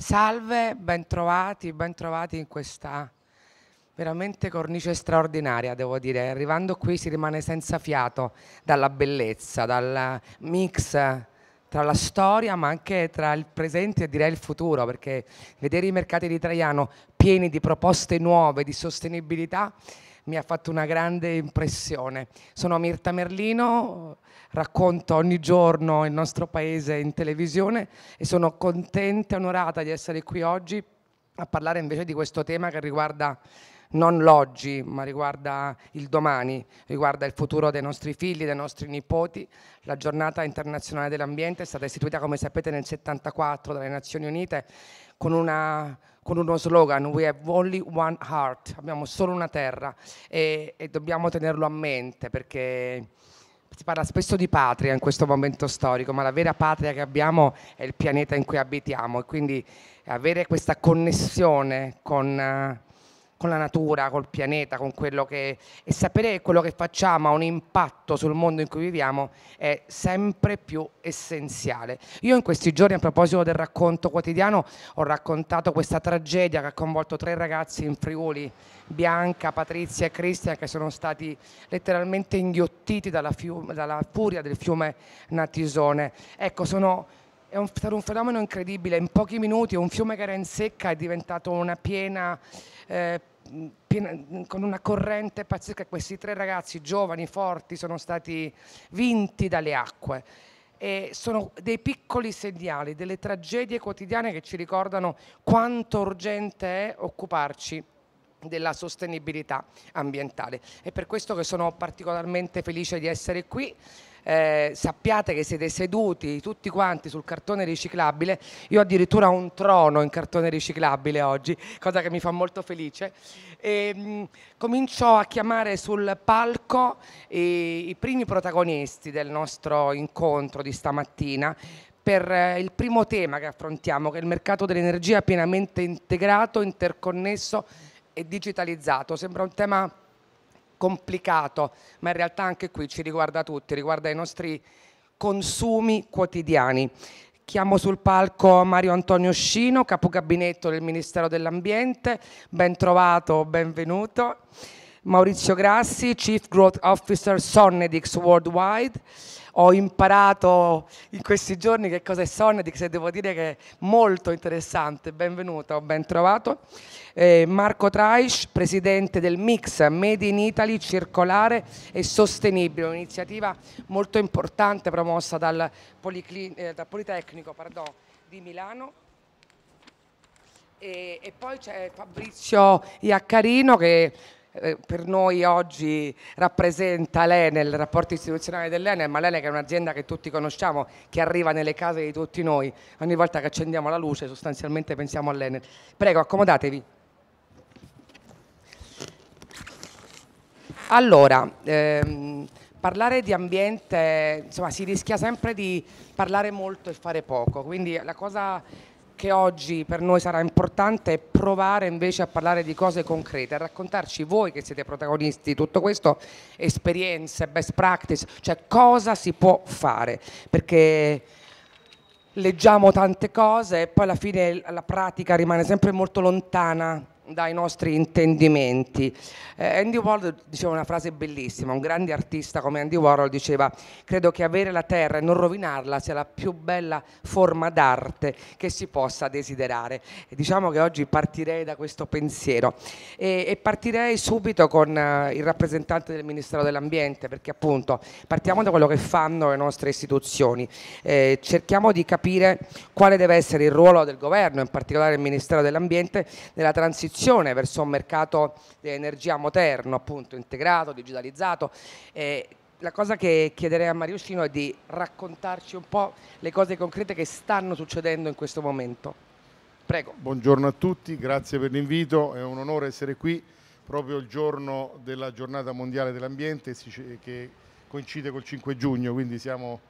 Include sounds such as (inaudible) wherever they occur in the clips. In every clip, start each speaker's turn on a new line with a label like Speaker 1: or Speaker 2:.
Speaker 1: Salve, bentrovati, bentrovati in questa veramente cornice straordinaria, devo dire. Arrivando qui si rimane senza fiato dalla bellezza, dal mix tra la storia ma anche tra il presente e direi il futuro, perché vedere i mercati di Traiano pieni di proposte nuove, di sostenibilità mi ha fatto una grande impressione. Sono Mirta Merlino, racconto ogni giorno il nostro paese in televisione e sono contenta e onorata di essere qui oggi a parlare invece di questo tema che riguarda non l'oggi, ma riguarda il domani, riguarda il futuro dei nostri figli, dei nostri nipoti. La giornata internazionale dell'ambiente è stata istituita, come sapete, nel 1974 dalle Nazioni Unite con una con uno slogan, We have only one heart, abbiamo solo una terra e, e dobbiamo tenerlo a mente perché si parla spesso di patria in questo momento storico, ma la vera patria che abbiamo è il pianeta in cui abitiamo e quindi avere questa connessione con... Uh, con la natura, col pianeta, con quello che... e sapere che quello che facciamo ha un impatto sul mondo in cui viviamo è sempre più essenziale. Io in questi giorni, a proposito del racconto quotidiano, ho raccontato questa tragedia che ha coinvolto tre ragazzi in Friuli, Bianca, Patrizia e Cristian, che sono stati letteralmente inghiottiti dalla, fiume, dalla furia del fiume Natisone. Ecco, sono è un, stato un fenomeno incredibile, in pochi minuti un fiume che era in secca è diventato una piena, eh, piena con una corrente pazzesca. Questi tre ragazzi giovani, forti, sono stati vinti dalle acque. E sono dei piccoli segnali, delle tragedie quotidiane che ci ricordano quanto urgente è occuparci della sostenibilità ambientale. È per questo che sono particolarmente felice di essere qui eh, sappiate che siete seduti tutti quanti sul cartone riciclabile, io addirittura ho un trono in cartone riciclabile oggi, cosa che mi fa molto felice, e, mh, cominciò a chiamare sul palco i, eh, i primi protagonisti del nostro incontro di stamattina per eh, il primo tema che affrontiamo, che è il mercato dell'energia pienamente integrato, interconnesso e digitalizzato. Sembra un tema complicato, ma in realtà anche qui ci riguarda tutti, riguarda i nostri consumi quotidiani. Chiamo sul palco Mario Antonio Scino, capogabinetto del Ministero dell'Ambiente, ben trovato, benvenuto. Maurizio Grassi, Chief Growth Officer Sonnedix Worldwide ho imparato in questi giorni che cosa è Sonnet, e devo dire che è molto interessante. Benvenuto, ben trovato. Eh, Marco Traisch, presidente del Mix Made in Italy circolare e sostenibile, un'iniziativa molto importante promossa dal, Policlin- eh, dal Politecnico pardon, di Milano e, e, poi c'è Fabrizio Iaccarino che eh, per noi oggi rappresenta l'Enel, il rapporto istituzionale dell'Enel, ma l'Enel è un'azienda che tutti conosciamo, che arriva nelle case di tutti noi. Ogni volta che accendiamo la luce sostanzialmente pensiamo all'Enel. Prego, accomodatevi. Allora, ehm, parlare di ambiente, insomma si rischia sempre di parlare molto e fare poco, quindi la cosa che oggi per noi sarà importante provare invece a parlare di cose concrete, a raccontarci voi che siete protagonisti di tutto questo, esperienze, best practice, cioè cosa si può fare, perché leggiamo tante cose e poi alla fine la pratica rimane sempre molto lontana dai nostri intendimenti. Eh, Andy Warhol diceva una frase bellissima, un grande artista come Andy Warhol diceva credo che avere la terra e non rovinarla sia la più bella forma d'arte che si possa desiderare. E diciamo che oggi partirei da questo pensiero e, e partirei subito con uh, il rappresentante del Ministero dell'Ambiente perché appunto partiamo da quello che fanno le nostre istituzioni, eh, cerchiamo di capire quale deve essere il ruolo del governo, in particolare il Ministero dell'Ambiente, nella transizione transizione verso un mercato di energia moderno, appunto integrato, digitalizzato. Eh, la cosa che chiederei a Mariuscino è di raccontarci un po' le cose
Speaker 2: concrete che stanno succedendo in questo momento. Prego. Buongiorno a tutti, grazie per l'invito, è un onore essere qui proprio il giorno della giornata mondiale dell'ambiente che coincide col 5 giugno, quindi siamo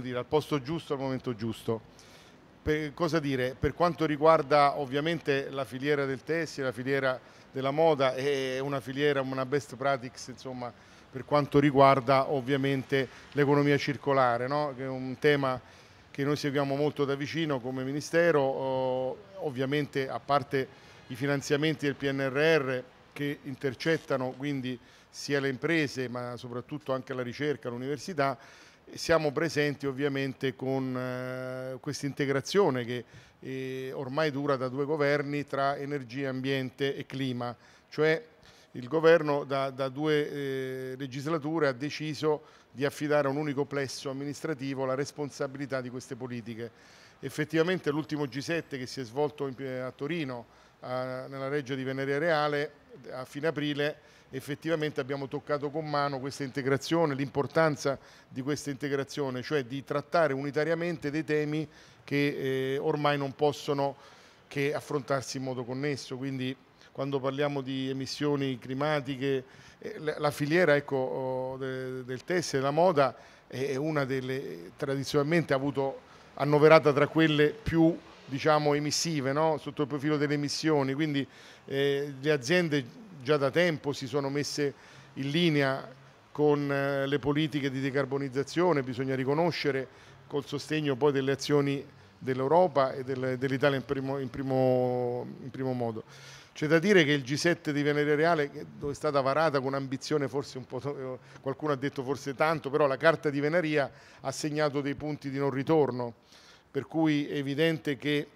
Speaker 2: dire, al posto giusto al momento giusto. Per, cosa dire, per quanto riguarda ovviamente la filiera del tessile, la filiera della moda è una filiera, una best practice insomma, per quanto riguarda ovviamente l'economia circolare, no? che è un tema che noi seguiamo molto da vicino come Ministero, oh, ovviamente a parte i finanziamenti del PNRR che intercettano quindi sia le imprese ma soprattutto anche la ricerca, l'università, siamo presenti ovviamente con eh, questa integrazione che eh, ormai dura da due governi tra energia, ambiente e clima, cioè il governo da, da due eh, legislature ha deciso di affidare a un unico plesso amministrativo la responsabilità di queste politiche. Effettivamente l'ultimo G7 che si è svolto in, eh, a Torino, a, nella reggia di Veneria Reale, a fine aprile, effettivamente abbiamo toccato con mano questa integrazione, l'importanza di questa integrazione, cioè di trattare unitariamente dei temi che eh, ormai non possono che affrontarsi in modo connesso. Quindi quando parliamo di emissioni climatiche, eh, la filiera ecco, oh, del tessile, della moda, è una delle tradizionalmente avuto, annoverata tra quelle più diciamo, emissive no? sotto il profilo delle emissioni, quindi eh, le aziende già da tempo si sono messe in linea con eh, le politiche di decarbonizzazione, bisogna riconoscere col sostegno poi delle azioni dell'Europa e dell'Italia in primo, in, primo, in primo, modo. C'è da dire che il G7 di Venere Reale, dove è stata varata con ambizione, forse un po', qualcuno ha detto forse tanto, però la carta di Venaria ha segnato dei punti di non ritorno, per cui è evidente che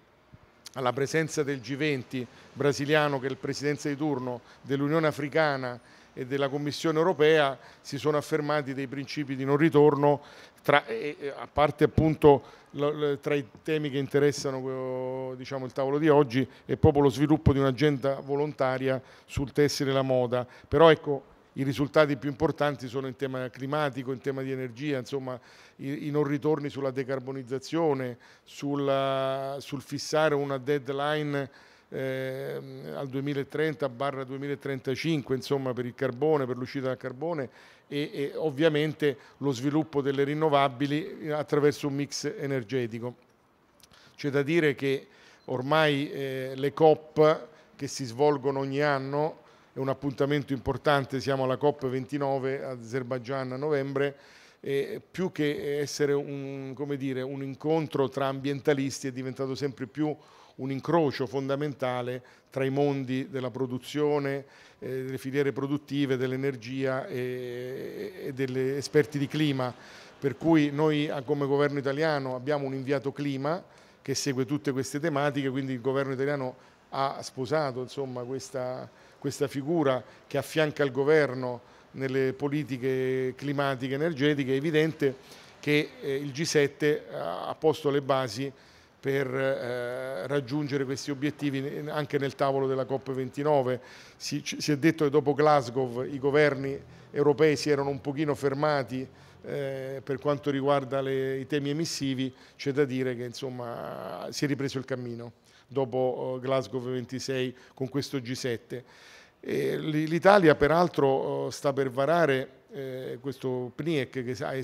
Speaker 2: alla presenza del G20 brasiliano che è il presidente di turno dell'Unione Africana e della Commissione europea si sono affermati dei principi di non ritorno, tra, eh, a parte appunto lo, tra i temi che interessano eh, diciamo, il tavolo di oggi è proprio lo sviluppo di un'agenda volontaria sul tessile e la moda. Però ecco, i risultati più importanti sono in tema climatico, in tema di energia, insomma i, i non ritorni sulla decarbonizzazione, sulla, sul fissare una deadline eh, al 2030-2035 insomma per il carbone, per l'uscita dal carbone e, e ovviamente lo sviluppo delle rinnovabili eh, attraverso un mix energetico. C'è da dire che ormai eh, le COP che si svolgono ogni anno è un appuntamento importante, siamo alla COP29 ad Azerbaijan a novembre, e più che essere un, dire, un incontro tra ambientalisti è diventato sempre più un incrocio fondamentale tra i mondi della produzione, eh, delle filiere produttive, dell'energia e, e degli esperti di clima. Per cui noi come governo italiano abbiamo un inviato clima che segue tutte queste tematiche, quindi il governo italiano ha sposato insomma, questa, questa figura che affianca il governo nelle politiche climatiche e energetiche, è evidente che eh, il G7 ha posto le basi per eh, raggiungere questi obiettivi anche nel tavolo della COP29. Si, è detto che dopo Glasgow i governi europei si erano un pochino fermati eh, per quanto riguarda le, i temi emissivi, c'è da dire che insomma, si è ripreso il cammino dopo eh, Glasgow 26 con questo G7. L'Italia peraltro eh, sta per varare eh, questo PNIEC, che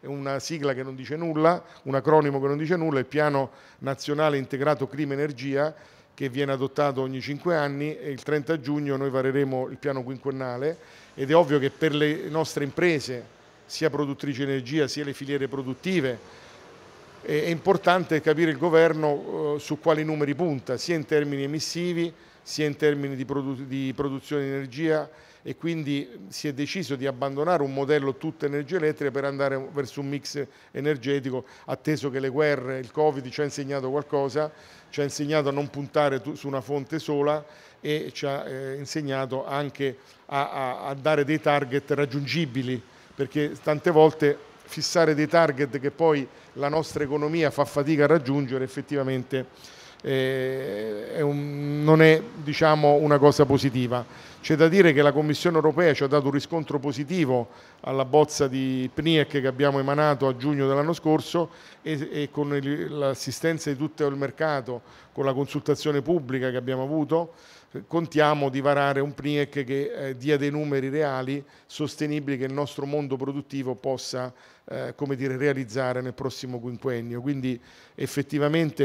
Speaker 2: è una sigla che non dice nulla, un acronimo che non dice nulla, il Piano Nazionale Integrato Clima Energia, che viene adottato ogni 5 anni e il 30 giugno noi vareremo il piano quinquennale ed è ovvio che per le nostre imprese, sia produttrici di energia sia le filiere produttive, è importante capire il governo eh, su quali numeri punta, sia in termini emissivi, sia in termini di, produ di produzione di energia e quindi si è deciso di abbandonare un modello tutta energia elettrica per andare verso un mix energetico, atteso che le guerre, il Covid ci ha insegnato qualcosa, ci ha insegnato a non puntare su una fonte sola e ci ha eh, insegnato anche a, a, a dare dei target raggiungibili, perché tante volte fissare dei target che poi la nostra economia fa fatica a raggiungere, effettivamente eh, è un, non è diciamo, una cosa positiva. C'è da dire che la Commissione europea ci ha dato un riscontro positivo alla bozza di PNIEC che abbiamo emanato a giugno dell'anno scorso e, e con l'assistenza di tutto il mercato, con la consultazione pubblica che abbiamo avuto, contiamo di varare un PNIEC che eh, dia dei numeri reali, sostenibili, che il nostro mondo produttivo possa eh, come dire, realizzare nel prossimo quinquennio. Quindi effettivamente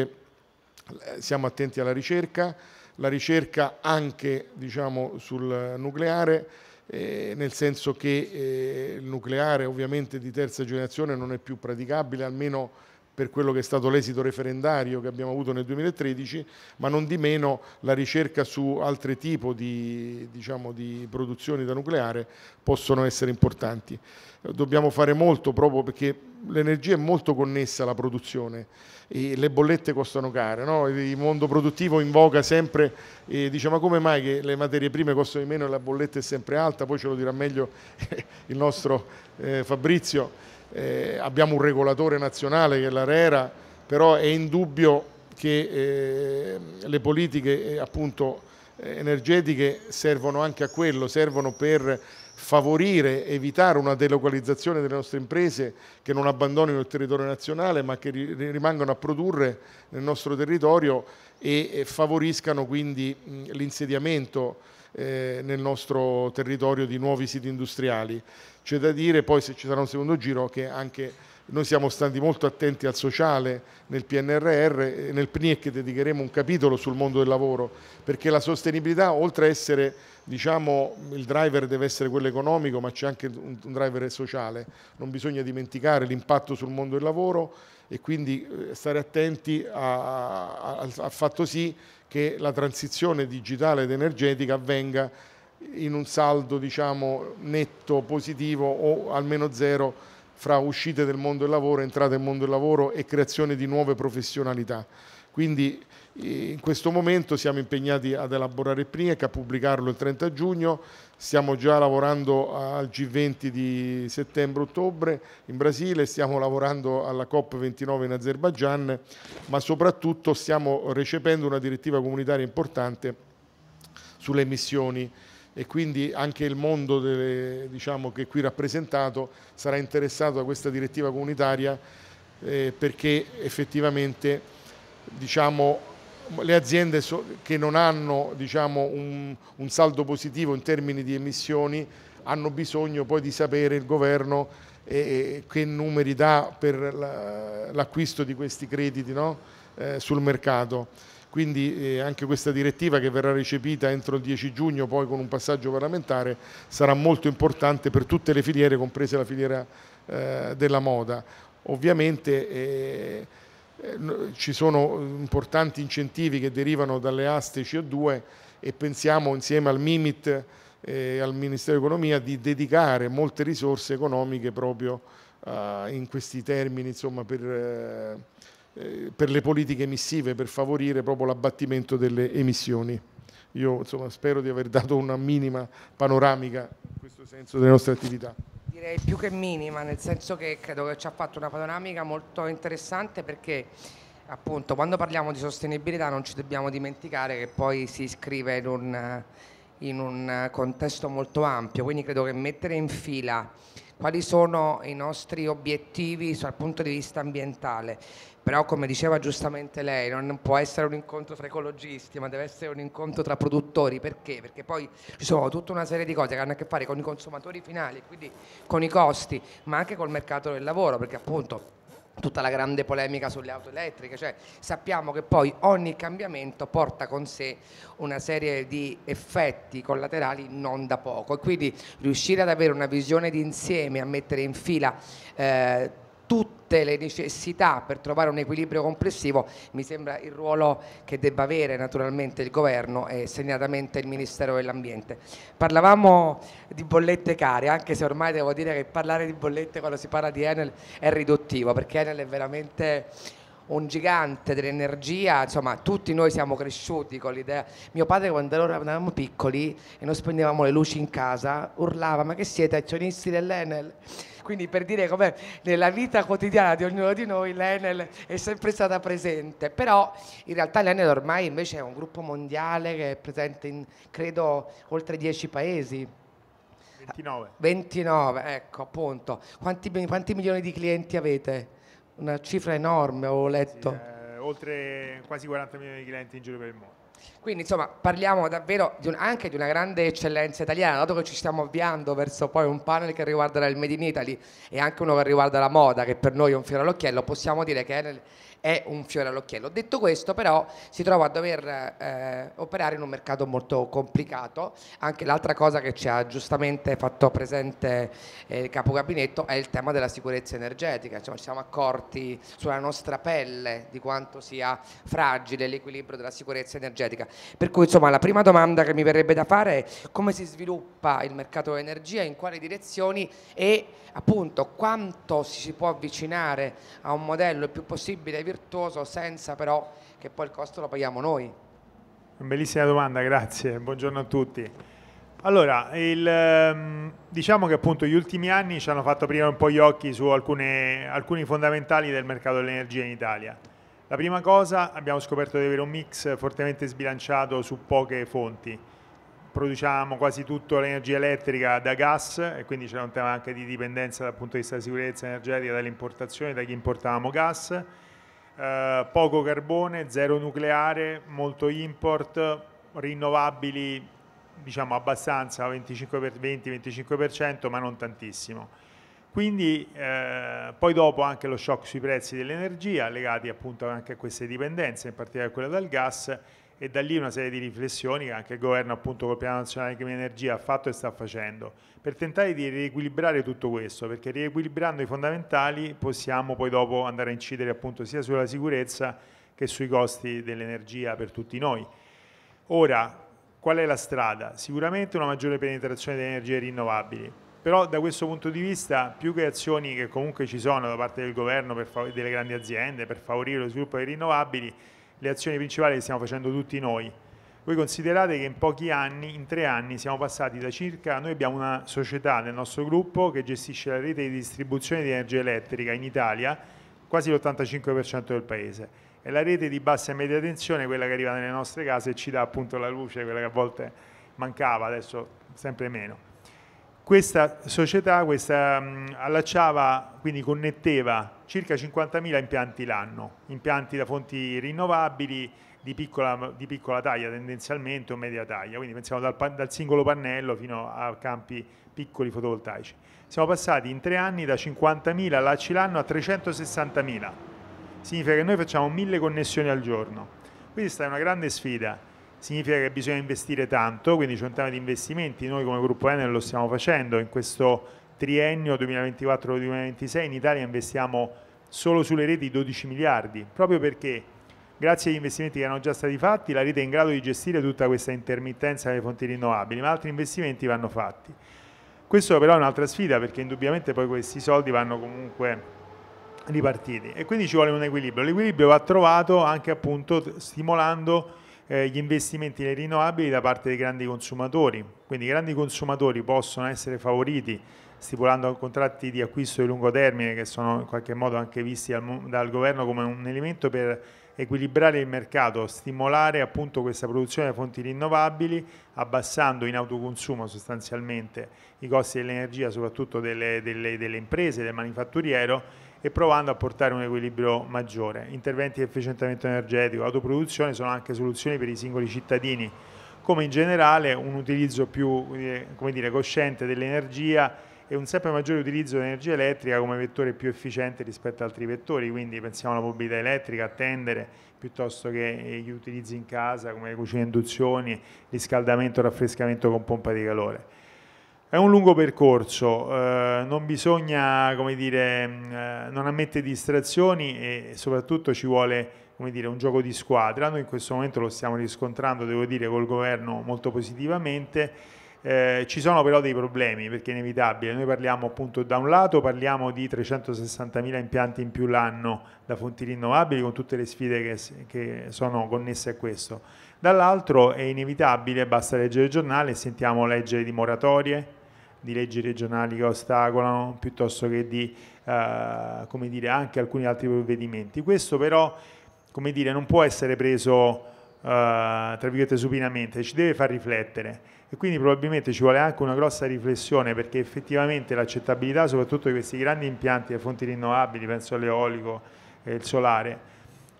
Speaker 2: eh, siamo attenti alla ricerca, la ricerca anche diciamo, sul nucleare, eh, nel senso che eh, il nucleare ovviamente di terza generazione non è più praticabile, almeno per quello che è stato l'esito referendario che abbiamo avuto nel 2013, ma non di meno la ricerca su altri tipi di, diciamo, di produzioni da nucleare possono essere importanti dobbiamo fare molto proprio perché l'energia è molto connessa alla produzione e le bollette costano care. No? Il mondo produttivo invoca sempre e dice ma come mai che le materie prime costano di meno e la bolletta è sempre alta, poi ce lo dirà meglio (laughs) il nostro eh, Fabrizio. Eh, abbiamo un regolatore nazionale che è l'ARERA, però è indubbio che eh, le politiche eh, appunto eh, energetiche servono anche a quello, servono per favorire, evitare una delocalizzazione delle nostre imprese che non abbandonino il territorio nazionale ma che rimangano a produrre nel nostro territorio e favoriscano quindi l'insediamento eh, nel nostro territorio di nuovi siti industriali. C'è da dire poi se ci sarà un secondo giro che anche noi siamo stati molto attenti al sociale nel PNRR e nel PNIEC dedicheremo un capitolo sul mondo del lavoro, perché la sostenibilità, oltre a essere, diciamo, il driver deve essere quello economico, ma c'è anche un driver sociale. Non bisogna dimenticare l'impatto sul mondo del lavoro e quindi eh, stare attenti al fatto sì che la transizione digitale ed energetica avvenga in un saldo diciamo, netto positivo o almeno zero fra uscite del mondo del lavoro, entrate nel mondo del lavoro e creazione di nuove professionalità. Quindi in questo momento siamo impegnati ad elaborare il PNIEC, a pubblicarlo il 30 giugno, stiamo già lavorando al G20 di settembre-ottobre in Brasile, stiamo lavorando alla COP29 in Azerbaigian, ma soprattutto stiamo recependo una direttiva comunitaria importante sulle emissioni e quindi anche il mondo delle, diciamo, che qui rappresentato sarà interessato a questa direttiva comunitaria eh, perché effettivamente diciamo, le aziende so che non hanno diciamo, un, un saldo positivo in termini di emissioni hanno bisogno poi di sapere il governo e che numeri dà per l'acquisto di questi crediti no? eh, sul mercato quindi eh, anche questa direttiva che verrà recepita entro il 10 giugno poi con un passaggio parlamentare sarà molto importante per tutte le filiere, comprese la filiera eh, della moda. Ovviamente eh, ci sono importanti incentivi che derivano dalle aste CO2 e pensiamo insieme al MIMIT e al Ministero dell'Economia di dedicare molte risorse economiche proprio in questi termini insomma, per eh, per le politiche emissive, per favorire proprio l'abbattimento delle emissioni. Io insomma, spero di aver dato una minima panoramica in questo senso delle nostre attività.
Speaker 1: Direi più che minima, nel senso che credo che ci ha fatto una panoramica molto interessante perché appunto quando parliamo di sostenibilità non ci dobbiamo dimenticare che poi si iscrive in un, in un contesto molto ampio, quindi credo che mettere in fila quali sono i nostri obiettivi dal punto di vista ambientale però come diceva giustamente lei non può essere un incontro tra ecologisti ma deve essere un incontro tra produttori perché? Perché poi ci sono tutta una serie di cose che hanno a che fare con i consumatori finali quindi con i costi ma anche col mercato del lavoro perché appunto tutta la grande polemica sulle auto elettriche, cioè sappiamo che poi ogni cambiamento porta con sé una serie di effetti collaterali non da poco e quindi riuscire ad avere una visione d'insieme, a mettere in fila eh, tutte le necessità per trovare un equilibrio complessivo mi sembra il ruolo che debba avere naturalmente il governo e segnatamente il Ministero dell'Ambiente. Parlavamo di bollette care, anche se ormai devo dire che parlare di bollette quando si parla di Enel è riduttivo, perché Enel è veramente un gigante dell'energia, insomma tutti noi siamo cresciuti con l'idea. Mio padre quando eravamo piccoli e non spegnevamo le luci in casa urlava ma che siete azionisti dell'Enel? Quindi per dire come nella vita quotidiana di ognuno di noi l'Enel è sempre stata presente, però in realtà l'Enel ormai invece è un gruppo mondiale che è presente in credo oltre 10 paesi. 29. 29, ecco appunto. Quanti, quanti milioni di clienti avete? una cifra enorme, ho letto.
Speaker 3: Sì, eh, oltre quasi 40 milioni di clienti in giro per il mondo. Quindi insomma
Speaker 1: parliamo davvero di un, anche di una grande eccellenza italiana, dato che ci stiamo avviando verso poi un panel che riguarderà il Made in Italy e anche uno che riguarda la moda, che per noi è un fiore all'occhiello, possiamo dire che è nel, è un fiore all'occhiello. Detto questo però si trova a dover eh, operare in un mercato molto complicato, anche l'altra cosa che ci ha giustamente fatto presente eh, il capocabinetto è il tema della sicurezza energetica, Insomma, ci siamo accorti sulla nostra pelle di quanto sia fragile l'equilibrio della sicurezza energetica, per cui insomma la prima domanda che mi verrebbe da fare è come si sviluppa il mercato dell'energia, in quali direzioni e appunto quanto si può avvicinare a un modello il più possibile virtuoso senza però che poi il costo lo paghiamo noi.
Speaker 3: Bellissima domanda, grazie, buongiorno a tutti. Allora, il, ehm, diciamo che appunto gli ultimi anni ci hanno fatto aprire un po' gli occhi su alcune, alcuni fondamentali del mercato dell'energia in Italia. La prima cosa, abbiamo scoperto di avere un mix fortemente sbilanciato su poche fonti produciamo quasi tutta l'energia elettrica da gas e quindi c'era un tema anche di dipendenza dal punto di vista della sicurezza energetica dalle importazioni, da chi importavamo gas, eh, poco carbone, zero nucleare, molto import, rinnovabili diciamo abbastanza, 20-25%, ma non tantissimo. Quindi eh, poi dopo anche lo shock sui prezzi dell'energia legati appunto anche a queste dipendenze, in particolare quella dal gas e da lì una serie di riflessioni che anche il governo appunto col piano nazionale di energia ha fatto e sta facendo per tentare di riequilibrare tutto questo perché riequilibrando i fondamentali possiamo poi dopo andare a incidere appunto sia sulla sicurezza che sui costi dell'energia per tutti noi. Ora, qual è la strada? Sicuramente una maggiore penetrazione delle energie rinnovabili, però da questo punto di vista più che azioni che comunque ci sono da parte del governo e delle grandi aziende per favorire lo sviluppo dei rinnovabili, le azioni principali che stiamo facendo tutti noi. Voi considerate che in pochi anni, in tre anni, siamo passati da circa, noi abbiamo una società nel nostro gruppo che gestisce la rete di distribuzione di energia elettrica in Italia, quasi l'85% del paese. È la rete di bassa e media tensione, quella che arriva nelle nostre case e ci dà appunto la luce, quella che a volte mancava, adesso sempre meno. Questa società questa, mm, allacciava, quindi connetteva circa 50.000 impianti l'anno, impianti da fonti rinnovabili di piccola, di piccola taglia tendenzialmente o media taglia, quindi pensiamo dal, dal singolo pannello fino a campi piccoli fotovoltaici. Siamo passati in tre anni da 50.000 allacci l'anno a 360.000, significa che noi facciamo 1.000 connessioni al giorno, quindi questa è una grande sfida significa che bisogna investire tanto, quindi c'è un tema di investimenti, noi come gruppo Enel lo stiamo facendo, in questo triennio 2024-2026 in Italia investiamo solo sulle reti 12 miliardi, proprio perché grazie agli investimenti che erano già stati fatti la rete è in grado di gestire tutta questa intermittenza delle fonti rinnovabili, ma altri investimenti vanno fatti. Questo però è un'altra sfida perché indubbiamente poi questi soldi vanno comunque ripartiti e quindi ci vuole un equilibrio. L'equilibrio va trovato anche appunto stimolando eh, gli investimenti nelle rinnovabili da parte dei grandi consumatori. Quindi i grandi consumatori possono essere favoriti stipulando contratti di acquisto di lungo termine che sono in qualche modo anche visti dal, dal governo come un elemento per equilibrare il mercato, stimolare appunto questa produzione da fonti rinnovabili, abbassando in autoconsumo sostanzialmente i costi dell'energia, soprattutto delle, delle, delle imprese, del manifatturiero e provando a portare un equilibrio maggiore. Interventi di efficientamento energetico, autoproduzione sono anche soluzioni per i singoli cittadini, come in generale un utilizzo più dire, cosciente dell'energia e un sempre maggiore utilizzo dell'energia elettrica come vettore più efficiente rispetto ad altri vettori, quindi pensiamo alla mobilità elettrica, attendere piuttosto che eh, gli utilizzi in casa come le cucine induzioni, riscaldamento, raffrescamento con pompa di calore. È un lungo percorso, eh, non bisogna dire, mm, eh, non ammette distrazioni e soprattutto ci vuole dire, un gioco di squadra. Noi in questo momento lo stiamo riscontrando, devo dire, col governo molto positivamente. Eh, ci sono però dei problemi perché è inevitabile. Noi parliamo appunto da un lato parliamo di 360.000 impianti in più l'anno da fonti rinnovabili con tutte le sfide che, che sono connesse a questo. Dall'altro è inevitabile, basta leggere il giornale, sentiamo leggere di moratorie, di leggi regionali che ostacolano, piuttosto che di eh, come dire, anche alcuni altri provvedimenti. Questo però come dire, non può essere preso eh, tra virgolette supinamente, ci deve far riflettere e quindi probabilmente ci vuole anche una grossa riflessione perché effettivamente l'accettabilità soprattutto di questi grandi impianti e fonti rinnovabili, penso all'eolico e al solare,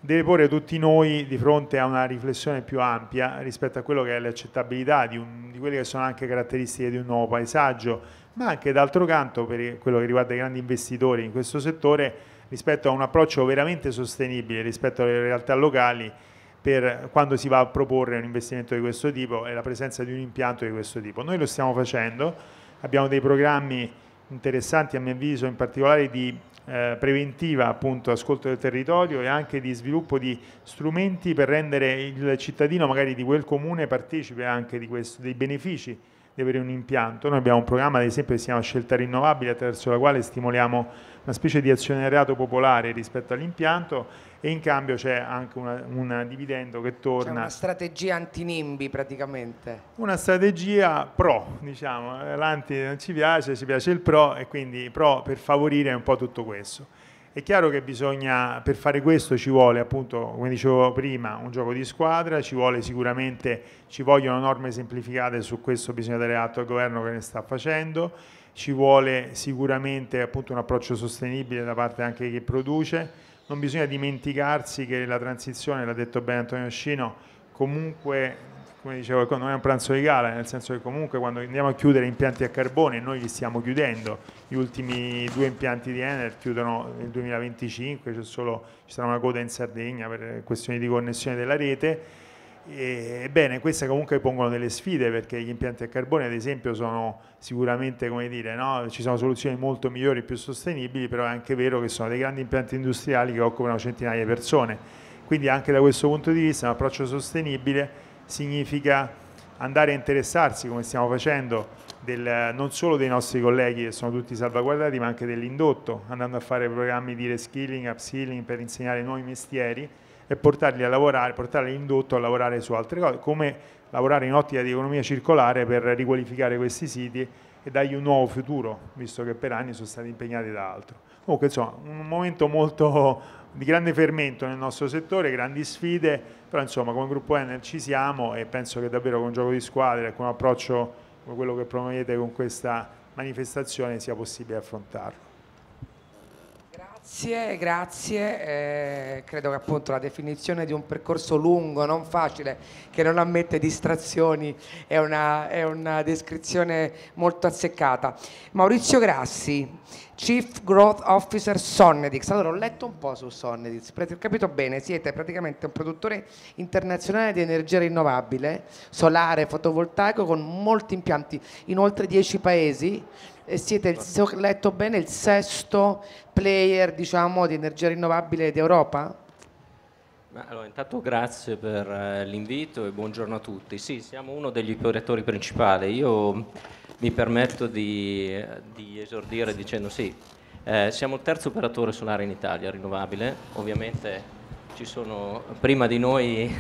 Speaker 3: deve porre tutti noi di fronte a una riflessione più ampia rispetto a quello che è l'accettabilità di, di quelle che sono anche caratteristiche di un nuovo paesaggio, ma anche d'altro canto per quello che riguarda i grandi investitori in questo settore rispetto a un approccio veramente sostenibile rispetto alle realtà locali per quando si va a proporre un investimento di questo tipo e la presenza di un impianto di questo tipo. Noi lo stiamo facendo, abbiamo dei programmi interessanti a mio avviso, in particolare di eh, preventiva appunto ascolto del territorio e anche di sviluppo di strumenti per rendere il cittadino magari di quel comune partecipe anche di questo, dei benefici di avere un impianto. Noi abbiamo un programma ad esempio che si chiama Scelta Rinnovabile attraverso la quale stimoliamo una specie di azionariato popolare rispetto all'impianto e in cambio c'è anche un dividendo che torna. C'è una strategia anti antinimbi praticamente. Una strategia pro, diciamo, l'anti non ci piace, ci piace il pro e quindi pro per favorire un po' tutto questo. È chiaro che bisogna, per fare questo ci vuole appunto, come dicevo prima, un gioco di squadra, ci vuole sicuramente, ci vogliono norme semplificate, su questo bisogna dare atto al governo che ne sta facendo, ci vuole sicuramente appunto un approccio sostenibile da parte anche di chi produce, non bisogna dimenticarsi che la transizione, l'ha detto bene Antonio Scino, comunque, come dicevo, non è un pranzo di gala, nel senso che comunque quando andiamo a chiudere impianti a carbone, noi li stiamo chiudendo, gli ultimi due impianti di Ener chiudono nel 2025, solo, ci sarà una coda in Sardegna per questioni di connessione della rete, eh, ebbene, queste comunque pongono delle sfide perché gli impianti a carbone, ad esempio, sono sicuramente, come dire, no? ci sono soluzioni molto migliori e più sostenibili, però è anche vero che sono dei grandi impianti industriali che occupano centinaia di persone. Quindi anche da questo punto di vista un approccio sostenibile significa andare a interessarsi, come stiamo facendo, del, non solo dei nostri colleghi che sono tutti salvaguardati, ma anche dell'indotto, andando a fare programmi di reskilling, upskilling per insegnare nuovi mestieri e portarli a lavorare, portare l'indotto a lavorare su altre cose, come lavorare in ottica di economia circolare per riqualificare questi siti e dargli un nuovo futuro, visto che per anni sono stati impegnati da altro. Comunque insomma, un momento molto di grande fermento nel nostro settore, grandi sfide, però insomma come gruppo Enel ci siamo e penso che davvero con un gioco di squadra e con un approccio come quello che promuovete con questa manifestazione sia possibile affrontarlo.
Speaker 1: Grazie, grazie. Eh, credo che appunto la definizione di un percorso lungo, non facile, che non ammette distrazioni, è una, è una descrizione molto azzeccata. Maurizio Grassi, Chief Growth Officer Sonnedix. Allora ho letto un po' su Sonnedix, ho capito bene, siete praticamente un produttore internazionale di energia rinnovabile, solare, fotovoltaico, con molti impianti in oltre 10 paesi. E eh, siete, il, se ho letto bene, il sesto player diciamo, di energia rinnovabile d'Europa?
Speaker 4: Allora, intanto grazie per eh, l'invito e buongiorno a tutti. Sì, siamo uno degli operatori principali. Io mi permetto di, eh, di esordire dicendo sì, eh, siamo il terzo operatore solare in Italia, rinnovabile. Ovviamente ci sono prima di noi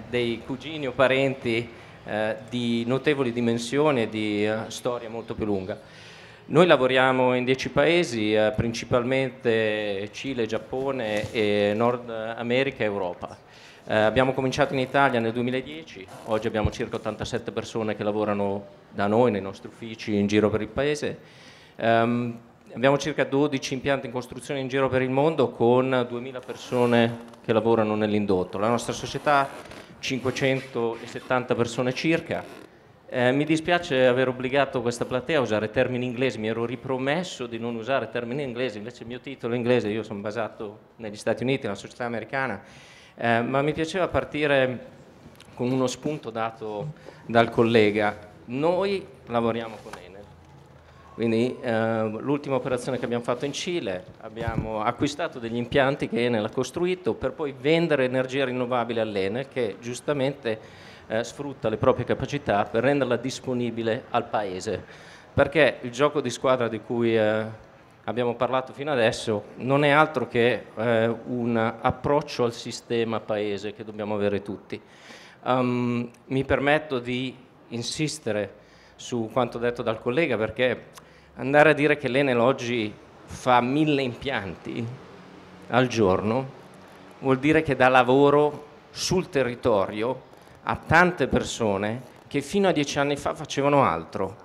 Speaker 4: (laughs) dei cugini o parenti eh, di notevoli dimensioni e di eh, storia molto più lunga. Noi lavoriamo in dieci paesi, eh, principalmente Cile, Giappone e Nord America e Europa. Eh, abbiamo cominciato in Italia nel 2010, oggi abbiamo circa 87 persone che lavorano da noi nei nostri uffici in giro per il paese. Um, Abbiamo circa 12 impianti in costruzione in giro per il mondo con 2000 persone che lavorano nell'indotto. La nostra società 570 persone circa. Eh, mi dispiace aver obbligato questa platea a usare termini inglesi, mi ero ripromesso di non usare termini inglesi, invece il mio titolo è inglese, io sono basato negli Stati Uniti, nella società americana, eh, ma mi piaceva partire con uno spunto dato dal collega. Noi lavoriamo con quindi eh, l'ultima operazione che abbiamo fatto in Cile, abbiamo acquistato degli impianti che Enel ha costruito per poi vendere energia rinnovabile all'Enel che giustamente eh, sfrutta le proprie capacità per renderla disponibile al Paese. Perché il gioco di squadra di cui eh, abbiamo parlato fino adesso non è altro che eh, un approccio al sistema Paese che dobbiamo avere tutti. Um, mi permetto di insistere su quanto detto dal collega perché andare a dire che l'Enel oggi fa mille impianti al giorno vuol dire che dà lavoro sul territorio a tante persone che fino a dieci anni fa facevano altro.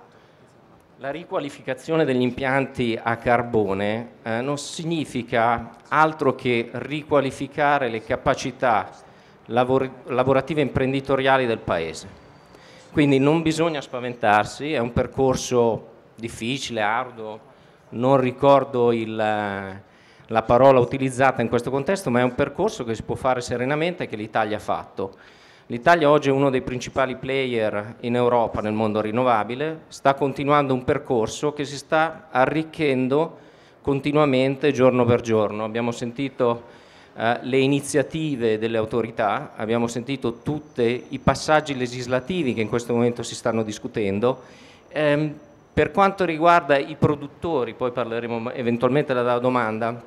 Speaker 4: La riqualificazione degli impianti a carbone eh, non significa altro che riqualificare le capacità lavor- lavorative e imprenditoriali del Paese. Quindi non bisogna spaventarsi, è un percorso difficile, arduo, non ricordo il, eh, la parola utilizzata in questo contesto, ma è un percorso che si può fare serenamente e che l'Italia ha fatto. L'Italia oggi è uno dei principali player in Europa nel mondo rinnovabile, sta continuando un percorso che si sta arricchendo continuamente giorno per giorno. Abbiamo sentito eh, le iniziative delle autorità, abbiamo sentito tutti i passaggi legislativi che in questo momento si stanno discutendo. Ehm, per quanto riguarda i produttori, poi parleremo eventualmente della domanda,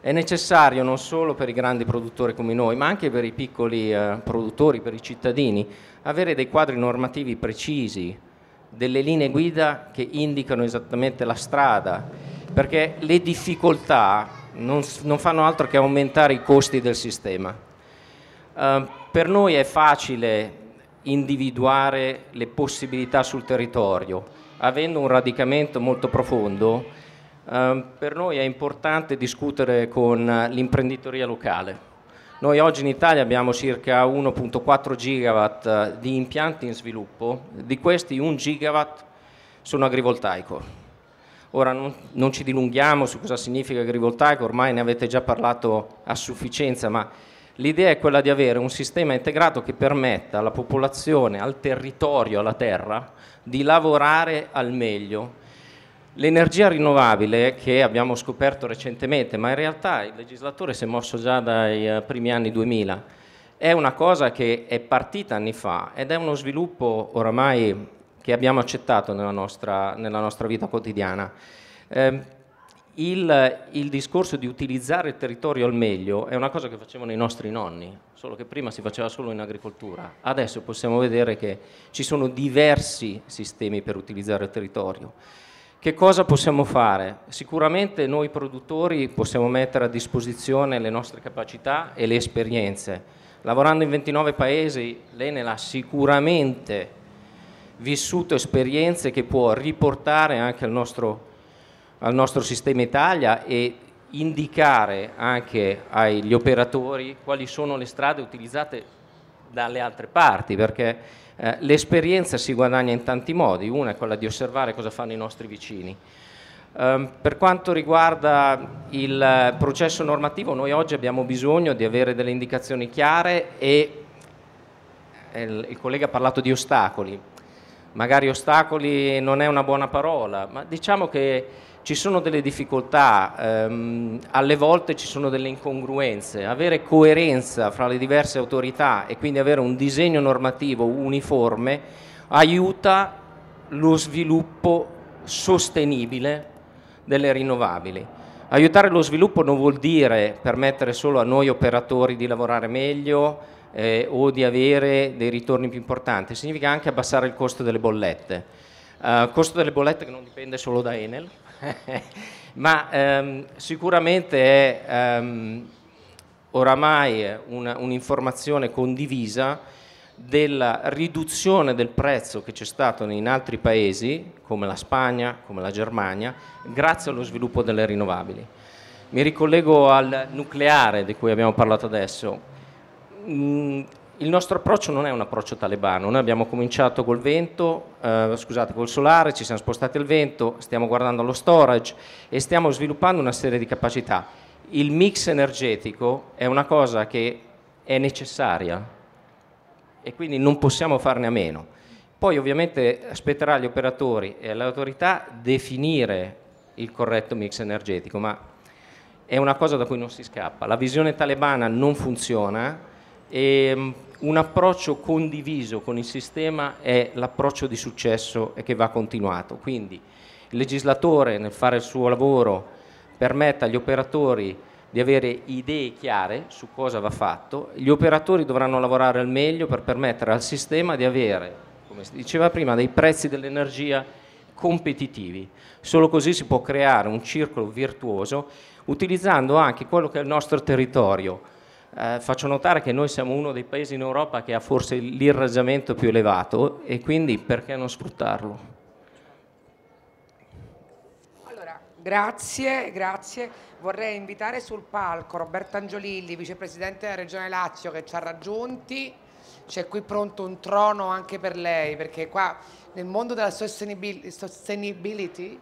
Speaker 4: è necessario non solo per i grandi produttori come noi, ma anche per i piccoli eh, produttori, per i cittadini, avere dei quadri normativi precisi, delle linee guida che indicano esattamente la strada, perché le difficoltà non, non fanno altro che aumentare i costi del sistema. Eh, per noi è facile individuare le possibilità sul territorio, avendo un radicamento molto profondo, eh, per noi è importante discutere con l'imprenditoria locale. Noi oggi in Italia abbiamo circa 1.4 gigawatt eh, di impianti in sviluppo, di questi 1 gigawatt sono agrivoltaico. Ora non, non ci dilunghiamo su cosa significa agrivoltaico, ormai ne avete già parlato a sufficienza, ma L'idea è quella di avere un sistema integrato che permetta alla popolazione, al territorio, alla terra di lavorare al meglio. L'energia rinnovabile che abbiamo scoperto recentemente, ma in realtà il legislatore si è mosso già dai eh, primi anni 2000, è una cosa che è partita anni fa ed è uno sviluppo oramai che abbiamo accettato nella nostra, nella nostra vita quotidiana. Eh, il, il, discorso di utilizzare il territorio al meglio è una cosa che facevano i nostri nonni, solo che prima si faceva solo in agricoltura. Adesso possiamo vedere che ci sono diversi sistemi per utilizzare il territorio. Che cosa possiamo fare? Sicuramente noi produttori possiamo mettere a disposizione le nostre capacità e le esperienze. Lavorando in 29 paesi, l'Enel ha sicuramente vissuto esperienze che può riportare anche al nostro territorio al nostro sistema Italia e indicare anche agli operatori quali sono le strade utilizzate dalle altre parti, perché eh, l'esperienza si guadagna in tanti modi, una è quella di osservare cosa fanno i nostri vicini. Eh, per quanto riguarda il processo normativo, noi oggi abbiamo bisogno di avere delle indicazioni chiare e eh, il, il collega ha parlato di ostacoli, magari ostacoli non è una buona parola, ma diciamo che ci sono delle difficoltà, ehm, alle volte ci sono delle incongruenze, avere coerenza fra le diverse autorità e quindi avere un disegno normativo uniforme aiuta lo sviluppo sostenibile delle rinnovabili. Aiutare lo sviluppo non vuol dire permettere solo a noi operatori di lavorare meglio eh, o di avere dei ritorni più importanti, significa anche abbassare il costo delle bollette. Il eh, costo delle bollette che non dipende solo da Enel, (laughs) Ma ehm, sicuramente è ehm, oramai un'informazione condivisa della riduzione del prezzo che c'è stato in altri paesi come la Spagna, come la Germania, grazie allo sviluppo delle rinnovabili. Mi ricollego al nucleare di cui abbiamo parlato adesso. Mm, il nostro approccio non è un approccio talebano, noi abbiamo cominciato col vento, eh, scusate, col solare, ci siamo spostati al vento, stiamo guardando allo storage e stiamo sviluppando una serie di capacità. Il mix energetico è una cosa che è necessaria e quindi non possiamo farne a meno. Poi ovviamente aspetterà gli operatori e le autorità definire il corretto mix energetico, ma è una cosa da cui non si scappa. La visione talebana non funziona e, ehm, un approccio condiviso con il sistema è l'approccio di successo e che va continuato. Quindi il legislatore nel fare il suo lavoro permetta agli operatori di avere idee chiare su cosa va fatto, gli operatori dovranno lavorare al meglio per permettere al sistema di avere, come si diceva prima, dei prezzi dell'energia competitivi. Solo così si può creare un circolo virtuoso utilizzando anche quello che è il nostro territorio, eh, faccio notare che noi siamo uno dei paesi in Europa che ha forse l'irraggiamento più elevato e quindi perché non sfruttarlo?
Speaker 1: Allora, grazie, grazie. Vorrei invitare sul palco Roberto Angiolilli, vicepresidente della Regione Lazio, che ci ha raggiunti. C'è qui pronto un trono anche per lei, perché qua nel mondo della sustainability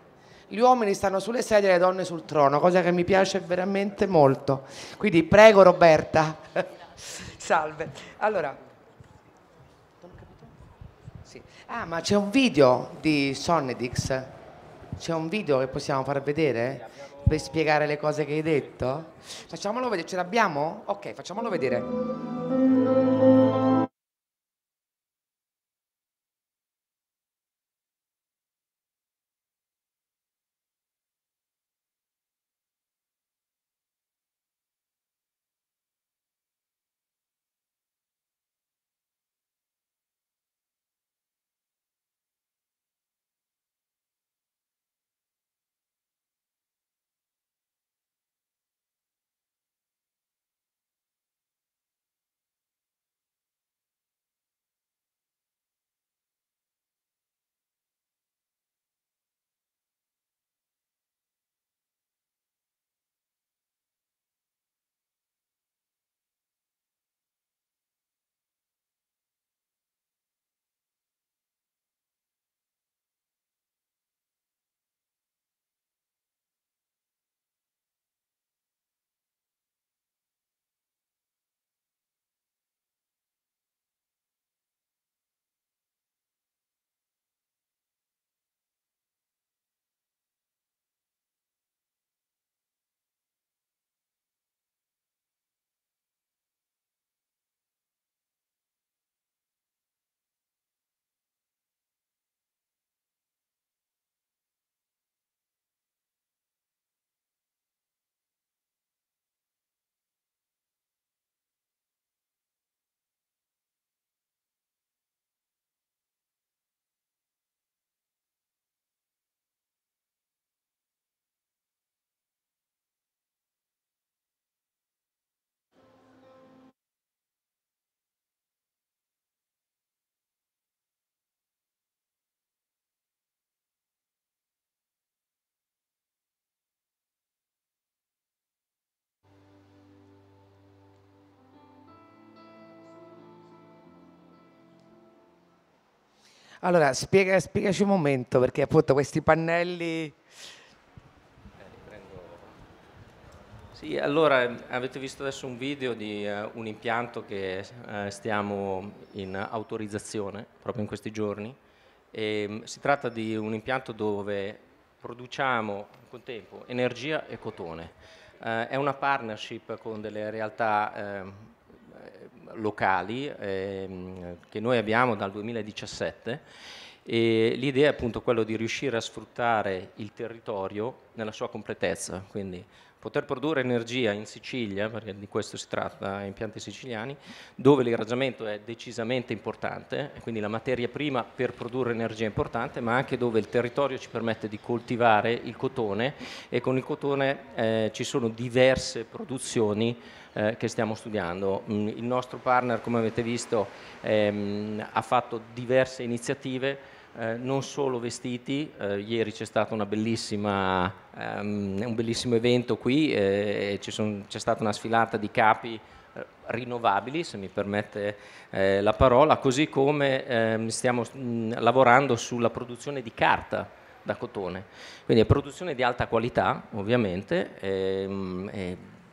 Speaker 1: gli uomini stanno sulle sedie e le donne sul trono, cosa che mi piace veramente molto. Quindi prego Roberta. (laughs) Salve. Allora, sì. Ah, ma c'è un video di Sonnedix? C'è un video che possiamo far vedere per spiegare le cose che hai detto? Facciamolo vedere, ce l'abbiamo? Ok, facciamolo
Speaker 5: vedere.
Speaker 1: Allora, spiega, spiegaci un momento, perché appunto questi pannelli... Eh,
Speaker 4: sì, allora avete visto adesso un video di uh, un impianto che uh, stiamo in autorizzazione proprio in questi giorni. E, um, si tratta di un impianto dove produciamo con tempo energia e cotone. Uh, è una partnership con delle realtà ehm, locali ehm, che noi abbiamo dal 2017 e l'idea è appunto quella di riuscire a sfruttare il territorio nella sua completezza, quindi poter produrre energia in Sicilia, perché di questo si tratta, impianti siciliani, dove l'irraggiamento è decisamente importante, quindi la materia prima per produrre energia è importante, ma anche dove il territorio ci permette di coltivare il cotone e con il cotone eh, ci sono diverse produzioni eh, che stiamo studiando. Mm, il nostro partner, come avete visto, ehm, ha fatto diverse iniziative. Eh, non solo vestiti, eh, ieri c'è stato ehm, un bellissimo evento qui, eh, c'è stata una sfilata di capi eh, rinnovabili, se mi permette eh, la parola, così come ehm, stiamo mh, mm, lavorando sulla produzione di carta da cotone, quindi è produzione di alta qualità ovviamente, ehm,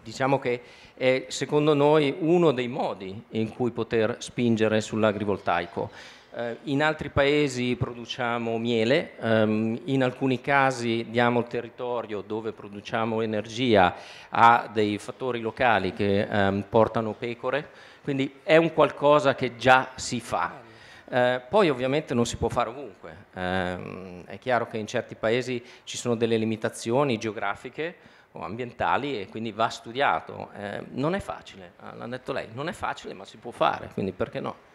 Speaker 4: diciamo che è secondo noi uno dei modi in cui poter spingere sull'agrivoltaico. Eh, in altri paesi produciamo miele, ehm, in alcuni casi diamo il territorio dove produciamo energia a dei fattori locali che ehm, portano pecore, quindi è un qualcosa che già si fa. Eh, poi ovviamente non si può fare ovunque, ehm, è chiaro che in certi paesi ci sono delle limitazioni geografiche, o ambientali e quindi va studiato. Eh, non è facile, eh, l'ha detto lei, non è facile ma si può fare, quindi perché no?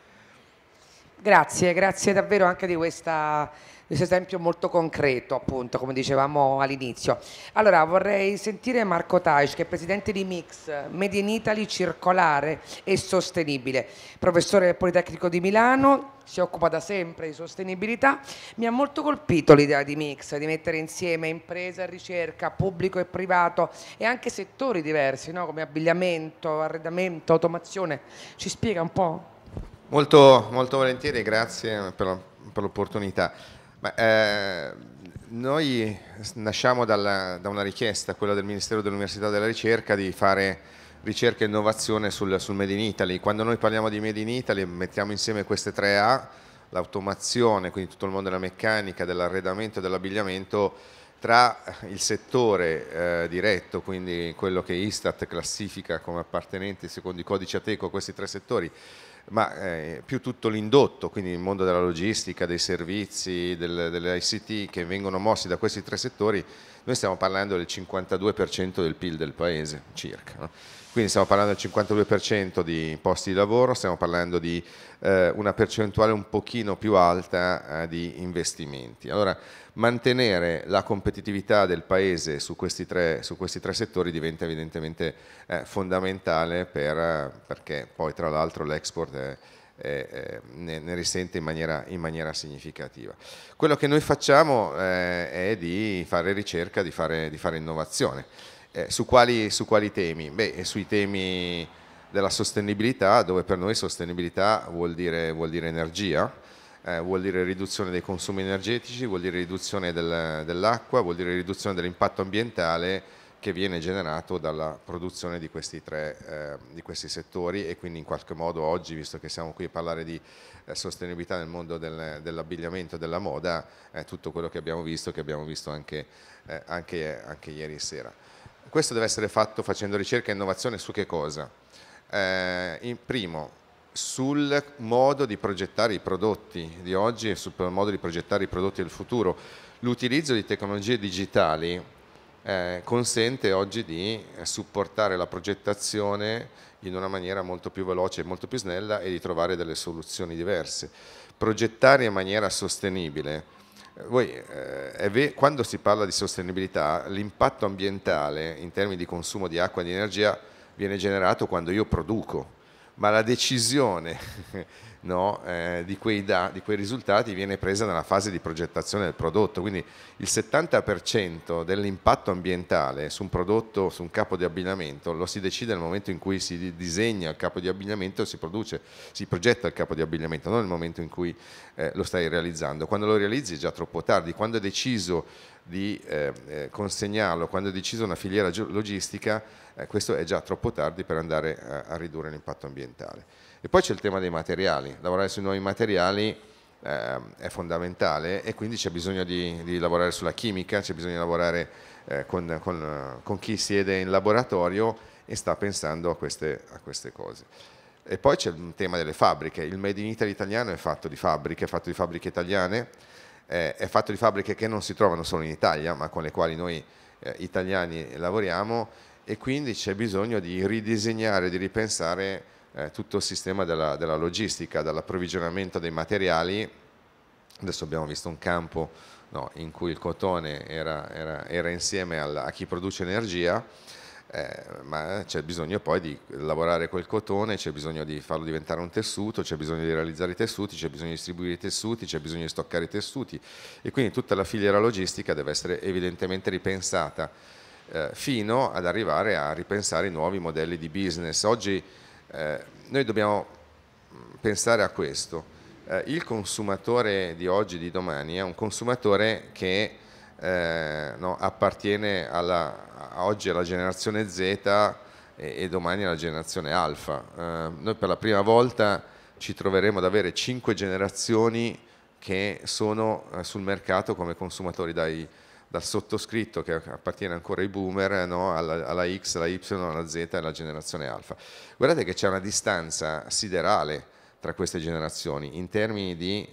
Speaker 1: Grazie, grazie davvero anche di questa questo esempio molto concreto, appunto, come dicevamo all'inizio. Allora, vorrei sentire Marco Taj, che è presidente di Mix, Made in Italy circolare e sostenibile, professore del Politecnico di Milano, si occupa da sempre di sostenibilità. Mi ha molto colpito l'idea di Mix, di mettere insieme impresa ricerca, pubblico e privato e anche settori diversi, no? come abbigliamento, arredamento, automazione. Ci spiega un po'?
Speaker 6: Molto, molto volentieri, grazie per, l'opportunità. Ma, eh, noi nasciamo dalla, da una richiesta, quella del Ministero dell'Università e della Ricerca, di fare ricerca e innovazione sul, sul Made in Italy. Quando noi parliamo di Made in Italy mettiamo insieme queste tre A, l'automazione, quindi tutto il mondo della meccanica, dell'arredamento, e dell'abbigliamento, tra il settore eh, diretto, quindi quello che Istat classifica come appartenente secondo i codici ateco a questi tre settori, ma eh, più tutto l'indotto, quindi il mondo della logistica, dei servizi, del, ICT che vengono mossi da questi tre settori, noi stiamo parlando del 52% del PIL del paese circa. No? Quindi stiamo parlando del 52% di posti di lavoro, stiamo parlando di eh, una percentuale un pochino più alta eh, di investimenti. Allora, mantenere la competitività del Paese su questi tre, su questi tre settori diventa evidentemente eh, fondamentale per, perché poi tra l'altro l'export ne, ne, risente in maniera, in maniera, significativa. Quello che noi facciamo eh, è di fare ricerca, di fare, di fare innovazione. Eh, su, quali, su, quali, temi? Beh, eh, sui temi della sostenibilità, dove per noi sostenibilità vuol dire, vuol dire energia, eh, vuol dire riduzione dei consumi energetici, vuol dire riduzione del, dell'acqua, vuol dire riduzione dell'impatto ambientale che viene generato dalla produzione di questi tre eh, di questi settori e quindi in qualche modo oggi, visto che siamo qui a parlare di eh, sostenibilità nel mondo del, dell'abbigliamento e della moda, è eh, tutto quello che abbiamo visto, che abbiamo visto anche, eh, anche, anche ieri sera. Questo deve essere fatto facendo ricerca e innovazione su che cosa? Eh, in primo, sul modo di progettare i prodotti di oggi e sul modo di progettare i prodotti del futuro. L'utilizzo di tecnologie digitali eh, consente oggi di eh, supportare la progettazione in una maniera molto più veloce e molto più snella e di trovare delle soluzioni diverse. Progettare in maniera sostenibile. Eh, voi, eh, quando si parla di sostenibilità, l'impatto ambientale in termini di consumo di acqua e di energia viene generato quando io produco ma la decisione (laughs) no, eh, di, quei da, di, quei risultati viene presa nella fase di progettazione del prodotto, quindi il 70% dell'impatto ambientale su un prodotto, su un capo di abbinamento, lo si decide nel momento in cui si disegna il capo di abbinamento e si produce, si progetta il capo di abbinamento, non nel momento in cui eh, lo stai realizzando. Quando lo realizzi è già troppo tardi, quando è deciso di ehm, eh, consegnarlo quando è decisa una filiera logistica, eh, questo è già troppo tardi per andare a, a ridurre l'impatto ambientale. E poi c'è il tema dei materiali, lavorare sui nuovi materiali eh, è fondamentale e quindi c'è bisogno di, di, lavorare sulla chimica, c'è bisogno di lavorare eh, con, con, con, chi siede in laboratorio e sta pensando a queste, a queste cose. E poi c'è il tema delle fabbriche, il Made in Italy italiano è fatto di fabbriche, è fatto di fabbriche italiane, eh, è fatto di fabbriche che non si trovano solo in Italia, ma con le quali noi eh, italiani lavoriamo e quindi c'è bisogno di ridisegnare, di ripensare eh, tutto il sistema della, della logistica, dall'approvvigionamento dei materiali. Adesso abbiamo visto un campo no, in cui il cotone era, era, era insieme alla, a chi produce energia eh, ma c'è bisogno poi di lavorare quel cotone, c'è bisogno di farlo diventare un tessuto, c'è bisogno di realizzare i tessuti, c'è bisogno di distribuire i tessuti, c'è bisogno di stoccare i tessuti e quindi tutta la filiera logistica deve essere evidentemente ripensata eh, fino ad arrivare a ripensare i nuovi modelli di business. Oggi eh, noi dobbiamo pensare a questo. Eh, il consumatore di oggi, e di domani, è un consumatore che eh, no, appartiene alla, oggi alla generazione Z e, e domani alla generazione alfa. Eh, noi per la prima volta ci troveremo ad avere cinque generazioni che sono eh, sul mercato come consumatori dai, dal sottoscritto che appartiene ancora ai boomer, no? alla, alla, X, alla Y, alla Z e alla generazione alfa. Guardate che c'è una distanza siderale tra queste generazioni in termini di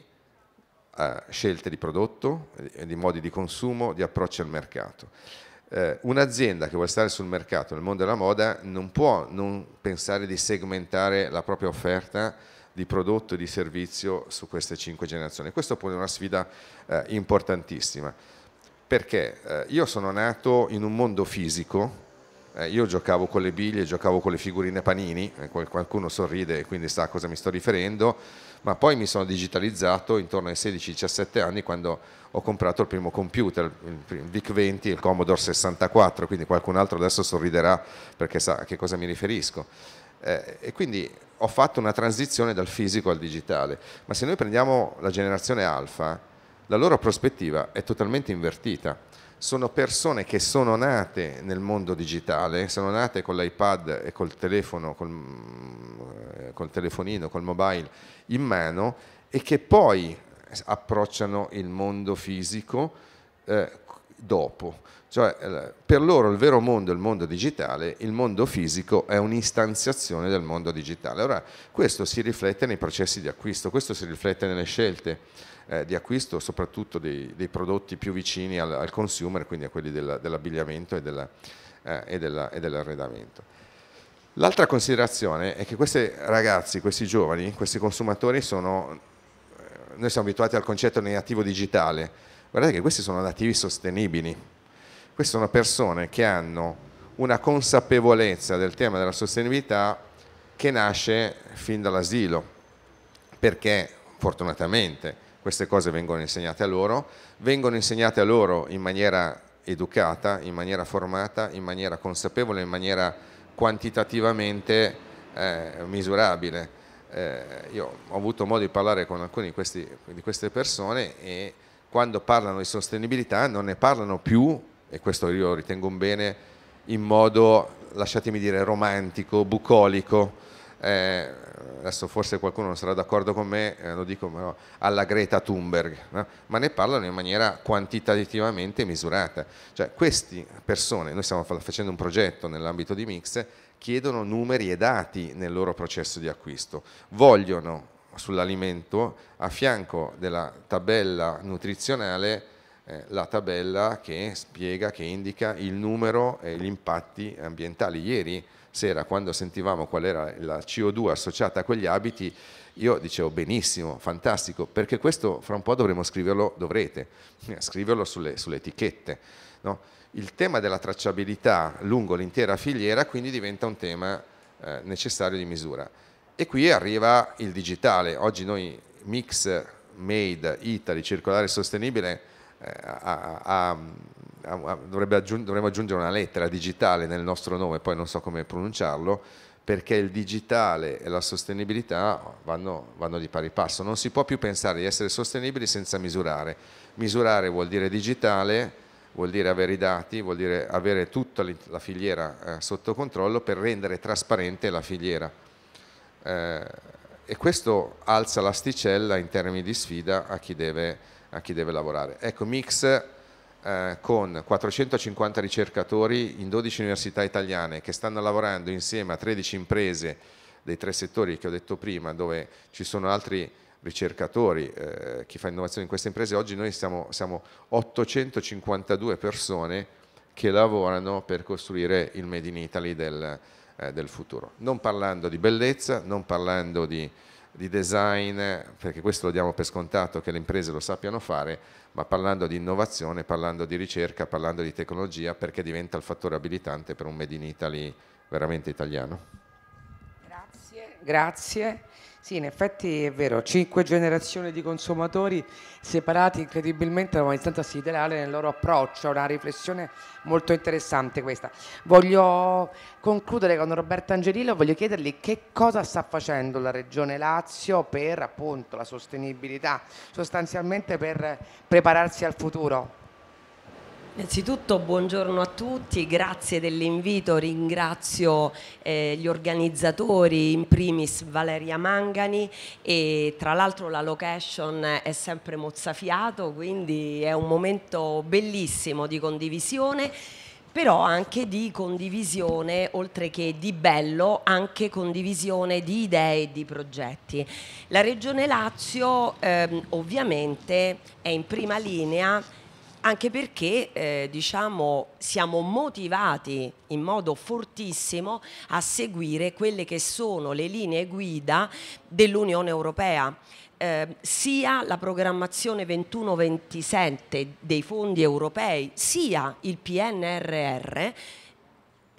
Speaker 6: scelte di prodotto, eh, di modi di consumo, di approcci al mercato. Eh, un'azienda che vuole stare sul mercato nel mondo della moda non può non pensare di segmentare la propria offerta di prodotto e di servizio su queste cinque generazioni. Questo pone una sfida eh, importantissima, perché eh, io sono nato in un mondo fisico, eh, io giocavo con le biglie, giocavo con le figurine panini, eh, qualcuno sorride e quindi sa a cosa mi sto riferendo, ma poi mi sono digitalizzato intorno ai 16-17 anni quando ho comprato il primo computer, il VIC 20, il Commodore 64, quindi qualcun altro adesso sorriderà perché sa a che cosa mi riferisco. Eh, e quindi ho fatto una transizione dal fisico al digitale, ma se noi prendiamo la generazione alfa, la loro prospettiva è totalmente invertita. Sono persone che sono nate nel mondo digitale, sono nate con l'iPad e col telefono, col, mm, eh, col telefonino, col mobile, in mano e che poi eh, approcciano il mondo fisico eh, dopo. Cioè, eh, per loro il vero mondo è il mondo digitale, il mondo fisico è un'istanziazione del mondo digitale. Ora, questo si riflette nei processi di acquisto, questo si riflette nelle scelte eh, di acquisto, soprattutto dei, dei prodotti più vicini al, al, consumer, quindi a quelli della, dell'abbigliamento e, della, eh, e, della, e dell'arredamento. L'altra considerazione è che questi ragazzi, questi giovani, questi consumatori sono, eh, noi siamo abituati al concetto negativo digitale, guardate che questi sono nativi sostenibili, queste sono persone che hanno una consapevolezza del tema della sostenibilità che nasce fin dall'asilo, perché fortunatamente queste cose vengono insegnate a loro, vengono insegnate a loro in maniera educata, in maniera formata, in maniera consapevole, in maniera quantitativamente eh, misurabile. Eh, io ho avuto modo di parlare con alcune di, questi, di, queste persone e quando parlano di sostenibilità non ne parlano più, e questo io ritengo un bene, in modo, lasciatemi dire, romantico, bucolico. Eh, adesso forse qualcuno non sarà d'accordo con me, eh, lo dico no, alla Greta Thunberg, no? ma ne parlano in maniera quantitativamente misurata. Cioè queste persone, noi stiamo facendo un progetto nell'ambito di Mix, chiedono numeri e dati nel loro processo di acquisto, vogliono sull'alimento a fianco della tabella nutrizionale eh, la tabella che spiega, che indica il numero e gli impatti ambientali. Ieri sera quando sentivamo qual era la CO2 associata a quegli abiti, io dicevo benissimo, fantastico, perché questo fra un po' dovremo scriverlo, dovrete eh, scriverlo sulle, sulle etichette. No? Il tema della tracciabilità lungo l'intera filiera quindi diventa un tema eh, necessario di misura. E qui arriva il digitale. Oggi noi Mix Made Italy, circolare sostenibile, eh, ha, ha aggiung- dovremmo aggiungere una lettera digitale nel nostro nome, poi non so come pronunciarlo, perché il digitale e la sostenibilità vanno, vanno, di pari passo. Non si può più pensare di essere sostenibili senza misurare. Misurare vuol dire digitale, vuol dire avere i dati, vuol dire avere tutta la filiera eh, sotto controllo per rendere trasparente la filiera. Eh, e questo alza l'asticella in termini di sfida a chi deve, a chi deve lavorare. Ecco, Mix eh, con 450 ricercatori in 12 università italiane che stanno lavorando insieme a 13 imprese dei tre settori che ho detto prima, dove ci sono altri ricercatori, eh, chi fa innovazione in queste imprese, oggi noi siamo, siamo 852 persone che lavorano per costruire il Made in Italy del, eh, del futuro. Non parlando di bellezza, non parlando di, di design, perché questo lo diamo per scontato che le imprese lo sappiano fare, ma parlando di innovazione, parlando di ricerca, parlando di tecnologia, perché diventa il fattore abilitante per un Made in Italy veramente italiano.
Speaker 5: Grazie,
Speaker 1: grazie. Sì, in effetti è vero, cinque generazioni di consumatori separati incredibilmente da una distanza siderale nel loro approccio, una riflessione molto interessante questa. Voglio concludere con Roberto Angelillo, voglio chiedergli che cosa sta facendo la Regione Lazio per appunto la sostenibilità, sostanzialmente per prepararsi al futuro.
Speaker 7: Innanzitutto buongiorno a tutti, grazie dell'invito, ringrazio eh, gli organizzatori, in primis Valeria Mangani e tra l'altro la location è sempre mozzafiato, quindi è un momento bellissimo di condivisione però anche di condivisione, oltre che di bello, anche condivisione di idee e di progetti. La Regione Lazio ehm, ovviamente è in prima linea anche perché eh, diciamo, siamo motivati in modo fortissimo a seguire quelle che sono le linee guida dell'Unione Europea. Eh, sia la programmazione 21-27 dei fondi europei, sia il PNRR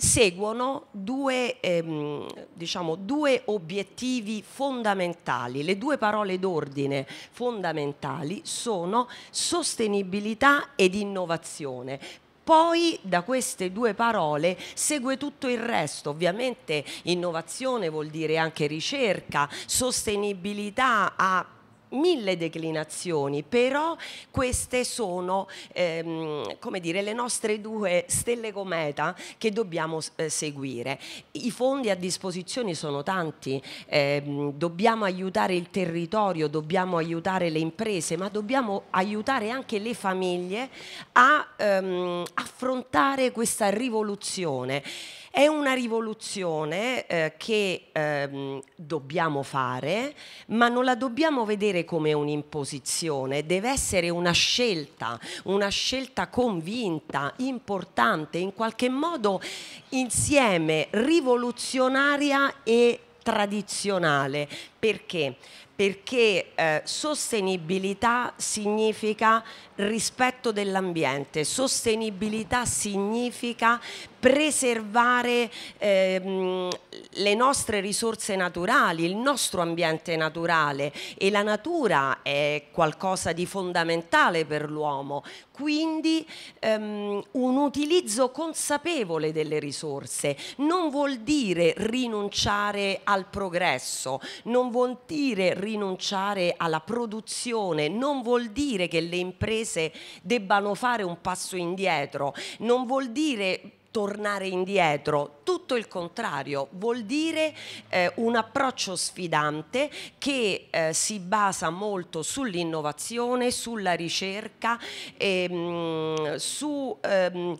Speaker 7: seguono due, ehm, diciamo, due obiettivi fondamentali. Le due parole d'ordine fondamentali sono sostenibilità ed innovazione. Poi da queste due parole segue tutto il resto, ovviamente innovazione vuol dire anche ricerca, sostenibilità ha mille declinazioni, però queste sono ehm, come dire, le nostre due stelle cometa che dobbiamo eh, seguire. I fondi a disposizione sono tanti, ehm, dobbiamo aiutare il territorio, dobbiamo aiutare le imprese, ma dobbiamo aiutare anche le famiglie a ehm, affrontare questa rivoluzione. È una rivoluzione eh, che ehm, dobbiamo fare, ma non la dobbiamo vedere come un'imposizione, deve essere una scelta, una scelta convinta, importante, in qualche modo insieme rivoluzionaria e tradizionale. Perché? Perché eh, sostenibilità significa rispetto dell'ambiente, sostenibilità significa preservare ehm, le nostre risorse naturali, il nostro ambiente naturale e la natura è qualcosa di fondamentale per l'uomo, quindi ehm, un utilizzo consapevole delle risorse non vuol dire rinunciare al progresso, non vuol dire rinunciare alla produzione, non vuol dire che le imprese debbano fare un passo indietro, non vuol dire tornare indietro, tutto il contrario, vuol dire eh, un approccio sfidante che eh, si basa molto sull'innovazione, sulla ricerca, ehm, su... Ehm,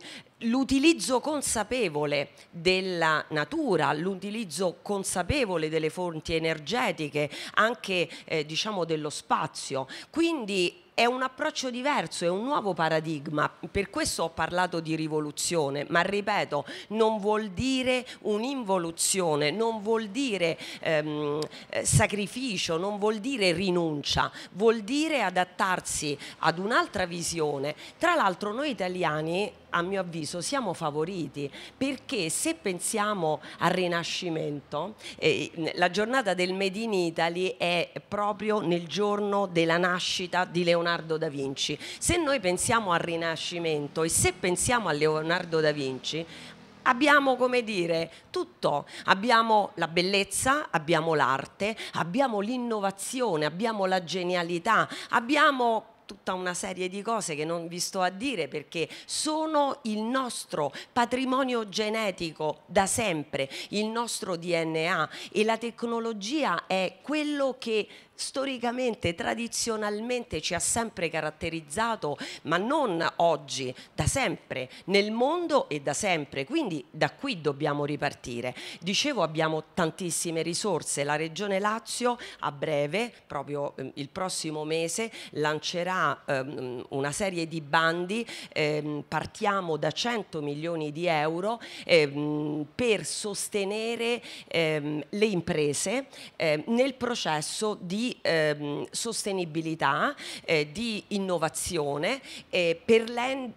Speaker 7: consapevole della natura, l'utilizzo consapevole delle fonti energetiche, anche eh, diciamo dello spazio. Quindi è un approccio diverso, è un nuovo paradigma. Per questo ho parlato di rivoluzione, ma ripeto, non vuol dire un'involuzione, non vuol dire ehm, sacrificio, non vuol dire rinuncia, vuol dire adattarsi ad un'altra visione. Tra l'altro noi italiani a mio avviso siamo favoriti perché se pensiamo al Rinascimento, eh, la giornata del Made in Italy è proprio nel giorno della nascita di Leonardo da Vinci. Se noi pensiamo al Rinascimento e se pensiamo a Leonardo da Vinci, abbiamo come dire tutto, abbiamo la bellezza, abbiamo l'arte, abbiamo l'innovazione, abbiamo la genialità, abbiamo tutta una serie di cose che non vi sto a dire perché sono il nostro patrimonio genetico da sempre, il nostro DNA e la tecnologia è quello che storicamente, tradizionalmente ci ha sempre caratterizzato, ma non oggi, da sempre, nel mondo e da sempre. Quindi da qui dobbiamo ripartire. Dicevo abbiamo tantissime risorse, la Regione Lazio a breve, proprio ehm, il prossimo mese, lancerà ehm, una serie di bandi, ehm, partiamo da 100 milioni di euro per sostenere le imprese nel processo di ehm, sostenibilità, eh, di innovazione eh, per,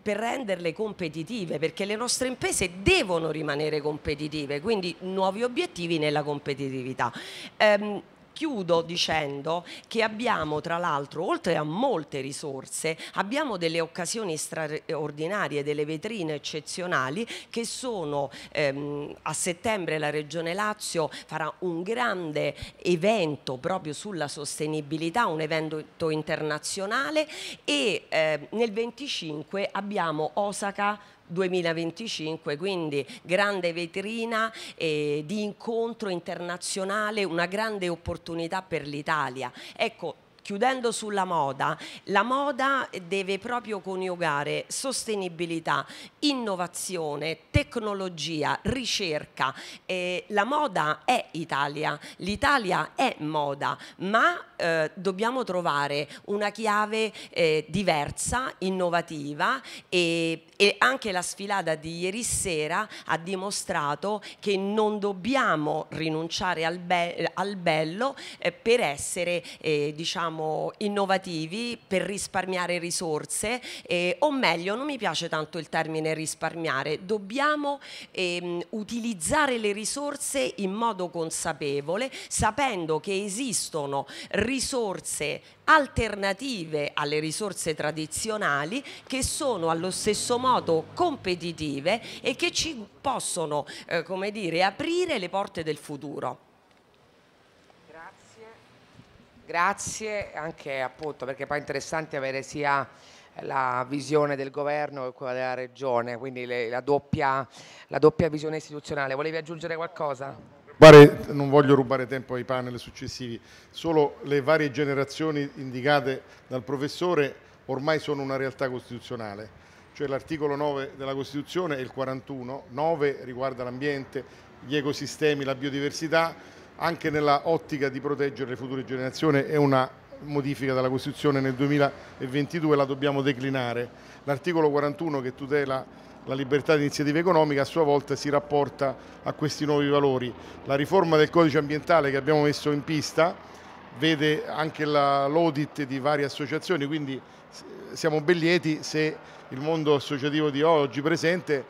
Speaker 7: per, renderle competitive, perché le nostre imprese devono rimanere competitive, quindi nuovi obiettivi nella competitività. Ehm, Chiudo dicendo che abbiamo tra l'altro, oltre a molte risorse, abbiamo delle occasioni straordinarie, delle vetrine eccezionali che sono ehm, a settembre la Regione Lazio farà un grande evento proprio sulla sostenibilità, un evento internazionale e eh, nel 25 abbiamo Osaka 2025, quindi grande vetrina eh, di incontro internazionale, una grande opportunità per l'Italia. Ecco, chiudendo sulla moda, la moda deve proprio coniugare sostenibilità, innovazione, tecnologia, ricerca. Eh, la moda è Italia, l'Italia è moda, ma eh, dobbiamo trovare una chiave eh, diversa, innovativa e, e anche la sfilata di ieri sera ha dimostrato che non dobbiamo rinunciare al, be al bello eh, per essere eh, diciamo siamo innovativi per risparmiare risorse, eh, o meglio, non mi piace tanto il termine risparmiare, dobbiamo ehm, utilizzare le risorse in modo consapevole, sapendo che esistono risorse alternative alle risorse tradizionali che sono allo stesso modo competitive e che ci possono eh, come dire, aprire le porte del futuro. Grazie, anche appunto perché poi è interessante
Speaker 1: avere sia la visione del governo e quella della regione, quindi le, la, doppia, la, doppia, visione istituzionale. Volevi aggiungere qualcosa?
Speaker 2: non voglio rubare tempo ai panel successivi, solo le varie generazioni indicate dal professore ormai sono una realtà costituzionale, cioè l'articolo 9 della Costituzione è il 41, 9 riguarda l'ambiente, gli ecosistemi, la biodiversità, anche nella ottica di proteggere le future generazioni è una modifica della Costituzione nel 2022 la dobbiamo declinare. L'articolo 41 che tutela la libertà di iniziativa economica a sua volta si rapporta a questi nuovi valori. La riforma del codice ambientale che abbiamo messo in pista vede anche l'audit di varie associazioni, quindi siamo ben lieti se il mondo associativo di oggi presente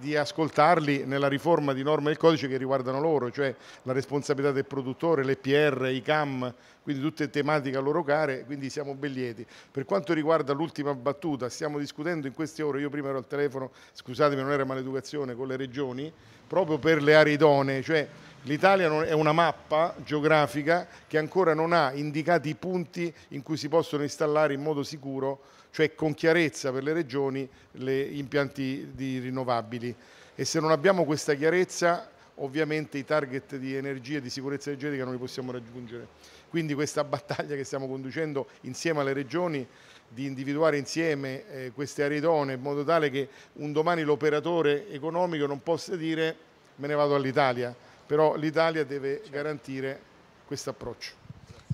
Speaker 2: di ascoltarli nella riforma di norme del codice che riguardano loro, cioè la responsabilità del produttore, le PR, i CAM, quindi tutte tematiche a loro care, quindi siamo ben lieti. Per quanto riguarda l'ultima battuta, stiamo discutendo in queste ore, io prima ero al telefono, scusatemi non era maleducazione, con le regioni, proprio per le aree idonee, cioè l'Italia è una mappa geografica che ancora non ha indicati i punti in cui si possono installare in modo sicuro cioè con chiarezza per le regioni gli impianti di rinnovabili. E se non abbiamo questa chiarezza ovviamente i target di energia e di sicurezza energetica non li possiamo raggiungere. Quindi questa battaglia che stiamo conducendo insieme alle regioni di individuare insieme eh, queste aree idonee in modo tale che un domani l'operatore economico non possa dire me ne vado all'Italia, però l'Italia deve certo. garantire questo approccio.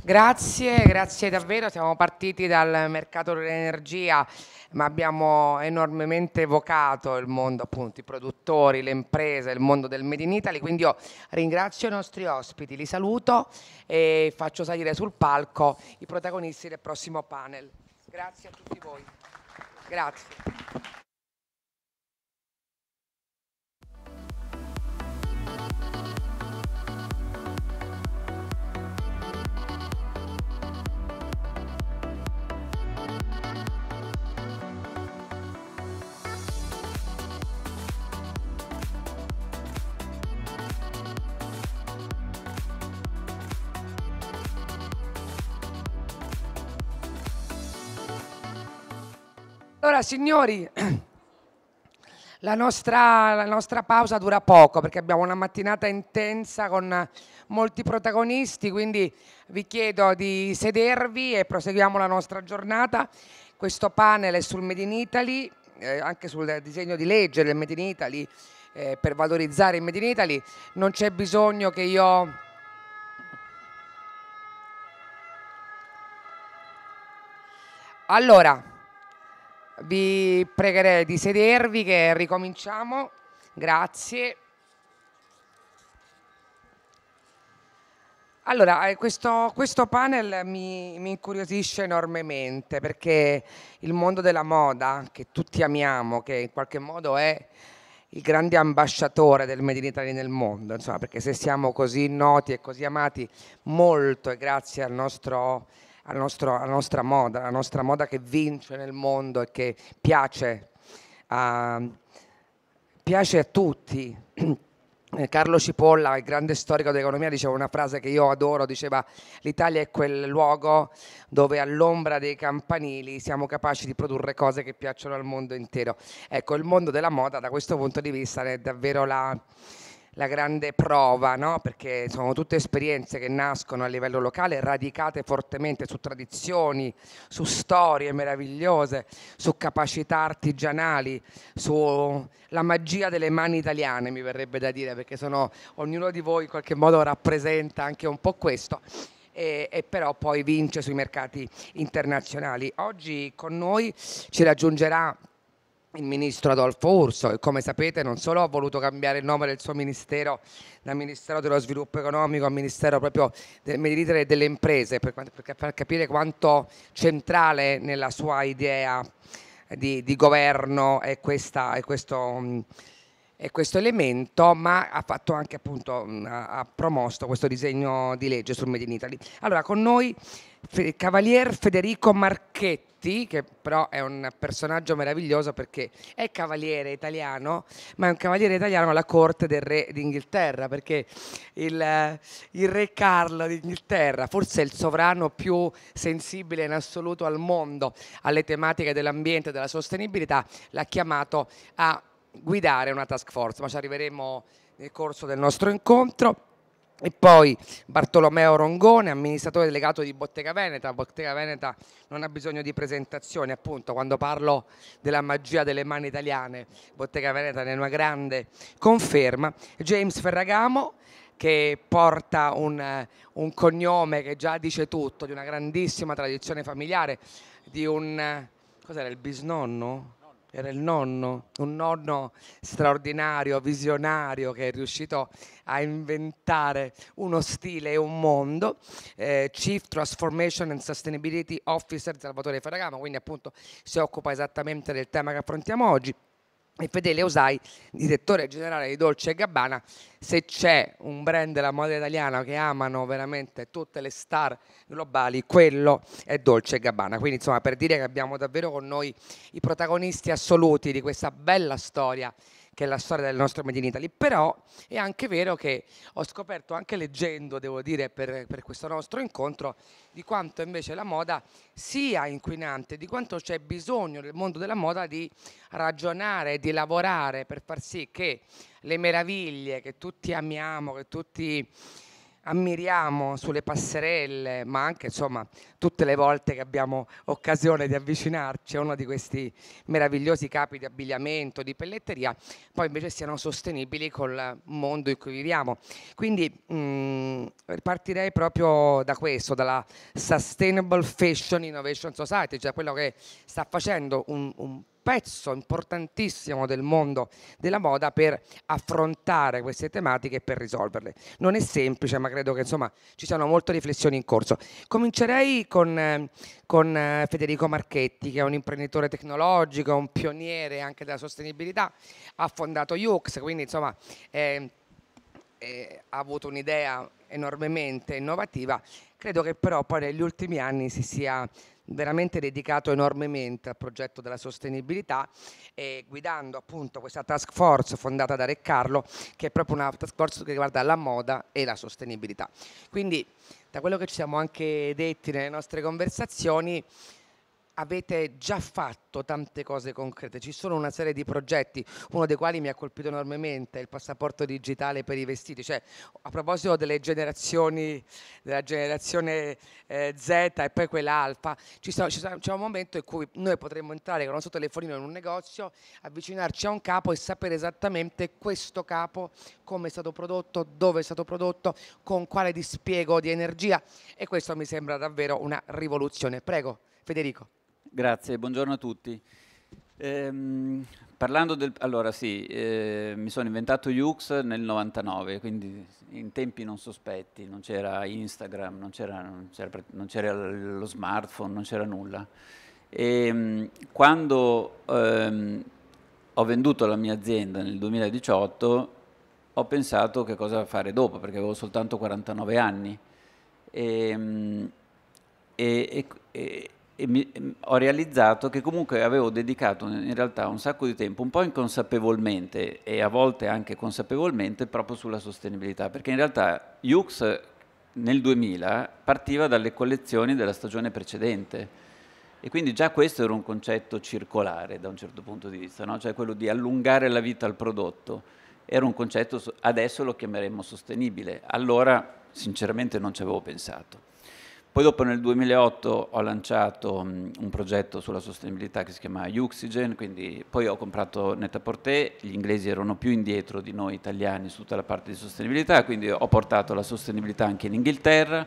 Speaker 1: Grazie, grazie davvero. Siamo partiti dal mercato dell'energia, ma abbiamo enormemente evocato il mondo, appunto, i produttori, le imprese, il mondo del Made in Italy. Quindi io ringrazio i nostri ospiti, li saluto e faccio salire sul palco i protagonisti del prossimo panel. Grazie a tutti voi. Grazie. Allora, signori, (clears throat) la nostra, la nostra, pausa dura poco perché abbiamo una mattinata intensa con molti protagonisti, quindi vi chiedo di sedervi e proseguiamo la nostra giornata. Questo panel è sul Made in Italy, eh, anche sul disegno di legge del Made in Italy, eh, per valorizzare il Made in Italy. Non c'è bisogno che io... Allora, vi pregherei di sedervi che ricominciamo. Grazie. Allora, eh, questo, questo panel mi, mi, incuriosisce enormemente perché il mondo della moda, che tutti amiamo, che in qualche modo è il grande ambasciatore del Made in Italy nel mondo, insomma, perché se siamo così noti e così amati, molto e grazie al nostro alla nostra, alla nostra moda, la nostra moda che vince nel mondo e che piace a, piace a tutti. Eh, Carlo Cipolla, il grande storico dell'economia, diceva una frase che io adoro, diceva l'Italia è quel luogo dove all'ombra dei campanili siamo capaci di produrre cose che piacciono al mondo intero. Ecco, il mondo della moda da questo punto di vista è davvero la, la grande prova, no? perché sono tutte esperienze che nascono a livello locale, radicate fortemente su tradizioni, su storie meravigliose, su capacità artigianali, sulla magia delle mani italiane, mi verrebbe da dire, perché sono, ognuno di voi in qualche modo rappresenta anche un po' questo. E, e, però poi vince sui mercati internazionali. Oggi con noi ci raggiungerà il ministro Adolfo Urso, che come sapete non solo ha voluto cambiare il nome del suo ministero da Ministero dello Sviluppo Economico a Ministero proprio del Mediterraneo e delle Imprese, per, per, per, capire quanto centrale nella sua idea di, di governo è, questa, è, questo, è, questo, elemento, ma ha fatto anche appunto, ha promosso questo disegno di legge sul Made in Italy. Allora, con noi Cavalier Federico Marchetti, che però è un personaggio meraviglioso perché è cavaliere italiano, ma è un cavaliere italiano alla corte del re d'Inghilterra, perché il, il re Carlo d'Inghilterra, forse il sovrano più sensibile in assoluto al mondo alle tematiche dell'ambiente e della sostenibilità, l'ha chiamato a guidare una task force, ma ci arriveremo nel corso del nostro incontro. E poi Bartolomeo Rongone, amministratore delegato di Bottega Veneta. Bottega Veneta non ha bisogno di presentazioni, appunto, quando parlo della magia delle mani italiane, Bottega Veneta ne è una grande conferma. James Ferragamo, che porta un, un cognome che già dice tutto, di una grandissima tradizione familiare, di un... cos'era, il bisnonno? era il nonno, un nonno straordinario, visionario che è riuscito a inventare uno stile e un mondo, eh, Chief Transformation and Sustainability Officer di Salvatore Ferragamo, quindi appunto si occupa esattamente del tema che affrontiamo oggi. E Fedele Osai, direttore generale di Dolce Gabbana, se c'è un brand della moda italiana che amano veramente tutte le star globali, quello è Dolce Gabbana. Quindi insomma per dire che abbiamo davvero con noi i protagonisti assoluti di questa bella storia che è la storia del nostro Made in Italy, però è anche vero che ho scoperto anche leggendo, devo dire, per, per questo nostro incontro, di quanto invece la moda sia inquinante, di quanto c'è bisogno nel mondo della moda di ragionare, di lavorare per far sì che le meraviglie che tutti amiamo, che tutti ammiriamo sulle passerelle, ma anche insomma tutte le volte che abbiamo occasione di avvicinarci a uno di questi meravigliosi capi di abbigliamento, di pelletteria, poi invece siano sostenibili col mondo in cui viviamo. Quindi mh, mm, partirei proprio da questo, dalla Sustainable Fashion Innovation Society, cioè quello che sta facendo un, un pezzo importantissimo del mondo della moda per affrontare queste tematiche e per risolverle. Non è semplice, ma credo che insomma ci siano molte riflessioni in corso. Comincerei con, eh, con eh, Federico Marchetti, che è un imprenditore tecnologico, un pioniere anche della sostenibilità, ha fondato Yux, quindi insomma... Eh, eh, ha avuto un'idea enormemente innovativa, credo che però poi negli ultimi anni si sia veramente dedicato enormemente al progetto della sostenibilità e eh, guidando appunto questa task force fondata da Re Carlo che è proprio una task force che riguarda la moda e la sostenibilità. Quindi da quello che ci siamo anche detti nelle nostre conversazioni avete già fatto tante cose concrete, ci sono una serie di progetti, uno dei quali mi ha colpito enormemente, il passaporto digitale per i vestiti, cioè a proposito delle generazioni, della generazione eh, Z e poi quella alfa, c'è un momento in cui noi potremmo entrare con il nostro telefonino in un negozio, avvicinarci a un capo e sapere esattamente questo capo, come è stato prodotto, dove è stato prodotto, con quale dispiego di energia e questo mi sembra davvero una rivoluzione. Prego, Federico.
Speaker 8: Grazie, buongiorno a tutti. Ehm, parlando del... Allora sì, eh, mi sono inventato Yux nel 99, quindi in tempi non sospetti, non c'era Instagram, non c'era, lo smartphone, non c'era nulla. E, ehm, quando ehm, ho venduto la mia azienda nel 2018 ho pensato che cosa fare dopo, perché avevo soltanto 49 anni. Ehm, e, e, e e mi, ho realizzato che comunque avevo dedicato in realtà un sacco di tempo, un po' inconsapevolmente e a volte anche consapevolmente, proprio sulla sostenibilità, perché in realtà Yux nel 2000 partiva dalle collezioni della stagione precedente. E quindi già questo era un concetto circolare da un certo punto di vista, no? cioè quello di allungare la vita al prodotto. Era un concetto, adesso lo chiameremmo sostenibile, allora sinceramente non ci avevo pensato. Poi dopo nel 2008 ho lanciato mm, un progetto sulla sostenibilità che si chiama Uxygen, quindi poi ho comprato Net-a-Porter, gli inglesi erano più indietro di noi italiani su tutta la parte di sostenibilità, quindi ho portato la sostenibilità anche in Inghilterra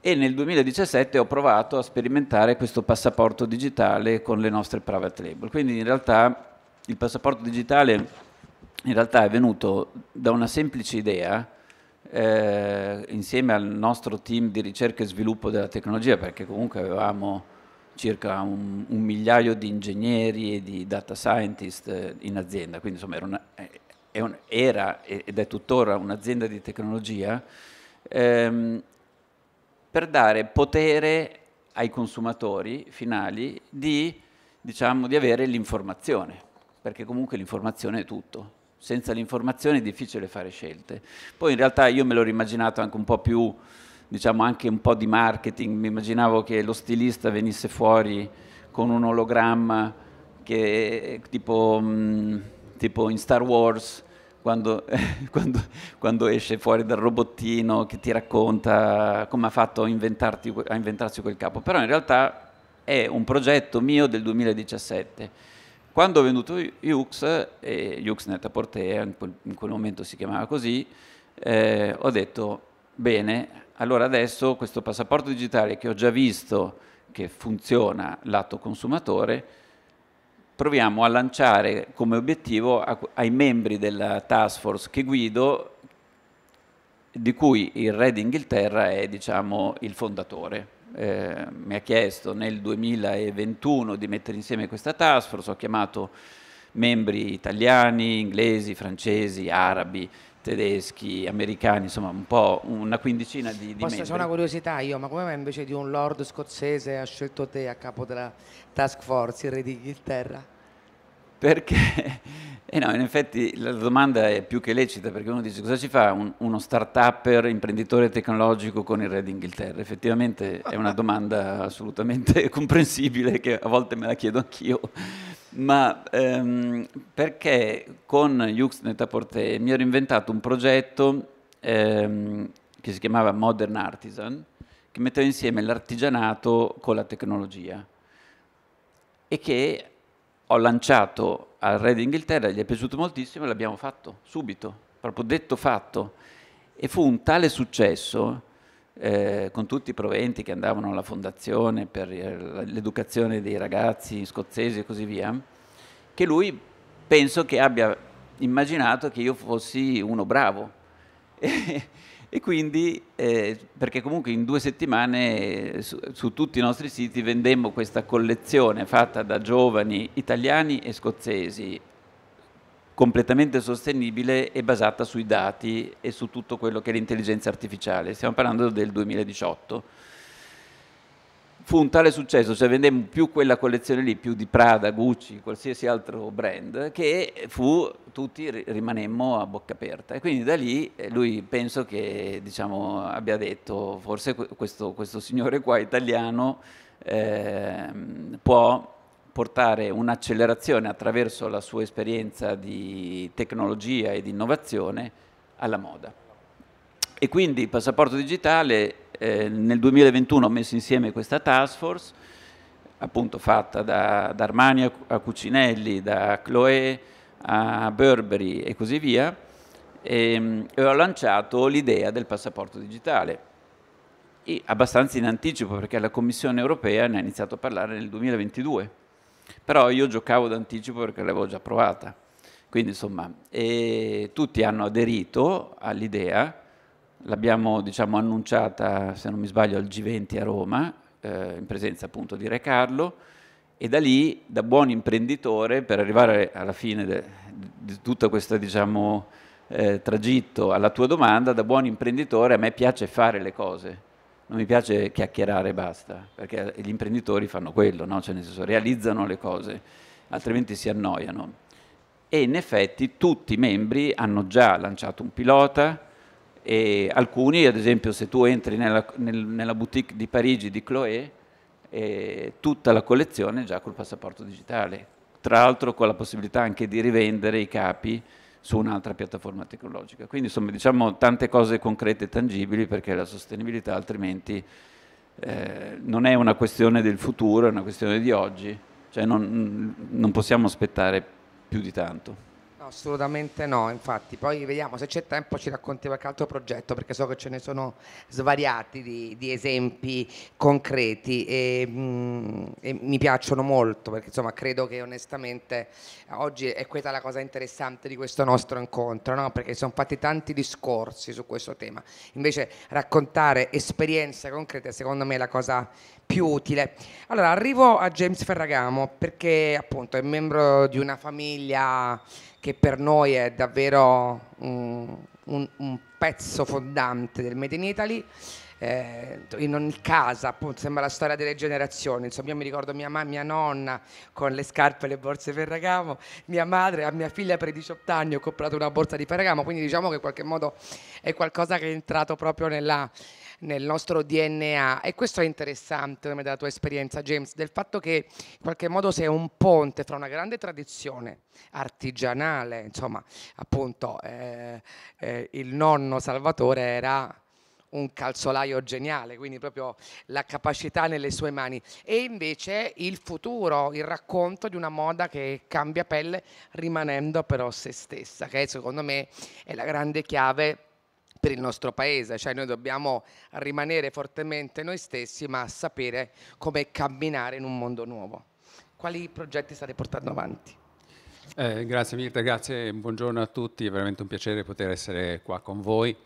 Speaker 8: e nel 2017 ho provato a sperimentare questo passaporto digitale con le nostre private label. Quindi in realtà il passaporto digitale in realtà è venuto da una semplice idea eh, insieme al nostro team di ricerca e sviluppo della tecnologia, perché comunque avevamo circa un, un migliaio di ingegneri e di data scientist eh, in azienda, quindi insomma era, una, eh, era ed è tuttora un'azienda di tecnologia, ehm, per dare potere ai consumatori finali di, diciamo, di avere l'informazione, perché comunque l'informazione è tutto senza l'informazione è difficile fare scelte. Poi in realtà io me l'ho rimaginato anche un po' più, diciamo anche un po' di marketing, mi immaginavo che lo stilista venisse fuori con un ologramma che tipo, mh, mm, tipo in Star Wars, quando, (laughs) quando, quando, esce fuori dal robottino che ti racconta come ha fatto a, a inventarsi quel capo. Però in realtà è un progetto mio del 2017 quando ho venduto Ux, e Uxnet a Portea, in quel, in quel momento si chiamava così, eh, ho detto, bene, allora adesso questo passaporto digitale che ho già visto che funziona lato consumatore, proviamo a lanciare come obiettivo a, ai membri della task force che guido, di cui il re d'Inghilterra è diciamo, il fondatore eh, mi ha chiesto nel 2021 di mettere insieme questa task force, ho chiamato membri italiani, inglesi, francesi, arabi, tedeschi, americani, insomma un po' una quindicina di, di Posso, membri. C'è una
Speaker 1: curiosità io, ma come mai invece di un lord scozzese ha scelto te a capo della task force, il re d'Inghilterra?
Speaker 8: perché (laughs) eh no, in effetti la domanda è più che lecita perché uno dice cosa ci fa un, uno start-upper imprenditore tecnologico con il re d'Inghilterra? Effettivamente è una domanda (laughs) assolutamente (laughs) comprensibile che a volte me la chiedo anch'io, ma ehm, perché con Juxnet a Porte mi ero inventato un progetto ehm, che si chiamava Modern Artisan che metteva insieme l'artigianato con la tecnologia e che ho lanciato al re d'Inghilterra, gli è piaciuto moltissimo e l'abbiamo fatto subito, proprio detto fatto. E fu un tale successo, eh, con tutti i proventi che andavano alla fondazione per eh, l'educazione dei ragazzi scozzesi e così via, che lui penso che abbia immaginato che io fossi uno bravo. (laughs) E quindi, eh, perché comunque in due settimane eh, su, su, tutti i nostri siti vendemmo questa collezione fatta da giovani italiani e scozzesi, completamente sostenibile e basata sui dati e su tutto quello che è l'intelligenza artificiale. Stiamo parlando del 2018 fu un tale successo, cioè vendemmo più quella collezione lì, più di Prada, Gucci, qualsiasi altro brand, che fu, tutti rimanemmo a bocca aperta. E quindi da lì eh, lui penso che diciamo, abbia detto, forse questo, questo signore qua italiano eh, può portare un'accelerazione attraverso la sua esperienza di tecnologia e di innovazione alla moda. E quindi il passaporto digitale eh, nel 2021 ho messo insieme questa task force, appunto fatta da, da Armani a Cucinelli, da Chloé a Burberry e così via, e, ehm, e ho lanciato l'idea del passaporto digitale. E abbastanza in anticipo perché la Commissione europea ne ha iniziato a parlare nel 2022, però io giocavo d'anticipo perché l'avevo già provata. Quindi insomma, eh, tutti hanno aderito all'idea, l'abbiamo diciamo, annunciata, se non mi sbaglio, al G20 a Roma, eh, in presenza appunto di Re Carlo, e da lì, da buon imprenditore, per arrivare alla fine di tutto questo diciamo, eh, tragitto alla tua domanda, da buon imprenditore a me piace fare le cose, non mi piace chiacchierare e basta, perché gli imprenditori fanno quello, no? cioè, nel senso realizzano le cose, altrimenti si annoiano. E in effetti tutti i membri hanno già lanciato un pilota, e alcuni, ad esempio, se tu entri nella, nel, nella boutique di Parigi di Chloé, eh, tutta la collezione è già col passaporto digitale, tra l'altro con la possibilità anche di rivendere i capi su un'altra piattaforma tecnologica. Quindi insomma diciamo tante cose concrete e tangibili perché la sostenibilità altrimenti eh, non è una questione del futuro, è una questione di oggi, cioè non, non possiamo aspettare più di tanto.
Speaker 1: No, assolutamente no, infatti. Poi vediamo se c'è tempo ci racconti qualche altro progetto perché so che ce ne sono svariati di, di esempi concreti e, mh, mm, e, mi piacciono molto perché insomma credo che onestamente oggi è questa la cosa interessante di questo nostro incontro, no? perché sono fatti tanti discorsi su questo tema. Invece raccontare esperienze concrete secondo me è la cosa più utile. Allora arrivo a James Ferragamo perché appunto è membro di una famiglia che per noi è davvero un, un, un pezzo fondante del Made in Italy. Eh, in ogni casa, appunto, sembra la storia delle generazioni. Insomma, io mi ricordo mia, mamma, mia nonna con le scarpe e le borse per ragamo, mia madre a mia figlia per i 18 anni ho comprato una borsa di Ferragamo. quindi diciamo che in qualche modo è qualcosa che è entrato proprio nella, nel nostro DNA e questo è interessante come dalla tua esperienza James, del fatto che in qualche modo sei un ponte fra una grande tradizione artigianale, insomma appunto eh, eh, il nonno Salvatore era un calzolaio geniale, quindi proprio la capacità nelle sue mani. E invece il futuro, il racconto di una moda che cambia pelle rimanendo però se stessa, che secondo me è la grande chiave per il nostro paese, cioè noi dobbiamo rimanere fortemente noi stessi ma sapere come camminare in un mondo nuovo. Quali progetti state portando avanti?
Speaker 9: Eh, grazie Mirta, grazie, buongiorno a tutti, è veramente un piacere poter essere qua con voi.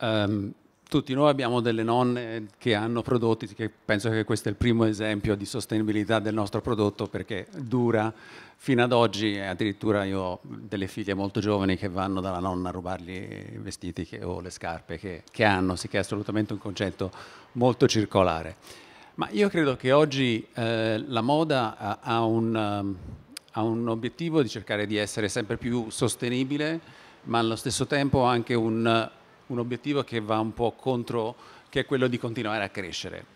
Speaker 9: Um, tutti noi abbiamo delle nonne che hanno prodotti, che penso che questo è il primo esempio di sostenibilità del nostro prodotto perché dura fino ad oggi e eh, addirittura io ho delle figlie molto giovani che vanno dalla nonna a rubargli i vestiti che, o le scarpe che, che hanno, sì che è assolutamente un concetto molto circolare. Ma io credo che oggi eh, la moda ha, ha, un, ha un obiettivo di cercare di essere sempre più sostenibile, ma allo stesso tempo anche un un obiettivo che va un po' contro, che è quello di continuare a crescere.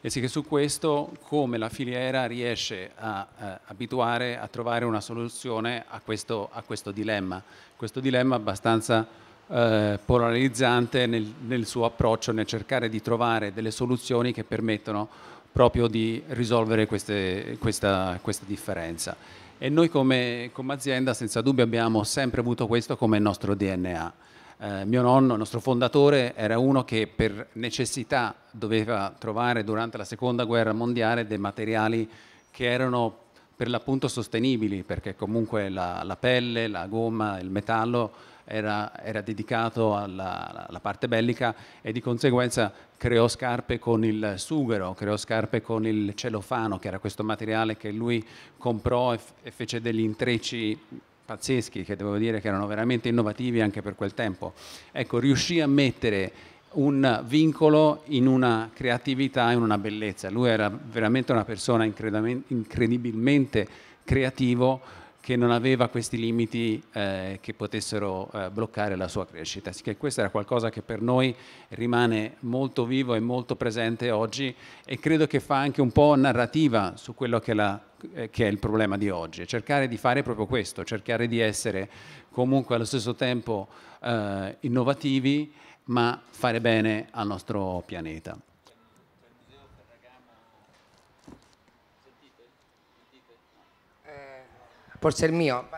Speaker 9: E sì che su questo come la filiera riesce a eh, abituare, a trovare una soluzione a questo, a questo dilemma, questo dilemma abbastanza eh, polarizzante nel, nel suo approccio, nel cercare di trovare delle soluzioni che permettono proprio di risolvere queste, questa, questa, differenza. E noi come, come azienda senza dubbio abbiamo sempre avuto questo come nostro DNA. Eh, mio nonno, il nostro fondatore, era uno che per necessità doveva trovare durante la seconda guerra mondiale dei materiali che erano per l'appunto sostenibili, perché comunque la, la pelle, la gomma, il metallo era, era dedicato alla, alla, parte bellica e di conseguenza creò scarpe con il sughero, creò scarpe con il celofano, che era questo materiale che lui comprò e, e fece degli intrecci pazzeschi che devo dire che erano veramente innovativi anche per quel tempo. Ecco, riuscì a mettere un vincolo in una creatività, in una bellezza. Lui era veramente una persona incredibilmente creativo che non aveva questi limiti eh, che potessero eh, bloccare la sua crescita. Sì, questo era qualcosa che per noi rimane molto vivo e molto presente oggi e credo che fa anche un po' narrativa su quello che è, la, eh, che è il problema di oggi, cercare di fare proprio questo, cercare di essere comunque allo stesso tempo eh, innovativi ma fare bene al nostro pianeta.
Speaker 1: Forse il mio.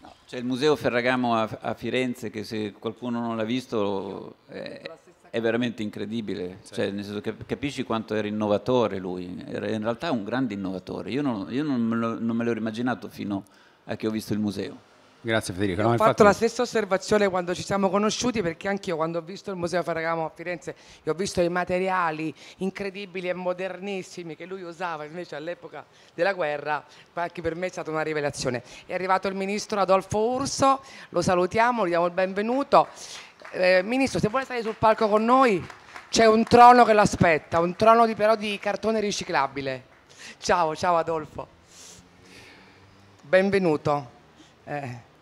Speaker 8: No, c'è il Museo Ferragamo a, a, Firenze che se qualcuno non l'ha visto eh, è, è veramente incredibile, sì. cioè, nel senso che capisci quanto era innovatore lui, era in realtà un grande innovatore, io non, io non me l'ero immaginato fino a che ho visto il museo. Grazie Federico. No, ho infatti... fatto la
Speaker 1: stessa osservazione quando ci siamo conosciuti perché anch'io quando ho visto il Museo Ferragamo a Firenze e ho visto i materiali incredibili e modernissimi che lui usava invece all'epoca della guerra, anche per me è stata una rivelazione. È arrivato il ministro Adolfo Urso, lo salutiamo, gli diamo il benvenuto. Eh, ministro, se vuole stare sul palco con noi c'è un trono che l'aspetta, un trono di, però di cartone riciclabile. Ciao, ciao Adolfo. Benvenuto. Eh.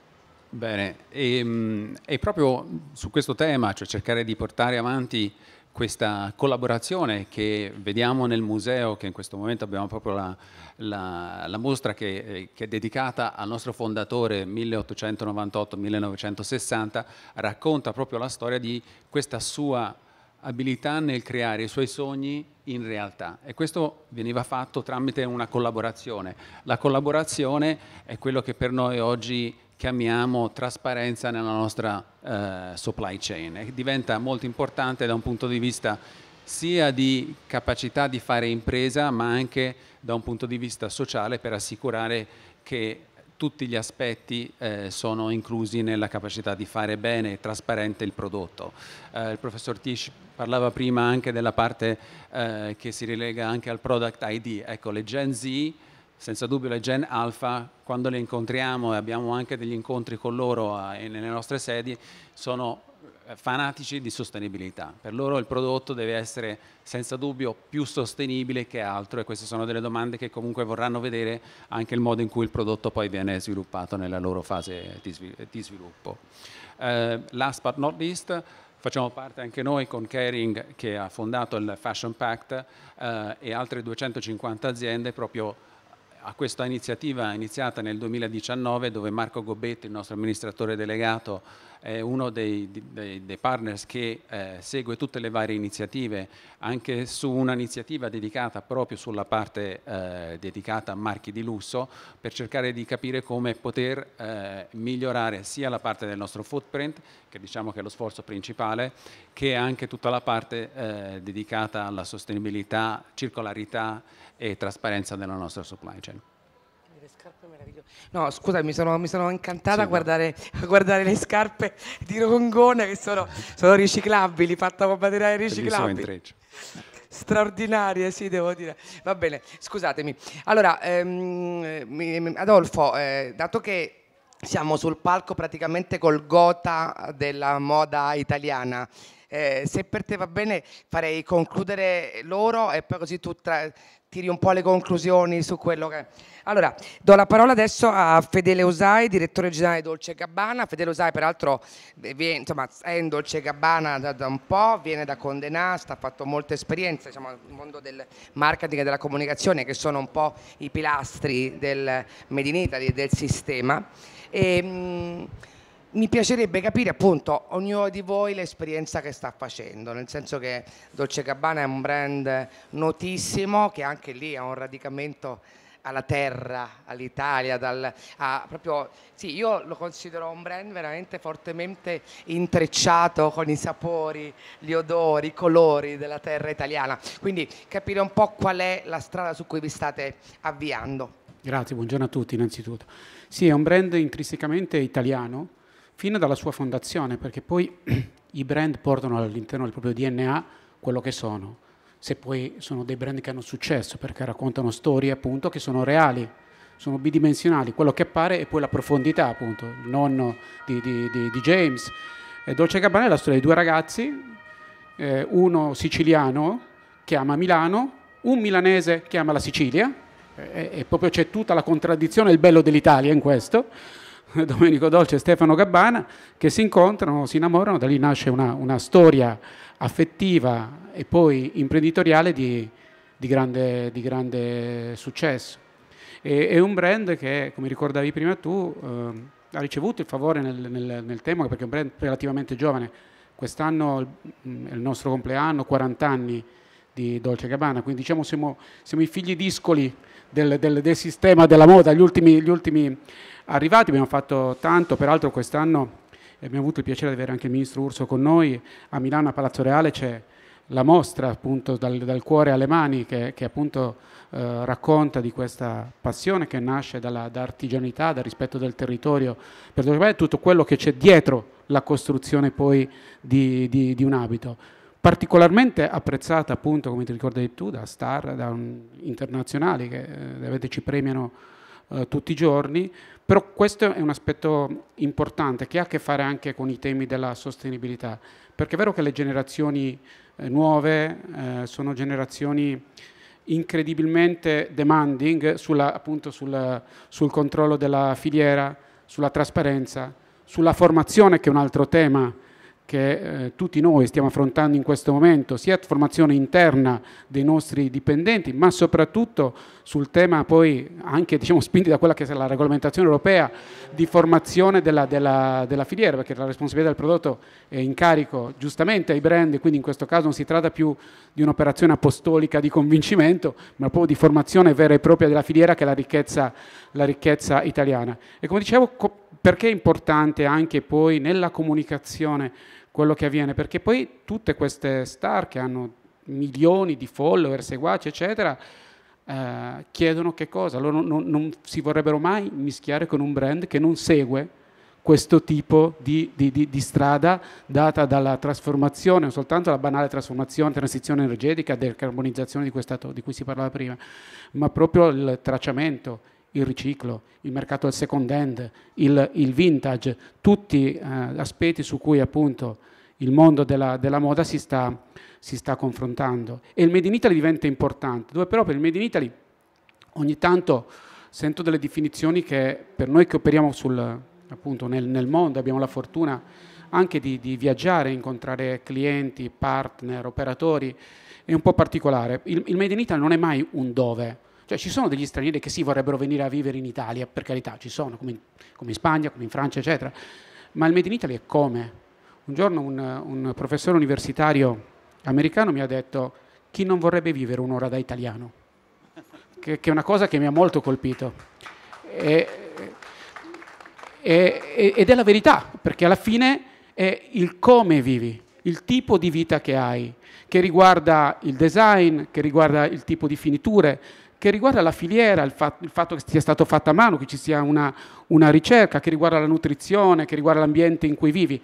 Speaker 9: Bene, e, ehm, e, proprio su questo tema, cioè cercare di portare avanti questa collaborazione che vediamo nel museo, che in questo momento abbiamo proprio la, la, la mostra che, eh, che, è dedicata al nostro fondatore 1898-1960, racconta proprio la storia di questa sua abilità nel creare i suoi sogni in realtà e questo veniva fatto tramite una collaborazione. La collaborazione è quello che per noi oggi chiamiamo trasparenza nella nostra eh, supply chain e diventa molto importante da un punto di vista sia di capacità di fare impresa ma anche da un punto di vista sociale per assicurare che tutti gli aspetti eh, sono inclusi nella capacità di fare bene e trasparente il prodotto. Eh, il professor Tisch parlava prima anche della parte eh, che si rilega anche al product ID. Ecco, le Gen Z senza dubbio le Gen Alpha, quando le incontriamo e abbiamo anche degli incontri con loro ah, nelle nostre sedi, sono eh, fanatici di sostenibilità. Per loro il prodotto deve essere senza dubbio più sostenibile che altro e queste sono delle domande che comunque vorranno vedere anche il modo in cui il prodotto poi viene sviluppato nella loro fase di sviluppo. Uh, last but not least, Facciamo parte anche noi con Caring che ha fondato il Fashion Pact uh, e altre 250 aziende proprio a questa iniziativa iniziata nel 2019 dove Marco Gobetti, il nostro amministratore delegato, è uno dei, dei, dei partners che eh, segue tutte le varie iniziative, anche su un'iniziativa dedicata proprio sulla parte eh, dedicata a marchi di lusso, per cercare di capire come poter eh, migliorare sia la parte del nostro footprint, che diciamo che è lo sforzo principale, che anche tutta la parte eh, dedicata alla sostenibilità, circolarità e trasparenza della nostra supply chain le
Speaker 1: scarpe meravigliose. No, scusa, mi sono, mi sono incantata sì, a, guardare, a, guardare, le scarpe di Rongone che sono, sono
Speaker 9: riciclabili,
Speaker 1: fatta con materiale riciclabile. Straordinarie, sì, devo dire. Va bene, scusatemi. Allora, ehm, Adolfo, eh, dato che siamo sul palco praticamente col gota della moda italiana, eh, se per te va bene farei concludere loro e poi così tu tra, tiri un po' le conclusioni su quello che... Allora, do la parola adesso a Fedele Usai, direttore generale di Dolce Gabbana. Fedele Usai peraltro, eh, viene, insomma, è in Dolce Gabbana da, da, un po', viene da Condé ha fatto molte esperienze diciamo, nel mondo del marketing e della comunicazione, che sono un po' i pilastri del Made in Italy, del sistema. E, ehm, mh, mi piacerebbe capire appunto ognuno di voi l'esperienza che sta facendo, nel senso che Dolce Gabbana è un brand notissimo che anche lì ha un radicamento alla terra, all'Italia, dal, a, proprio, sì, io lo considero un brand veramente fortemente intrecciato con i sapori, gli odori, i colori della terra italiana, quindi capire un po' qual è la strada su cui vi state
Speaker 10: avviando. Grazie, buongiorno a tutti innanzitutto. Sì, è un brand intrinsecamente italiano, fino dalla sua fondazione, perché poi (clears throat) i brand portano all'interno del proprio DNA quello che sono. Se poi sono dei brand che hanno successo, perché raccontano storie appunto che sono reali, sono bidimensionali, quello che appare e poi la profondità appunto, il nonno di, di, di, di James. E Dolce Gabbana è la storia di due ragazzi, eh, uno siciliano che ama Milano, un milanese che ama la Sicilia, e, e proprio c'è tutta la contraddizione e il bello dell'Italia in questo (laughs) Domenico Dolce e Stefano Gabbana, che si incontrano, si innamorano, da lì nasce una, una storia affettiva e poi imprenditoriale di, di, grande, di grande, successo. E, è un brand che, come ricordavi prima tu, eh, ha ricevuto il favore nel, nel, nel tema perché è un brand relativamente giovane. Quest'anno è il mm, nostro compleanno, 40 anni di Dolce Gabbana, quindi diciamo siamo, siamo i figli discoli del, del, del sistema della moda, gli ultimi, gli ultimi arrivati, abbiamo fatto tanto, peraltro quest'anno abbiamo avuto il piacere di avere anche il ministro Urso con noi, a Milano a Palazzo Reale c'è la mostra appunto dal, dal, cuore alle mani che, che appunto eh, racconta di questa passione che nasce dalla, da artigianità, dal rispetto del territorio, per tutto quello che c'è dietro la costruzione poi di, di, di un abito. Particolarmente apprezzata appunto, come ti ricordavi tu, da star, da un, internazionali che eh, ci premiano eh, tutti i giorni, però questo è un aspetto importante che ha a che fare anche con i temi della sostenibilità, perché è vero che le generazioni eh, nuove eh, sono generazioni incredibilmente demanding sulla, appunto sulla, sul controllo della filiera, sulla trasparenza, sulla formazione che è un altro tema che eh, tutti noi stiamo affrontando in questo momento, sia formazione interna dei nostri dipendenti, ma soprattutto sul tema poi anche diciamo, spinti da quella che è la regolamentazione europea di formazione della, della, della filiera, perché la responsabilità del prodotto è in carico giustamente ai brand, quindi in questo caso non si tratta più di un'operazione apostolica di convincimento, ma proprio di formazione vera e propria della filiera che è la ricchezza, la ricchezza italiana. E come dicevo, co perché è importante anche poi nella comunicazione quello che avviene? Perché poi tutte queste star che hanno milioni di follower, seguaci, eccetera, eh, chiedono che cosa? Loro non, non, si vorrebbero mai mischiare con un brand che non segue questo tipo di, di, di, di strada data dalla trasformazione, non soltanto la banale trasformazione, transizione energetica, decarbonizzazione di, cui di cui si parlava prima, ma proprio il tracciamento, il riciclo, il mercato del second hand, il, il vintage, tutti eh, aspetti su cui appunto il mondo della, della moda si sta, si sta, confrontando. E il Made in Italy diventa importante, dove però per il Made in Italy ogni tanto sento delle definizioni che per noi che operiamo sul, appunto, nel, nel, mondo, abbiamo la fortuna anche di, di, viaggiare, incontrare clienti, partner, operatori, è un po' particolare. Il, il Made in Italy non è mai un dove, cioè ci sono degli stranieri che sì vorrebbero venire a vivere in Italia, per carità, ci sono, come in, come in Spagna, come in Francia, eccetera, ma il Made in Italy è come, un giorno un, un professore universitario americano mi ha detto chi non vorrebbe vivere un'ora da italiano, che, che, è una cosa che mi ha molto colpito. E, e, ed è la verità, perché alla fine è il come vivi, il tipo di vita che hai, che riguarda il design, che riguarda il tipo di finiture, che riguarda la filiera, il, fatto, il fatto che sia stato fatto a mano, che ci sia una, una ricerca, che riguarda la nutrizione, che riguarda l'ambiente in cui vivi.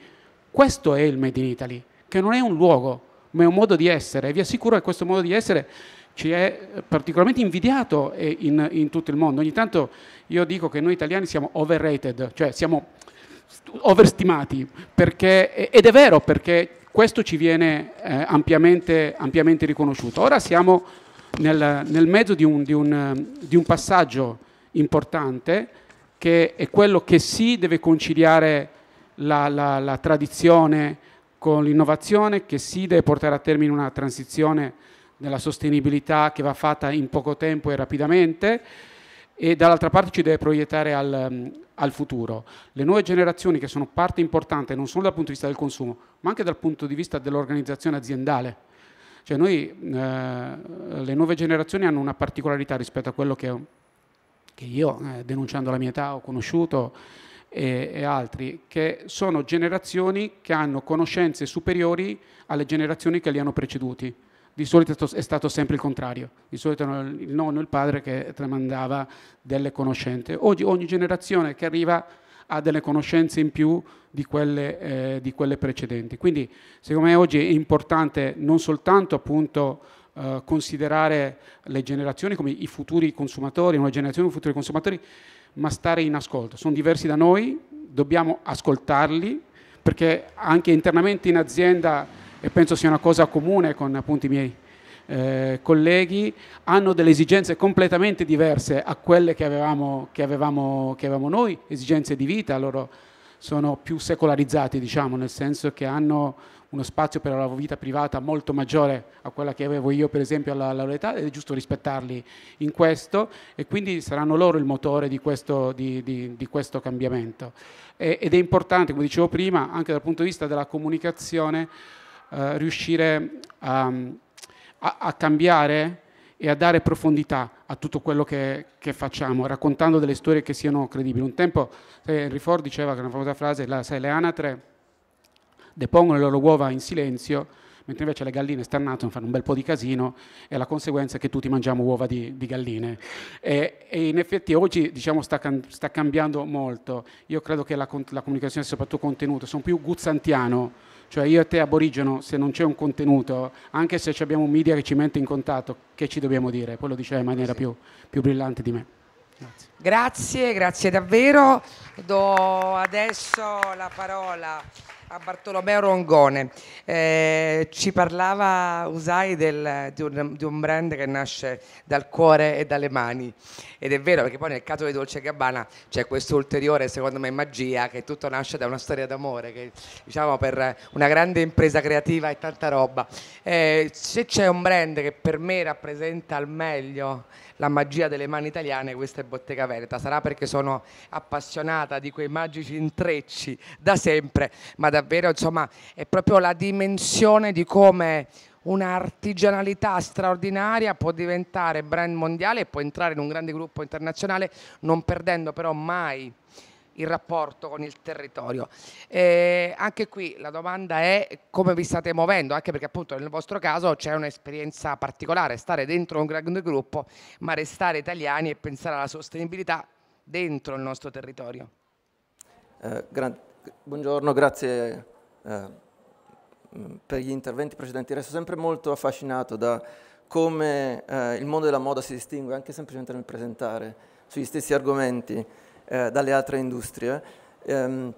Speaker 10: Questo è il Made in Italy, che non è un luogo, ma è un modo di essere. E vi assicuro che questo modo di essere ci è eh, particolarmente invidiato eh, in, in tutto il mondo. Ogni tanto io dico che noi italiani siamo overrated, cioè siamo overstimati, perché, ed è vero perché questo ci viene eh, ampiamente, ampiamente, riconosciuto. Ora siamo nel, nel mezzo di un, di, un, di un passaggio importante che è quello che si deve conciliare la, la, la tradizione con l'innovazione che si deve portare a termine una transizione della sostenibilità che va fatta in poco tempo e rapidamente e dall'altra parte ci deve proiettare al, mm, al, futuro. Le nuove generazioni che sono parte importante non solo dal punto di vista del consumo, ma anche dal punto di vista dell'organizzazione aziendale. Cioè noi, eh, le nuove generazioni hanno una particolarità rispetto a quello che, che io, eh, denunciando la mia età, ho conosciuto e, e altri, che sono generazioni che hanno conoscenze superiori alle generazioni che li hanno preceduti di solito è stato sempre il contrario, di solito era il nonno, e il padre che tramandava delle conoscenze. Oggi ogni generazione che arriva ha delle conoscenze in più di quelle, eh, di quelle precedenti. Quindi secondo me oggi è importante non soltanto appunto, eh, considerare le generazioni come i futuri consumatori, una generazione di futuri consumatori, ma stare in ascolto. Sono diversi da noi, dobbiamo ascoltarli, perché anche internamente in azienda, e penso sia una cosa comune con appunto i miei eh, colleghi, hanno delle esigenze completamente diverse a quelle che avevamo, che avevamo, che avevamo noi, esigenze di vita, loro sono più secolarizzati, diciamo, nel senso che hanno uno spazio per la loro vita privata molto maggiore a quella che avevo io per esempio alla loro età ed è giusto rispettarli in questo e quindi saranno loro il motore di questo, di, di, di questo cambiamento. E, ed è importante, come dicevo prima, anche dal punto di vista della comunicazione, eh, riuscire a, a, a cambiare e a dare profondità a tutto quello che, che, facciamo, raccontando delle storie che siano credibili. Un tempo Henry Ford diceva che una famosa frase, la, sai, le anatre depongono le loro uova in silenzio, mentre invece le galline starnatano, fanno un bel po' di casino e la conseguenza è che tutti mangiamo uova di, di galline. E, e, in effetti oggi diciamo, sta, sta, cambiando molto. Io credo che la, la comunicazione, soprattutto contenuto, sono più guzzantiano, cioè io e te aborigeno, se non c'è un contenuto, anche se abbiamo un media che ci mette in contatto, che ci dobbiamo dire? Poi lo diceva in maniera sì. più, più brillante di me. Grazie. grazie, grazie davvero.
Speaker 1: Do adesso la parola a Bartolomeo Rongone. Eh, ci parlava Usai del, di, un, di, un, brand che nasce dal cuore e dalle mani ed è vero perché poi nel caso di Dolce Gabbana c'è questa ulteriore secondo me magia che tutto nasce da una storia d'amore che diciamo per una grande impresa creativa e tanta roba. Eh, se c'è un brand che per me rappresenta al meglio la magia delle mani italiane questa è Bottega Veneta, sarà perché sono appassionata di quei magici intrecci da sempre ma da davvero, insomma, è proprio la dimensione di come un'artigianalità straordinaria può diventare brand mondiale e può entrare in un grande gruppo internazionale non perdendo però mai il rapporto con il territorio. E eh, anche qui la domanda è come vi state muovendo, anche perché appunto nel vostro caso c'è un'esperienza particolare, stare dentro un grande gruppo, ma restare italiani e pensare alla sostenibilità dentro il nostro territorio.
Speaker 11: Eh, Buongiorno, grazie eh, mm, per gli interventi precedenti. Resto sempre molto affascinato da come eh, il mondo della moda si distingue, anche semplicemente nel presentare, sugli stessi argomenti, eh, dalle altre industrie. Ehm,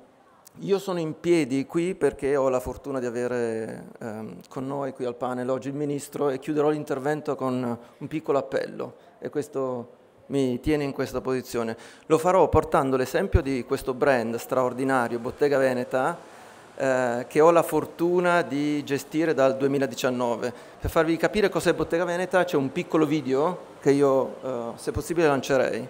Speaker 11: io sono in piedi qui perché ho la fortuna di avere ehm, con noi qui al panel oggi il Ministro e chiuderò l'intervento con un piccolo appello. E questo mi tiene in questa posizione. Lo farò portando l'esempio di questo brand straordinario, Bottega Veneta, eh, che ho la fortuna di gestire dal 2019. Per farvi capire cos'è Bottega Veneta c'è un piccolo video che io, eh, se possibile, lancerei.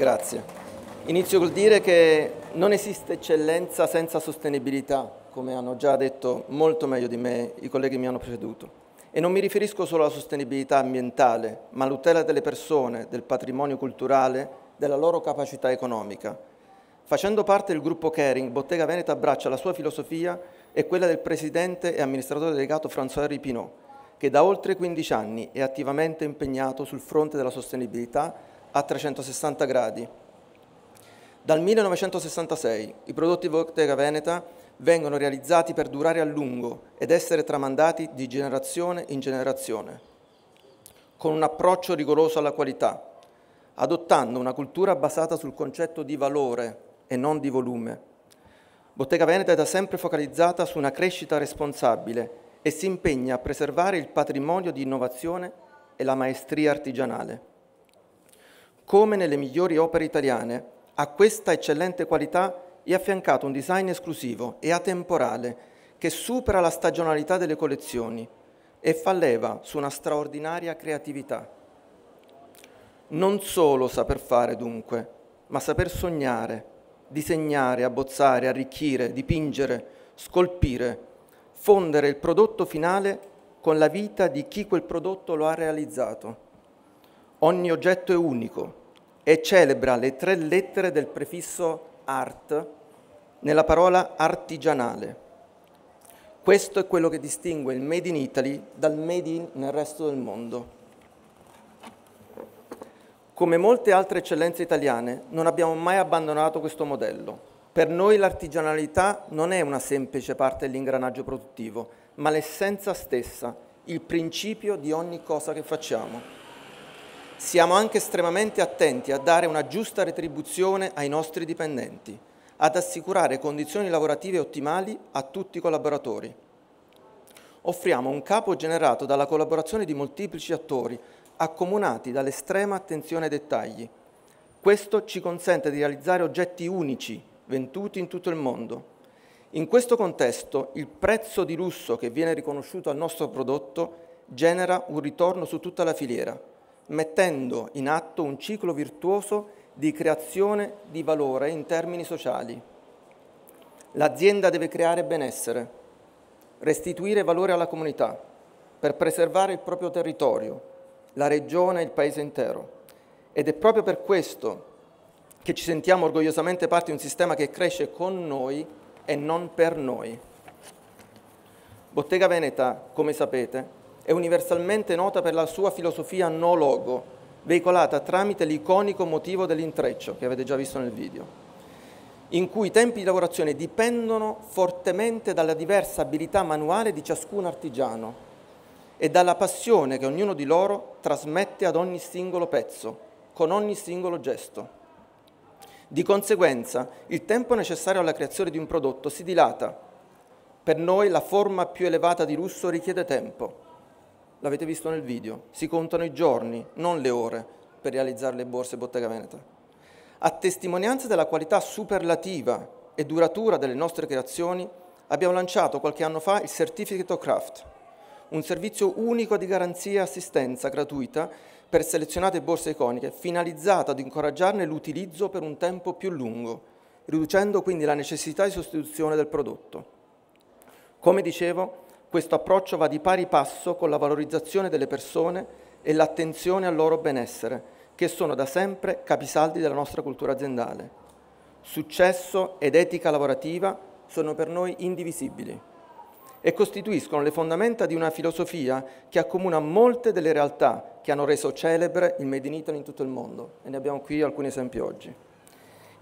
Speaker 11: Grazie. Inizio col dire che non esiste eccellenza senza sostenibilità, come hanno già detto molto meglio di me i colleghi che mi hanno preceduto. E non mi riferisco solo alla sostenibilità ambientale, ma alla tutela delle persone, del patrimonio culturale, della loro capacità economica. Facendo parte del gruppo Caring, Bottega Veneta abbraccia la sua filosofia e quella del presidente e amministratore delegato François Ripinot, che da oltre 15 anni è attivamente impegnato sul fronte della sostenibilità a 360 gradi. Dal 1966 i prodotti Bottega Veneta vengono realizzati per durare a lungo ed essere tramandati di generazione in generazione, con un approccio rigoroso alla qualità, adottando una cultura basata sul concetto di valore e non di volume. Bottega Veneta è da sempre focalizzata su una crescita responsabile e si impegna a preservare il patrimonio di innovazione e la maestria artigianale come nelle migliori opere italiane. A questa eccellente qualità è affiancato un design esclusivo e atemporale che supera la stagionalità delle collezioni e fa leva su una straordinaria creatività. Non solo saper fare dunque, ma saper sognare, disegnare, abbozzare, arricchire, dipingere, scolpire, fondere il prodotto finale con la vita di chi quel prodotto lo ha realizzato. Ogni oggetto è unico, e celebra le tre lettere del prefisso art nella parola artigianale. Questo è quello che distingue il Made in Italy dal Made in nel resto del mondo. Come molte altre eccellenze italiane, non abbiamo mai abbandonato questo modello. Per noi l'artigianalità non è una semplice parte dell'ingranaggio produttivo, ma l'essenza stessa, il principio di ogni cosa che facciamo. Siamo anche estremamente attenti a dare una giusta retribuzione ai nostri dipendenti, ad assicurare condizioni lavorative ottimali a tutti i collaboratori. Offriamo un capo generato dalla collaborazione di molteplici attori, accomunati dall'estrema attenzione ai dettagli. Questo ci consente di realizzare oggetti unici, venduti in tutto il mondo. In questo contesto, il prezzo di lusso che viene riconosciuto al nostro prodotto genera un ritorno su tutta la filiera, mettendo in atto un ciclo virtuoso di creazione di valore in termini sociali. L'azienda deve creare benessere, restituire valore alla comunità per preservare il proprio territorio, la regione e il paese intero. Ed è proprio per questo che ci sentiamo orgogliosamente parte di un sistema che cresce con noi e non per noi. Bottega Veneta, come sapete, è universalmente nota per la sua filosofia no logo, veicolata tramite l'iconico motivo dell'intreccio che avete già visto nel video, in cui i tempi di lavorazione dipendono fortemente dalla diversa abilità manuale di ciascun artigiano e dalla passione che ognuno di loro trasmette ad ogni singolo pezzo, con ogni singolo gesto. Di conseguenza, il tempo necessario alla creazione di un prodotto si dilata. Per noi la forma più elevata di lusso richiede tempo, l'avete visto nel video, si contano i giorni, non le ore, per realizzare le borse Bottega Veneta. A testimonianza della qualità superlativa e duratura delle nostre creazioni, abbiamo lanciato qualche anno fa il Certificate of Craft, un servizio unico di garanzia e assistenza gratuita per selezionate borse iconiche, finalizzato ad incoraggiarne l'utilizzo per un tempo più lungo, riducendo quindi la necessità di sostituzione del prodotto. Come dicevo, questo approccio va di pari passo con la valorizzazione delle persone e l'attenzione al loro benessere, che sono da sempre capisaldi della nostra cultura aziendale. Successo ed etica lavorativa sono per noi indivisibili e costituiscono le fondamenta di una filosofia che accomuna molte delle realtà che hanno reso celebre il Made in Italy in tutto il mondo e ne abbiamo qui alcuni esempi oggi.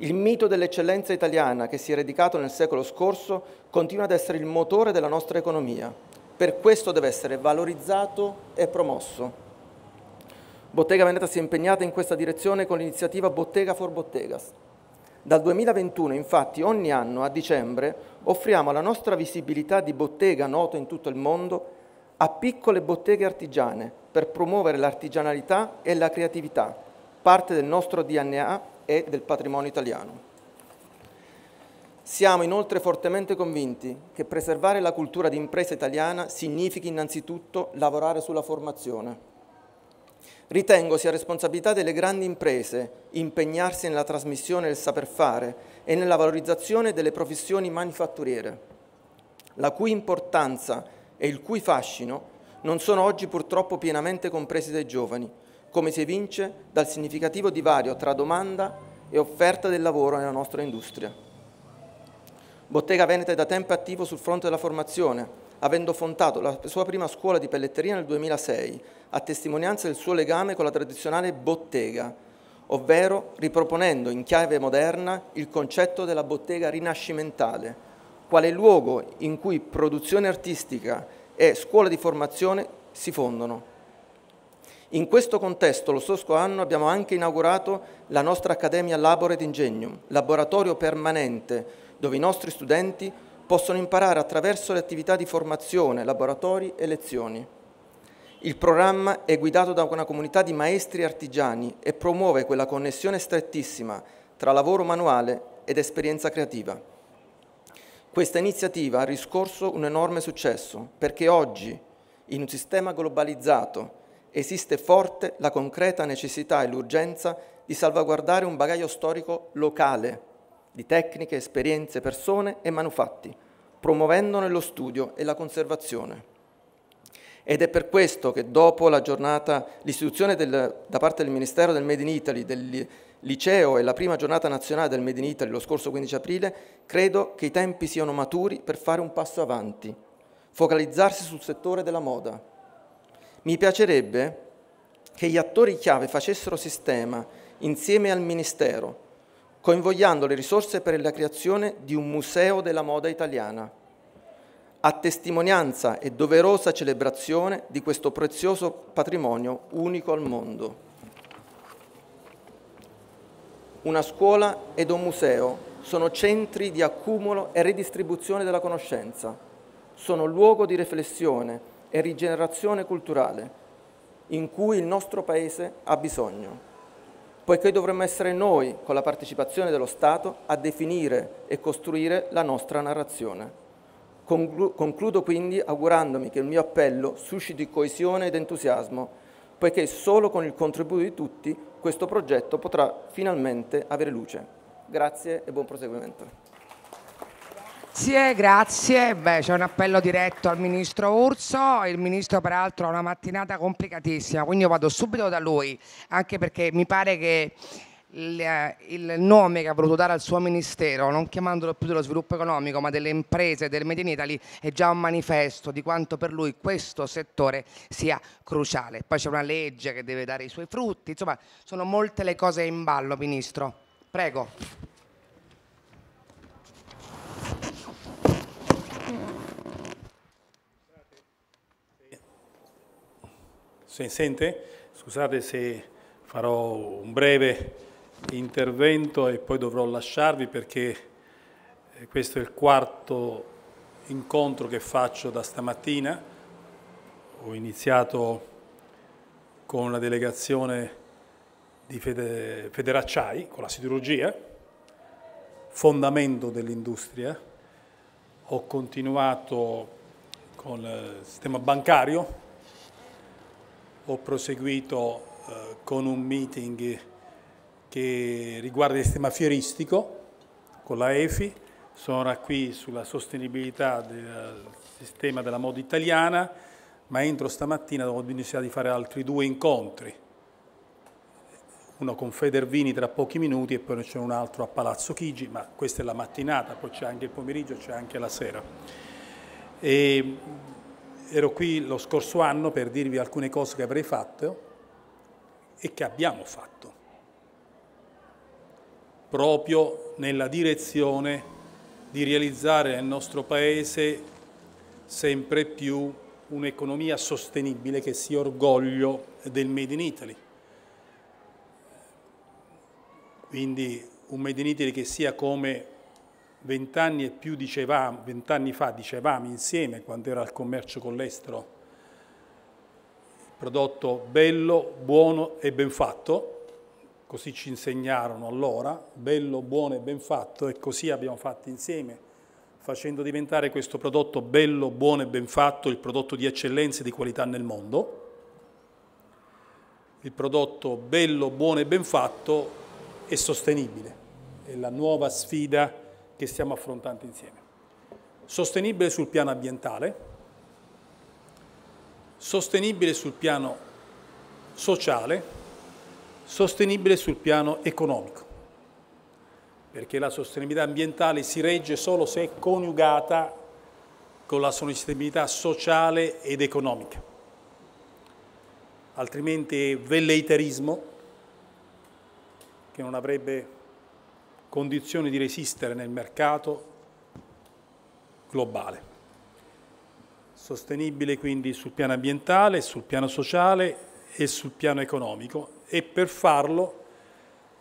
Speaker 11: Il mito dell'eccellenza italiana che si è radicato nel secolo scorso continua ad essere il motore della nostra economia. Per questo deve essere valorizzato e promosso. Bottega Veneta si è impegnata in questa direzione con l'iniziativa Bottega for Bottegas. Dal 2021, infatti, ogni anno a dicembre offriamo la nostra visibilità di bottega nota in tutto il mondo a piccole botteghe artigiane per promuovere l'artigianalità e la creatività, parte del nostro DNA e del patrimonio italiano. Siamo inoltre fortemente convinti che preservare la cultura di impresa italiana significhi innanzitutto lavorare sulla formazione. Ritengo sia responsabilità delle grandi imprese impegnarsi nella trasmissione del saper fare e nella valorizzazione delle professioni manifatturiere, la cui importanza e il cui fascino non sono oggi purtroppo pienamente compresi dai giovani, come si evince dal significativo divario tra domanda e offerta del lavoro nella nostra industria. Bottega Veneta è da tempo attivo sul fronte della formazione, avendo fondato la sua prima scuola di pelletteria nel 2006, a testimonianza del suo legame con la tradizionale bottega, ovvero riproponendo in chiave moderna il concetto della bottega rinascimentale, quale luogo in cui produzione artistica e scuola di formazione si fondono. In questo contesto, lo scorso anno abbiamo anche inaugurato la nostra Accademia Labore d'Ingenium, laboratorio permanente dove i nostri studenti possono imparare attraverso le attività di formazione, laboratori e lezioni. Il programma è guidato da una comunità di maestri artigiani e promuove quella connessione strettissima tra lavoro manuale ed esperienza creativa. Questa iniziativa ha riscorso un enorme successo perché oggi, in un sistema globalizzato esiste forte la concreta necessità e l'urgenza di salvaguardare un bagaglio storico locale di tecniche, esperienze, persone e manufatti, promuovendone lo studio e la conservazione. Ed è per questo che dopo la giornata, l'istituzione da parte del Ministero del Made in Italy, del liceo e la prima giornata nazionale del Made in Italy lo scorso 15 aprile, credo che i tempi siano maturi per fare un passo avanti, focalizzarsi sul settore della moda, mi piacerebbe che gli attori chiave facessero sistema insieme al Ministero, coinvolgendo le risorse per la creazione di un museo della moda italiana, a testimonianza e doverosa celebrazione di questo prezioso patrimonio unico al mondo. Una scuola ed un museo sono centri di accumulo e redistribuzione della conoscenza, sono luogo di riflessione, e rigenerazione culturale in cui il nostro Paese ha bisogno, poiché dovremmo essere noi, con la partecipazione dello Stato, a definire e costruire la nostra narrazione. Concludo quindi augurandomi che il mio appello susciti coesione ed entusiasmo, poiché solo con il contributo di tutti questo progetto potrà finalmente avere luce. Grazie e buon proseguimento.
Speaker 1: Grazie, grazie. Beh, c'è un appello diretto al ministro Urso. Il ministro, peraltro, ha una mattinata complicatissima, quindi io vado subito da lui, anche perché mi pare che il, eh, il nome che ha voluto dare al suo ministero, non chiamandolo più dello sviluppo economico, ma delle imprese, del Made in Italy, è già un manifesto di quanto per lui questo settore sia cruciale. Poi c'è una legge che deve dare i suoi frutti, insomma, sono molte le cose in ballo, ministro. Prego.
Speaker 12: si sente? Scusate se farò un breve intervento e poi dovrò lasciarvi perché eh, questo è il quarto incontro che faccio da stamattina. Ho iniziato con la delegazione di Fede, Federacciai, con la siderurgia, fondamento dell'industria. Ho continuato con il sistema bancario, ho proseguito eh, con un meeting che riguarda il sistema fieristico con la EFI, sono qui sulla sostenibilità del sistema della moda italiana, ma entro stamattina ho iniziato a fare altri due incontri, uno con Federvini tra pochi minuti e poi c'è un altro a Palazzo Chigi, ma questa è la mattinata, poi c'è anche il pomeriggio, c'è anche la sera. E Ero qui lo scorso anno per dirvi alcune cose che avrei fatto e che abbiamo fatto, proprio nella direzione di realizzare nel nostro Paese sempre più un'economia sostenibile che sia orgoglio del Made in Italy. Quindi un Made in Italy che sia come vent'anni e più dicevamo, vent'anni fa dicevamo insieme quando era al commercio con l'estero, prodotto bello, buono e ben fatto, così ci insegnarono allora, bello, buono e ben fatto e così abbiamo fatto insieme, facendo diventare questo prodotto bello, buono e ben fatto il prodotto di eccellenza e di qualità nel mondo. Il prodotto bello, buono e ben fatto è sostenibile, è la nuova sfida che stiamo affrontando insieme. Sostenibile sul piano ambientale, sostenibile sul piano sociale, sostenibile sul piano economico, perché la sostenibilità ambientale si regge solo se è coniugata con la sostenibilità sociale ed economica, altrimenti è velleiterismo che non avrebbe condizioni di resistere nel mercato globale. Sostenibile quindi sul piano ambientale, sul piano sociale e sul piano economico e per farlo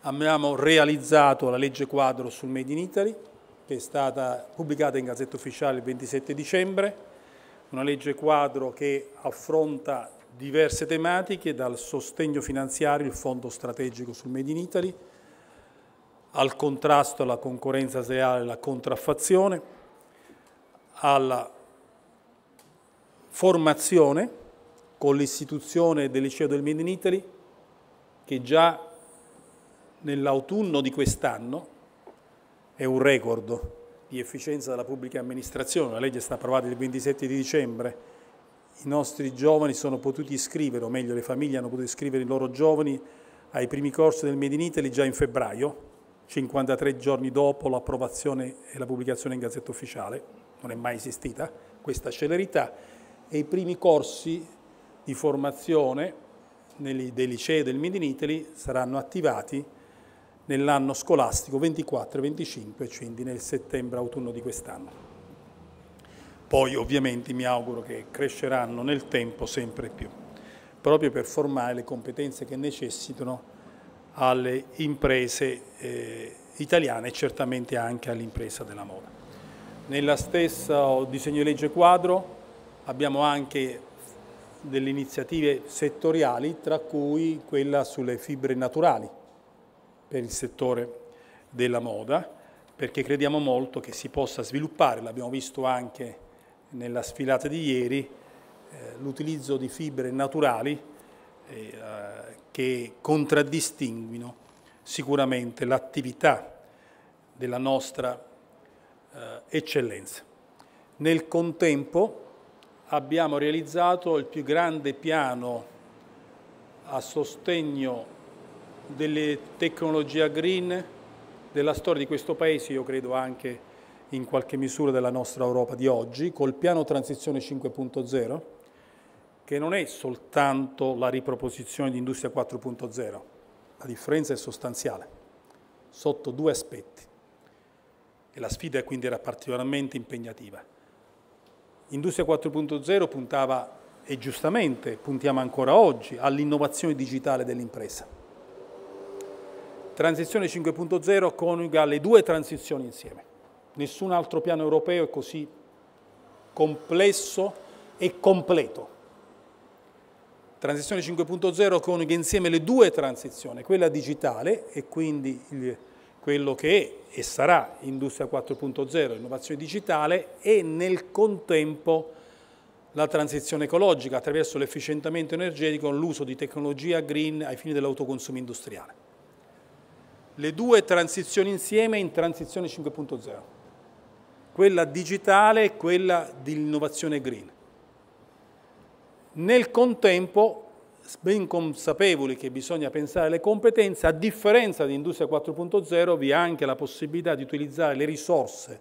Speaker 12: abbiamo realizzato la legge quadro sul Made in Italy che è stata pubblicata in Gazzetta Ufficiale il 27 dicembre, una legge quadro che affronta diverse tematiche dal sostegno finanziario, il fondo strategico sul Made in Italy, al contrasto alla concorrenza sleale e alla contraffazione, alla formazione con l'istituzione del Liceo del Made in Italy, che già nell'autunno di quest'anno è un record di efficienza della pubblica amministrazione, la legge è stata approvata il 27 di dicembre, i nostri giovani sono potuti iscrivere, o meglio le famiglie hanno potuto iscrivere i loro giovani ai primi corsi del Made in Italy già in febbraio, 53 giorni dopo l'approvazione e la pubblicazione in Gazzetta Ufficiale, non è mai esistita questa celerità, e i primi corsi di formazione dei licei del Made in Italy saranno attivati nell'anno scolastico 24 25, quindi nel settembre-autunno di quest'anno. Poi ovviamente mi auguro che cresceranno nel tempo sempre più, proprio per formare le competenze che necessitano alle imprese eh, italiane e certamente anche all'impresa della moda. Nella stessa disegno di legge quadro abbiamo anche delle iniziative settoriali, tra cui quella sulle fibre naturali per il settore della moda, perché crediamo molto che si possa sviluppare, l'abbiamo visto anche nella sfilata di ieri, eh, l'utilizzo di fibre naturali eh, che contraddistinguono sicuramente l'attività della nostra eh, eccellenza. Nel contempo abbiamo realizzato il più grande piano a sostegno delle tecnologie green della storia di questo Paese, io credo anche in qualche misura della nostra Europa di oggi, col piano Transizione 5.0 che non è soltanto la riproposizione di Industria 4.0, la differenza è sostanziale sotto due aspetti e la sfida quindi era particolarmente impegnativa. Industria 4.0 puntava, e giustamente puntiamo ancora oggi, all'innovazione digitale dell'impresa. Transizione 5.0 coniuga le due transizioni insieme. Nessun altro piano europeo è così complesso e completo Transizione 5.0 coniuga insieme le due transizioni, quella digitale e quindi il, quello che è e sarà Industria 4.0, innovazione digitale, e nel contempo la transizione ecologica attraverso l'efficientamento energetico l'uso di tecnologia green ai fini dell'autoconsumo industriale. Le due transizioni insieme in transizione 5.0, quella digitale e quella di innovazione green. Nel contempo, ben consapevoli che bisogna pensare alle competenze, a differenza di Industria 4.0 vi è anche la possibilità di utilizzare le risorse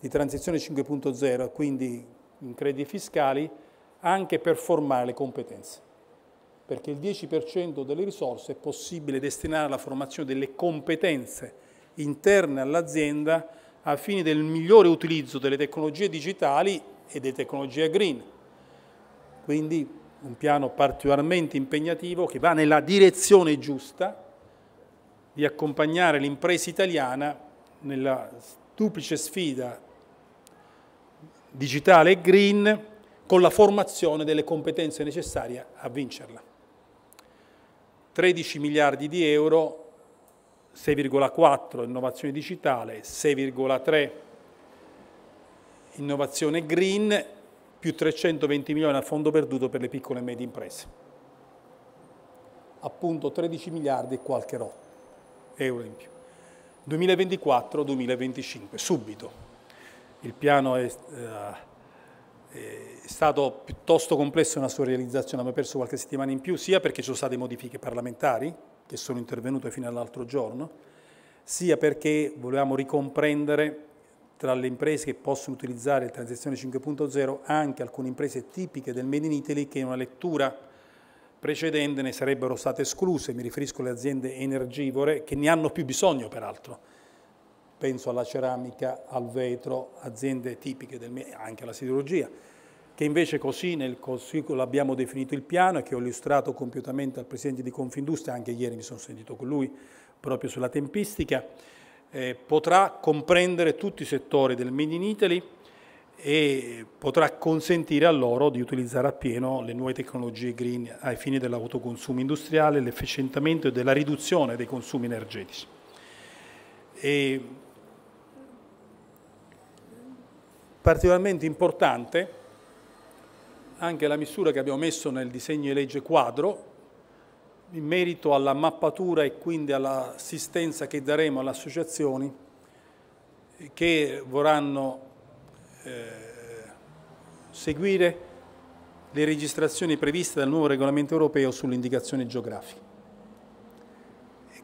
Speaker 12: di Transizione 5.0, quindi in crediti fiscali, anche per formare le competenze perché il 10% delle risorse è possibile destinare alla formazione delle competenze interne all'azienda a fini del migliore utilizzo delle tecnologie digitali e delle tecnologie green. Quindi un piano particolarmente impegnativo che va nella direzione giusta di accompagnare l'impresa italiana nella duplice sfida digitale e green con la formazione delle competenze necessarie a vincerla. 13 miliardi di euro, 6,4 innovazione digitale, 6,3 innovazione green più 320 milioni a fondo perduto per le piccole e medie imprese. Appunto 13 miliardi e qualche euro in più. 2024-2025, subito. Il piano è, eh, è, stato piuttosto complesso nella sua realizzazione, abbiamo perso qualche settimana in più, sia perché ci sono state modifiche parlamentari, che sono intervenute fino all'altro giorno, sia perché volevamo ricomprendere tra le imprese che possono utilizzare la transizione 5.0 anche alcune imprese tipiche del Made in Italy che in una lettura precedente ne sarebbero state escluse, mi riferisco alle aziende energivore che ne hanno più bisogno peraltro, penso alla ceramica, al vetro, aziende tipiche del, anche alla siderurgia, che invece così, nel, così abbiamo definito il piano e che ho illustrato compiutamente al Presidente di Confindustria, anche ieri mi sono sentito con lui proprio sulla tempistica, eh, potrà comprendere tutti i settori del Made in Italy e potrà consentire a loro di utilizzare appieno le nuove tecnologie green ai fini dell'autoconsumo industriale, l'efficientamento e della riduzione dei consumi energetici. E particolarmente importante anche la misura che abbiamo messo nel disegno di legge quadro in merito alla mappatura e quindi all'assistenza che daremo alle associazioni che vorranno eh, seguire le registrazioni previste dal nuovo regolamento europeo sulle indicazioni geografiche,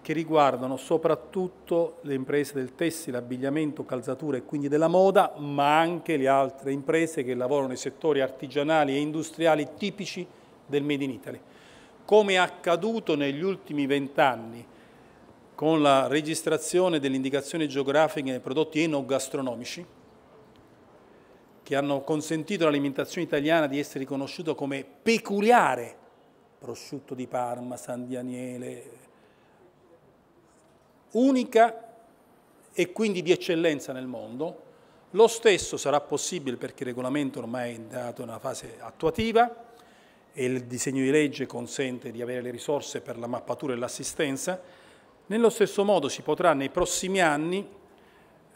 Speaker 12: che riguardano soprattutto le imprese del tessile, abbigliamento, calzatura e quindi della moda, ma anche le altre imprese che lavorano nei settori artigianali e industriali tipici del Made in Italy come è accaduto negli ultimi vent'anni con la registrazione delle indicazioni geografiche nei prodotti enogastronomici, che hanno consentito all'alimentazione italiana di essere riconosciuta come peculiare prosciutto di Parma, San Daniele, unica e quindi di eccellenza nel mondo. Lo stesso sarà possibile perché il regolamento ormai è andato in una fase attuativa, e il disegno di legge consente di avere le risorse per la mappatura e l'assistenza, nello stesso modo si potrà nei prossimi anni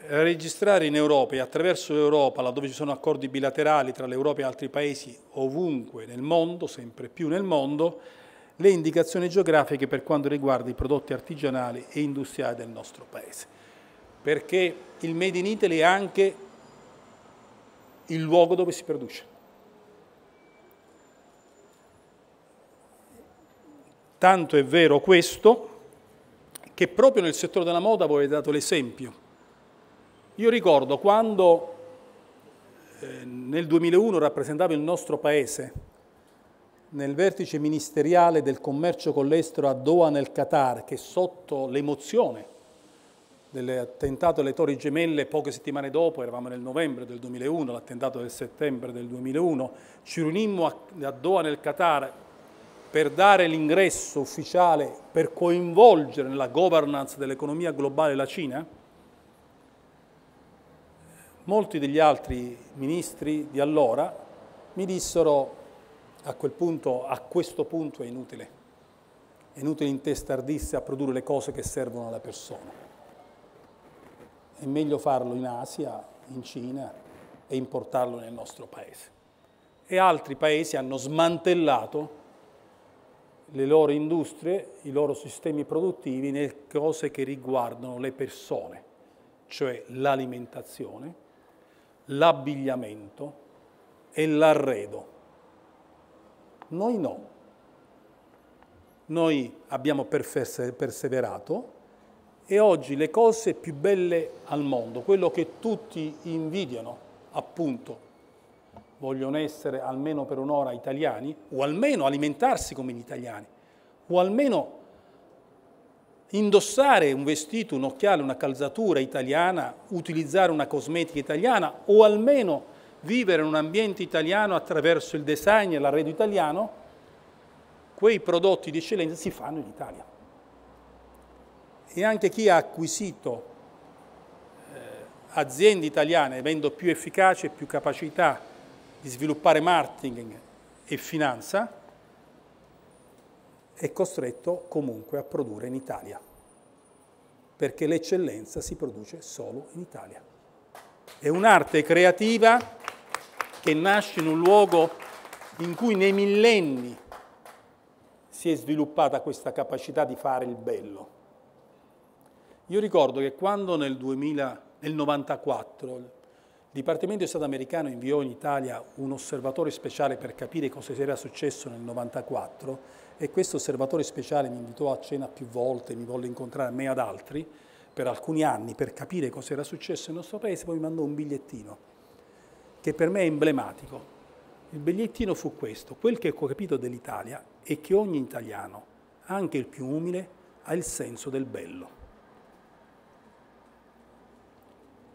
Speaker 12: registrare in Europa e attraverso l'Europa, laddove ci sono accordi bilaterali tra l'Europa e altri paesi, ovunque nel mondo, sempre più nel mondo, le indicazioni geografiche per quanto riguarda i prodotti artigianali e industriali del nostro Paese. Perché il Made in Italy è anche il luogo dove si produce. Tanto è vero questo che proprio nel settore della moda voi avete dato l'esempio. Io ricordo quando eh, nel 2001 rappresentavo il nostro paese nel vertice ministeriale del commercio con l'estero a Doha nel Qatar, che sotto l'emozione dell'attentato alle Torri Gemelle poche settimane dopo, eravamo nel novembre del 2001, l'attentato del settembre del 2001, ci riunimmo a Doha nel Qatar per dare l'ingresso ufficiale, per coinvolgere nella governance dell'economia globale la Cina, molti degli altri ministri di allora mi dissero a quel punto, a questo punto è inutile, è inutile intestardirsi a produrre le cose che servono alla persona. È meglio farlo in Asia, in Cina e importarlo nel nostro paese. E altri paesi hanno smantellato le loro industrie, i loro sistemi produttivi nelle cose che riguardano le persone, cioè l'alimentazione, l'abbigliamento e l'arredo. Noi no. Noi abbiamo perseverato e oggi le cose più belle al mondo, quello che tutti invidiano, appunto, vogliono essere almeno per un'ora italiani, o almeno alimentarsi come gli italiani, o almeno indossare un vestito, un occhiale, una calzatura italiana, utilizzare una cosmetica italiana, o almeno vivere in un ambiente italiano attraverso il design e l'arredo italiano, quei prodotti di eccellenza si fanno in Italia. E anche chi ha acquisito eh, aziende italiane, avendo più efficacia e più capacità di sviluppare marketing e finanza, è costretto comunque a produrre in Italia, perché l'eccellenza si produce solo in Italia. È un'arte creativa che nasce in un luogo in cui nei millenni si è sviluppata questa capacità di fare il bello. Io ricordo che quando nel 1994 il Dipartimento di Stato americano inviò in Italia un osservatore speciale per capire cosa era successo nel 1994 e questo osservatore speciale mi invitò a cena più volte, mi volle incontrare a me e ad altri per alcuni anni per capire cosa era successo nel nostro paese, poi mi mandò un bigliettino che per me è emblematico. Il bigliettino fu questo, quel che ho capito dell'Italia è che ogni italiano, anche il più umile, ha il senso del bello.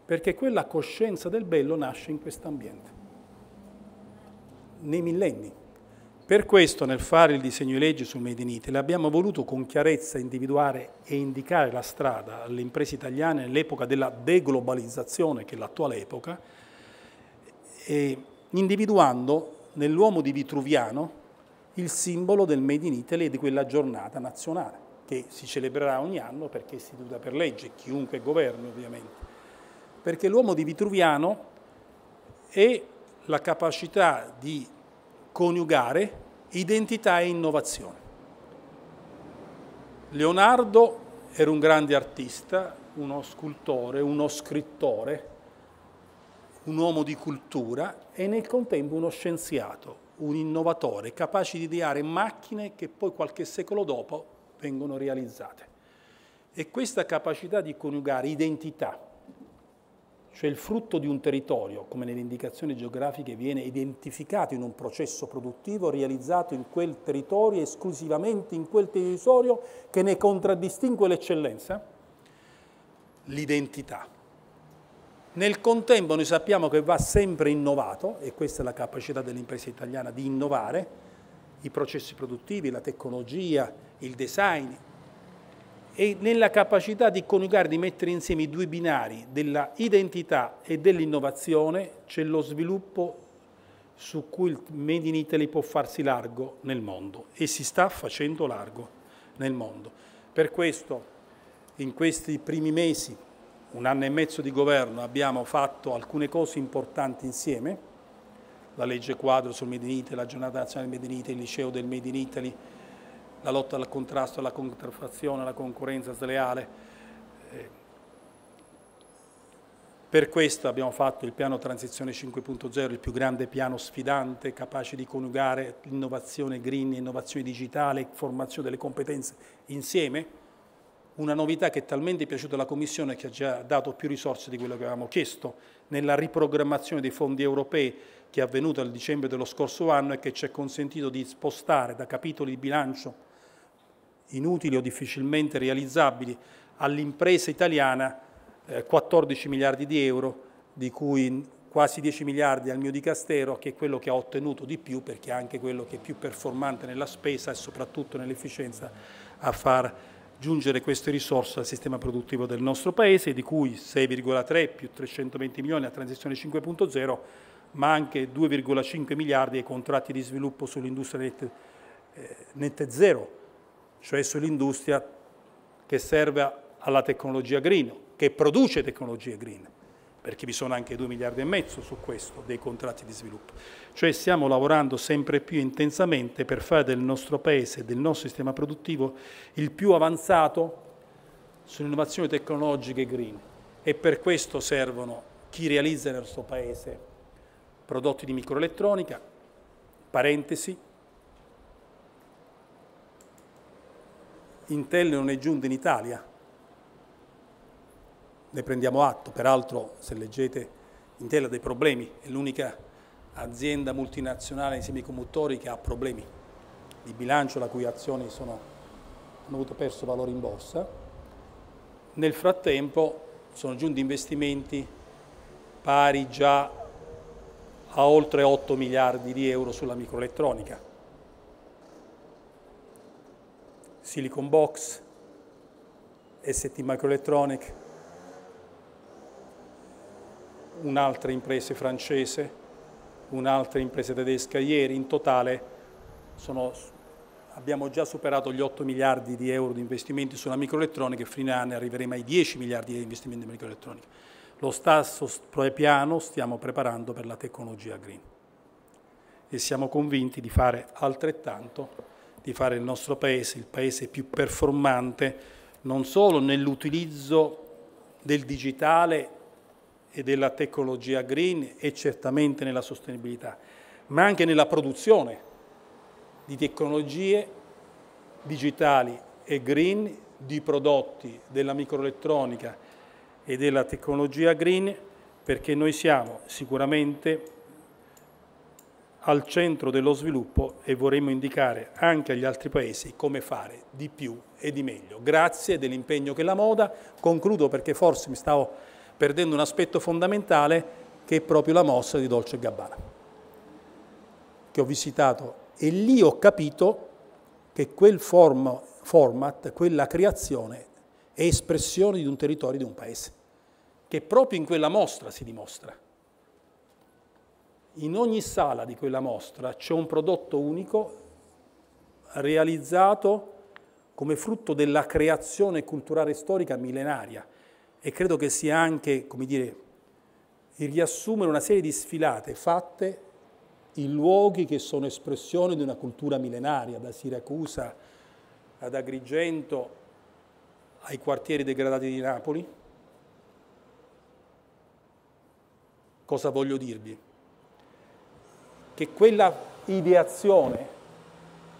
Speaker 12: perché quella coscienza del bello nasce in questo ambiente, nei millenni. Per questo nel fare il disegno di legge sul Made in Italy abbiamo voluto con chiarezza individuare e indicare la strada alle imprese italiane nell'epoca della deglobalizzazione, che è l'attuale epoca, individuando nell'uomo di Vitruviano il simbolo del Made in Italy e di quella giornata nazionale, che si celebrerà ogni anno perché è istituita per legge, chiunque governi ovviamente perché l'uomo di Vitruviano è la capacità di coniugare identità e innovazione. Leonardo era un grande artista, uno scultore, uno scrittore, un uomo di cultura e nel contempo uno scienziato, un innovatore, capace di ideare macchine che poi qualche secolo dopo vengono realizzate. E questa capacità di coniugare identità cioè il frutto di un territorio, come nelle indicazioni geografiche viene identificato in un processo produttivo realizzato in quel territorio, esclusivamente in quel territorio che ne contraddistingue l'eccellenza, l'identità. Nel contempo noi sappiamo che va sempre innovato, e questa è la capacità dell'impresa italiana di innovare, i processi produttivi, la tecnologia, il design, e nella capacità di coniugare, di mettere insieme i due binari della identità e dell'innovazione c'è lo sviluppo su cui il Made in Italy può farsi largo nel mondo e si sta facendo largo nel mondo. Per questo in questi primi mesi, un anno e mezzo di governo, abbiamo fatto alcune cose importanti insieme, la legge quadro sul Made in Italy, la giornata nazionale del Made in Italy, il liceo del Made in Italy, la lotta al contrasto alla contraffazione, alla concorrenza sleale. Eh, per questo abbiamo fatto il piano Transizione 5.0, il più grande piano sfidante, capace di coniugare innovazione green, innovazione digitale, formazione delle competenze insieme. Una novità che è talmente piaciuta alla Commissione che ha già dato più risorse di quello che avevamo chiesto nella riprogrammazione dei fondi europei che è avvenuta nel dicembre dello scorso anno e che ci ha consentito di spostare da capitoli di bilancio inutili o difficilmente realizzabili all'impresa italiana eh, 14 miliardi di euro, di cui quasi 10 miliardi al mio dicastero, che è quello che ha ottenuto di più, perché è anche quello che è più performante nella spesa e soprattutto nell'efficienza a far giungere queste risorse al sistema produttivo del nostro Paese, di cui 6,3 più 320 milioni a transizione 5.0, ma anche 2,5 miliardi ai contratti di sviluppo sull'industria net, eh, net zero, cioè sull'industria che serve alla tecnologia green, che produce tecnologie green, perché vi sono anche 2 miliardi e mezzo su questo dei contratti di sviluppo. Cioè stiamo lavorando sempre più intensamente per fare del nostro paese, del nostro sistema produttivo, il più avanzato sulle innovazioni tecnologiche green. E per questo servono chi realizza nel nostro paese prodotti di microelettronica, parentesi, Intel non è giunta in Italia. Ne prendiamo atto, peraltro se leggete Intel ha dei problemi, è l'unica azienda multinazionale di semicomuttori che ha problemi di bilancio la cui azioni sono, hanno avuto perso valore in borsa. Nel frattempo sono giunti investimenti pari già a oltre 8 miliardi di euro sulla microelettronica Silicon Box, ST Microelectronic, un'altra impresa francese, un'altra impresa tedesca ieri, in totale sono, abbiamo già superato gli 8 miliardi di euro di investimenti sulla microelettronica e fino anni arriveremo ai 10 miliardi di investimenti in microelettronica. Lo stesso piano stiamo preparando per la tecnologia green e siamo convinti di fare altrettanto di fare il nostro paese il paese più performante non solo nell'utilizzo del digitale e della tecnologia green e certamente nella sostenibilità, ma anche nella produzione di tecnologie digitali e green, di prodotti della microelettronica e della tecnologia green, perché noi siamo sicuramente al centro dello sviluppo e vorremmo indicare anche agli altri paesi come fare di più e di meglio. Grazie dell'impegno che la moda, concludo perché forse mi stavo perdendo un aspetto fondamentale che è proprio la mostra di Dolce Gabbana, che ho visitato e lì ho capito che quel form, format, quella creazione è espressione di un territorio, di un paese, che proprio in quella mostra si dimostra. In ogni sala di quella mostra c'è un prodotto unico realizzato come frutto della creazione culturale storica millenaria e credo che sia anche, come dire, il riassumere una serie di sfilate fatte in luoghi che sono espressione di una cultura millenaria, da Siracusa ad Agrigento ai quartieri degradati di Napoli. Cosa voglio dirvi? che quella ideazione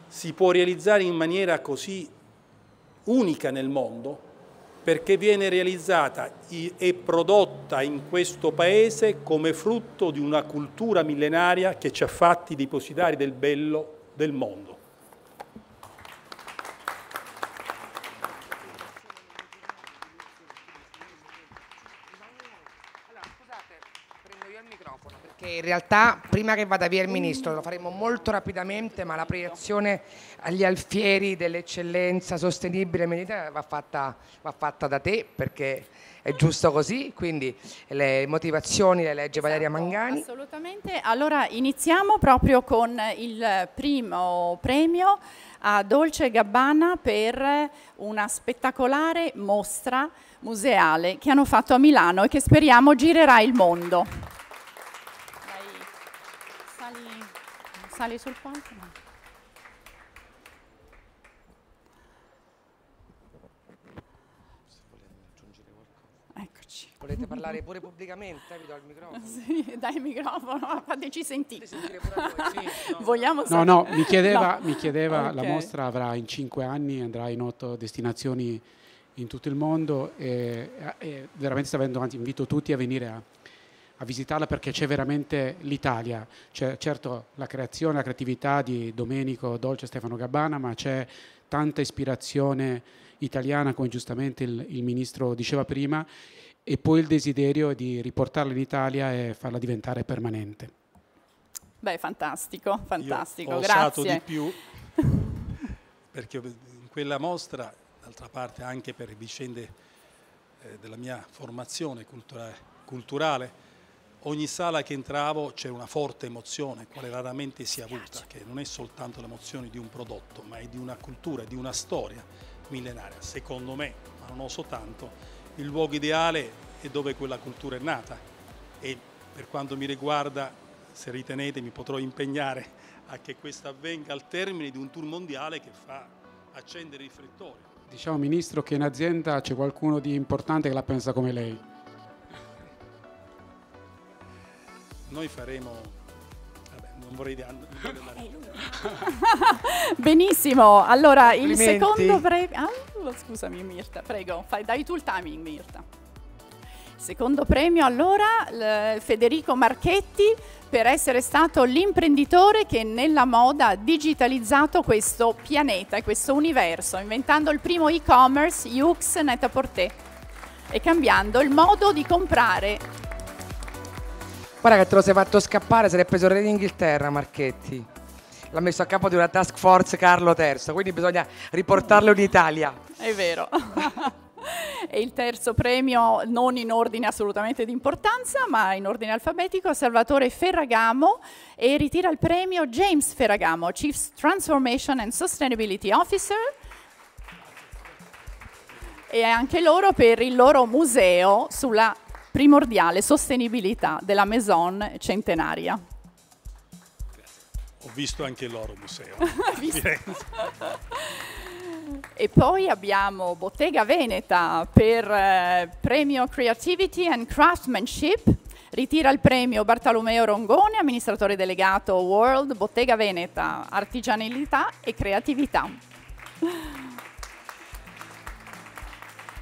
Speaker 12: si può realizzare in maniera così unica nel mondo perché viene realizzata e prodotta in questo paese come frutto di una cultura millenaria che ci ha fatti depositari del bello del mondo.
Speaker 1: in realtà prima che vada via il Ministro, lo faremo molto rapidamente, ma la proiezione agli alfieri dell'eccellenza sostenibile mediterranea va fatta, va fatta da te perché è giusto così, quindi le motivazioni le legge esatto, Valeria Mangani.
Speaker 13: Assolutamente, allora iniziamo proprio con il primo premio a Dolce Gabbana per una spettacolare mostra museale che hanno fatto a Milano e che speriamo girerà il mondo. Sali sul ponte? No.
Speaker 5: Eccoci.
Speaker 1: Volete parlare pure pubblicamente? Vi do il microfono. (laughs)
Speaker 13: Sì, dai il microfono, (laughs) fateci sentire. sentire sì, (laughs) no. Vogliamo sapere. No, no, mi chiedeva, no. Mi chiedeva okay. la mostra
Speaker 10: avrà in cinque anni, andrà in otto destinazioni in tutto il mondo e, e veramente sta avendo, anzi invito tutti a venire a a visitarla perché c'è veramente l'Italia. C'è certo la creazione, la creatività di Domenico Dolce e Stefano Gabbana, ma c'è tanta ispirazione italiana, come giustamente il, il ministro diceva prima, e poi il desiderio di riportarla in Italia e farla diventare permanente.
Speaker 13: Beh, fantastico, fantastico, Io ho grazie. Ho di
Speaker 12: più (laughs) perché in quella mostra, d'altra parte anche per vicende eh, della mia formazione cultura culturale ogni sala che entravo c'era una forte emozione, quale raramente si è avuta, che non è soltanto l'emozione di un prodotto, ma è di una cultura, di una storia millenaria. Secondo me, ma non oso tanto, il luogo ideale è dove quella cultura è nata e per quanto mi riguarda, se ritenete, mi potrò impegnare a che questo avvenga al termine di un tour mondiale che fa accendere i riflettori.
Speaker 10: Diciamo, Ministro, che in azienda c'è qualcuno di importante che la pensa come lei.
Speaker 12: Noi faremo non vorrei dire. (laughs) Eh,
Speaker 13: Benissimo, allora il secondo premio. Ah, scusami, Mirta, prego, fai, dai tu il timing, Mirta. Secondo premio allora Federico Marchetti per essere stato l'imprenditore che nella moda ha digitalizzato questo pianeta e questo universo, inventando il primo e-commerce Yux Net-a-Porter e cambiando il modo di comprare
Speaker 1: Guarda che te lo sei fatto scappare, se l'è preso il re d'Inghilterra Marchetti. L'ha messo a capo di una task force Carlo III, quindi bisogna riportarlo in Italia.
Speaker 13: È vero. (laughs) e il terzo premio, non in ordine assolutamente di importanza, ma in ordine alfabetico, Salvatore Ferragamo e ritira il premio James Ferragamo, Chief Transformation and Sustainability Officer. E anche loro per il loro museo sulla primordiale sostenibilità della Maison centenaria.
Speaker 12: Ho visto anche l'oro museo. (laughs) (laughs)
Speaker 13: E poi abbiamo Bottega Veneta per eh, premio Creativity and Craftsmanship. Ritira il premio Bartolomeo Rongone, amministratore delegato World Bottega Veneta, artigianalità e creatività. (laughs)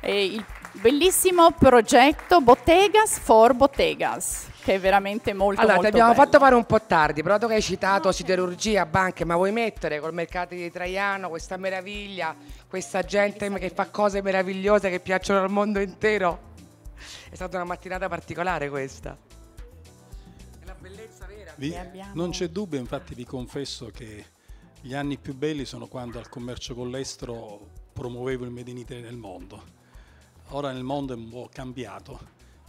Speaker 13: E il bellissimo progetto Bottegas for Bottegas che è veramente molto Allora, molto ti abbiamo bello.
Speaker 1: fatto fare un po' tardi, però tu che hai citato okay. siderurgia, banche, ma vuoi mettere col mercato di Traiano questa meraviglia, questa gente che fa cose meravigliose che piacciono al mondo intero? È stata una mattinata particolare questa.
Speaker 10: È la bellezza vera. Vi, non c'è
Speaker 12: dubbio, infatti vi confesso che gli anni più belli sono quando al commercio con l'estero promuovevo il Made in Italy nel mondo Ora nel mondo è un po' cambiato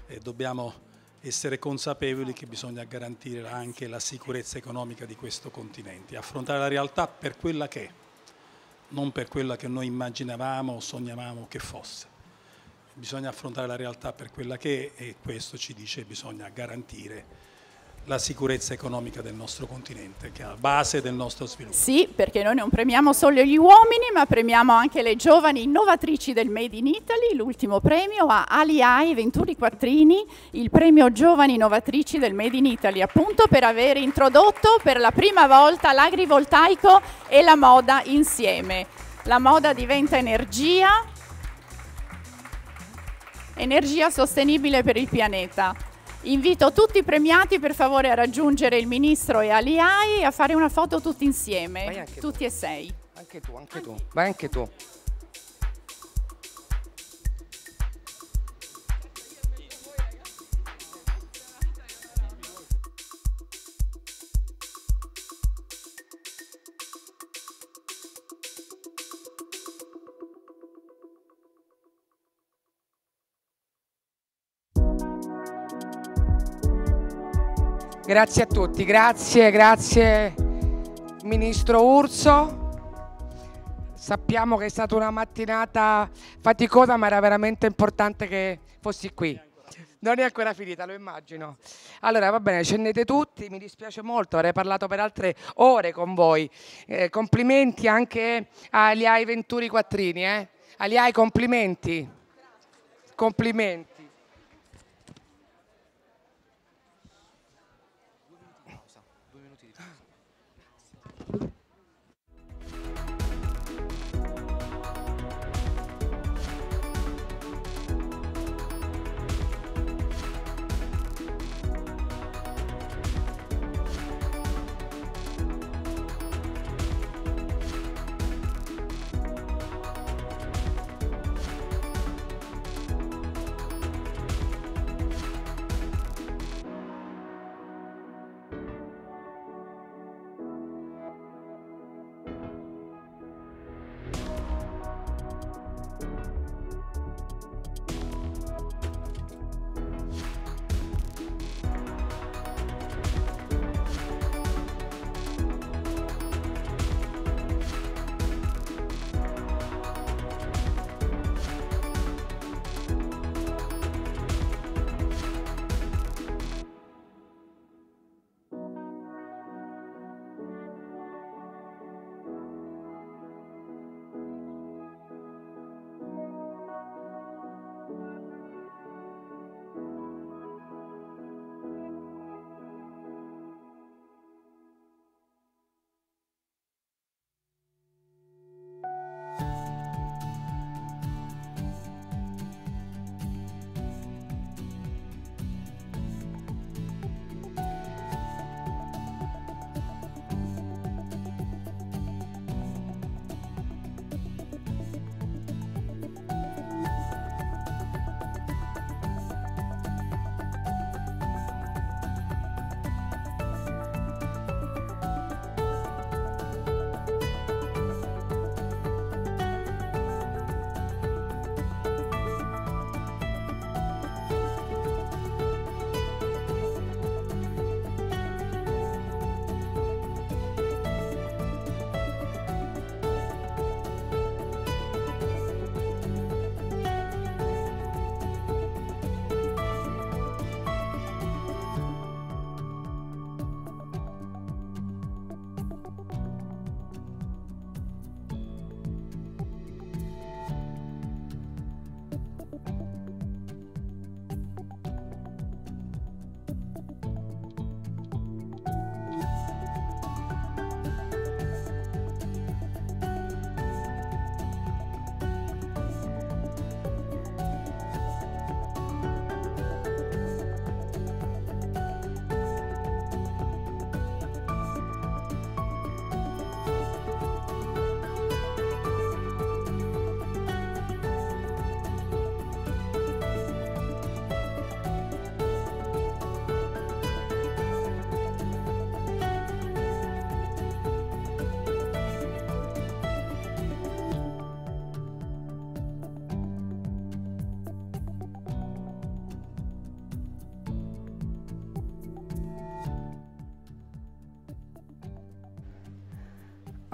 Speaker 12: e dobbiamo essere consapevoli che bisogna garantire anche la sicurezza economica di questo continente, affrontare la realtà per quella che è, non per quella che noi immaginavamo o sognavamo che fosse. Bisogna affrontare la realtà per quella che è e questo ci dice che bisogna garantire la sicurezza economica del nostro continente, che è la base del nostro sviluppo.
Speaker 13: Sì, perché noi non premiamo solo gli uomini, ma premiamo anche le giovani innovatrici del Made in Italy. L'ultimo premio a Aliai Venturi Quattrini, il premio Giovani Innovatrici del Made in Italy, appunto per aver introdotto per la prima volta l'agrivoltaico e la moda insieme. La moda diventa energia, energia sostenibile per il pianeta. Invito tutti i premiati per favore a raggiungere il ministro e Aliai a fare una foto tutti insieme,
Speaker 1: tutti tu. e sei. Anche tu, anche tu, vai anche tu. Grazie a tutti, grazie, grazie Ministro Urso. Sappiamo che è stata una mattinata faticosa, ma era veramente importante che fossi qui. Non è ancora finita, lo immagino. Allora, va bene, scendete tutti, mi dispiace molto, avrei parlato per altre ore con voi. Eh, complimenti anche agli AI Venturi Quattrini, eh? Agli AI complimenti. Complimenti.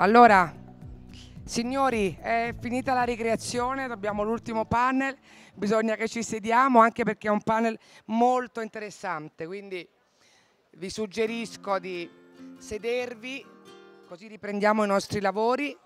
Speaker 1: Allora, signori, è finita la ricreazione, abbiamo l'ultimo panel, bisogna che ci sediamo anche perché è un panel molto interessante, quindi vi suggerisco di sedervi così riprendiamo i nostri lavori.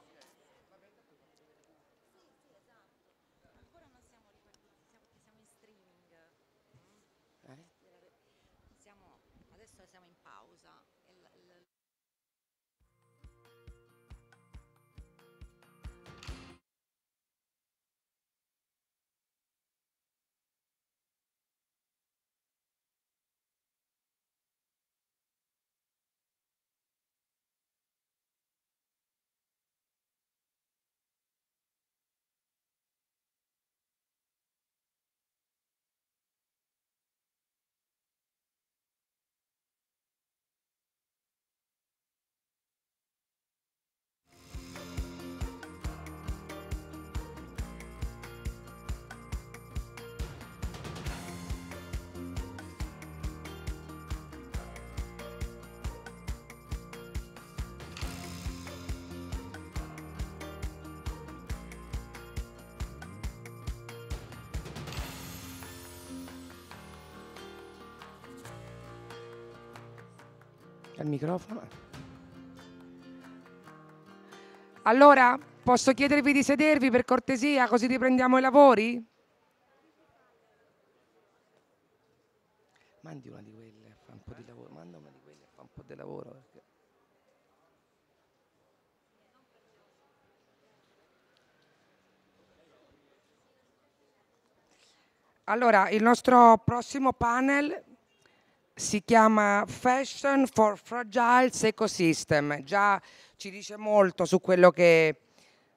Speaker 1: al microfono. Allora, posso chiedervi di sedervi per cortesia, così riprendiamo i lavori? Mandi una di quelle, fa un po' di lavoro, manda una di quelle, fa un po' di lavoro. Perché... Allora, il nostro prossimo panel si chiama Fashion for Fragile Ecosystem, già ci dice molto su quello che,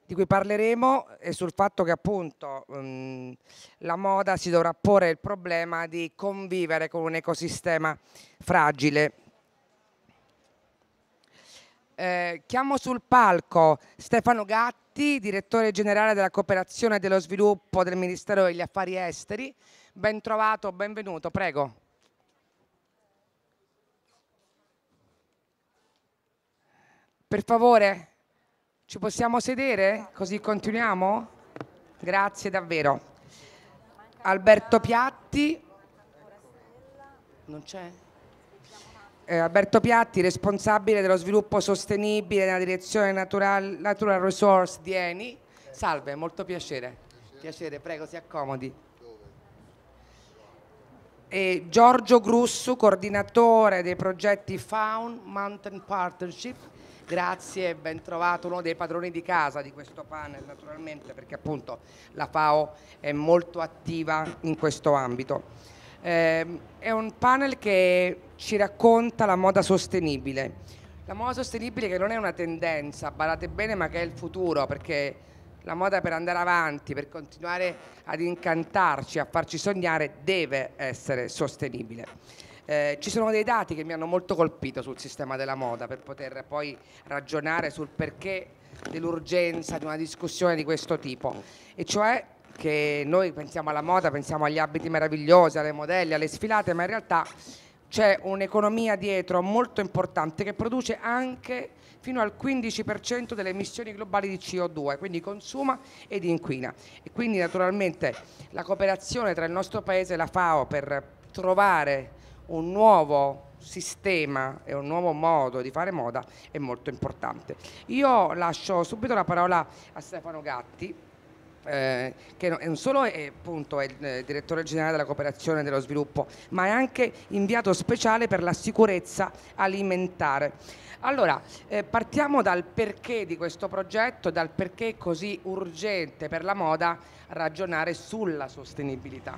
Speaker 1: di cui parleremo e sul fatto che appunto mh, mm, la moda si dovrà porre il problema di convivere con un ecosistema fragile. Eh, chiamo sul palco Stefano Gatti, direttore generale della cooperazione e dello sviluppo del Ministero degli Affari Esteri. Ben trovato, benvenuto, prego. Per favore, ci possiamo sedere? Così continuiamo? Grazie davvero. Alberto Piatti. Non c'è? Eh, Alberto Piatti, responsabile dello sviluppo sostenibile nella direzione Natural, Natural Resource di Eni. Salve, molto piacere. Piacere, prego, si accomodi. E Giorgio Grussu, coordinatore dei progetti Faun Mountain Partnership Grazie, ben trovato uno dei padroni di casa di questo panel naturalmente perché appunto la FAO è molto attiva in questo ambito. Eh, è un panel che ci racconta la moda sostenibile, la moda sostenibile che non è una tendenza, badate bene, ma che è il futuro perché la moda per andare avanti, per continuare ad incantarci, a farci sognare, deve essere sostenibile. Eh, ci sono dei dati che mi hanno molto colpito sul sistema della moda per poter poi ragionare sul perché dell'urgenza di una discussione di questo tipo, e cioè che noi pensiamo alla moda, pensiamo agli abiti meravigliosi, alle modelle, alle sfilate, ma in realtà c'è un'economia dietro molto importante che produce anche fino al 15% delle emissioni globali di CO2, quindi consuma ed inquina. E quindi naturalmente la cooperazione tra il nostro paese e la FAO per trovare un nuovo sistema e un nuovo modo di fare moda è molto importante. Io lascio subito la parola a Stefano Gatti. Eh, che non solo è, appunto, è il eh, direttore generale della cooperazione e dello sviluppo, ma è anche inviato speciale per la sicurezza alimentare. Allora, eh, partiamo dal perché di questo progetto, dal perché è così urgente per la moda ragionare sulla sostenibilità.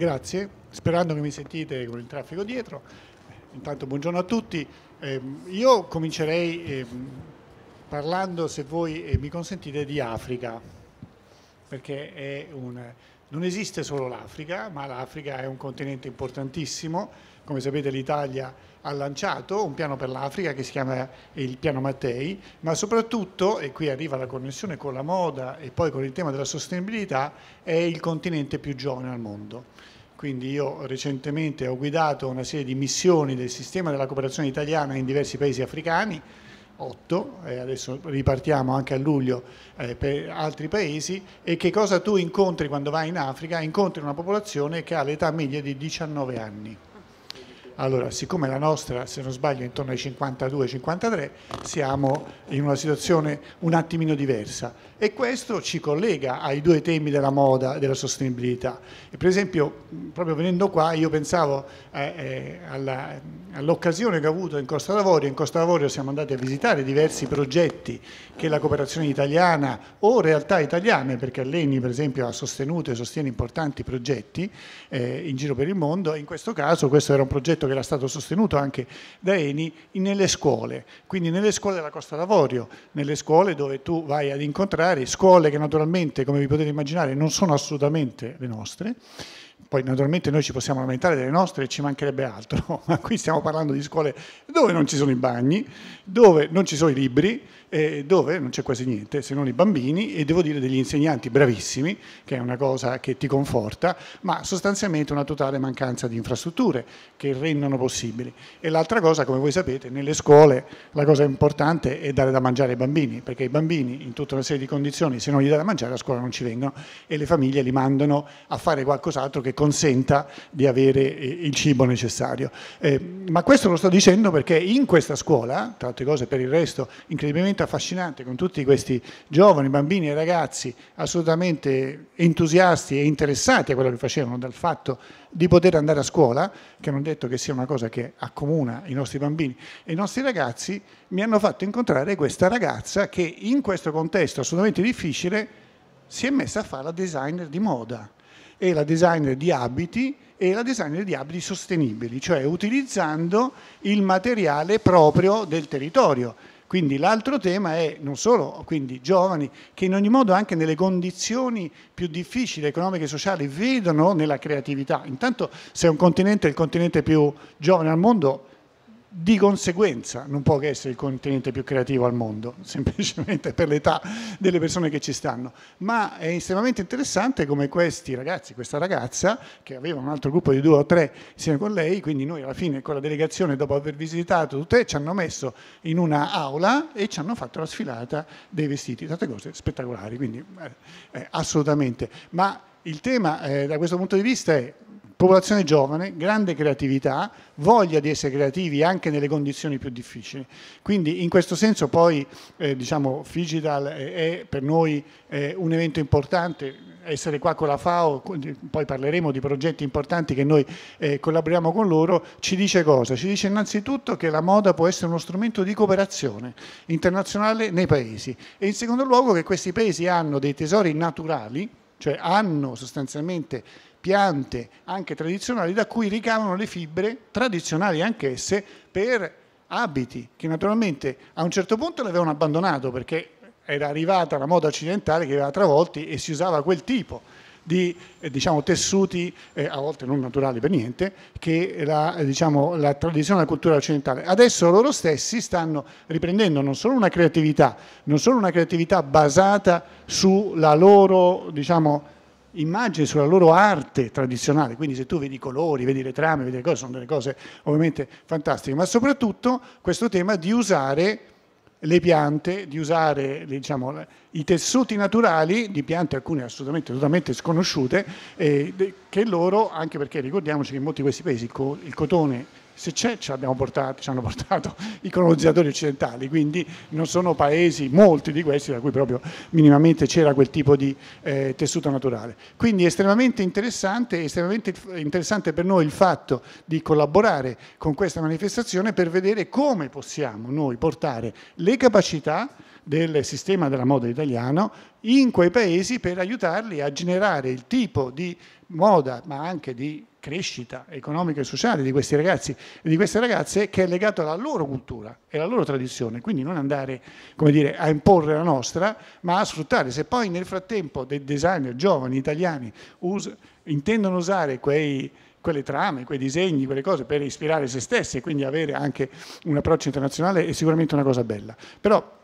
Speaker 14: Grazie, sperando che mi sentite con il traffico dietro. Eh, intanto buongiorno a tutti. Eh, io comincerei eh, parlando, se voi eh, mi consentite, di Africa, perché un, non esiste solo l'Africa, ma l'Africa è un continente importantissimo. Come sapete l'Italia è ha lanciato un piano per l'Africa che si chiama il piano Mattei, ma soprattutto, e qui arriva la connessione con la moda e poi con il tema della sostenibilità, è il continente più giovane al mondo. Quindi io recentemente ho guidato una serie di missioni del sistema della cooperazione italiana in diversi paesi africani, 8, e adesso ripartiamo anche a luglio eh, per altri paesi, e che cosa tu incontri quando vai in Africa? Incontri una popolazione che ha l'età media di 19 anni allora, siccome la nostra, se non sbaglio, è intorno ai 52-53, siamo in una situazione un attimino diversa e questo ci collega ai due temi della moda e della sostenibilità. E per esempio, proprio venendo qua, io pensavo eh, eh, all'occasione che ho avuto in Costa d'Avorio, in Costa d'Avorio siamo andati a visitare diversi progetti che la cooperazione italiana o realtà italiane, perché Alleni per esempio ha sostenuto e sostiene importanti progetti eh, in giro per il mondo, in questo caso questo era un progetto che era stato sostenuto anche da Eni nelle scuole, quindi nelle scuole della Costa d'Avorio, nelle scuole dove tu vai ad incontrare universitari, scuole che naturalmente, come vi potete immaginare, non sono assolutamente le nostre. Poi naturalmente noi ci possiamo lamentare delle nostre e ci mancherebbe altro, (laughs) ma qui stiamo parlando di scuole dove non ci sono i bagni, dove non ci sono i libri, eh, dove non c'è quasi niente se non i bambini e devo dire degli insegnanti bravissimi, che è una cosa che ti conforta, ma sostanzialmente una totale mancanza di infrastrutture che rendono possibili. E l'altra cosa, come voi sapete, nelle scuole la cosa importante è dare da mangiare ai bambini, perché i bambini in tutta una serie di condizioni, se non gli dà da mangiare a scuola non ci vengono e le famiglie li mandano a fare qualcos'altro che consenta di avere eh, il cibo necessario. Eh, ma questo lo sto dicendo perché in questa scuola, tra altre cose per il resto incredibilmente veramente affascinante con tutti questi giovani, bambini e ragazzi assolutamente entusiasti e interessati a quello che facevano dal fatto di poter andare a scuola, che non detto che sia una cosa che accomuna i nostri bambini e i nostri ragazzi, mi hanno fatto incontrare questa ragazza che in questo contesto assolutamente difficile si è messa a fare la designer di moda e la designer di abiti e la designer di abiti sostenibili, cioè utilizzando il materiale proprio del territorio. Quindi l'altro tema è non solo quindi, giovani che in ogni modo anche nelle condizioni più difficili economiche e sociali vedono nella creatività. Intanto se un continente, è il continente più giovane al mondo, di conseguenza non può che essere il continente più creativo al mondo, (laughs) semplicemente per l'età delle persone che ci stanno. Ma è estremamente interessante come questi ragazzi, questa ragazza, che aveva un altro gruppo di due o tre insieme con lei, quindi noi alla fine con la delegazione, dopo aver visitato tutte, ci hanno messo in una aula e ci hanno fatto la sfilata dei vestiti, tante cose spettacolari, quindi eh, eh assolutamente. Ma il tema eh, da questo punto di vista è popolazione giovane, grande creatività, voglia di essere creativi anche nelle condizioni più difficili. Quindi in questo senso poi eh, diciamo, Figital è per noi eh, un evento importante, essere qua con la FAO, poi parleremo di progetti importanti che noi eh, collaboriamo con loro, ci dice cosa? Ci dice innanzitutto che la moda può essere uno strumento di cooperazione internazionale nei paesi e in secondo luogo che questi paesi hanno dei tesori naturali, cioè hanno sostanzialmente piante anche tradizionali da cui ricavano le fibre tradizionali anch'esse per abiti che naturalmente a un certo punto l'avevano abbandonato perché era arrivata la moda occidentale che aveva travolti e si usava quel tipo di eh, diciamo, tessuti, eh, a volte non naturali per niente, che la, eh, diciamo, la tradizione e la cultura occidentale. Adesso loro stessi stanno riprendendo non solo una creatività, non solo una creatività basata sulla loro diciamo, immagini sulla loro arte tradizionale, quindi se tu vedi i colori, vedi le trame, vedi le cose, sono delle cose ovviamente fantastiche, ma soprattutto questo tema di usare le piante, di usare diciamo, i tessuti naturali di piante, alcune assolutamente totalmente sconosciute, eh, che loro, anche perché ricordiamoci che in molti di questi paesi il cotone se c'è ce l'abbiamo portato, ci hanno portato (laughs) i colonizzatori occidentali, quindi non sono paesi, molti di questi, da cui proprio minimamente c'era quel tipo di eh, tessuto naturale. Quindi è estremamente interessante, estremamente interessante per noi il fatto di collaborare con questa manifestazione per vedere come possiamo noi portare le capacità del sistema della moda italiano in quei paesi per aiutarli a generare il tipo di moda, ma anche di crescita economica e sociale di questi ragazzi e di queste ragazze che è legato alla loro cultura e alla loro tradizione, quindi non andare come dire, a imporre la nostra, ma a sfruttare. Se poi nel frattempo dei designer giovani italiani us intendono usare quei, quelle trame, quei disegni, quelle cose per ispirare se stessi e quindi avere anche un approccio internazionale è sicuramente una cosa bella. Però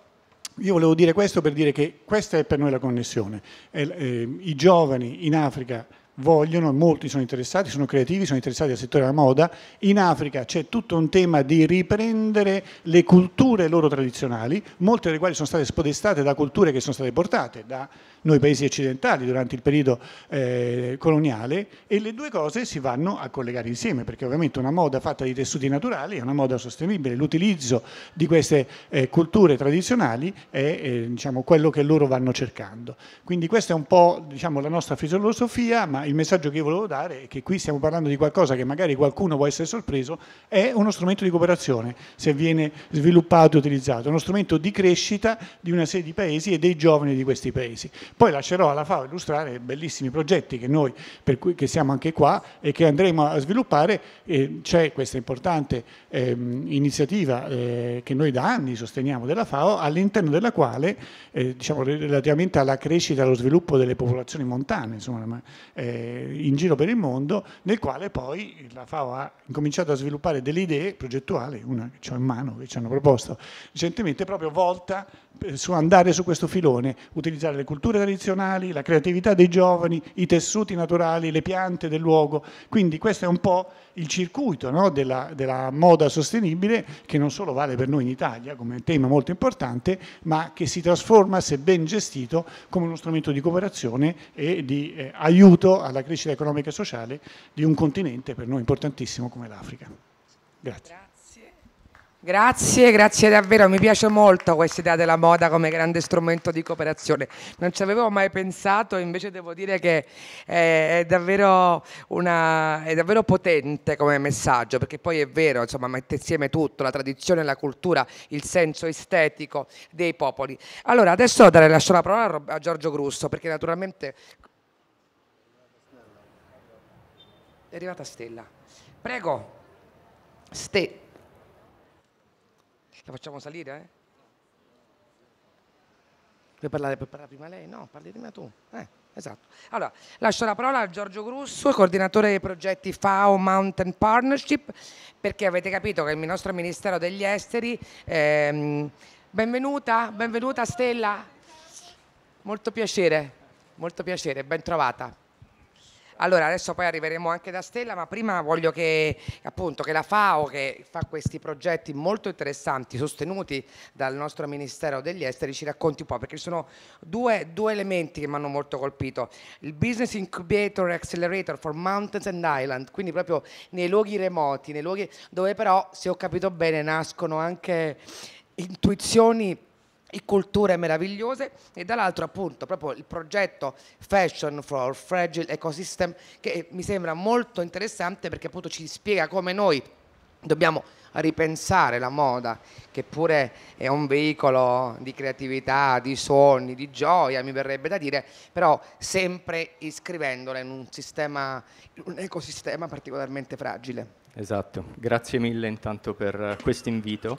Speaker 14: io volevo dire questo per dire che questa è per noi la connessione. Eh, I giovani in Africa vogliono, molti sono interessati, sono creativi, sono interessati al settore della moda. In Africa c'è tutto un tema di riprendere le culture loro tradizionali, molte delle quali sono state spodestate da culture che sono state portate da noi paesi occidentali durante il periodo eh, coloniale e le due cose si vanno a collegare insieme perché ovviamente una moda fatta di tessuti naturali è una moda sostenibile, l'utilizzo di queste eh, culture tradizionali è eh, diciamo, quello che loro vanno cercando. Quindi questa è un po' diciamo, la nostra filosofia, ma il messaggio che io volevo dare è che qui stiamo parlando di qualcosa che magari qualcuno può essere sorpreso, è uno strumento di cooperazione se viene sviluppato e utilizzato, è uno strumento di crescita di una serie di paesi e dei giovani di questi paesi. Poi lascerò alla FAO illustrare bellissimi progetti che noi, per cui che siamo anche qua e che andremo a sviluppare. Eh, c'è questa importante eh, iniziativa eh, che noi da anni sosteniamo della FAO, all'interno della quale, eh, diciamo, relativamente alla crescita e allo sviluppo delle popolazioni montane insomma, eh, in giro per il mondo, nel quale poi la FAO ha incominciato a sviluppare delle idee progettuali, una che ho in mano, che ci hanno proposto recentemente, proprio volta eh, su andare su questo filone, utilizzare le culture tradizionali, la creatività dei giovani, i tessuti naturali, le piante del luogo. Quindi questo è un po' il circuito no, della, della, moda sostenibile che non solo vale per noi in Italia come tema molto importante, ma che si trasforma, se ben gestito, come uno strumento di cooperazione e di eh, aiuto alla crescita economica e sociale di un continente per noi importantissimo come l'Africa. Grazie.
Speaker 1: Grazie, grazie davvero, mi piace molto questa idea della moda come grande strumento di cooperazione, non ci avevo mai pensato, invece devo dire che è, è, davvero, una, è davvero, potente come messaggio, perché poi è vero, insomma, mette insieme tutto, la tradizione, la cultura, il senso estetico dei popoli. Allora, adesso dare, lascio la parola a Giorgio Grusso, perché naturalmente... È arrivata Stella. Prego. Stella. La facciamo salire, eh? Vuoi parlare, puoi parlare prima lei? No, parli prima tu. Eh, esatto. Allora, lascio la parola a Giorgio Grusso, coordinatore dei progetti FAO Mountain Partnership, perché avete capito che il nostro Ministero degli Esteri... Ehm, benvenuta, benvenuta Stella. Molto piacere, molto piacere, ben trovata. Allora, adesso poi arriveremo anche da Stella, ma prima voglio che, appunto, che la FAO, che fa questi progetti molto interessanti, sostenuti dal nostro Ministero degli Esteri, ci racconti un po', perché ci sono due, due elementi che mi hanno molto colpito. Il Business Incubator Accelerator for Mountains and Island, quindi proprio nei luoghi remoti, nei luoghi dove però, se ho capito bene, nascono anche intuizioni e culture meravigliose e dall'altro appunto proprio il progetto Fashion for Fragile Ecosystem che mi sembra molto interessante perché appunto ci spiega come noi dobbiamo ripensare la moda, che pure è un veicolo di creatività, di sogni, di gioia, mi verrebbe da dire, però sempre iscrivendola in un sistema, in un ecosistema particolarmente fragile.
Speaker 15: Esatto, grazie mille intanto per eh, questo invito.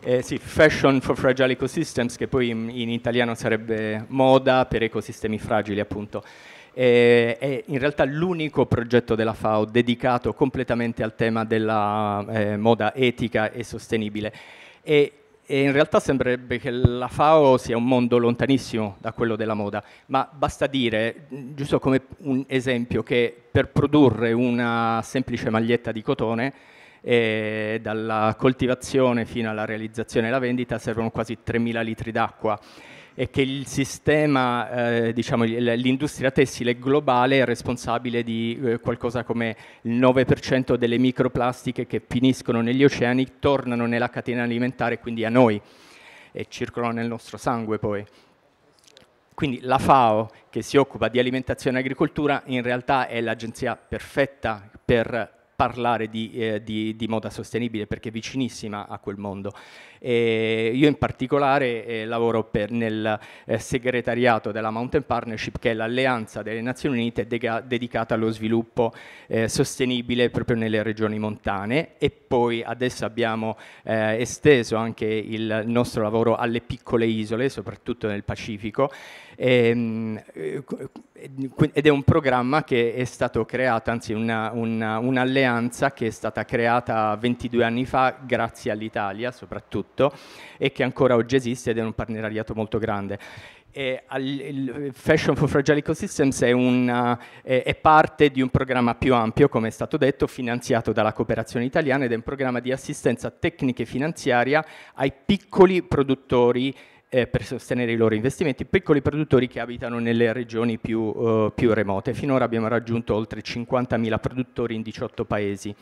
Speaker 15: Eh, sì, Fashion for Fragile Ecosystems, che poi in, in italiano sarebbe moda per ecosistemi fragili, appunto. Eh, è in realtà l'unico progetto della FAO dedicato completamente al tema della eh, moda etica e sostenibile. E, e in realtà sembrerebbe che la FAO sia un mondo lontanissimo da quello della moda, ma basta dire, giusto come un esempio, che per produrre una semplice maglietta di cotone e dalla coltivazione fino alla realizzazione e alla vendita servono quasi 3.000 litri d'acqua e che il sistema, eh, diciamo, l'industria tessile globale è responsabile di eh, qualcosa come il 9% delle microplastiche che finiscono negli oceani, tornano nella catena alimentare, quindi a noi, e circolano nel nostro sangue poi. Quindi la FAO, che si occupa di alimentazione e agricoltura, in realtà è l'agenzia perfetta per parlare di, eh, di, di, moda sostenibile perché è vicinissima a quel mondo. E io in particolare eh, lavoro per, nel eh, segretariato della Mountain Partnership che è l'alleanza delle Nazioni Unite de- dedicata allo sviluppo eh, sostenibile proprio nelle regioni montane e poi adesso abbiamo eh, esteso anche il nostro lavoro alle piccole isole, soprattutto nel Pacifico. E, ehm, eh, ed è un programma che è stato creato, anzi una, una, un'alleanza che è stata creata 22 anni fa grazie all'Italia soprattutto e che ancora oggi esiste ed è un partenariato molto grande. il Fashion for Fragile Ecosystems è, una, è, parte di un programma più ampio, come è stato detto, finanziato dalla cooperazione italiana ed è un programma di assistenza tecnica e finanziaria ai piccoli produttori eh, per sostenere i loro investimenti, piccoli produttori che abitano nelle regioni più, eh, più remote. Finora abbiamo raggiunto oltre 50.000 produttori in 18 paesi.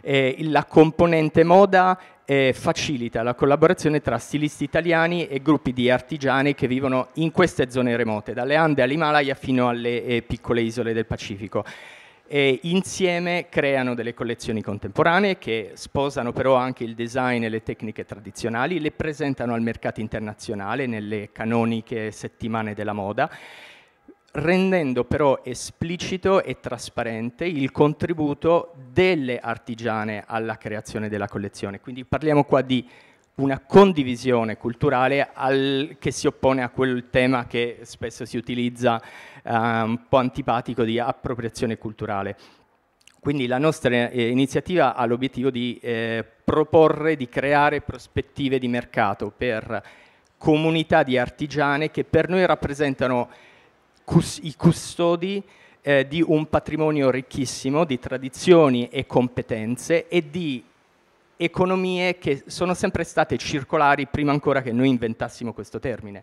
Speaker 15: Eh, la componente moda eh, facilita la collaborazione tra stilisti italiani e gruppi di artigiani che vivono in queste zone remote, dalle Ande all'Himalaya fino alle eh, piccole isole del Pacifico e insieme creano delle collezioni contemporanee che sposano però anche il design e le tecniche tradizionali, le presentano al mercato internazionale nelle canoniche settimane della moda rendendo però esplicito e trasparente il contributo delle artigiane alla creazione della collezione. Quindi parliamo qua di una condivisione culturale al, che si oppone a quel tema che spesso si utilizza eh, un po' antipatico di appropriazione culturale. Quindi la nostra eh, iniziativa ha l'obiettivo di eh, proporre, di creare prospettive di mercato per comunità di artigiane che per noi rappresentano cus- i custodi eh, di un patrimonio ricchissimo di tradizioni e competenze e di economie che sono sempre state circolari prima ancora che noi inventassimo questo termine.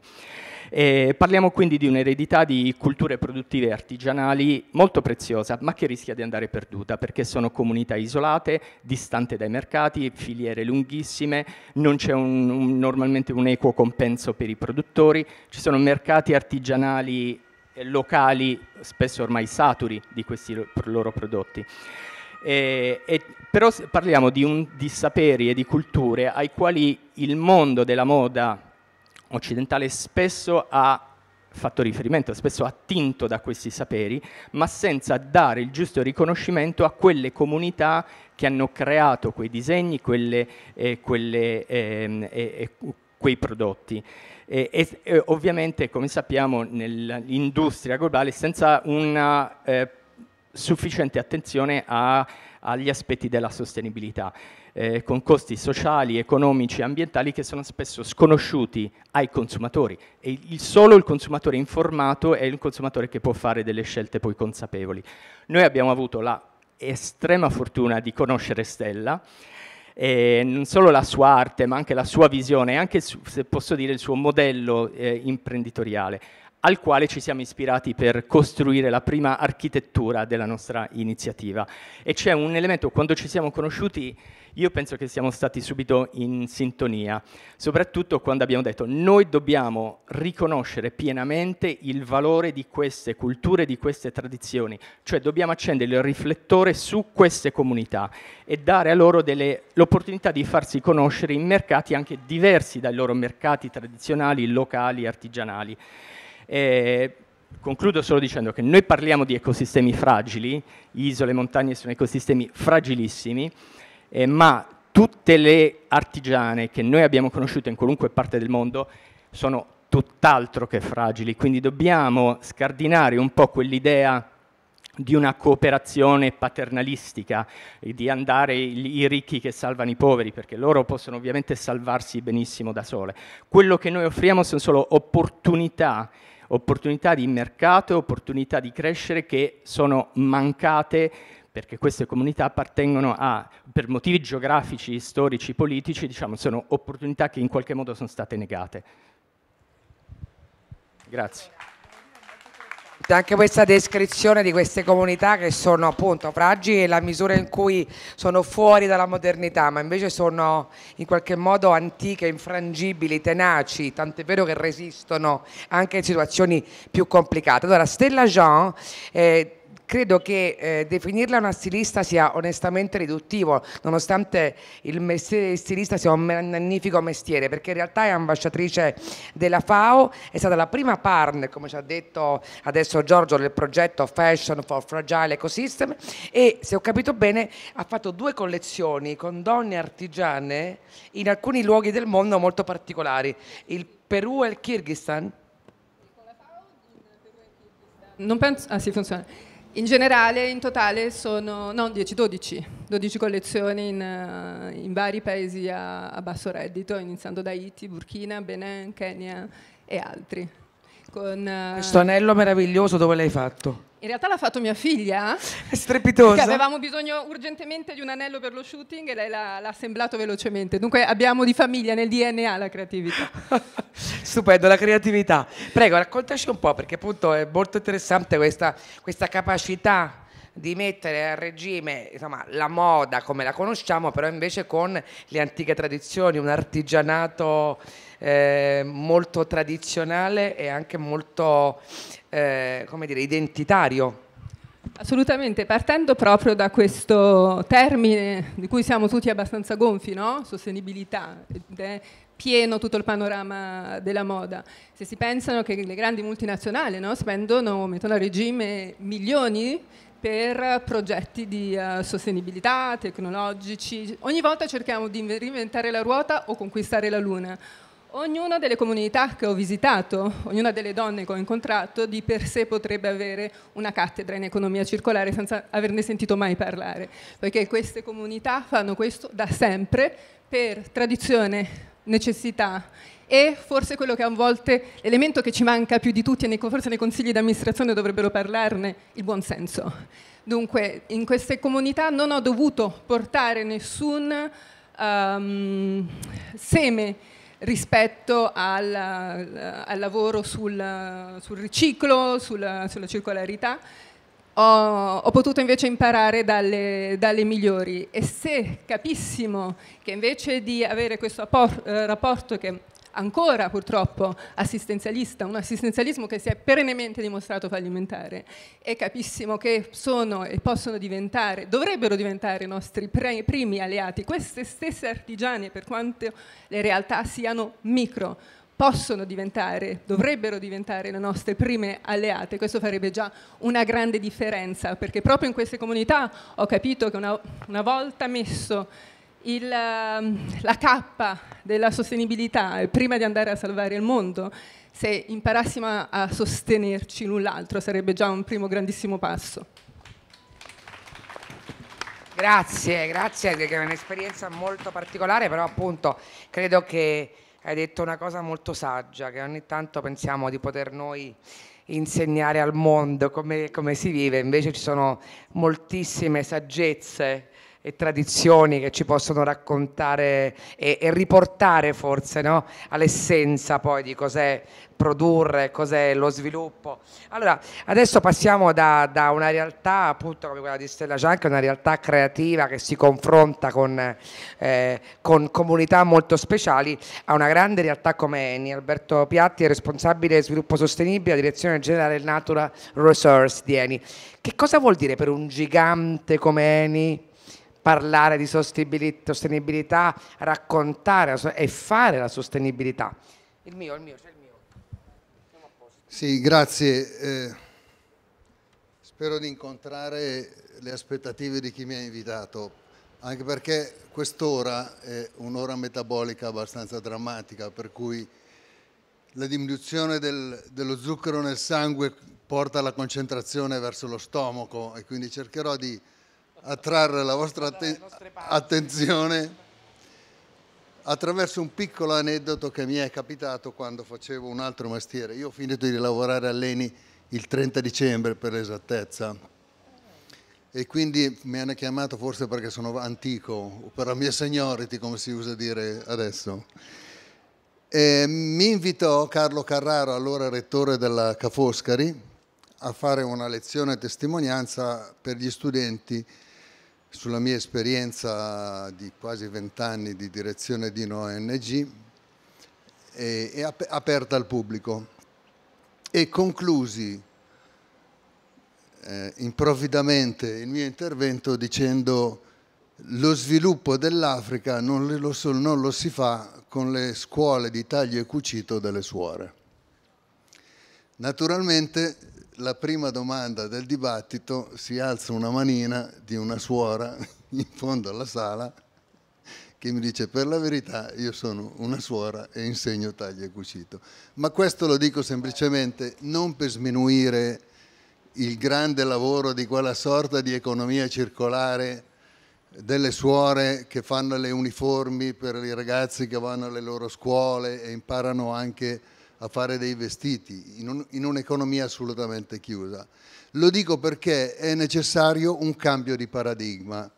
Speaker 15: E eh, parliamo quindi di un'eredità di culture produttive artigianali molto preziosa, ma che rischia di andare perduta perché sono comunità isolate, distante dai mercati, filiere lunghissime, non c'è un, un, normalmente un equo compenso per i produttori, ci sono mercati artigianali eh, locali spesso ormai saturi di questi loro prodotti. E, eh, e, però parliamo di, un, di saperi e di culture ai quali il mondo della moda occidentale spesso ha fatto riferimento, spesso attinto da questi saperi, ma senza dare il giusto riconoscimento a quelle comunità che hanno creato quei disegni, quelle, eh, quelle, eh, eh, quei prodotti. E, ovviamente, come sappiamo, nell'industria globale, senza una eh, sufficiente attenzione a, agli aspetti della sostenibilità, eh, con costi sociali, economici e ambientali che sono spesso sconosciuti ai consumatori e il, solo il consumatore informato è il consumatore che può fare delle scelte poi consapevoli. Noi abbiamo avuto la estrema fortuna di conoscere Stella, eh, non solo la sua arte ma anche la sua visione, anche se posso dire il suo modello eh, imprenditoriale al quale ci siamo ispirati per costruire la prima architettura della nostra iniziativa. E c'è un elemento, quando ci siamo conosciuti, io penso che siamo stati subito in sintonia, soprattutto quando abbiamo detto noi dobbiamo riconoscere pienamente il valore di queste culture, di queste tradizioni, cioè dobbiamo accendere il riflettore su queste comunità e dare a loro delle, l'opportunità di farsi conoscere in mercati anche diversi dai loro mercati tradizionali, locali, artigianali. Eh, concludo solo dicendo che noi parliamo di ecosistemi fragili, isole e montagne sono ecosistemi fragilissimi, eh, ma tutte le artigiane che noi abbiamo conosciuto in qualunque parte del mondo sono tutt'altro che fragili, quindi dobbiamo scardinare un po' quell'idea di una cooperazione paternalistica, di andare i ricchi che salvano i poveri, perché loro possono ovviamente salvarsi benissimo da sole. Quello che noi offriamo sono solo opportunità opportunità di mercato, opportunità di crescere che sono mancate perché queste comunità appartengono a, per motivi geografici, storici, politici, diciamo, sono opportunità che in qualche modo sono state negate. Grazie
Speaker 1: anche questa descrizione di queste comunità che sono appunto fragili e la misura in cui sono fuori dalla modernità, ma invece sono in qualche modo antiche, infrangibili, tenaci, tant'è vero che resistono anche in situazioni più complicate. Allora, Stella Jean eh, Credo che eh, definirla una stilista sia onestamente riduttivo, nonostante il mestiere di stilista sia un magnifico mestiere, perché in realtà è ambasciatrice della FAO, è stata la prima partner, come ci ha detto adesso Giorgio, del progetto Fashion for Fragile Ecosystem e se ho capito bene ha fatto due collezioni con donne artigiane in alcuni luoghi del mondo molto particolari, il Perù e il Kyrgyzstan.
Speaker 16: Non penso, ah sì funziona. In generale, in totale sono no, 10, 12, 12 collezioni in, eh, in vari paesi a, a, basso reddito, iniziando da Haiti, Burkina, Benin, Kenya e altri. Con, eh, Questo
Speaker 1: anello meraviglioso dove l'hai fatto?
Speaker 16: In realtà l'ha fatto mia figlia. Eh? Strepitosa. avevamo bisogno urgentemente di un anello per lo shooting e lei l'ha, l'ha assemblato velocemente. Dunque abbiamo di famiglia nel DNA la creatività.
Speaker 1: (laughs) Stupendo, la creatività. Prego, raccontaci un po', perché appunto è molto interessante questa, questa capacità di mettere a regime insomma, la moda come la conosciamo, però invece con le antiche tradizioni, un artigianato eh, molto tradizionale e anche molto eh, come dire, identitario.
Speaker 16: Assolutamente, partendo proprio da questo termine di cui siamo tutti abbastanza gonfi, no? sostenibilità, è pieno tutto il panorama della moda. Se si pensano che le grandi multinazionali no? spendono, mettono a regime milioni per progetti di uh, sostenibilità, tecnologici, ogni volta cerchiamo di reinventare la ruota o conquistare la luna Ognuna delle comunità che ho visitato, ognuna delle donne che ho incontrato, di per sé potrebbe avere una cattedra in economia circolare senza averne sentito mai parlare, perché queste comunità fanno questo da sempre per tradizione, necessità e forse quello che a volte l'elemento che ci manca più di tutti e forse nei consigli di amministrazione dovrebbero parlarne, il buon senso. Dunque, in queste comunità non ho dovuto portare nessun um, seme rispetto al, al lavoro sul, sul riciclo, sulla, sulla circolarità, ho, ho, potuto invece imparare dalle, dalle, migliori e se capissimo che invece di avere questo eh, rapporto che ancora purtroppo assistenzialista, un assistenzialismo che si è perennemente dimostrato fallimentare. e capissimo che sono e possono diventare, dovrebbero diventare i nostri pre, primi alleati, queste stesse artigiane, per quanto le realtà siano micro, possono diventare, dovrebbero diventare le nostre prime alleate, questo farebbe già una grande differenza, perché proprio in queste comunità ho capito che una, una volta messo il, ehm, la cappa della sostenibilità eh, prima di andare a salvare il mondo, se imparassimo a, sostenerci l'un l'altro sarebbe già un primo grandissimo passo.
Speaker 1: Grazie, grazie perché è un'esperienza molto particolare, però appunto credo che hai detto una cosa molto saggia, che ogni tanto pensiamo di poter noi insegnare al mondo come, come si vive, invece ci sono moltissime saggezze e tradizioni che ci possono raccontare e, e riportare forse no? all'essenza poi di cos'è produrre, cos'è lo sviluppo. Allora, adesso passiamo da, da una realtà appunto come quella di Stella Gianca, una realtà creativa che si confronta con, eh, con comunità molto speciali, a una grande realtà come Eni. Alberto Piatti è responsabile sviluppo sostenibile, direzione generale Natural Resource di Eni. Che cosa vuol dire per un gigante come Eni? parlare di sostenibilità, raccontare e fare la sostenibilità.
Speaker 17: Il mio, il mio, c'è il mio. Sì, grazie. Eh, spero di incontrare le aspettative di chi mi ha invitato, anche perché quest'ora è un'ora metabolica abbastanza drammatica, per cui la diminuzione del, dello zucchero nel sangue porta la concentrazione verso lo stomaco e quindi cercherò di attrarre la vostra atten attenzione attraverso un piccolo aneddoto che mi è capitato quando facevo un altro mestiere. Io ho finito di lavorare all'ENI il 30 dicembre per l'esattezza e quindi mi hanno chiamato forse perché sono antico o per la mia seniority come si usa dire adesso. E mi invitò Carlo Carraro, allora rettore della Ca' Foscari, a fare una lezione testimonianza per gli studenti sulla mia esperienza di quasi vent'anni di direzione di ONG e, e ap aperta al pubblico e conclusi eh, improvvidamente il mio intervento dicendo lo sviluppo dell'Africa non, non lo si fa con le scuole di taglio e cucito delle suore. Naturalmente la prima domanda del dibattito si alza una manina di una suora (laughs) in fondo alla sala che mi dice per la verità io sono una suora e insegno taglio e cucito. Ma questo lo dico semplicemente non per sminuire il grande lavoro di quella sorta di economia circolare delle suore che fanno le uniformi per i ragazzi che vanno alle loro scuole e imparano anche a fare dei vestiti in, un, un'economia assolutamente chiusa. Lo dico perché è necessario un cambio di paradigma,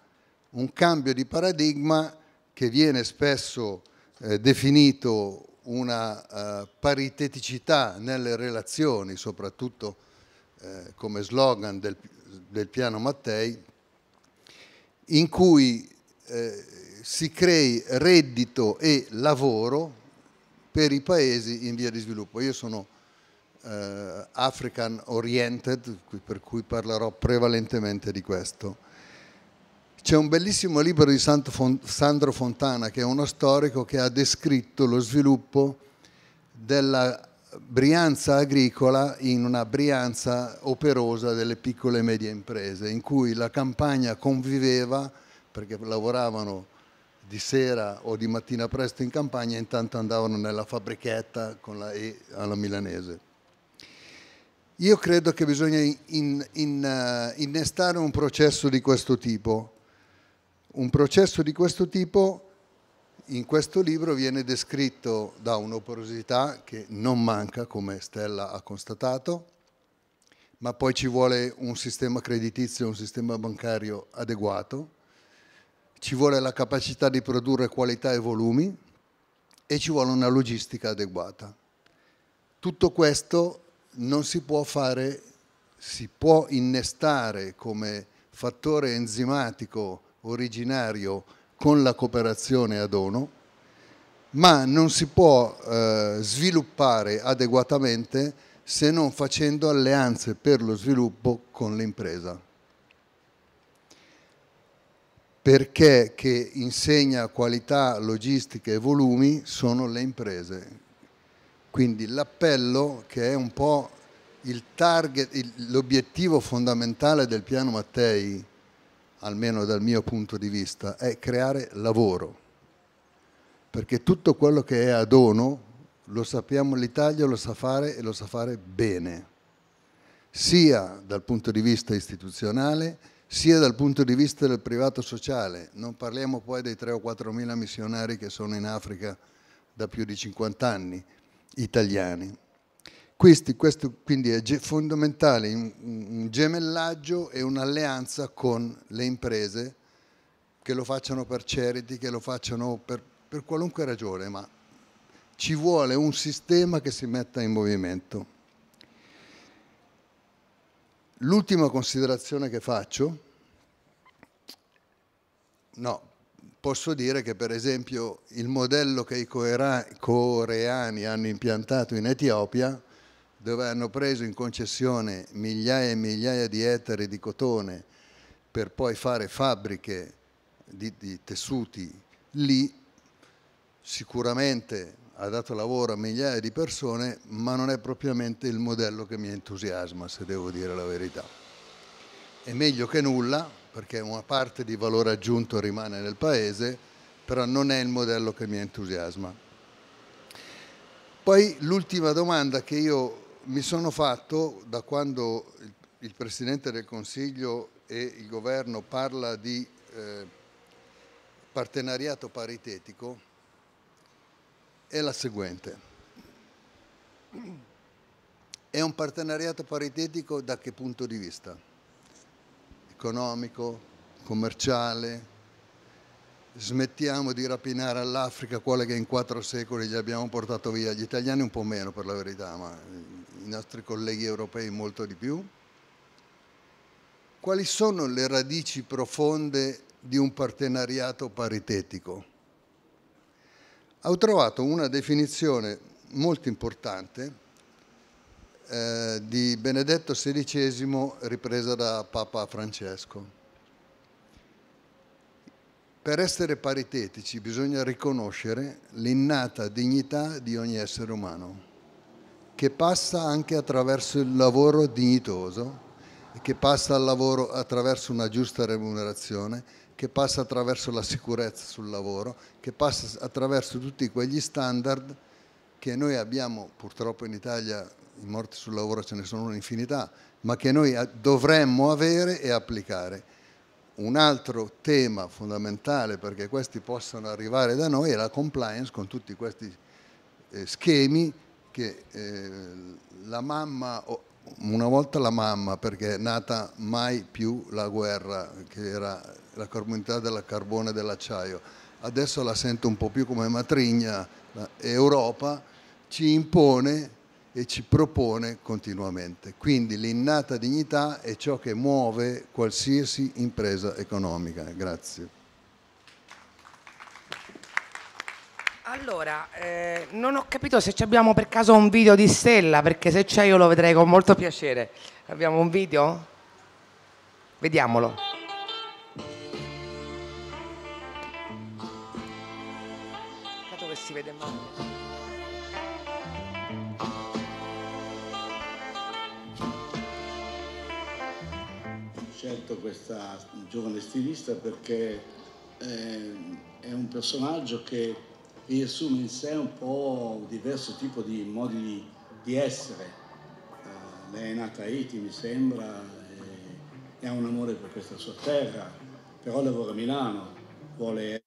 Speaker 17: un cambio di paradigma che viene spesso eh, definito una eh, pariteticità nelle relazioni, soprattutto eh, come slogan del, del, piano Mattei, in cui eh, si crei reddito e lavoro per i paesi in via di sviluppo. Io sono eh, African oriented, per cui parlerò prevalentemente di questo. C'è un bellissimo libro di Sandro Fontana, che è uno storico che ha descritto lo sviluppo della Brianza agricola in una Brianza operosa delle piccole e medie imprese, in cui la campagna conviveva, perché lavoravano di sera o di mattina presto in campagna, intanto andavano nella fabbrichetta con la E alla milanese. Io credo che bisogna in, in, uh, innestare un processo di questo tipo. Un processo di questo tipo in questo libro viene descritto da un'operosità che non manca, come Stella ha constatato, ma poi ci vuole un sistema creditizio, un sistema bancario adeguato ci vuole la capacità di produrre qualità e volumi e ci vuole una logistica adeguata. Tutto questo non si può fare, si può innestare come fattore enzimatico originario con la cooperazione a dono, ma non si può eh, sviluppare adeguatamente se non facendo alleanze per lo sviluppo con l'impresa perché che insegna qualità, logistica e volumi sono le imprese. Quindi l'appello che è un po' il target, l'obiettivo fondamentale del piano Mattei, almeno dal mio punto di vista, è creare lavoro. Perché tutto quello che è a dono, lo sappiamo, l'Italia lo sa fare e lo sa fare bene, sia dal punto di vista istituzionale, sia dal punto di vista del privato sociale, non parliamo poi dei 3 o 4 mila missionari che sono in Africa da più di 50 anni, italiani. Questi, questo quindi è fondamentale un gemellaggio e un'alleanza con le imprese che lo facciano per charity, che lo facciano per, per qualunque ragione, ma ci vuole un sistema che si metta in movimento. L'ultima considerazione che faccio, no, posso dire che per esempio il modello che i coreani hanno impiantato in Etiopia, dove hanno preso in concessione migliaia e migliaia di ettari di cotone per poi fare fabbriche di, di tessuti lì, sicuramente ha dato lavoro a migliaia di persone, ma non è propriamente il modello che mi entusiasma, se devo dire la verità. È meglio che nulla, perché una parte di valore aggiunto rimane nel paese, però non è il modello che mi entusiasma. Poi l'ultima domanda che io mi sono fatto da quando il Presidente del Consiglio e il Governo parla di eh, partenariato paritetico, è la seguente. È un partenariato paritetico da che punto di vista? Economico, commerciale? Smettiamo di rapinare all'Africa quale che in quattro secoli gli abbiamo portato via, gli italiani un po' meno per la verità, ma i nostri colleghi europei molto di più. Quali sono le radici profonde di un partenariato paritetico? ho trovato una definizione molto importante eh, di Benedetto XVI ripresa da Papa Francesco. Per essere paritetici bisogna riconoscere l'innata dignità di ogni essere umano, che passa anche attraverso il lavoro dignitoso, che passa al lavoro attraverso una giusta remunerazione, che passa attraverso la sicurezza sul lavoro, che passa attraverso tutti quegli standard che noi abbiamo, purtroppo in Italia i morti sul lavoro ce ne sono un'infinità, ma che noi dovremmo avere e applicare. Un altro tema fondamentale perché questi possano arrivare da noi è la compliance con tutti questi eh, schemi che eh, la mamma, una volta la mamma perché è nata mai più la guerra che era la comunità della carbone e dell'acciaio, adesso la sento un po' più come matrigna, l'Europa ci impone e ci propone continuamente. Quindi l'innata dignità è ciò che muove qualsiasi impresa economica. Grazie.
Speaker 1: Allora, eh, non ho capito se abbiamo per caso un video di Stella, perché se c'è io lo vedrei con molto piacere. Abbiamo un video? Vediamolo.
Speaker 10: scelto questa giovane stilista perché
Speaker 18: eh, è un personaggio che riassume in sé un po' un diverso tipo di modi di essere. Eh, lei è nata a Haiti, mi sembra,
Speaker 19: e ha un amore per questa sua terra, però lavora a Milano,
Speaker 2: vuole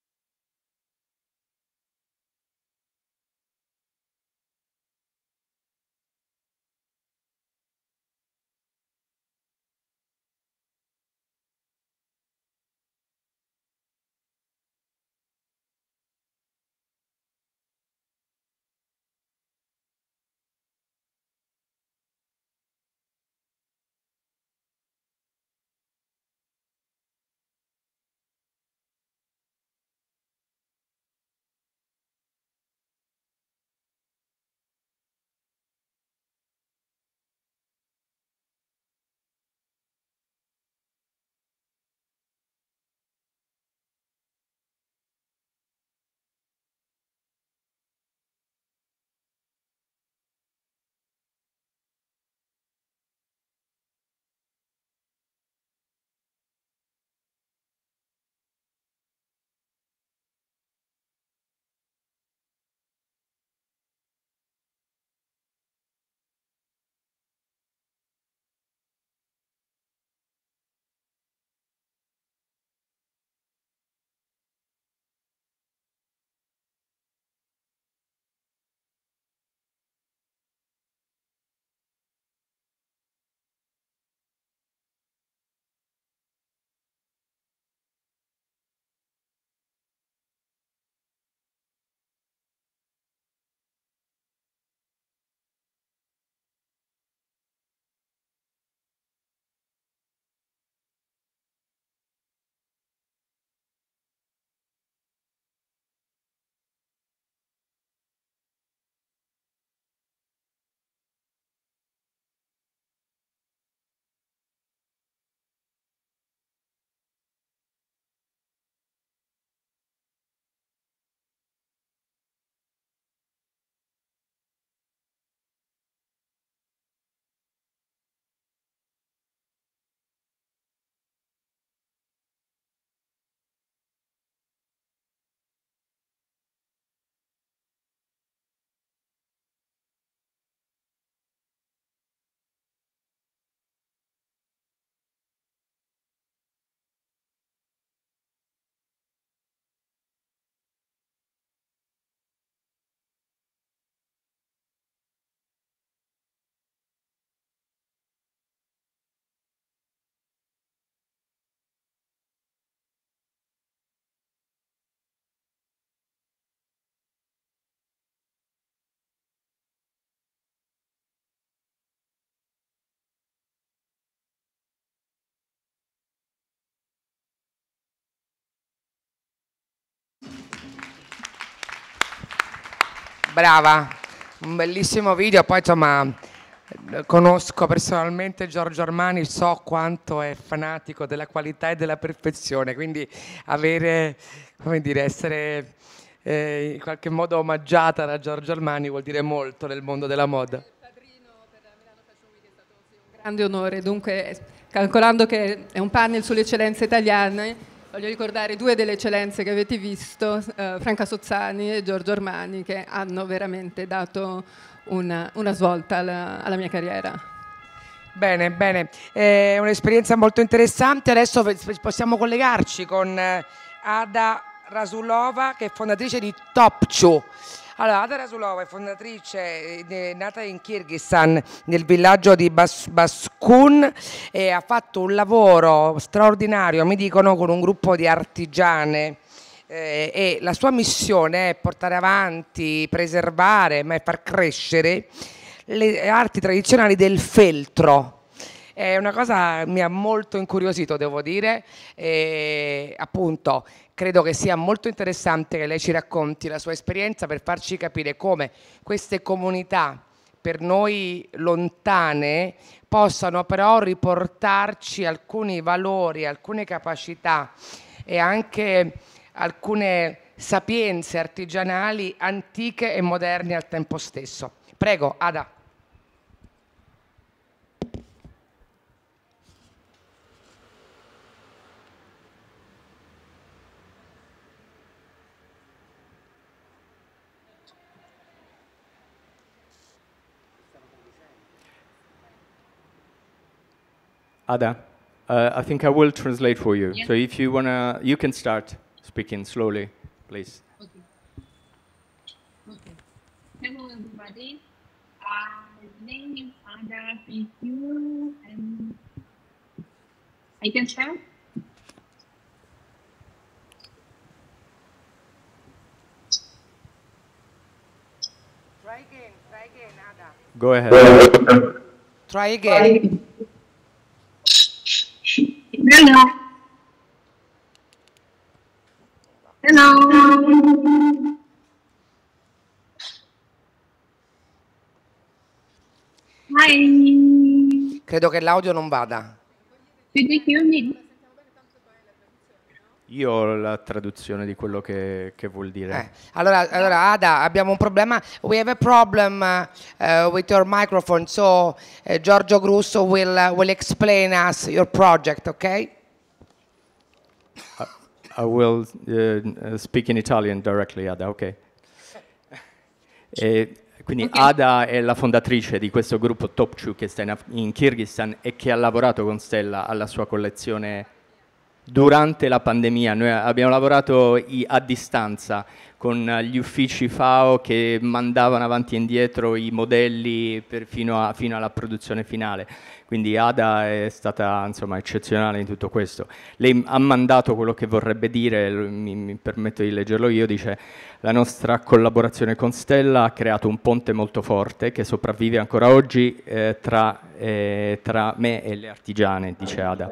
Speaker 1: brava, un bellissimo video, poi insomma conosco personalmente Giorgio Armani, so quanto è fanatico della qualità e della perfezione, quindi avere, come dire, essere eh, in qualche modo omaggiata da Giorgio Armani vuol dire molto nel mondo della moda padrino per
Speaker 16: è un grande onore, dunque calcolando che è un panel sulle eccellenze italiane, Voglio ricordare due delle eccellenze che avete visto, eh, Franca Sozzani e Giorgio Armani, che hanno veramente dato una, una svolta alla, alla mia carriera.
Speaker 1: Bene, bene, eh, è un'esperienza molto interessante. Adesso possiamo collegarci con eh, Ada Rasulova, che è fondatrice di Topchu. Allora, Ada Rasulova è fondatrice, è eh, eh, nata in Kyrgyzstan, nel villaggio di Bas Baskun e ha fatto un lavoro straordinario, mi dicono, con un gruppo di artigiane. Eh, e la sua missione è portare avanti, preservare, ma è far crescere le arti tradizionali del feltro, è una cosa che mi ha molto incuriosito, devo dire, e, appunto credo che sia molto interessante che lei ci racconti la sua esperienza per farci capire come queste comunità per noi lontane possano però riportarci alcuni valori, alcune capacità e anche alcune sapienze artigianali antiche e moderne al tempo stesso. Prego, Ada.
Speaker 15: Ada, uh, I think I will translate for you. Yeah. So if you wanna, you can start speaking slowly, please. Okay.
Speaker 20: Okay. Hello, everybody. Uh, name is Ada. Thank
Speaker 21: you. And I can start.
Speaker 1: Try again. Try again,
Speaker 15: Ada. Go ahead.
Speaker 1: Try again. Try again.
Speaker 5: Hello. Hello. Hi.
Speaker 1: Credo che l'audio non vada. Chiudi, chiudi.
Speaker 15: Io ho la traduzione di quello che, che vuol dire. Eh,
Speaker 1: allora, allora, Ada, abbiamo un problema. We have a problem uh, with your microphone, so uh, Giorgio Grusso will, uh, will explain us your project, ok? I,
Speaker 15: I will uh, speak in Italian directly, Ada, ok. E, quindi okay. Ada è la fondatrice di questo gruppo Topchu che sta in, Af- in Kyrgyzstan e che ha lavorato con Stella alla sua collezione durante la pandemia. Noi abbiamo lavorato a distanza con gli uffici FAO che mandavano avanti e indietro i modelli fino, a, fino, alla produzione finale. Quindi Ada è stata insomma, eccezionale in tutto questo. Lei ha mandato quello che vorrebbe dire, mi, mi permetto di leggerlo io, dice la nostra collaborazione con Stella ha creato un ponte molto forte che sopravvive ancora oggi eh, tra, eh, tra me e le artigiane, dice Ada.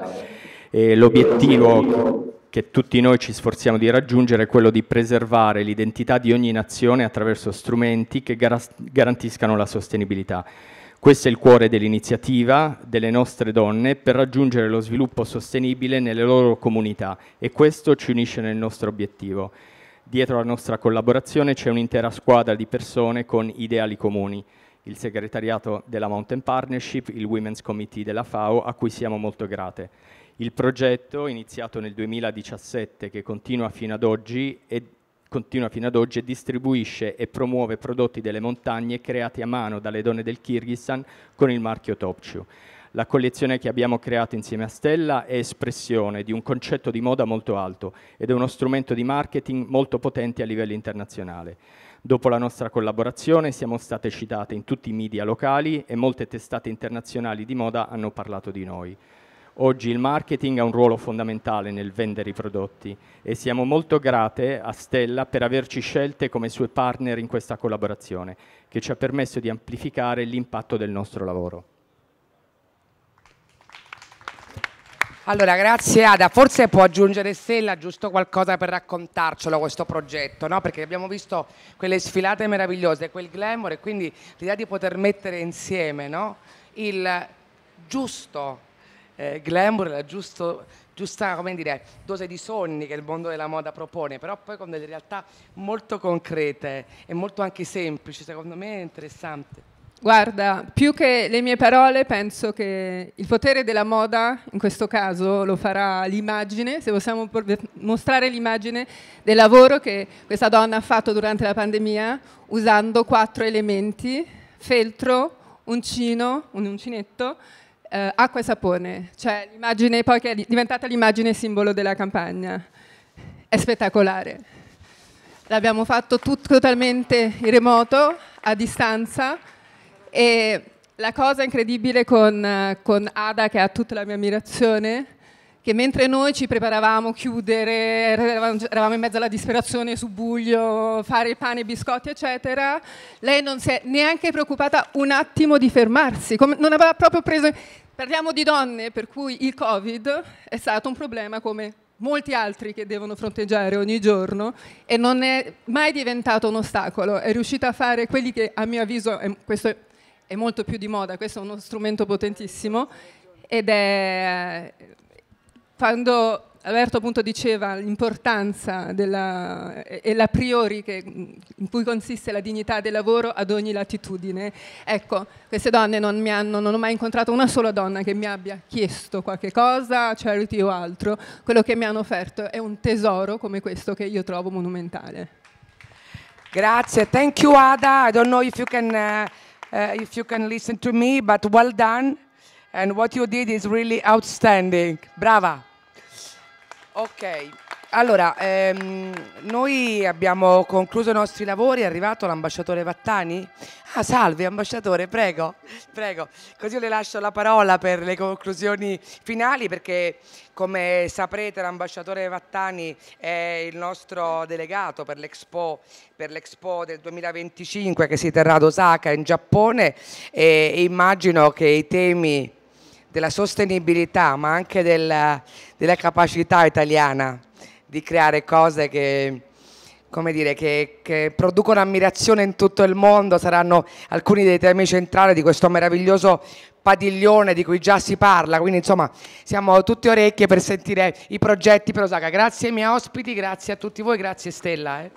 Speaker 15: E l'obiettivo che tutti noi ci sforziamo di raggiungere è quello di preservare l'identità di ogni nazione attraverso strumenti che garantiscano la sostenibilità. Questo è il cuore dell'iniziativa delle nostre donne per raggiungere lo sviluppo sostenibile nelle loro comunità e questo ci unisce nel nostro obiettivo. Dietro la nostra collaborazione c'è un'intera squadra di persone con ideali comuni, il segretariato della Mountain Partnership, il Women's Committee della FAO, a cui siamo molto grate. Il progetto, iniziato nel 2017, che continua fino ad oggi, è continua fino ad oggi e distribuisce e promuove prodotti delle montagne creati a mano dalle donne del Kyrgyzstan con il marchio Topchu. La collezione che abbiamo creato insieme a Stella è espressione di un concetto di moda molto alto ed è uno strumento di marketing molto potente a livello internazionale. Dopo la nostra collaborazione siamo state citate in tutti i media locali e molte testate internazionali di moda hanno parlato di noi. Oggi il marketing ha un ruolo fondamentale nel vendere i prodotti e siamo molto grate a Stella per averci scelte come sue partner in questa collaborazione, che ci ha permesso di amplificare l'impatto del nostro lavoro.
Speaker 1: Allora, grazie Ada. Forse può aggiungere Stella giusto qualcosa per raccontarcelo questo progetto, no? Perché abbiamo visto quelle sfilate meravigliose, quel glamour e quindi l'idea di poter mettere insieme no? il giusto eh, glamour, la giusto, giusta come dire, dose di sogni che il mondo della moda propone, però poi con delle realtà molto concrete e molto anche semplici, secondo me è interessante.
Speaker 16: Guarda, più che le mie parole, penso che il potere della moda, in questo caso, lo farà l'immagine, se possiamo mostrare l'immagine del lavoro che questa donna ha fatto durante la pandemia usando quattro elementi, feltro, uncino, un uncinetto, eh, acqua e sapone, cioè l'immagine poi che è diventata l'immagine simbolo della campagna. È spettacolare. L'abbiamo fatto tutto, totalmente in remoto, a distanza e la cosa incredibile con, con Ada, che ha tutta la mia ammirazione, che mentre noi ci preparavamo a chiudere, eravamo in mezzo alla disperazione, subbuglio, fare il pane, i biscotti, eccetera, lei non si è neanche preoccupata un attimo di fermarsi, non aveva proprio preso... Parliamo di donne, per cui il Covid è stato un problema come molti altri che devono fronteggiare ogni giorno e non è mai diventato un ostacolo, è riuscita a fare quelli che a mio avviso, è, questo è molto più di moda, questo è uno strumento potentissimo ed è quando Alberto appunto diceva l'importanza e la priori che, in cui consiste la dignità del lavoro ad ogni latitudine. Ecco, queste donne non mi hanno, non ho mai incontrato una sola donna che mi abbia chiesto qualche cosa, charity o altro. Quello che mi hanno offerto è un tesoro come questo che io trovo monumentale.
Speaker 1: Grazie, thank you Ada. I don't know if you can, uh, uh, if you can listen to me, but well done. And what you did is really outstanding. Brava. Ok, allora ehm, noi abbiamo concluso i nostri lavori, è arrivato l'ambasciatore Vattani? Ah, salve ambasciatore, prego, prego, così le lascio la parola per le conclusioni finali perché come saprete l'ambasciatore Vattani è il nostro delegato per l'Expo, del 2025 che si terrà ad Osaka in Giappone e immagino che i temi della sostenibilità, ma anche della, della capacità italiana di creare cose che, dire, che, che, producono ammirazione in tutto il mondo, saranno alcuni dei temi centrali di questo meraviglioso padiglione di cui già si parla, quindi insomma siamo tutti orecchie per sentire i progetti per Osaka. Grazie ai miei ospiti, grazie a tutti voi, grazie Stella. Eh.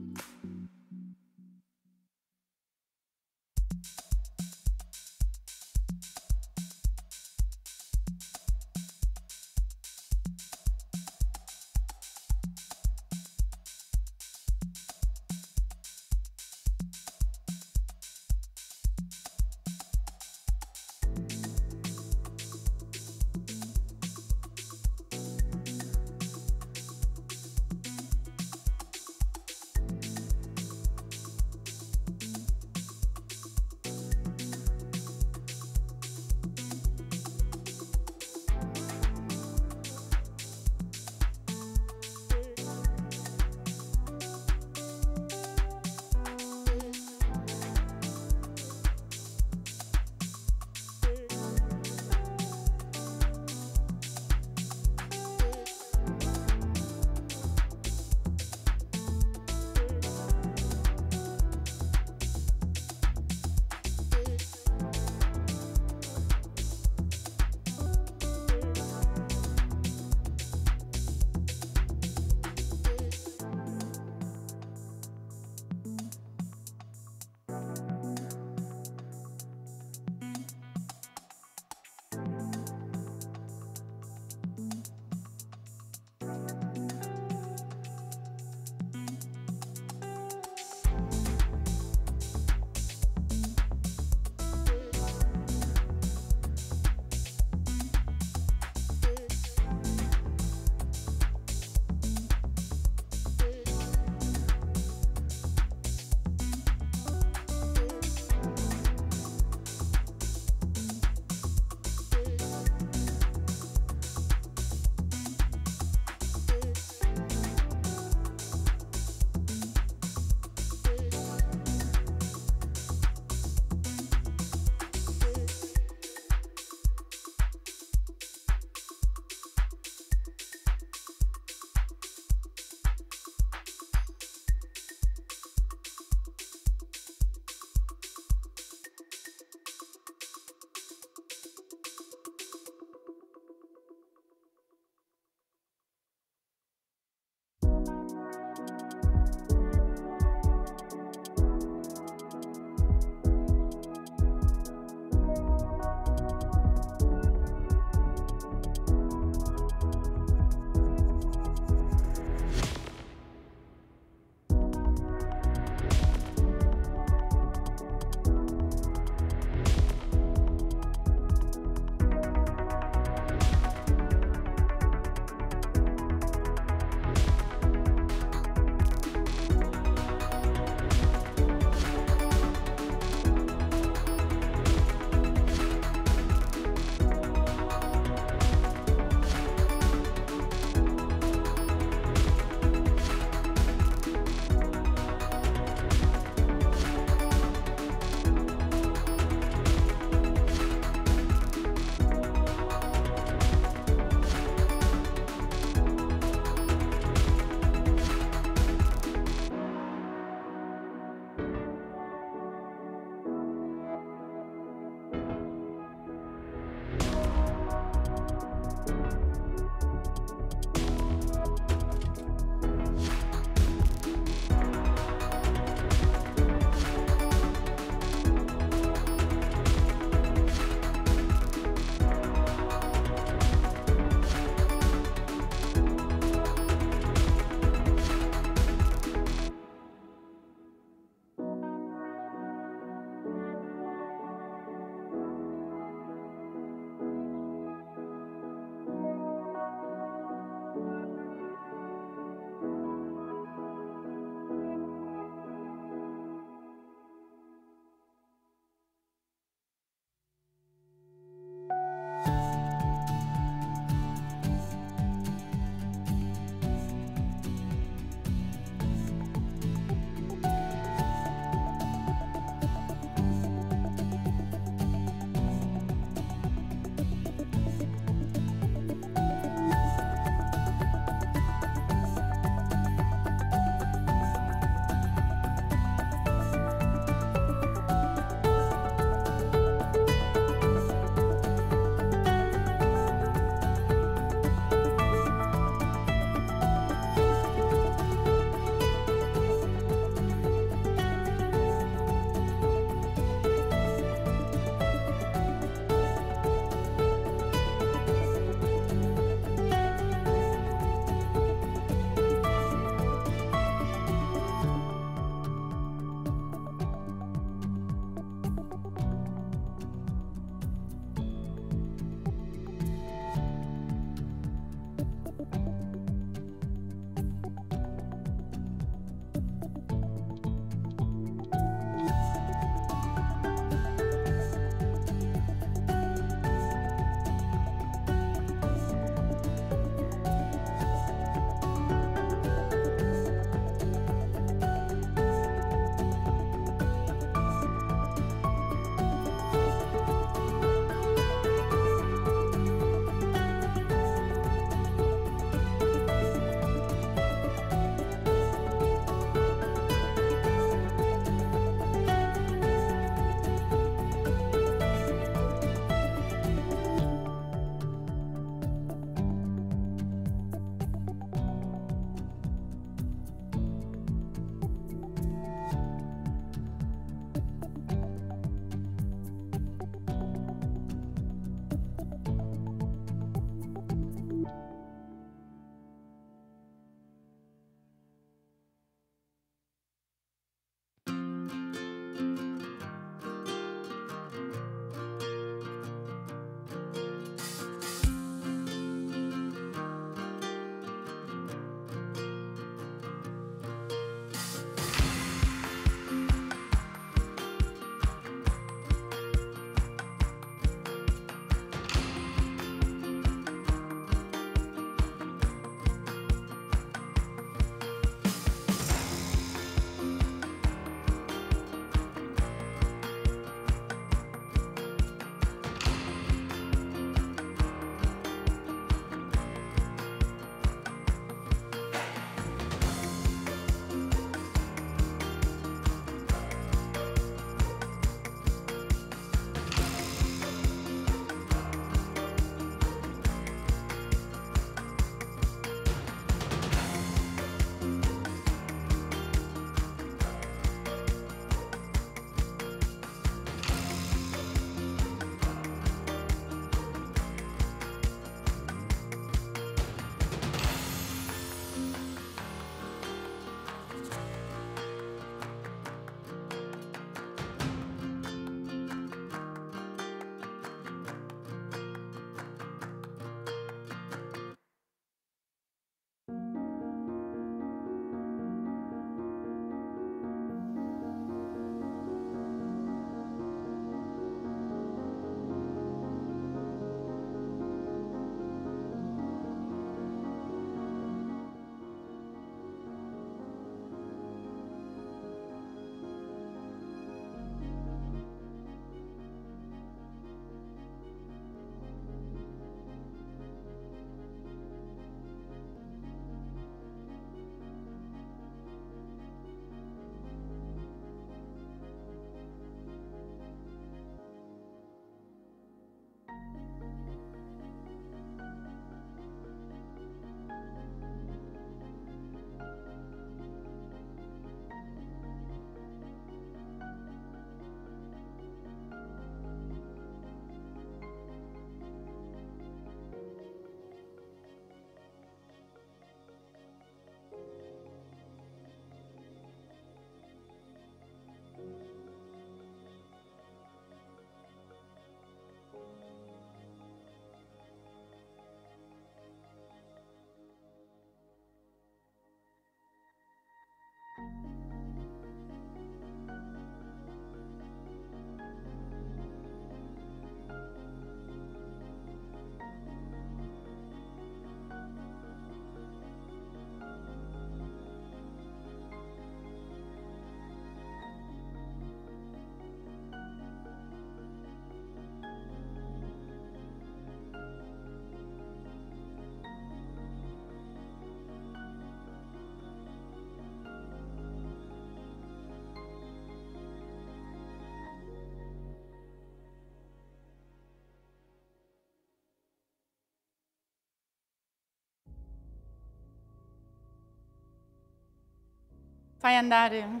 Speaker 13: Fai andare.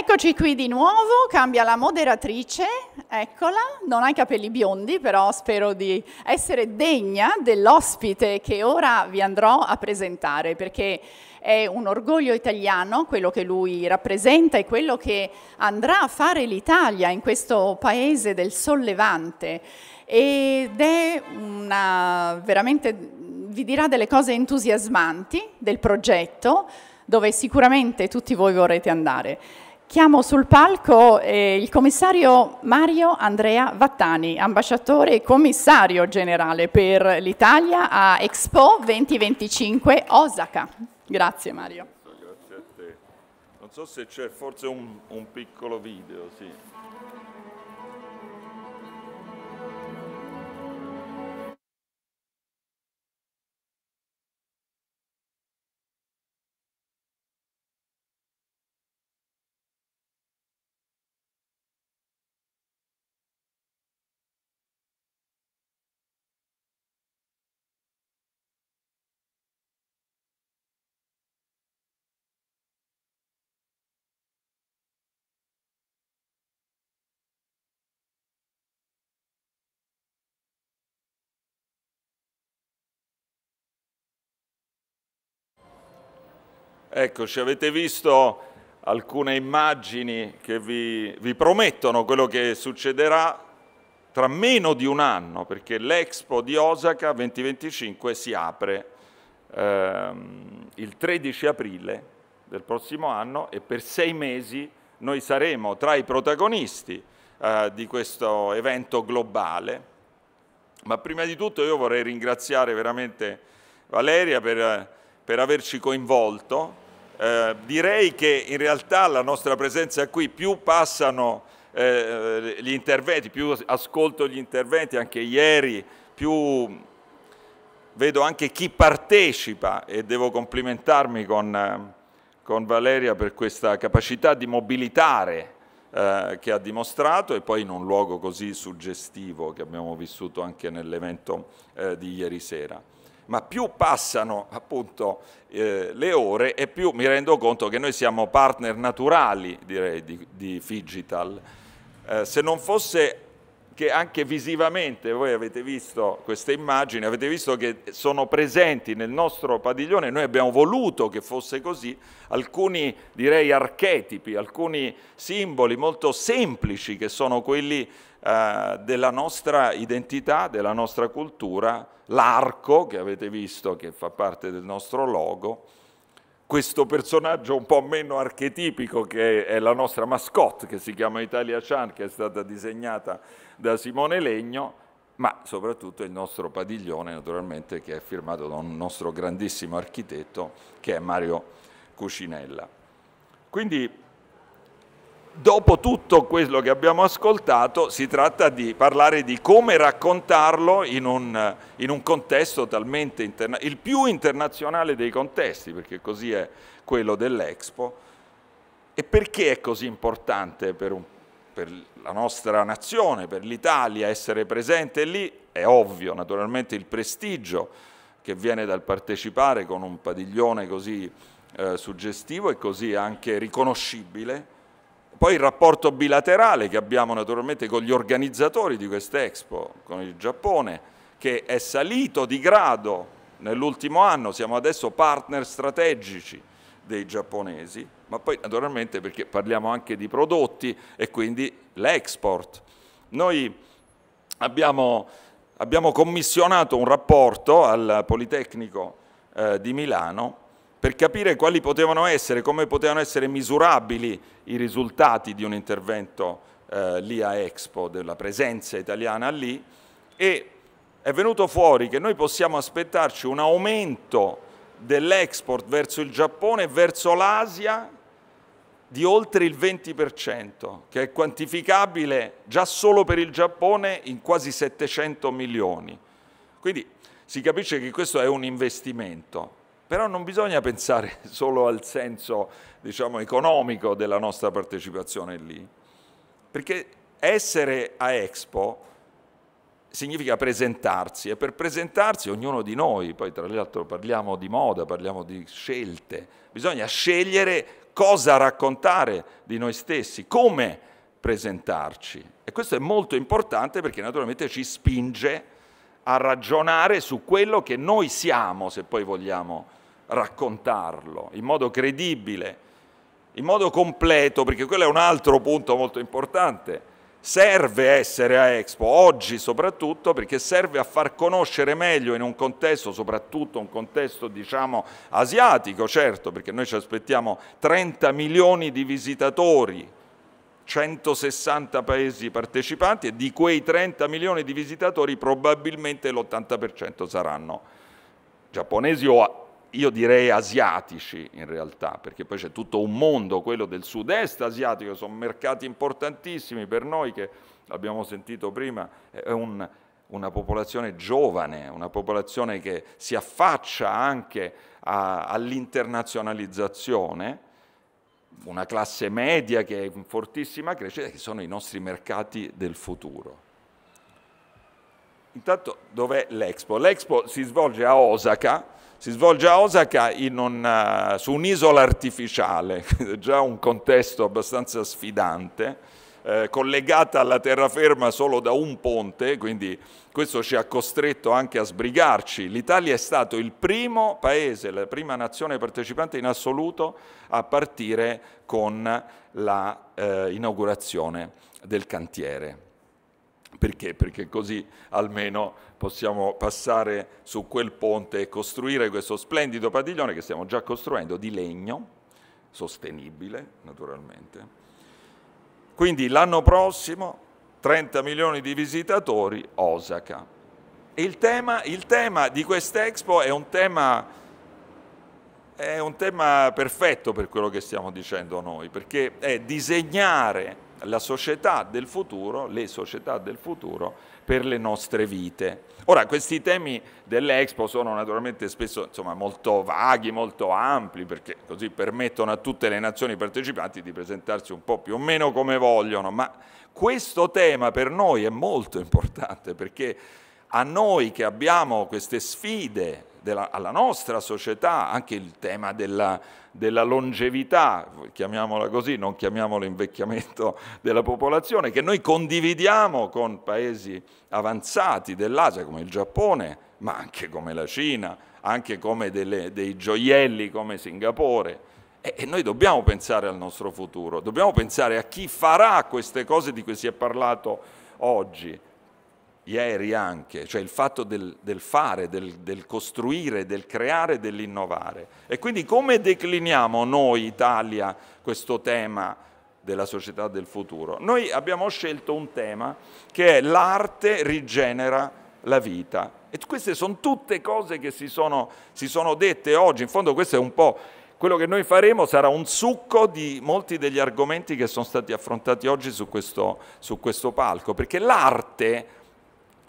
Speaker 13: Eccoci qui di nuovo, cambia la moderatrice, eccola, non ha i capelli biondi però spero di essere degna dell'ospite che ora vi andrò a presentare perché è un orgoglio italiano quello che lui rappresenta e quello che andrà a fare l'Italia in questo paese del sollevante ed è una veramente, vi dirà delle cose entusiasmanti del progetto dove sicuramente tutti voi vorrete andare. Chiamo sul palco eh, il commissario Mario Andrea Vattani, ambasciatore e commissario generale per l'Italia a Expo 2025 Osaka. Grazie Mario.
Speaker 22: Grazie a te. Non so se c'è forse un, un piccolo video, sì. Eccoci, avete visto alcune immagini che vi, vi, promettono quello che succederà tra meno di un anno, perché l'Expo di Osaka 2025 si apre ehm, il 13 aprile del prossimo anno e per sei mesi noi saremo tra i protagonisti eh, di questo evento globale. Ma prima di tutto io vorrei ringraziare veramente Valeria per... Eh, per averci coinvolto. Eh, direi che in realtà la nostra presenza qui più passano eh, gli interventi, più ascolto gli interventi anche ieri, più vedo anche chi partecipa e devo complimentarmi con, eh, con Valeria per questa capacità di mobilitare eh, che ha dimostrato e poi in un luogo così suggestivo che abbiamo vissuto anche nell'evento eh, di ieri sera ma più passano appunto eh, le ore e più mi rendo conto che noi siamo partner naturali, direi, di, di Figital. Eh, se non fosse che anche visivamente voi avete visto queste immagini, avete visto che sono presenti nel nostro padiglione, noi abbiamo voluto che fosse così, alcuni direi archetipi, alcuni simboli molto semplici che sono quelli eh, della nostra identità, della nostra cultura, l'arco che avete visto che fa parte del nostro logo, questo personaggio un po' meno archetipico che è la nostra mascotte che si chiama Italia Chan, che è stata disegnata da Simone Legno, ma soprattutto il nostro padiglione naturalmente che è firmato da un nostro grandissimo architetto che è Mario Cucinella. Quindi dopo tutto quello che abbiamo ascoltato si tratta di parlare di come raccontarlo in un, in un contesto talmente internazionale, il più internazionale dei contesti, perché così è quello dell'Expo. E perché è così importante per, un, per la nostra nazione, per l'Italia essere presente lì? È ovvio, naturalmente il prestigio che viene dal partecipare con un padiglione così eh, suggestivo e così anche riconoscibile poi il rapporto bilaterale che abbiamo naturalmente con gli organizzatori di quest'Expo, con il Giappone, che è salito di grado nell'ultimo anno, siamo adesso partner strategici dei giapponesi, ma poi naturalmente perché parliamo anche di prodotti e quindi l'export. Noi abbiamo, abbiamo commissionato un rapporto al Politecnico eh, di Milano per capire quali potevano essere, come potevano essere misurabili i risultati di un intervento eh, lì a Expo, della presenza italiana lì, e è venuto fuori che noi possiamo aspettarci un aumento dell'export verso il Giappone e verso l'Asia di oltre il 20%, che è quantificabile già solo per il Giappone in quasi 700 milioni. Quindi si capisce che questo è un investimento. Però non bisogna pensare (laughs) solo al senso diciamo, economico della nostra partecipazione lì, perché essere a Expo significa presentarsi e per presentarsi ognuno di noi, poi tra l'altro parliamo di moda, parliamo di scelte, bisogna scegliere cosa raccontare di noi stessi, come presentarci. E questo è molto importante perché naturalmente ci spinge a ragionare su quello che noi siamo, se poi vogliamo raccontarlo in modo credibile, in modo completo, perché quello è un altro punto molto importante. Serve essere a Expo, oggi soprattutto, perché serve a far conoscere meglio in un contesto, soprattutto un contesto diciamo asiatico, certo, perché noi ci aspettiamo 30 milioni di visitatori 160 paesi partecipanti e di quei 30 milioni di visitatori probabilmente l'80% saranno giapponesi o io direi asiatici in realtà, perché poi c'è tutto un mondo, quello del sud-est asiatico, sono mercati importantissimi per noi che, abbiamo sentito prima, è un, una popolazione giovane, una popolazione che si affaccia anche all'internazionalizzazione, una classe media che è in fortissima crescita, che sono i nostri mercati del futuro. Intanto dov'è l'Expo? L'Expo si svolge a Osaka, si svolge a Osaka un, eh, su un'isola artificiale, (laughs) già un contesto abbastanza sfidante, eh, collegata alla terraferma solo da un ponte, quindi questo ci ha costretto anche a sbrigarci. L'Italia è stato il primo paese, la prima nazione partecipante in assoluto a partire con l'inaugurazione eh, del cantiere. Perché? Perché così almeno possiamo passare su quel ponte e costruire questo splendido padiglione che stiamo già costruendo di legno, sostenibile naturalmente. Quindi l'anno prossimo 30 milioni di visitatori Osaka. Il tema, il tema di quest'Expo è un tema, è un tema perfetto per quello che stiamo dicendo noi, perché è disegnare la società del futuro, le società del futuro per le nostre vite. Ora, questi temi dell'Expo sono naturalmente spesso insomma, molto vaghi, molto ampli, perché così permettono a tutte le nazioni partecipanti di presentarsi un po' più o meno come vogliono, ma questo tema per noi è molto importante perché a noi che abbiamo queste sfide della, alla nostra società, anche il tema della della longevità, chiamiamola così, non chiamiamolo invecchiamento (laughs) della popolazione, che noi condividiamo con paesi avanzati dell'Asia come il Giappone, ma anche come la Cina, anche come delle, dei gioielli come Singapore. e noi dobbiamo pensare al nostro futuro, dobbiamo pensare a chi farà queste cose di cui si è parlato oggi ieri anche, cioè il fatto del, del fare, del, del, costruire, del creare, dell'innovare. E quindi come decliniamo noi, Italia, questo tema della società del futuro? Noi abbiamo scelto un tema che è l'arte rigenera la vita. E queste sono tutte cose che si sono, si sono dette oggi, in fondo questo è un po' quello che noi faremo sarà un succo di molti degli argomenti che sono stati affrontati oggi su questo, su questo palco, perché l'arte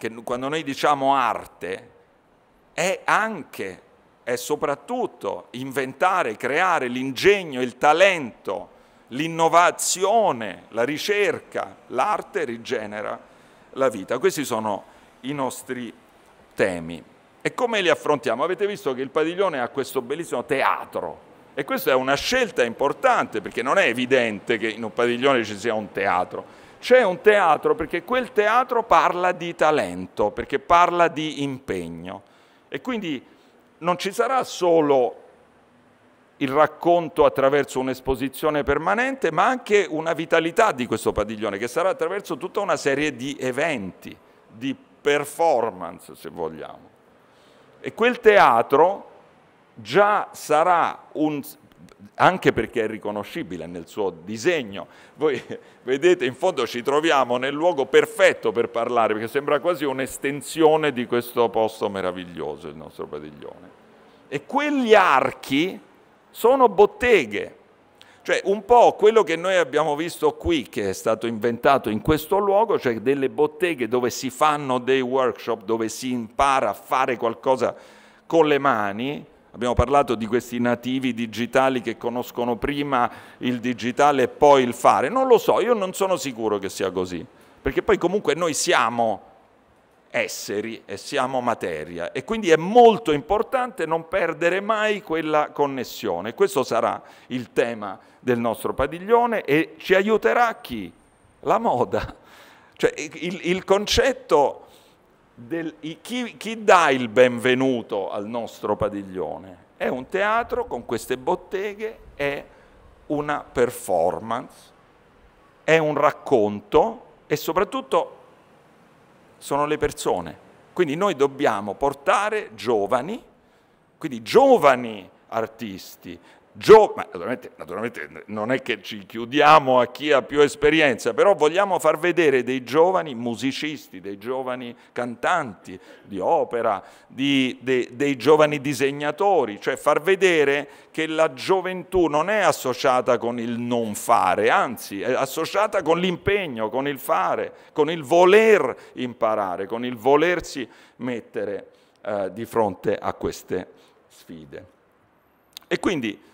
Speaker 22: che quando noi diciamo arte è anche, e soprattutto inventare, creare l'ingegno, il talento, l'innovazione, la ricerca, l'arte rigenera la vita. Questi sono i nostri temi. E come li affrontiamo? Avete visto che il padiglione ha questo bellissimo teatro e questa è una scelta importante perché non è evidente che in un padiglione ci sia un teatro. C'è un teatro perché quel teatro parla di talento, perché parla di impegno. E quindi non ci sarà solo il racconto attraverso un'esposizione permanente, ma anche una vitalità di questo padiglione, che sarà attraverso tutta una serie di eventi, di performance, se vogliamo. E quel teatro già sarà un, anche perché è riconoscibile nel suo disegno. Voi (laughs) vedete, in fondo ci troviamo nel luogo perfetto per parlare, perché sembra quasi un'estensione di questo posto meraviglioso, il nostro padiglione. E quegli archi sono botteghe, cioè un po' quello che noi abbiamo visto qui, che è stato inventato in questo luogo, cioè delle botteghe dove si fanno dei workshop, dove si impara a fare qualcosa con le mani, Abbiamo parlato di questi nativi digitali che conoscono prima il digitale e poi il fare. Non lo so, io non sono sicuro che sia così, perché poi comunque noi siamo esseri e siamo materia e quindi è molto importante non perdere mai quella connessione. Questo sarà il tema del nostro padiglione e ci aiuterà chi? La moda. Cioè il, il concetto del, chi, chi dà il benvenuto al nostro padiglione? È un teatro con queste botteghe, è una performance, è un racconto e soprattutto sono le persone. Quindi noi dobbiamo portare giovani, quindi giovani artisti, Gio, ma naturalmente, naturalmente, non è che ci chiudiamo a chi ha più esperienza, però vogliamo far vedere dei giovani musicisti, dei giovani cantanti di opera, di, de, dei giovani disegnatori, cioè far vedere che la gioventù non è associata con il non fare, anzi è associata con l'impegno, con il fare, con il voler imparare, con il volersi mettere eh, di fronte a queste sfide. E quindi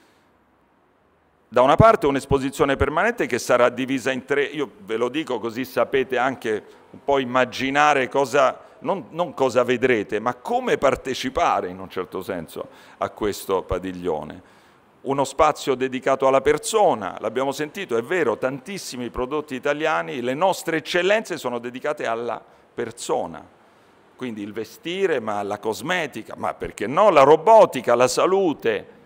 Speaker 22: da una parte un'esposizione permanente che sarà divisa in tre, io ve lo dico così sapete anche un po' immaginare cosa, non, non cosa vedrete, ma come partecipare in un certo senso a questo padiglione uno spazio dedicato alla persona, l'abbiamo sentito, è vero, tantissimi prodotti italiani, le nostre eccellenze sono dedicate alla persona, quindi il vestire, ma la cosmetica, ma perché no, la robotica, la salute,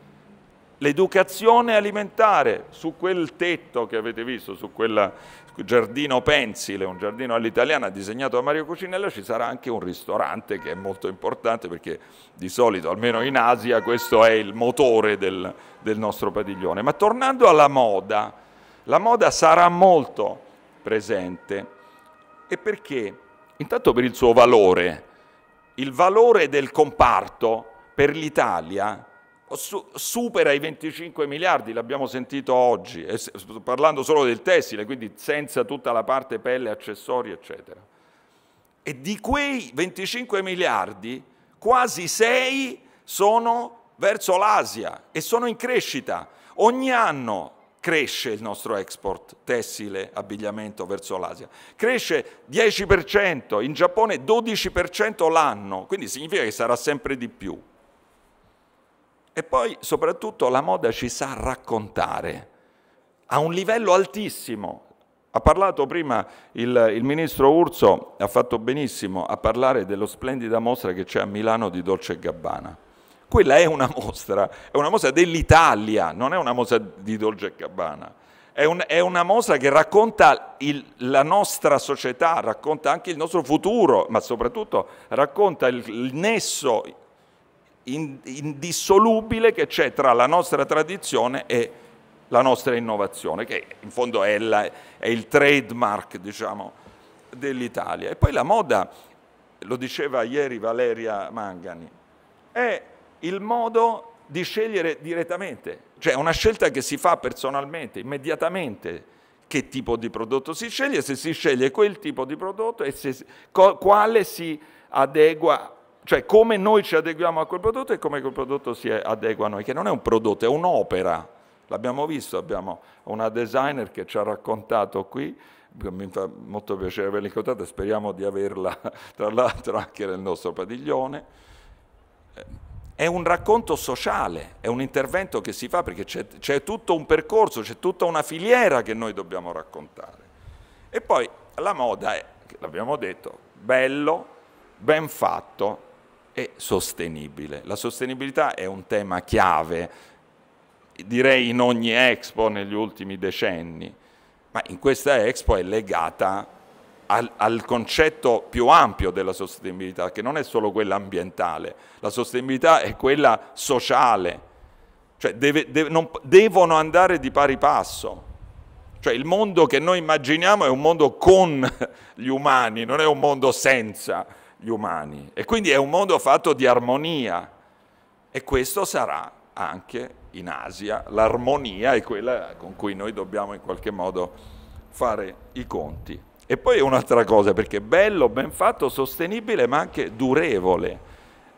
Speaker 22: l'educazione alimentare su quel tetto che avete visto, su quel giardino pensile, un giardino all'italiana disegnato da Mario Cucinella, ci sarà anche un ristorante che è molto importante perché di solito, almeno in Asia, questo è il motore del, del nostro padiglione. Ma tornando alla moda, la moda sarà molto presente. E perché? Intanto per il suo valore, il valore del comparto per l'Italia supera i 25 miliardi, l'abbiamo sentito oggi, parlando solo del tessile, quindi senza tutta la parte pelle, accessori, eccetera. E di quei 25 miliardi, quasi 6 sono verso l'Asia e sono in crescita. Ogni anno cresce il nostro export tessile, abbigliamento verso l'Asia. Cresce 10%, in Giappone 12% l'anno, quindi significa che sarà sempre di più. E poi soprattutto la moda ci sa raccontare a un livello altissimo. Ha parlato prima il, il ministro Urso, ha fatto benissimo a parlare dello splendida mostra che c'è a Milano di Dolce Gabbana. Quella è una (laughs) mostra, è una mostra dell'Italia, non è una mostra di Dolce Gabbana. È, un, è, una mostra che racconta il, la nostra società, racconta anche il nostro futuro, ma soprattutto racconta il, il nesso indissolubile che c'è tra la nostra tradizione e la nostra innovazione, che in fondo è, la, è il trademark diciamo, dell'Italia. E poi la moda, lo diceva ieri Valeria Mangani, è il modo di scegliere direttamente, cioè una scelta che si fa personalmente, immediatamente, che tipo di prodotto si sceglie, se si sceglie quel tipo di prodotto e se, quale si adegua cioè come noi ci adeguiamo a quel prodotto e come quel prodotto si adegua a noi, che non è un prodotto, è un'opera. L'abbiamo visto, abbiamo una designer che ci ha raccontato qui, mi fa molto piacere averla incontrata, speriamo di averla (laughs) tra l'altro anche nel nostro padiglione. È un racconto sociale, è un intervento che si fa perché c'è tutto un percorso, c'è tutta una filiera che noi dobbiamo raccontare. E poi la moda è, l'abbiamo detto, bello, ben fatto, e sostenibile. La sostenibilità è un tema chiave, direi in ogni Expo negli ultimi decenni, ma in questa Expo è legata al, al, concetto più ampio della sostenibilità, che non è solo quella ambientale, la sostenibilità è quella sociale, cioè deve, deve, non, devono andare di pari passo. Cioè il mondo che noi immaginiamo è un mondo con (laughs) gli umani, non è un mondo senza gli umani e quindi è un mondo fatto di armonia e questo sarà anche in Asia, l'armonia è quella con cui noi dobbiamo in qualche modo fare i conti. E poi un'altra cosa, perché bello, ben fatto, sostenibile, ma anche durevole.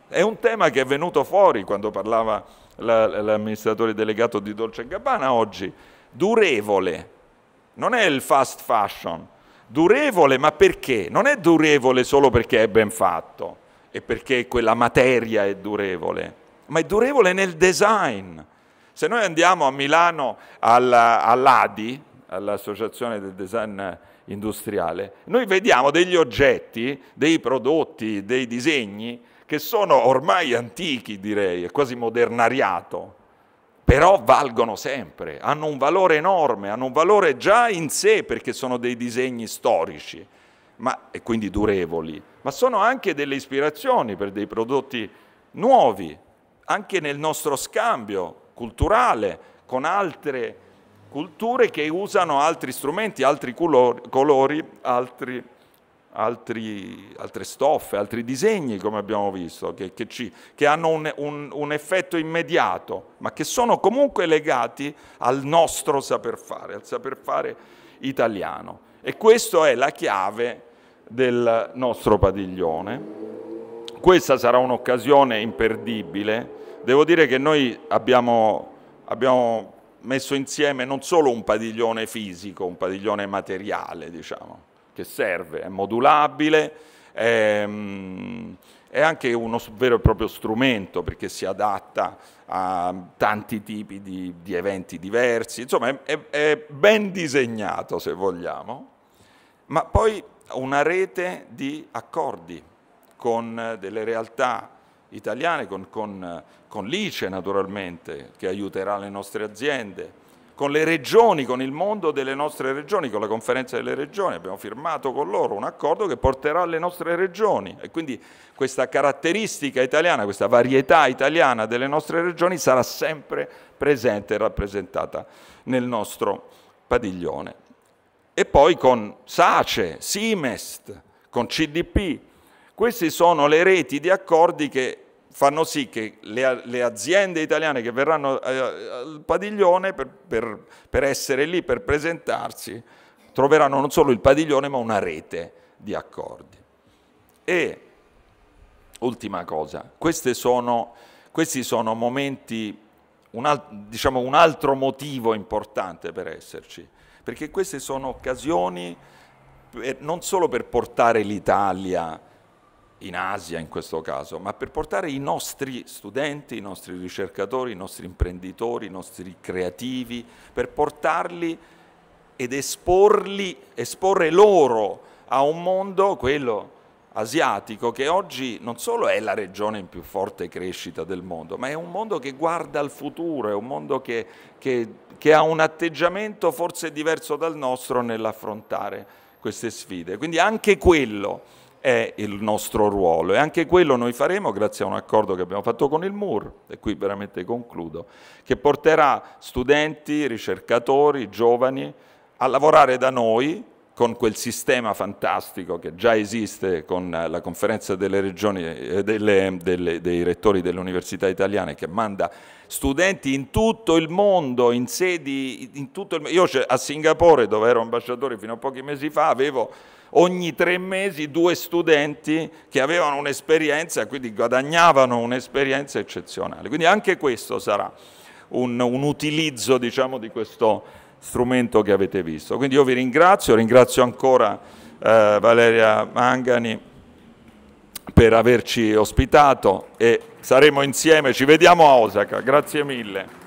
Speaker 22: È un tema che è venuto fuori quando parlava la, l'amministratore delegato di Dolce Gabbana oggi. Durevole, non è il fast fashion, Durevole, ma perché? Non è durevole solo perché è ben fatto e perché quella materia è durevole, ma è durevole nel design. Se noi andiamo a Milano all'ADI, all'Associazione del Design Industriale, noi vediamo degli oggetti, dei prodotti, dei disegni che sono ormai antichi, direi, è quasi modernariato però valgono sempre, hanno un valore enorme, hanno un valore già in sé perché sono dei disegni storici ma, e quindi durevoli, ma sono anche delle ispirazioni per dei prodotti nuovi, anche nel nostro scambio culturale con altre culture che usano altri strumenti, altri colori, altri altri, altre stoffe, altri disegni, come abbiamo visto, che, che, ci, che hanno un, un, un effetto immediato, ma che sono comunque legati al nostro saper fare, al saper fare italiano. E questa è la chiave del nostro padiglione. Questa sarà un'occasione imperdibile. Devo dire che noi abbiamo, abbiamo messo insieme non solo un padiglione fisico, un padiglione materiale, diciamo, che serve, è modulabile, è, mm, è anche uno vero e proprio strumento perché si adatta a tanti tipi di, di eventi diversi, insomma è, è, è ben disegnato se vogliamo, ma poi una rete di accordi con eh, delle realtà italiane, con, con, eh, con l'ICE naturalmente, che aiuterà le nostre aziende, con le regioni, con il mondo delle nostre regioni, con la conferenza delle regioni, abbiamo firmato con loro un accordo che porterà alle nostre regioni e quindi questa caratteristica italiana, questa varietà italiana delle nostre regioni sarà sempre presente e rappresentata nel nostro padiglione. E poi con SACE, SIMEST, con CDP, queste sono le reti di accordi che fanno sì che le, le, aziende italiane che verranno eh, al padiglione per, per, per, essere lì, per presentarsi, troveranno non solo il padiglione ma una rete di accordi. E ultima cosa, sono, questi sono momenti, un, alt, diciamo, un altro motivo importante per esserci, perché queste sono occasioni per, non solo per portare l'Italia in Asia in questo caso, ma per portare i nostri studenti, i nostri ricercatori, i nostri imprenditori, i nostri creativi, per portarli ed esporli, esporre loro a un mondo, quello asiatico, che oggi non solo è la regione in più forte crescita del mondo, ma è un mondo che guarda al futuro, è un mondo che, che, che ha un atteggiamento forse diverso dal nostro nell'affrontare queste sfide. Quindi anche quello è il nostro ruolo e anche quello noi faremo grazie a un accordo che abbiamo fatto con il MUR, e qui veramente concludo, che porterà studenti, ricercatori, giovani a lavorare da noi con quel sistema fantastico che già esiste con la conferenza delle regioni, eh, delle, delle, dei rettori delle università italiane che manda studenti in tutto il mondo, in sedi, in tutto il, mondo. io a Singapore dove ero ambasciatore fino a pochi mesi fa avevo ogni tre mesi due studenti che avevano un'esperienza, quindi guadagnavano un'esperienza eccezionale. Quindi anche questo sarà un, un utilizzo diciamo, di questo strumento che avete visto. Quindi io vi ringrazio, ringrazio ancora eh, Valeria Mangani per averci ospitato e saremo insieme, ci vediamo a Osaka, grazie mille.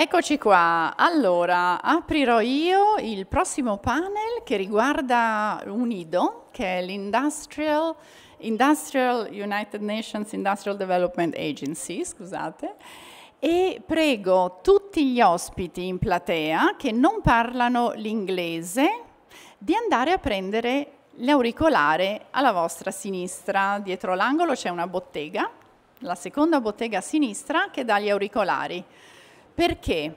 Speaker 13: Eccoci qua, allora aprirò io il prossimo panel che riguarda UNIDO, che è l'Industrial Industrial United Nations Industrial Development Agency, scusate, e prego tutti gli ospiti in platea che non parlano l'inglese di andare a prendere l'auricolare alla vostra sinistra. Dietro l'angolo c'è una bottega, la seconda bottega a sinistra che dà gli auricolari. Perché?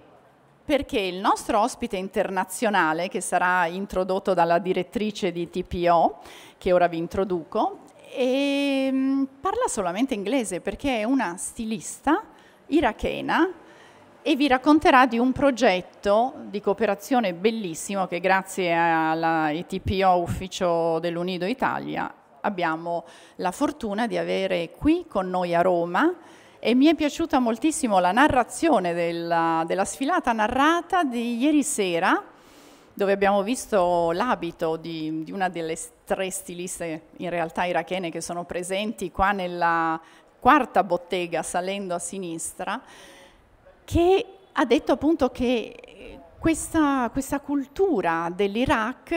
Speaker 13: Perché il nostro ospite internazionale, che sarà introdotto dalla direttrice di TPO, che ora vi introduco, e, ehm, parla solamente inglese perché è una stilista irachena e vi racconterà di un progetto di cooperazione bellissimo che grazie TPO Ufficio dell'Unido Italia abbiamo la fortuna di avere qui con noi a Roma e mi è piaciuta moltissimo la narrazione della, della sfilata narrata di ieri sera dove abbiamo visto l'abito di, di, una delle tre stiliste in realtà irachene che sono presenti qua nella quarta bottega salendo a sinistra, che ha detto appunto che eh, questa, questa cultura dell'Iraq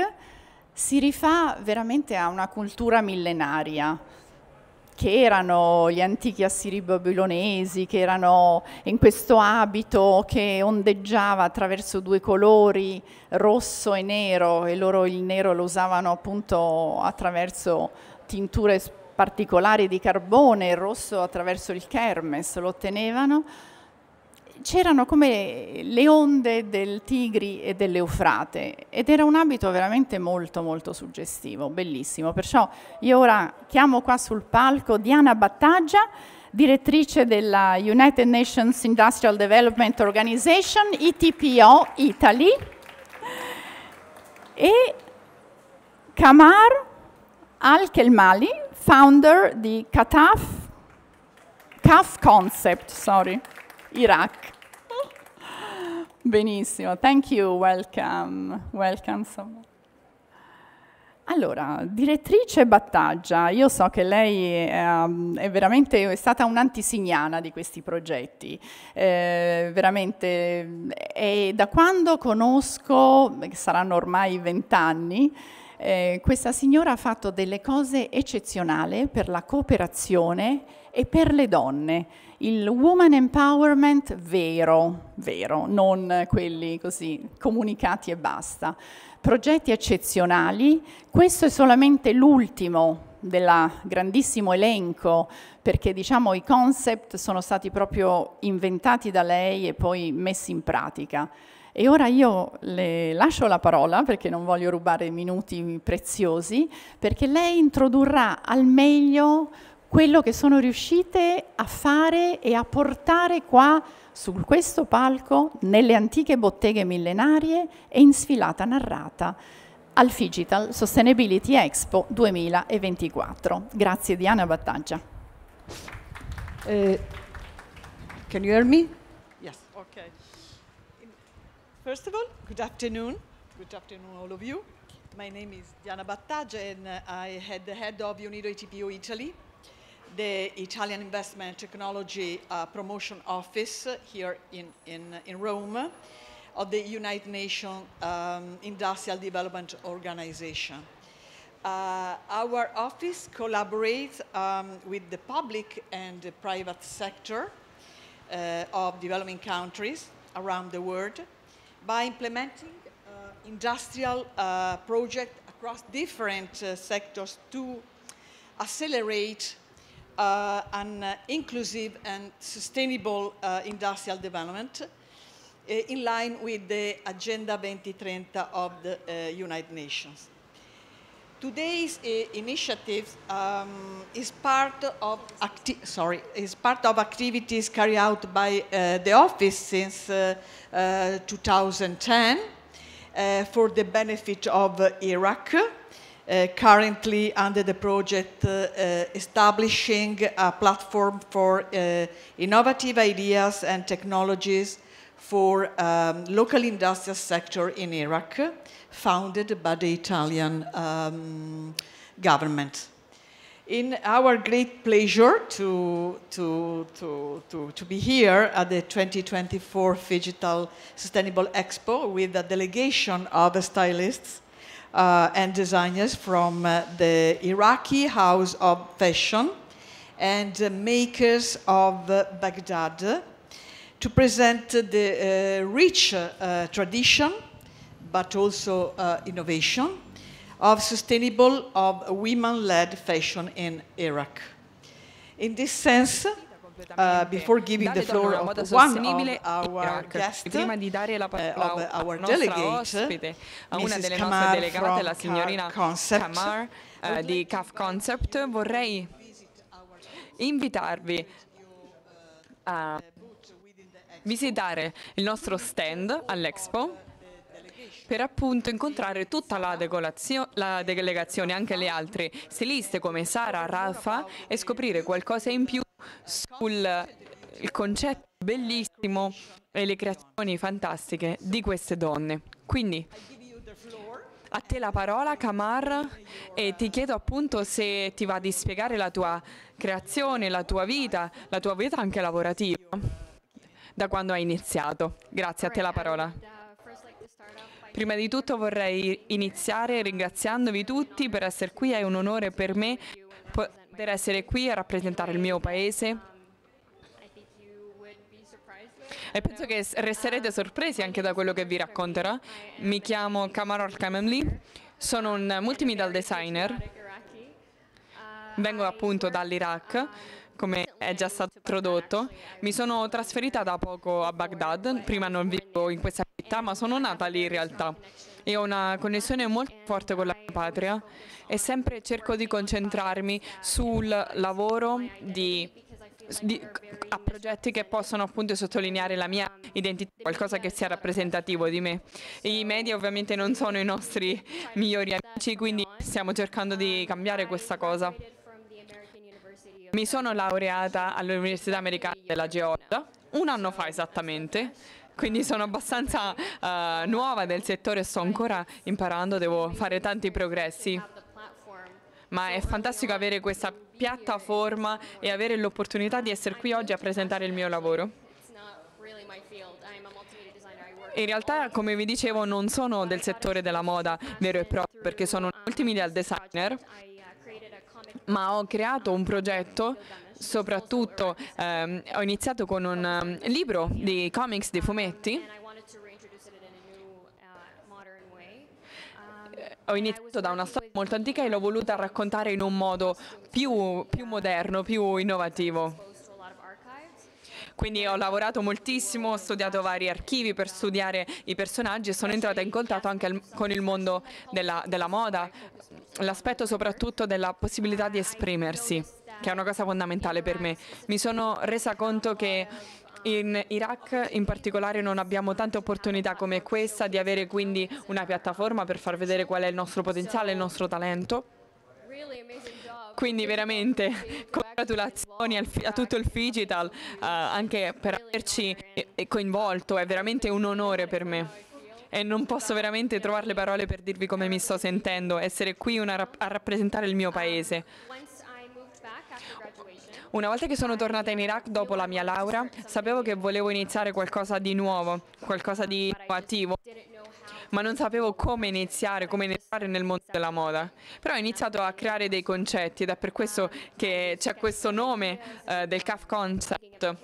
Speaker 13: si rifà veramente a una cultura millenaria che erano gli antichi assiri babilonesi, che erano in questo abito che ondeggiava attraverso due colori, rosso e nero, e loro il nero lo usavano appunto attraverso tinture particolari di carbone, il rosso attraverso il kermes lo ottenevano c'erano come le onde del Tigri e dell'Eufrate ed era un abito veramente molto molto suggestivo, bellissimo. Perciò io ora chiamo qua sul palco Diana Battaggia, direttrice della United Nations Industrial Development Organization, ITPO Italy, e Kamar Al-Kelmali, founder di Kataf, CAF Concept, sorry. Iraq. Benissimo, thank you, welcome, welcome someone. Allora, direttrice Battaggia, io so che lei ehm, è veramente è stata un'antisignana di questi progetti, eh, veramente, e da quando conosco, saranno ormai vent'anni, eh, questa signora ha fatto delle cose eccezionali per la cooperazione e per le donne il woman empowerment vero, vero, non quelli così comunicati e basta. Progetti eccezionali, questo è solamente l'ultimo del grandissimo elenco, perché diciamo i concept sono stati proprio inventati da lei e poi messi in pratica. E ora io le lascio la parola perché non voglio rubare minuti preziosi, perché lei introdurrà al meglio quello che sono riuscite a fare e a portare qua su questo palco, nelle antiche botteghe millenarie e in sfilata narrata al Figital Sustainability Expo 2024. Grazie Diana Battaggia.
Speaker 5: Uh,
Speaker 23: can you hear me? Yes, okay. First of all, good afternoon. Good afternoon all of you. My name is Diana Battaggia and I had the head of UNIDO ETPO Italy the Italian Investment Technology uh, Promotion Office here in, in, in, Rome of the United Nations um, Industrial Development Organization. Uh, our office collaborates um, with the public and the private sector uh, of developing countries around the world by implementing uh, industrial uh, projects across different uh, sectors to accelerate uh, an uh, inclusive and sustainable uh, industrial development uh, in line with the Agenda 2030 of the United Nations. Today's initiative um, is, part of sorry, is part of activities carried out by the office since 2010 for the benefit of Iraq uh, currently under the project uh, uh, establishing a platform for uh, innovative ideas and technologies for um, local industrial sector in Iraq, founded by the Italian um, government. In our great pleasure to, to, to, to, to be here at the 2024 Digital Sustainable Expo with a delegation of stylists uh, and designers from uh, the Iraqi House of Fashion and uh, makers of Baghdad to present the rich tradition but also innovation of sustainable of women-led fashion in Iraq. In this sense, uh,
Speaker 20: before giving the floor of one of our guests, prima di dare la uh, parola uh, our delegate, ospite, a una Kamar nostre delegate, Concept. Kamar uh, di CAF Concept, vorrei invitarvi a visitare il nostro stand all'Expo per appunto incontrare tutta la, la, delegazione, anche le altre stiliste come Sara, Rafa e scoprire qualcosa in più sul concetto bellissimo e le creazioni fantastiche di queste donne. Quindi a te la parola Kamar e ti chiedo appunto se ti va di spiegare la tua creazione, la tua vita, la tua vita anche lavorativa da quando hai iniziato. Grazie, a te la parola. Prima di tutto vorrei iniziare ringraziandovi tutti per essere qui, è un onore per me per essere qui a rappresentare il mio paese. E penso che resterete sorpresi anche da quello che vi racconterà. Mi chiamo Kamarol Kamemli, sono un multimedial designer, vengo appunto dall'Iraq come è già stato introdotto. Mi sono trasferita da poco a Baghdad, prima non vivo in questa città, ma sono nata lì in realtà io ho una connessione molto forte con la mia patria e sempre cerco di concentrarmi sul lavoro di, di, a progetti che possono appunto sottolineare la mia identità, qualcosa che sia rappresentativo di me. I media ovviamente non sono i nostri migliori amici, quindi stiamo cercando di cambiare questa cosa. Mi sono laureata all'Università Americana della Georgia un anno fa esattamente quindi sono abbastanza uh, nuova nel settore sto ancora imparando, devo fare tanti progressi. Ma è fantastico avere questa piattaforma e avere l'opportunità di essere qui oggi a presentare il mio lavoro. In realtà, come vi dicevo, non sono del settore della moda vero e proprio, perché sono un multimedia designer, ma ho creato un progetto soprattutto ehm, ho iniziato con un um, libro di comics, di fumetti.
Speaker 5: Uh, um,
Speaker 20: ho iniziato da una storia molto antica e l'ho voluta raccontare in un modo più, più moderno, più innovativo. Quindi ho lavorato moltissimo, ho studiato vari archivi per studiare i personaggi e sono entrata in contatto anche con il mondo della, della moda, l'aspetto soprattutto della possibilità di esprimersi che è una cosa fondamentale per me. Mi sono resa conto che in Iraq in particolare non abbiamo tante opportunità come questa di avere quindi una piattaforma per far vedere qual è il nostro potenziale, il nostro talento. Quindi veramente congratulazioni a tutto il Figital uh, anche per averci eh, eh, coinvolto, è veramente un onore per me e non posso veramente trovare le parole per dirvi come mi sto sentendo, essere qui rap a rappresentare il mio paese. Una volta che sono tornata in Iraq dopo la mia laurea, sapevo che volevo iniziare qualcosa di nuovo, qualcosa di innovativo, ma non sapevo come iniziare, come entrare nel mondo della moda. Però ho iniziato a creare dei concetti ed è per questo che c'è questo nome eh, del CAF Concept.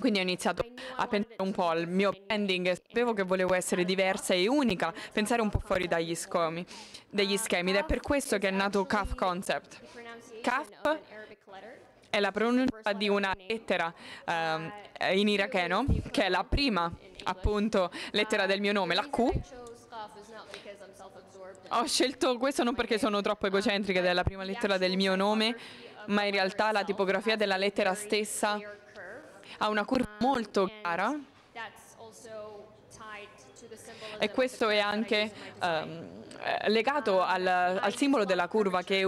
Speaker 20: Quindi ho iniziato a pensare un po' al mio branding, sapevo che volevo essere diversa e unica, pensare un po' fuori dagli, scomi, dagli schemi ed è per questo che è nato CAF Concept. CAF è la pronuncia di una lettera um, in iracheno, che è la prima appunto lettera del mio nome, la Q. Ho scelto questo non perché sono troppo egocentrica della prima lettera del mio nome, ma in realtà la tipografia della lettera stessa ha una curva molto chiara e questo è anche um, legato al, al simbolo della curva che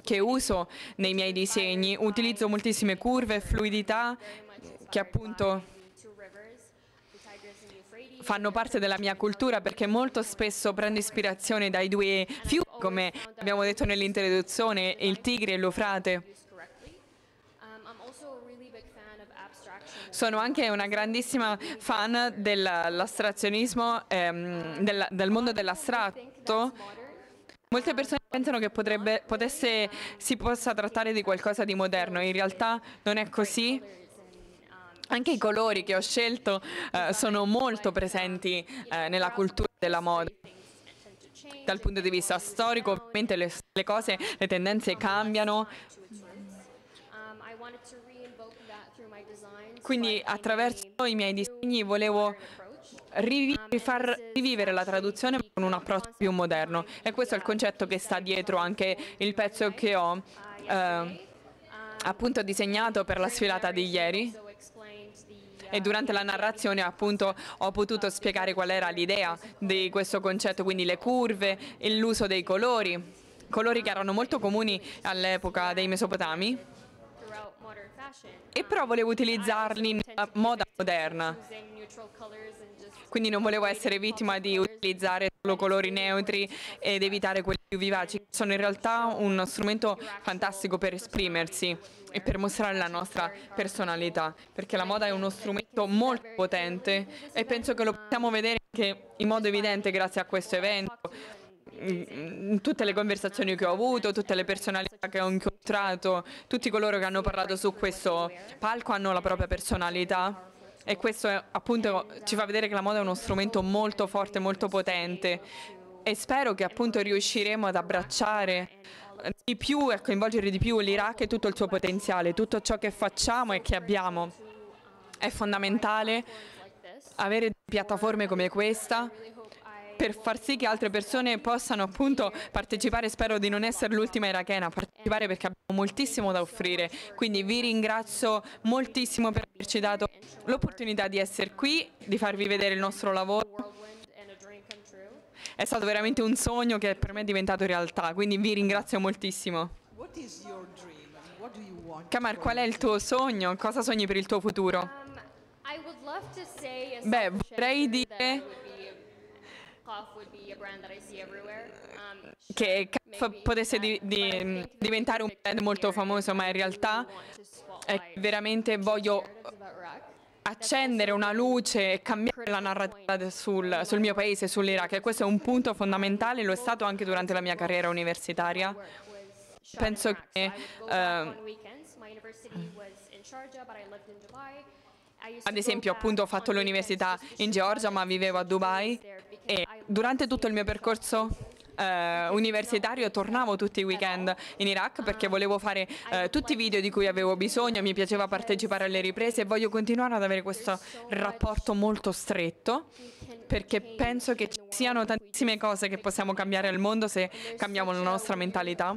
Speaker 20: che uso nei miei disegni. Utilizzo moltissime curve, fluidità che appunto fanno parte della mia cultura perché molto spesso prendo ispirazione dai due fiumi, come abbiamo detto nell'introduzione, il Tigre e l'Eufrate. Sono anche una grandissima fan dell'astrazionismo, ehm, del, del mondo dell'astratto Molte persone pensano che potrebbe, potesse, si possa trattare di qualcosa di moderno, in realtà non è così. Anche i colori che ho scelto eh, sono molto presenti eh, nella cultura della moda. Dal punto di vista storico, ovviamente le, le cose, le tendenze cambiano. Quindi attraverso i miei disegni volevo far rivivere la traduzione con un approccio più moderno. E questo è il concetto che sta dietro anche il pezzo che ho eh, appunto disegnato per la sfilata di ieri. E durante la narrazione appunto ho potuto spiegare qual era l'idea di questo concetto, quindi le curve, e l'uso dei colori, colori che erano molto comuni all'epoca dei Mesopotami. E però volevo utilizzarli in moda moderna quindi non volevo essere vittima di utilizzare solo colori neutri ed evitare quelli più vivaci, sono in realtà uno strumento fantastico per esprimersi e per mostrare la nostra personalità, perché la moda è uno strumento molto potente e penso che lo possiamo vedere anche in modo evidente grazie a questo evento mm, tutte le conversazioni che ho avuto, tutte le personalità che ho incontrato, tutti coloro che hanno parlato su questo palco hanno la propria personalità e questo è, appunto ci fa vedere che la moda è uno strumento molto forte, molto potente e spero che appunto riusciremo ad abbracciare di più e a coinvolgere di più l'Iraq e tutto il suo potenziale, tutto ciò che facciamo e che abbiamo. È fondamentale avere piattaforme come questa per far sì che altre persone possano appunto partecipare, spero di non essere l'ultima irachena a partecipare perché abbiamo moltissimo da offrire, quindi vi ringrazio moltissimo per averci dato l'opportunità di essere qui, di farvi vedere il nostro lavoro. È stato veramente un sogno che per me è diventato realtà, quindi vi ringrazio moltissimo. Kamar, qual è il tuo sogno? Cosa sogni per il tuo futuro?
Speaker 23: Um, Beh, vorrei dire
Speaker 11: Um,
Speaker 20: che CAF potesse di, di, mm, diventare un brand molto famoso, ma in realtà eh, veramente voglio accendere una luce e cambiare la narrativa sul, sul mio paese, sull'Iraq. E questo è un punto fondamentale, lo è stato anche durante la mia carriera universitaria. Penso che... Eh, ad esempio, appunto, ho fatto l'università in Georgia, ma vivevo a Dubai e durante tutto il mio percorso eh, universitario tornavo tutti i weekend in Iraq perché volevo fare eh, tutti i video di cui avevo bisogno, mi piaceva partecipare alle riprese e voglio continuare ad avere questo rapporto molto stretto perché penso che ci siano tantissime cose che possiamo cambiare al mondo se cambiamo la nostra mentalità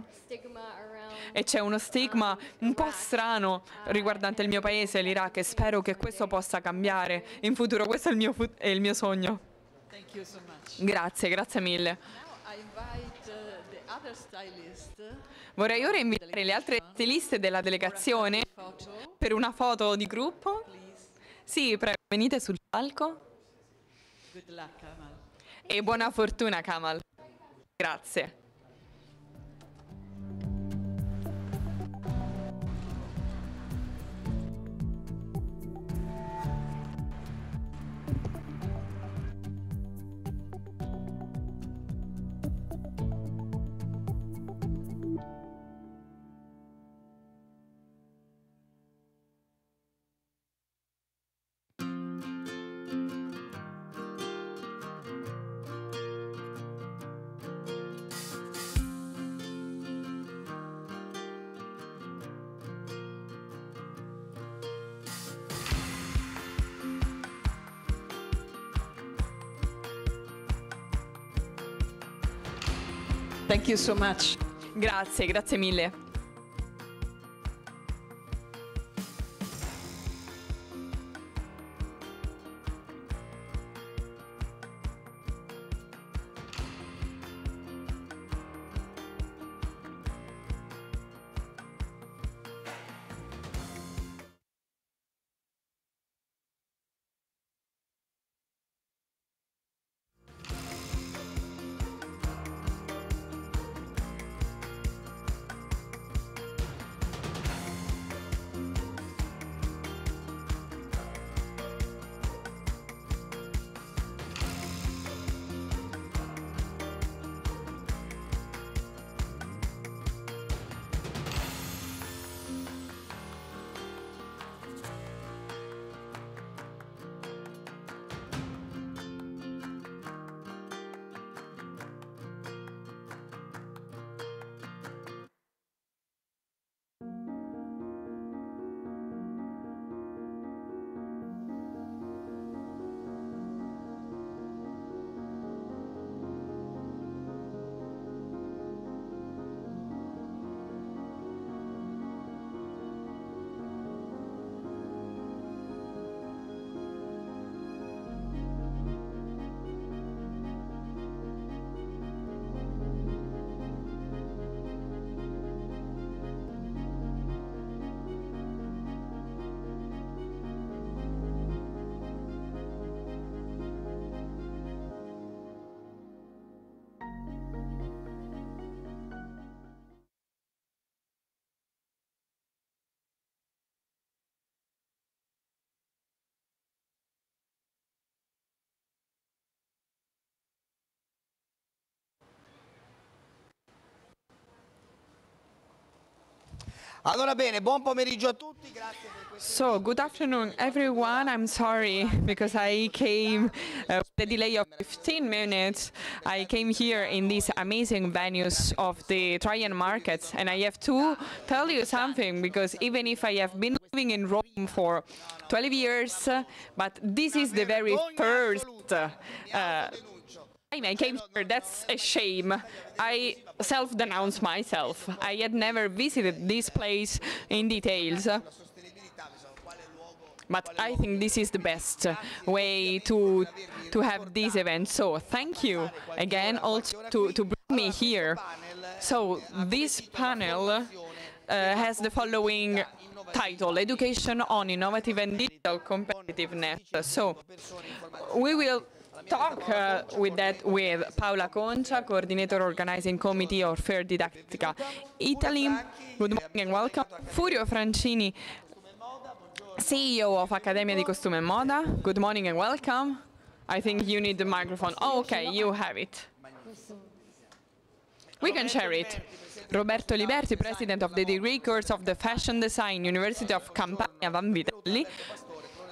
Speaker 20: e c'è uno stigma un po' strano riguardante il mio paese, l'Iraq, e spero che questo possa cambiare in futuro. Questo è il mio, è il mio sogno. So grazie, grazie mille. Uh, Vorrei ora uh, invitare le altre stiliste della delegazione per una foto di gruppo. Sì, prego, venite sul palco. e buona fortuna, Kamal. Grazie. Thank you so much. Grazie, grazie mille. So, good afternoon everyone. I'm sorry because I came uh, with a delay of 15 minutes. I came here in these amazing venues of the Trajan markets and I have to tell you something because even if I have been living in Rome for 12 years, but this is the very first uh, I came here, that's a shame. I self-denounce myself. I had never visited this place in details. But I think this is the best way to to have this event. So thank you again also to, to bring me here. So this panel uh, has the following title, Education on Innovative and Digital Competitiveness. So we will talk uh, with that with Paola Concia, coordinator organizing committee of Fair Didactica Italy. Good morning and welcome. Furio Francini, CEO of Accademia di Costume e Moda. Good morning and welcome. I think you need the microphone. Oh, okay, you have it. We can share it. Roberto Liberti, president of the degree course of the Fashion Design University of Campania Vitelli.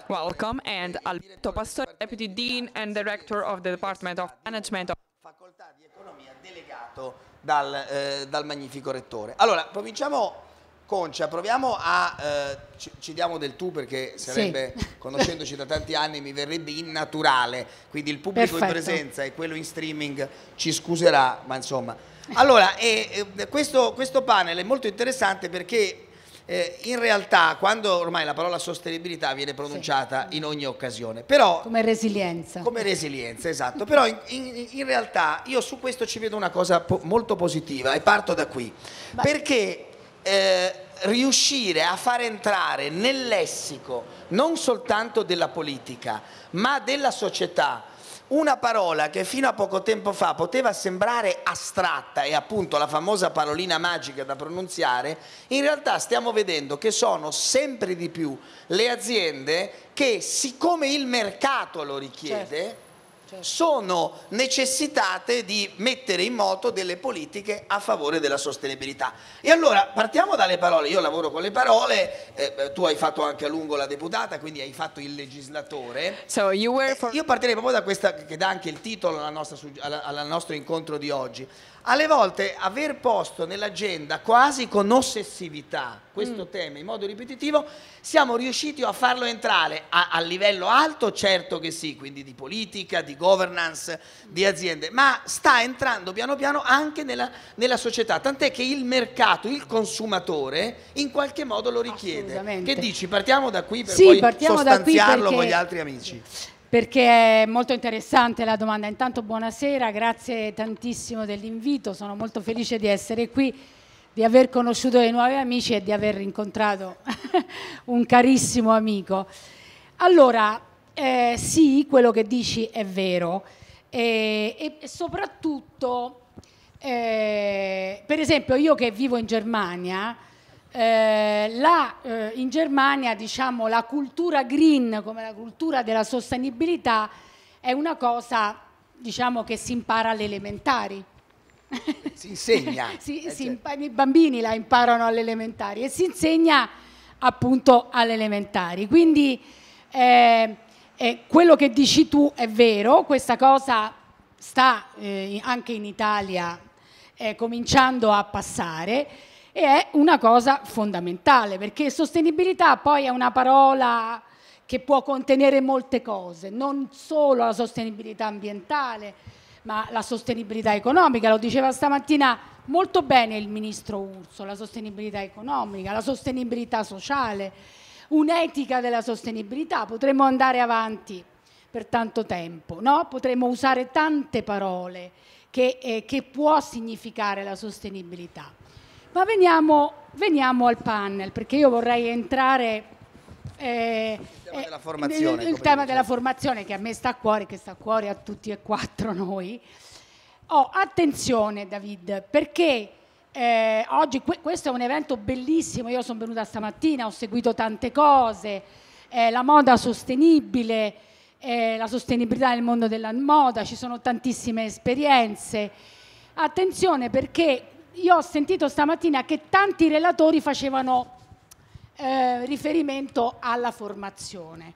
Speaker 20: welcome, and Alberto Pastore, Deputy Dean and Director of the Department of Management of Facoltà di
Speaker 24: Economia, delegato dal, eh, dal magnifico Rettore. Allora, cominciamo Concia, proviamo a eh, ci, ci, diamo del tu perché sarebbe, sì. conoscendoci da tanti anni, mi verrebbe innaturale. Quindi il pubblico Perfetto. in presenza e quello in streaming ci scuserà, ma insomma. Allora, eh, eh, questo, questo panel è molto interessante perché eh, in realtà, quando ormai la parola sostenibilità viene pronunciata sì. in ogni occasione, però. Come resilienza. Come resilienza, esatto. però in, in, in realtà io su questo ci vedo una cosa po molto positiva e parto da qui. Beh. Perché. Eh, riuscire a far entrare nel lessico non soltanto della politica, ma della società, una parola che fino a poco tempo fa poteva sembrare astratta e appunto la famosa parolina magica da pronunziare, in realtà stiamo vedendo che sono sempre di più le aziende che siccome il mercato lo richiede, certo sono necessitate di mettere in moto delle politiche a favore della sostenibilità. E allora partiamo dalle parole, io lavoro con le parole, eh, eh tu hai fatto anche a lungo la deputata, quindi hai fatto il legislatore. So eh, for... io partirei proprio da questa che dà anche il titolo alla nostra, alla, al nostro incontro di oggi alle volte aver posto nell'agenda quasi con ossessività questo mm. tema in modo ripetitivo, siamo riusciti a farlo entrare a, a, livello alto, certo che sì, quindi di politica, di governance, di aziende, ma sta entrando piano piano anche nella, nella società, tant'è che il mercato, il consumatore in qualche modo lo richiede. Che dici? Partiamo da qui per sì, poi sostanziarlo perché... con gli altri amici. Sì
Speaker 25: perché è molto interessante la domanda. Intanto buonasera, grazie tantissimo dell'invito, sono molto felice di essere qui, di aver conosciuto dei nuovi amici e di aver incontrato (laughs) un carissimo amico. Allora, eh, sì, quello che dici è vero e, eh, e soprattutto, eh, per esempio io che vivo in Germania, eh, la, eh, in Germania diciamo, la cultura green come la cultura della sostenibilità è una cosa diciamo, che si impara alle elementari. (laughs) Si insegna. (laughs) si, eh, si certo. I bambini la imparano alle elementari e si insegna appunto alle elementari. Quindi eh, eh, quello che dici tu è vero, questa cosa sta eh, anche in Italia cominciando a passare e è una cosa fondamentale perché sostenibilità poi è una parola che può contenere molte cose, non solo la sostenibilità ambientale, ma la sostenibilità economica, lo diceva stamattina molto bene il ministro Urso, la sostenibilità economica, la sostenibilità sociale, un'etica della sostenibilità, potremmo andare avanti per tanto tempo, no? potremmo usare tante parole che, eh, che può significare la sostenibilità. Ma veniamo, veniamo al panel, perché io vorrei entrare eh, il
Speaker 24: tema, della eh, formazione, il tema della
Speaker 25: formazione che a me sta a cuore, che sta a cuore a tutti e quattro noi. Oh, attenzione David, perché eh, oggi que- questo è un evento bellissimo, io sono venuta stamattina, ho seguito tante cose, eh, la moda sostenibile, eh, la sostenibilità nel mondo della moda, ci sono tantissime esperienze. Attenzione perché io ho sentito stamattina che tanti relatori facevano eh, riferimento alla formazione.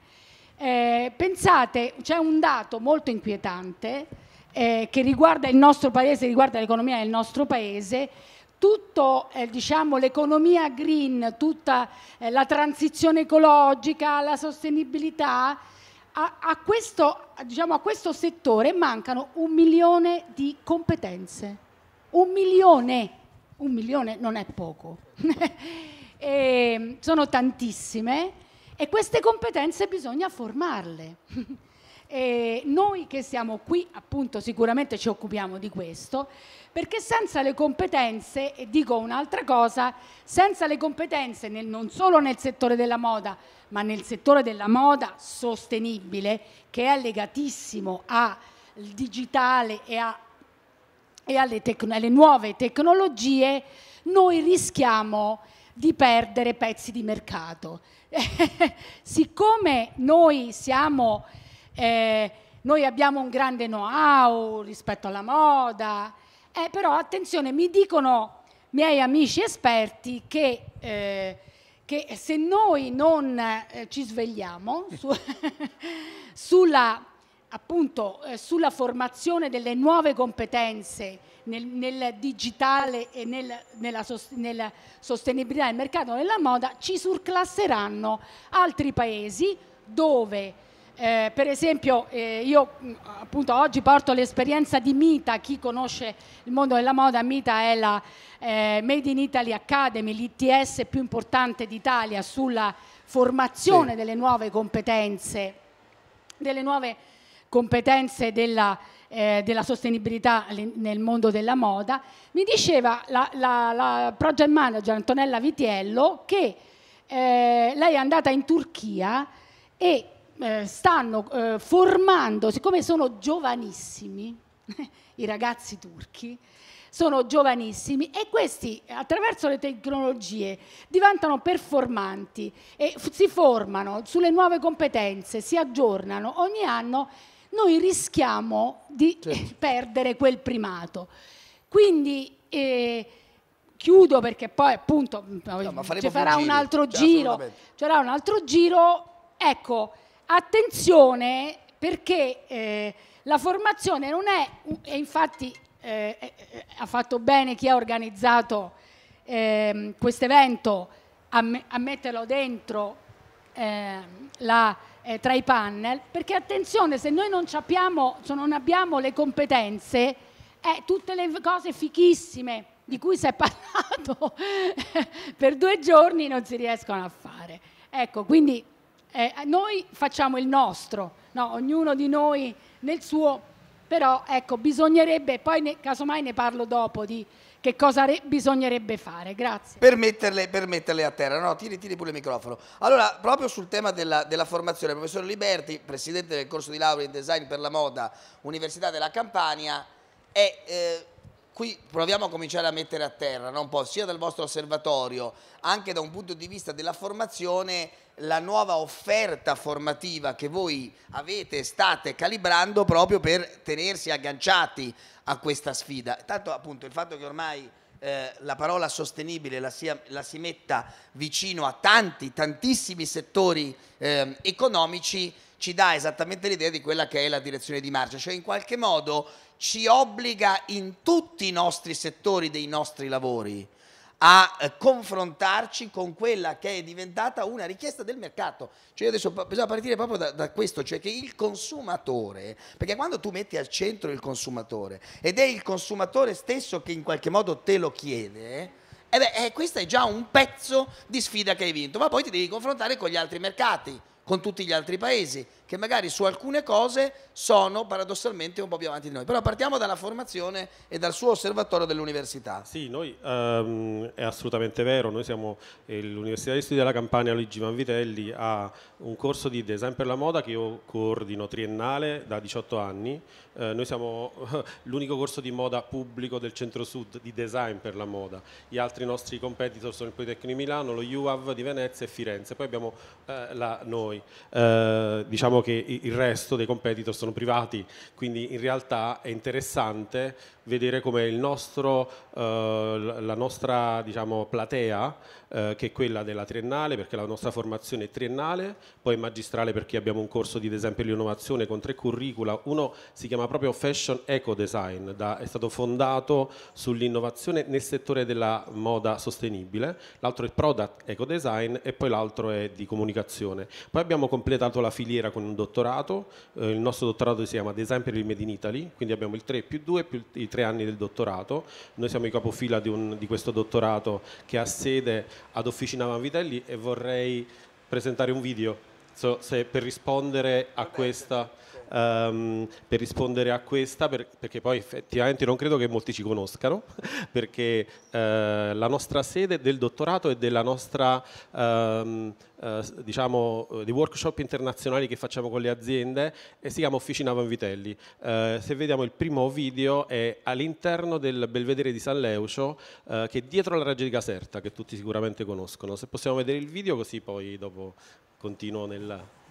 Speaker 25: Eh, pensate, c'è un dato molto inquietante eh, che riguarda il nostro paese, riguarda l'economia del nostro paese, tutto eh, diciamo, l'economia green, tutta eh, la transizione ecologica, la sostenibilità, a, a, questo, diciamo, a questo settore mancano un milione di competenze un milione, un milione non è poco, (laughs) sono tantissime e queste competenze bisogna formarle. (laughs) E noi che siamo qui appunto sicuramente ci occupiamo di questo perché senza le competenze e dico un'altra cosa senza le competenze nel, non solo nel settore della moda ma nel settore della moda sostenibile che è legatissimo al digitale e a e alle, alle nuove tecnologie, noi rischiamo di perdere pezzi di mercato. (laughs) Siccome noi siamo, eh, noi abbiamo un grande know-how rispetto alla moda, eh, però attenzione, mi dicono miei amici esperti che, eh, che se noi non eh, ci svegliamo su, (laughs) sulla appunto eh, sulla formazione delle nuove competenze nel, nel digitale e nel, nella, sost nella, sostenibilità del mercato della moda ci surclasseranno altri paesi dove eh, per esempio eh, io mm, appunto oggi porto l'esperienza di Mita, chi conosce il mondo della moda, Mita è la eh, Made in Italy Academy, l'ITS più importante d'Italia sulla formazione sì. delle nuove competenze, delle nuove competenze competenze della, eh, della sostenibilità nel mondo della moda, mi diceva la, la, la project manager Antonella Vitiello che eh, lei è andata in Turchia e eh, stanno eh, formando, siccome sono giovanissimi, (laughs) i ragazzi turchi, sono giovanissimi e questi attraverso le tecnologie diventano performanti e si formano sulle nuove competenze, si aggiornano ogni anno noi rischiamo di certo. (laughs) perdere quel primato. Quindi eh, chiudo perché poi appunto mm, no, ci farà un, giri, altro giro, c'era un altro giro. Ecco, attenzione perché eh, la formazione non è, e infatti eh, eh, ha fatto bene chi ha organizzato ehm, questo evento a, me, a, metterlo dentro ehm, la eh, tra i panel, perché attenzione, se noi non, abbiamo, se non abbiamo le competenze, eh, tutte le cose fichissime di cui si è parlato (laughs) per due giorni non si riescono a fare. Ecco, quindi eh, noi facciamo il nostro, no? ognuno di noi nel suo, però ecco, bisognerebbe, poi ne, casomai ne parlo dopo di che cosa bisognerebbe fare. Grazie.
Speaker 24: Per metterle, per metterle, a terra, no, tiri, tiri pure il microfono. Allora, proprio sul tema della, della formazione, il professor Liberti, presidente del corso di laurea in design per la moda, Università della Campania, è... Eh, qui proviamo a cominciare a mettere a terra, no? un po', sia dal vostro osservatorio, anche da un punto di vista della formazione, la nuova offerta formativa che voi avete, state calibrando proprio per tenersi agganciati a questa sfida. Tanto appunto il fatto che ormai eh, la parola sostenibile la, sia, la, si metta vicino a tanti, tantissimi settori eh, economici ci dà esattamente l'idea di quella che è la direzione di marcia, cioè in qualche modo ci obbliga in tutti i nostri settori dei nostri lavori a confrontarci con quella che è diventata una richiesta del mercato. Cioè adesso bisogna partire proprio da, da, questo, cioè che il consumatore, perché quando tu metti al centro il consumatore ed è il consumatore stesso che in qualche modo te lo chiede, eh beh, eh, questo è già un pezzo di sfida che hai vinto, ma poi ti devi confrontare con gli altri mercati, con tutti gli altri paesi, che magari su alcune cose sono paradossalmente un po' più avanti di noi. Però partiamo dalla formazione e dal suo osservatorio dell'università. Sì, noi,
Speaker 26: um, è assolutamente vero, noi siamo eh, l'Università di Studi della Campania Luigi Manvitelli ha un corso di design per la moda che io coordino triennale da 18 anni. Eh, noi siamo (laughs) l'unico corso di moda pubblico del centro-sud di design per la moda. Gli altri nostri competitor sono il Politecnico di Milano, lo UAV di Venezia e Firenze. Poi abbiamo eh, la, noi. Eh, diciamo diciamo che il resto dei competitor sono privati, quindi in realtà è interessante vedere come il nostro, eh, la nostra diciamo, platea, eh, che è quella della triennale, perché la nostra formazione è triennale, poi magistrale perché abbiamo un corso di esempio e innovazione con tre curricula, uno si chiama proprio Fashion Eco Design, da, è stato fondato sull'innovazione nel settore della moda sostenibile, l'altro è Product Eco Design e poi l'altro è di comunicazione. Poi abbiamo completato la filiera con un dottorato, eh, il nostro dottorato si chiama Design per il Made in Italy, quindi abbiamo il 3 più 2 più il 3 tre anni del dottorato. Noi siamo i capofila di, un, di questo dottorato che ha sede ad Officina Vanvitelli e vorrei presentare un video so, se, per rispondere a questa um, per rispondere a questa, per, perché poi effettivamente non credo che molti ci conoscano, (laughs) perché uh, la nostra sede del dottorato e della nostra, um, uh, diciamo, eh, dei workshop internazionali che facciamo con le aziende e si chiama Officina Vanvitelli. Uh, se vediamo il primo video è all'interno del belvedere di San Leucio, che è dietro la raggia di Caserta, che tutti sicuramente conoscono. Se possiamo vedere il video così poi dopo continuo nella...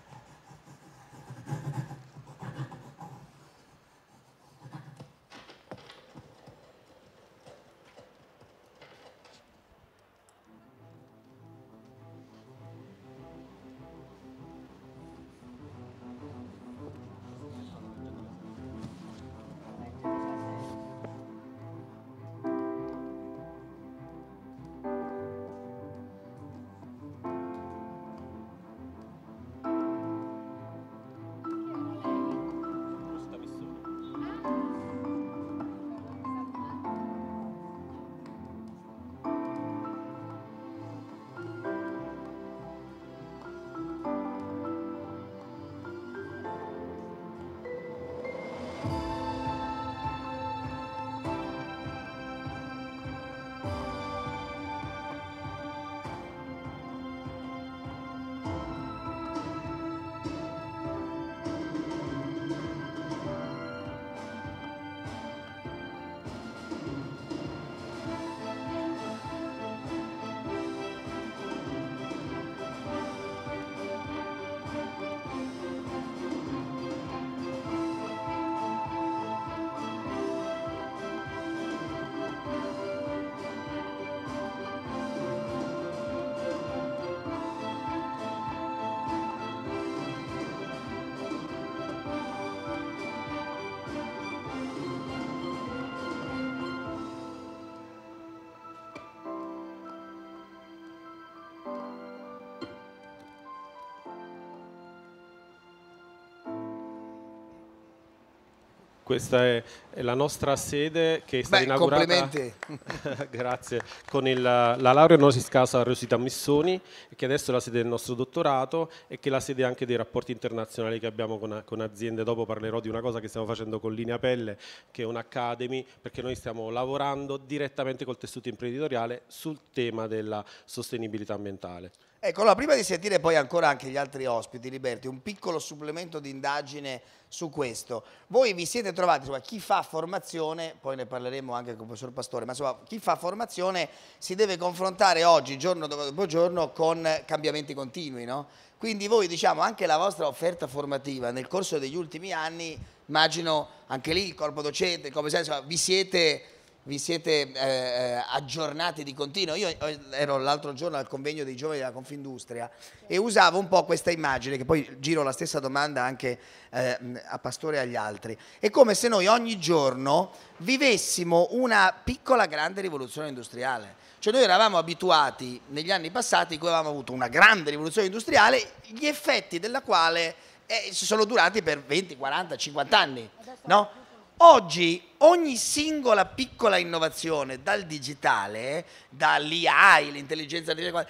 Speaker 26: Questa è, è la nostra sede che sta stata Beh, inaugurata (laughs) grazie, con il, la laurea honoris Casa Rosita Missoni, che adesso è la sede del nostro dottorato e che è la sede anche dei rapporti internazionali che abbiamo con, con aziende. Dopo parlerò di una cosa che stiamo facendo con Linea Pelle, che è un'academy, perché noi stiamo lavorando direttamente col tessuto imprenditoriale sul tema della sostenibilità ambientale.
Speaker 24: Ecco, allora prima di sentire poi ancora anche gli altri ospiti, Liberti, un piccolo supplemento di indagine su questo. Voi vi siete trovati, insomma, chi fa formazione, poi ne parleremo anche con il professor Pastore, ma insomma, chi fa formazione si deve confrontare oggi, giorno dopo giorno, con cambiamenti continui, no? Quindi voi, diciamo, anche la vostra offerta formativa nel corso degli ultimi anni, immagino anche lì il corpo docente, come senso, vi siete vi siete eh, eh, aggiornati di continuo. Io eh, ero l'altro giorno al convegno dei giovani della Confindustria e usavo un po' questa immagine, che poi giro la stessa domanda anche eh, a Pastore e agli altri. È come se noi ogni giorno vivessimo una piccola grande rivoluzione industriale. Cioè noi eravamo abituati negli anni passati, in cui avevamo avuto una grande rivoluzione industriale, gli effetti della quale eh, sono durati per 20, 40, 50 anni. No? Oggi ogni singola piccola innovazione dal digitale, dall'IA, l'intelligenza artificiale,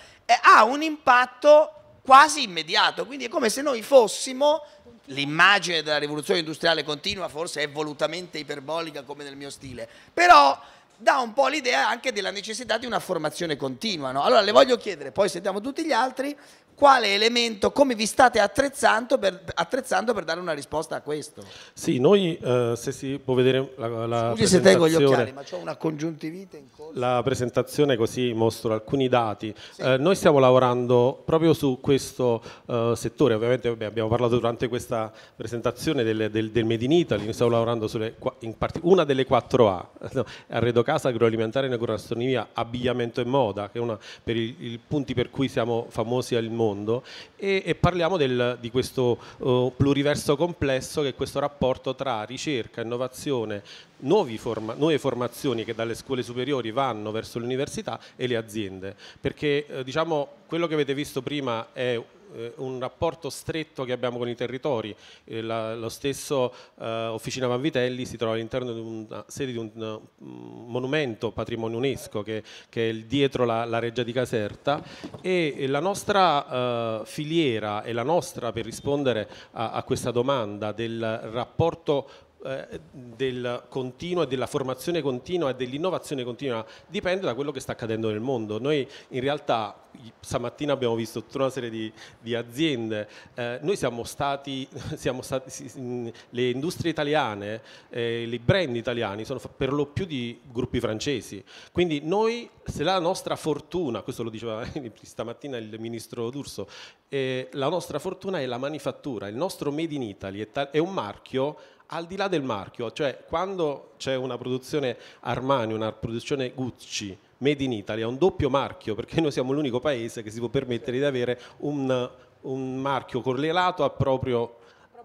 Speaker 24: ha un impatto quasi immediato, quindi è come se noi fossimo l'immagine della rivoluzione industriale continua, forse è volutamente iperbolica come nel mio stile, però dà un po' l'idea anche della necessità di una formazione continua. No? Allora le voglio chiedere, poi sentiamo tutti gli altri, quale elemento, come vi state attrezzando per, attrezzando per dare una risposta a questo?
Speaker 26: Sì, noi eh, se si può vedere la, la Scusi se tengo gli occhiali, ma
Speaker 24: c'è una congiuntivite in
Speaker 26: corso. La presentazione così mostro alcuni dati. Sì. Eh, noi stiamo lavorando proprio su questo eh, settore, ovviamente vabbè, abbiamo parlato durante questa presentazione del, del, del Made in Italy, noi stiamo lavorando sulle, part- una delle 4 A, (laughs) no, arredo casa, agroalimentare, gastronomia, abbigliamento e moda, che è una per i punti per cui siamo famosi al mondo mondo e, e parliamo del, di questo uh, pluriverso complesso che è questo rapporto tra ricerca, innovazione, forma, nuove formazioni che dalle scuole superiori vanno verso l'università e le aziende, perché eh, diciamo quello che avete visto prima è eh, un rapporto stretto che abbiamo con i territori. Eh, la, lo stesso eh, Officina Vanvitelli si trova all'interno di una sede di un uh, monumento patrimonio UNESCO che, che è dietro la, la, Reggia di Caserta e, e la nostra uh, filiera e la nostra per rispondere a, a questa domanda del rapporto eh, del continuo e della formazione continua e dell'innovazione continua dipende da quello che sta accadendo nel mondo. Noi in realtà stamattina abbiamo visto tutta una serie di, di aziende, eh, noi siamo stati, (laughs) siamo stati, mm, le industrie italiane, eh, i brand italiani sono per lo più di gruppi francesi, quindi noi se la nostra fortuna, questo lo diceva (laughs) stamattina il ministro D'Urso, eh, la nostra fortuna è la manifattura, il nostro Made in Italy è, è un marchio al di là del marchio, cioè quando c'è una produzione Armani, una produzione Gucci, Made in Italy, è un doppio marchio perché noi siamo l'unico paese che si può permettere di avere un, un marchio correlato a proprio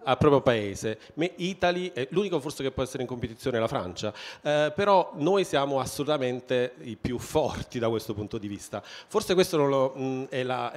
Speaker 26: al proprio paese. Italy, l'unico forse che può essere in competizione è la Francia, eh, però noi siamo assolutamente i più forti da questo punto di vista. Forse questa è, mm, è, la,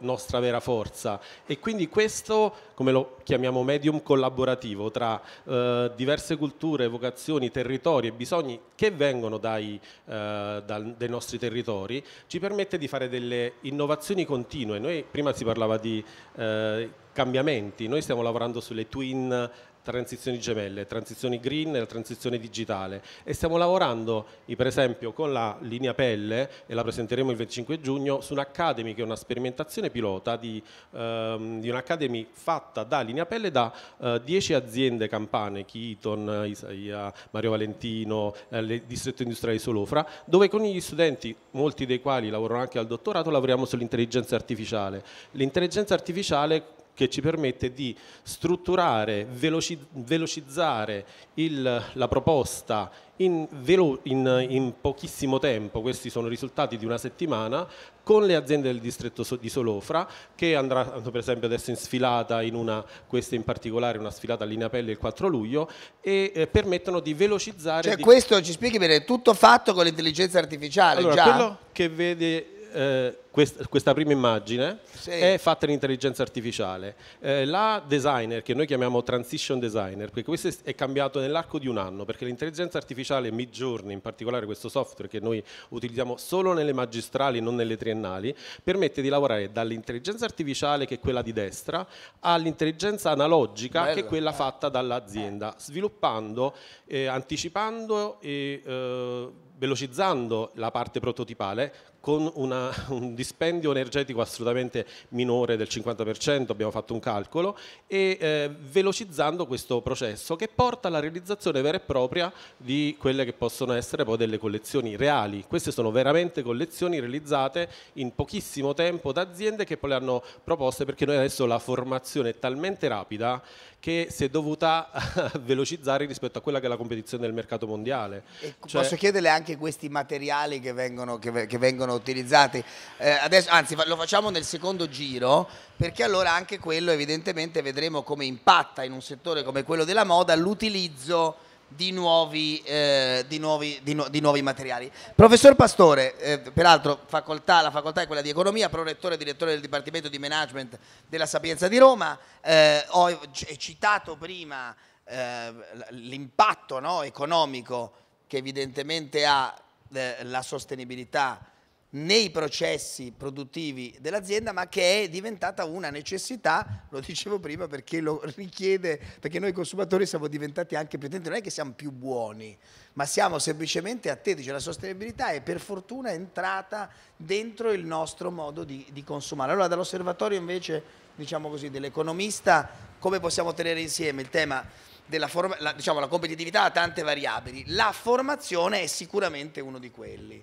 Speaker 26: nostra vera forza e quindi questo, come lo chiamiamo medium collaborativo tra eh, diverse culture, vocazioni, territori e bisogni che vengono dai, eh, dal, dai nostri territori, ci permette di fare delle innovazioni continue. Noi prima si parlava di eh, cambiamenti. Noi stiamo lavorando sulle twin transizioni gemelle, transizioni green e la transizione digitale e stiamo lavorando per esempio con la linea pelle e la presenteremo il 25 giugno su un'academy che è una sperimentazione pilota di, ehm, di un'academy fatta da linea pelle da 10 eh, aziende campane, Keaton, Isaia, Mario Valentino, eh, distretto industriale di Solofra, dove con gli studenti, molti dei quali lavorano anche al dottorato, lavoriamo sull'intelligenza artificiale. L'intelligenza artificiale che ci permette di strutturare, veloci, velocizzare il, la proposta in, velo, in, in, pochissimo tempo, questi sono i risultati di una settimana, con le aziende del distretto di Solofra che andranno per esempio adesso in sfilata, in una, questa in particolare una sfilata a linea pelle il 4 luglio e eh, permettono di velocizzare... Cioè di... questo ci spieghi bene, è tutto fatto con l'intelligenza artificiale allora, già? Quello che vede... Eh, questa prima immagine sì. è fatta in intelligenza artificiale. Eh, la designer, che noi chiamiamo transition designer, perché questo è cambiato nell'arco di un anno, perché l'intelligenza artificiale Midjourney, in particolare questo software che noi utilizziamo solo nelle magistrali, non nelle triennali, permette di lavorare dall'intelligenza artificiale, che è quella di destra, all'intelligenza analogica, Bello. che è quella eh. fatta dall'azienda, sviluppando, eh, anticipando e... Eh, velocizzando la parte prototipale con una, (laughs) un dispendio energetico assolutamente minore del 50%, abbiamo fatto un calcolo, e eh, velocizzando questo processo che porta alla realizzazione vera e propria di quelle che possono essere poi delle collezioni reali. Queste sono veramente collezioni realizzate in pochissimo tempo da aziende che poi le hanno proposte perché noi adesso la formazione è talmente rapida che si è dovuta (laughs) velocizzare rispetto a quella che è la competizione del mercato mondiale. Cioè... Posso
Speaker 24: chiederle anche questi materiali che vengono, che, che vengono utilizzati? Eh, adesso, anzi, lo facciamo nel secondo giro, perché allora anche quello evidentemente vedremo come impatta in un settore come quello della moda l'utilizzo di nuovi, eh, di nuovi, di nu di nuovi materiali. Professor Pastore, eh, peraltro facoltà, la facoltà è quella di economia, prorettore e direttore del Dipartimento di Management della Sapienza di Roma, eh, ho citato prima eh, l'impatto no, economico che evidentemente ha eh, la sostenibilità nei processi produttivi dell'azienda, ma che è diventata una necessità, lo dicevo prima, perché lo richiede, perché noi consumatori siamo diventati anche più attenti, non è che siamo più buoni, ma siamo semplicemente attenti, cioè la sostenibilità è per fortuna entrata dentro il nostro modo di, di consumare. Allora dall'osservatorio invece, diciamo così, dell'economista, come possiamo tenere insieme il tema della forma, la, diciamo, la competitività ha tante variabili, la formazione è sicuramente uno di quelli.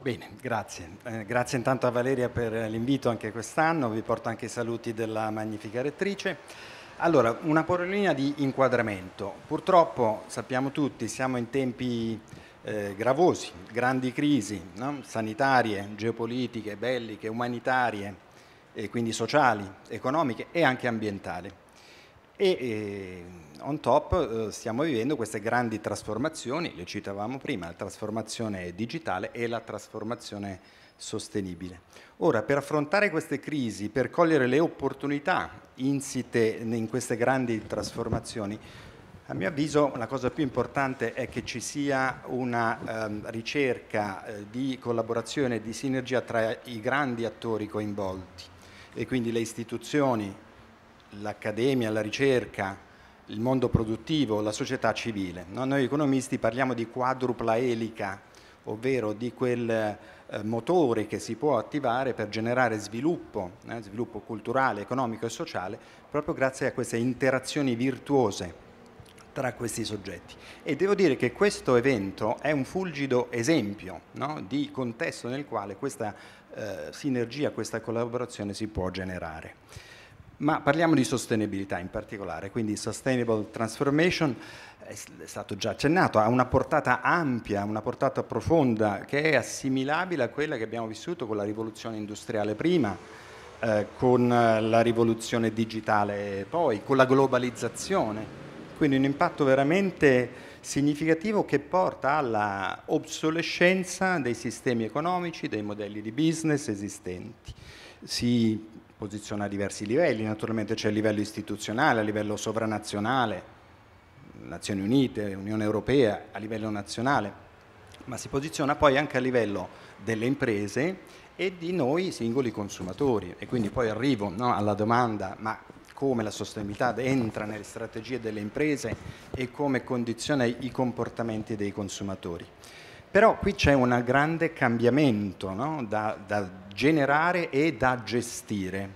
Speaker 19: Bene, grazie. Eh, grazie intanto a Valeria per l'invito anche quest'anno, vi porto anche i saluti della magnifica rettrice. Allora, una porolina di inquadramento. Purtroppo, sappiamo tutti, siamo in tempi eh, gravosi, grandi crisi no? sanitarie, geopolitiche, belliche, umanitarie, e quindi sociali, economiche e anche ambientali. E, eh, on top eh, stiamo vivendo queste grandi trasformazioni, le citavamo prima, la trasformazione digitale e la trasformazione sostenibile. Ora, per affrontare queste crisi, per cogliere le opportunità insite in queste grandi trasformazioni, a mio avviso la cosa più importante è che ci sia una ehm, ricerca eh, di collaborazione, di sinergia tra i grandi attori coinvolti e quindi le istituzioni, l'accademia, la ricerca, il mondo produttivo, la società civile. No? Noi economisti parliamo di quadrupla elica, ovvero di quel eh, motore che si può attivare per generare sviluppo, eh, sviluppo culturale, economico e sociale, proprio grazie a queste interazioni virtuose tra questi soggetti. E devo dire che questo evento è un fulgido esempio no? di contesto nel quale questa eh, sinergia, questa collaborazione si può generare ma parliamo di sostenibilità in particolare, quindi Sustainable Transformation è stato già accennato, ha una portata ampia, una portata profonda che è assimilabile a quella che abbiamo vissuto con la rivoluzione industriale prima, eh, con la rivoluzione digitale poi, con la globalizzazione. Quindi un impatto veramente significativo che porta alla obsolescenza dei sistemi economici, dei modelli di business esistenti. Si posiziona a diversi livelli, naturalmente c'è a livello istituzionale, a livello sovranazionale, Nazioni Unite, Unione Europea, a livello nazionale, ma si posiziona poi anche a livello delle imprese e di noi singoli consumatori e quindi poi arrivo no, alla domanda ma come la sostenibilità entra nelle strategie delle imprese e come condiziona i comportamenti dei consumatori. Però qui c'è un grande cambiamento no? da, da, generare e da gestire.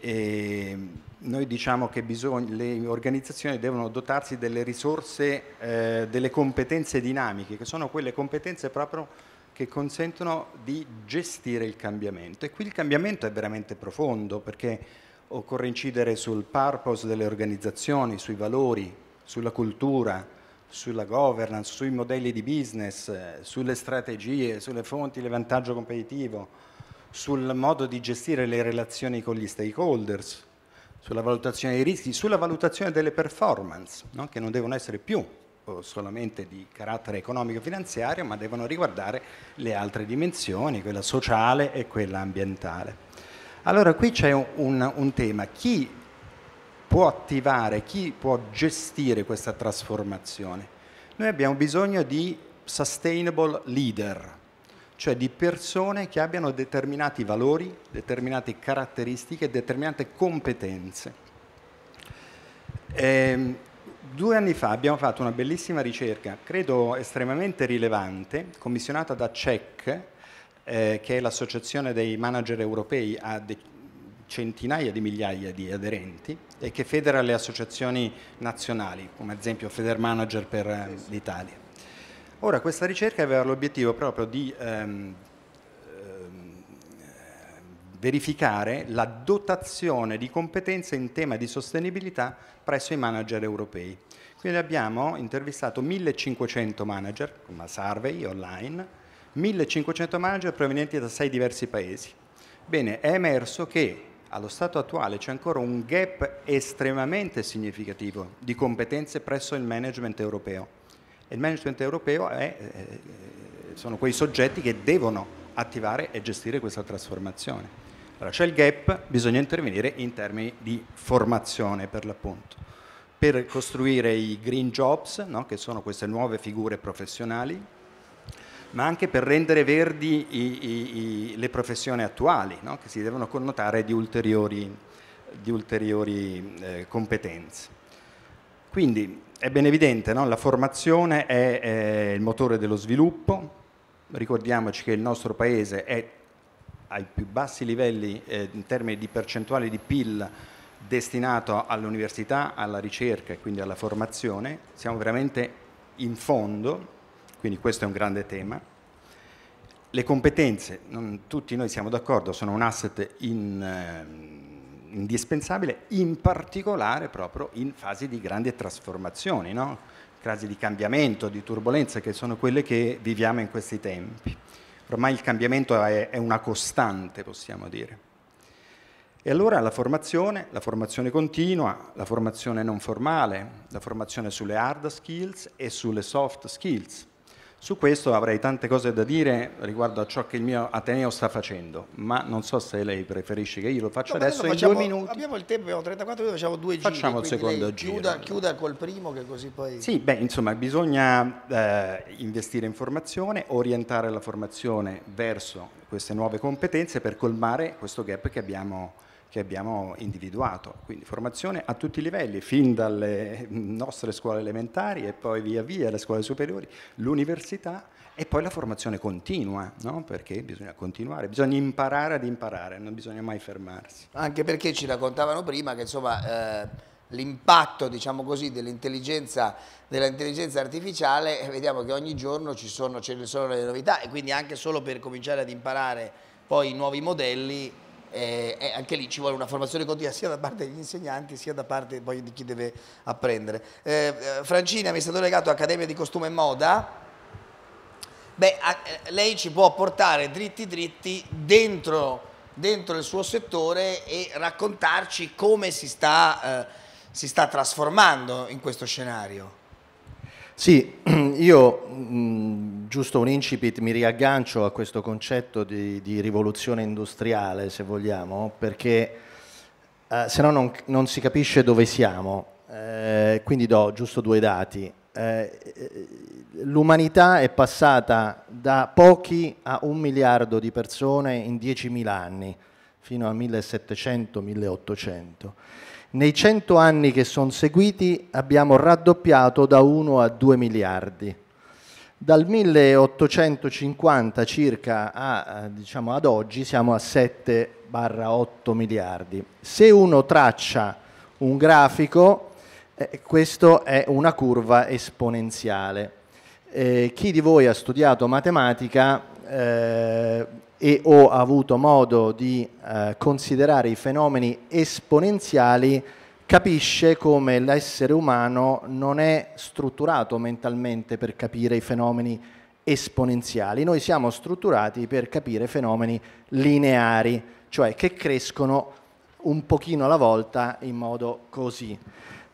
Speaker 19: E noi diciamo che bisogna, le organizzazioni devono dotarsi delle risorse, eh, delle competenze dinamiche, che sono quelle competenze proprio che consentono di gestire il cambiamento. E qui il cambiamento è veramente profondo perché occorre incidere sul purpose delle organizzazioni, sui valori, sulla cultura, sulla governance, sui modelli di business, eh, sulle strategie, sulle fonti di vantaggio competitivo, sul modo di gestire le relazioni con gli stakeholders, sulla valutazione dei rischi, sulla valutazione delle performance, no? che non devono essere più oh, solamente di carattere economico e finanziario, ma devono riguardare le altre dimensioni, quella sociale e quella ambientale. Allora qui c'è un, un, tema, chi può attivare, chi può gestire questa trasformazione? Noi abbiamo bisogno di sustainable leader, cioè di persone che abbiano determinati valori, determinate caratteristiche, determinate competenze. E, ehm, due anni fa abbiamo fatto una bellissima ricerca, credo estremamente rilevante, commissionata da CEC, eh, che è l'associazione dei manager europei ha de centinaia di migliaia di aderenti e che federa le associazioni nazionali, come ad esempio Feder Manager per eh, l'Italia. Ora, questa ricerca aveva l'obiettivo proprio di ehm, ehm, verificare la dotazione di competenze in tema di sostenibilità presso i manager europei. Quindi abbiamo intervistato 1500 manager, una survey online, 1500 manager provenienti da sei diversi paesi. Bene, è emerso che allo stato attuale c'è ancora un gap estremamente significativo di competenze presso il management europeo. il management europeo è, eh, sono quei soggetti che devono attivare e gestire questa trasformazione. Allora c'è il gap, bisogna intervenire in termini di formazione per l'appunto, per costruire i green jobs, no? che sono queste nuove figure professionali ma anche per rendere verdi i, i, i, le professioni attuali, no? che si devono connotare di ulteriori, di ulteriori eh, competenze. Quindi è ben evidente, no? la formazione è, è, il motore dello sviluppo, ricordiamoci che il nostro Paese è ai più bassi livelli eh, in termini di percentuale di PIL destinato all'università, alla ricerca e quindi alla formazione, siamo veramente in fondo quindi questo è un grande tema. Le competenze, non, tutti noi siamo d'accordo, sono un asset in, eh, indispensabile, in particolare proprio in fasi di grandi trasformazioni, no? fasi di cambiamento, di turbolenza, che sono quelle che viviamo in questi tempi. Ormai il cambiamento è, è una costante, possiamo dire. E allora la formazione, la formazione continua, la formazione non formale, la formazione sulle hard skills e sulle soft skills. Su questo avrei tante cose da dire riguardo a ciò che il mio Ateneo sta facendo, ma non so se lei preferisce che io lo faccia no, adesso facciamo, in due
Speaker 24: minuti. Abbiamo il tempo, abbiamo 34 minuti, facciamo due giri. Facciamo il secondo giro. Chiuda, chiuda, col primo che così poi... Sì,
Speaker 19: beh, insomma, bisogna eh, investire in formazione, orientare la formazione verso queste nuove competenze per colmare questo gap che abbiamo che abbiamo individuato. Quindi formazione a tutti i livelli, fin dalle nostre scuole elementari e poi via via le scuole superiori, l'università e poi la formazione continua, no? perché bisogna continuare, bisogna imparare ad imparare, non bisogna mai fermarsi.
Speaker 24: Anche perché ci raccontavano prima che insomma... Eh l'impatto diciamo dell'intelligenza dell artificiale eh, vediamo che ogni giorno ci sono, ci sono le novità e quindi anche solo per cominciare ad imparare poi i nuovi modelli e eh, eh, anche lì ci vuole una formazione continua sia da parte degli insegnanti sia da parte poi di chi deve apprendere. Eh, eh Francini, amministratore legato Accademia di Costume e Moda, Beh, lei ci può portare dritti dritti dentro, dentro, il suo settore e raccontarci come si sta, eh, si sta trasformando in questo scenario.
Speaker 27: Sì, (clears throat) io giusto un incipit mi riaggancio a questo concetto di, di rivoluzione industriale, se vogliamo, perché eh, se no non, si capisce dove siamo. Eh, quindi do giusto due dati. Eh, eh, l'umanità è passata da pochi a un miliardo di persone in 10.000 anni, fino a 1700-1800 nei cento anni che sono seguiti abbiamo raddoppiato da 1 a 2 miliardi. Dal 1850 circa a, eh, diciamo ad oggi siamo a 7-8 miliardi. Se uno traccia un grafico, eh, questa è una curva esponenziale. Eh, chi di voi ha studiato matematica eh, e ho avuto modo di eh, considerare i fenomeni esponenziali, capisce come l'essere umano non è strutturato mentalmente per capire i fenomeni esponenziali, noi siamo strutturati per capire fenomeni lineari, cioè che crescono un pochino alla volta in modo così.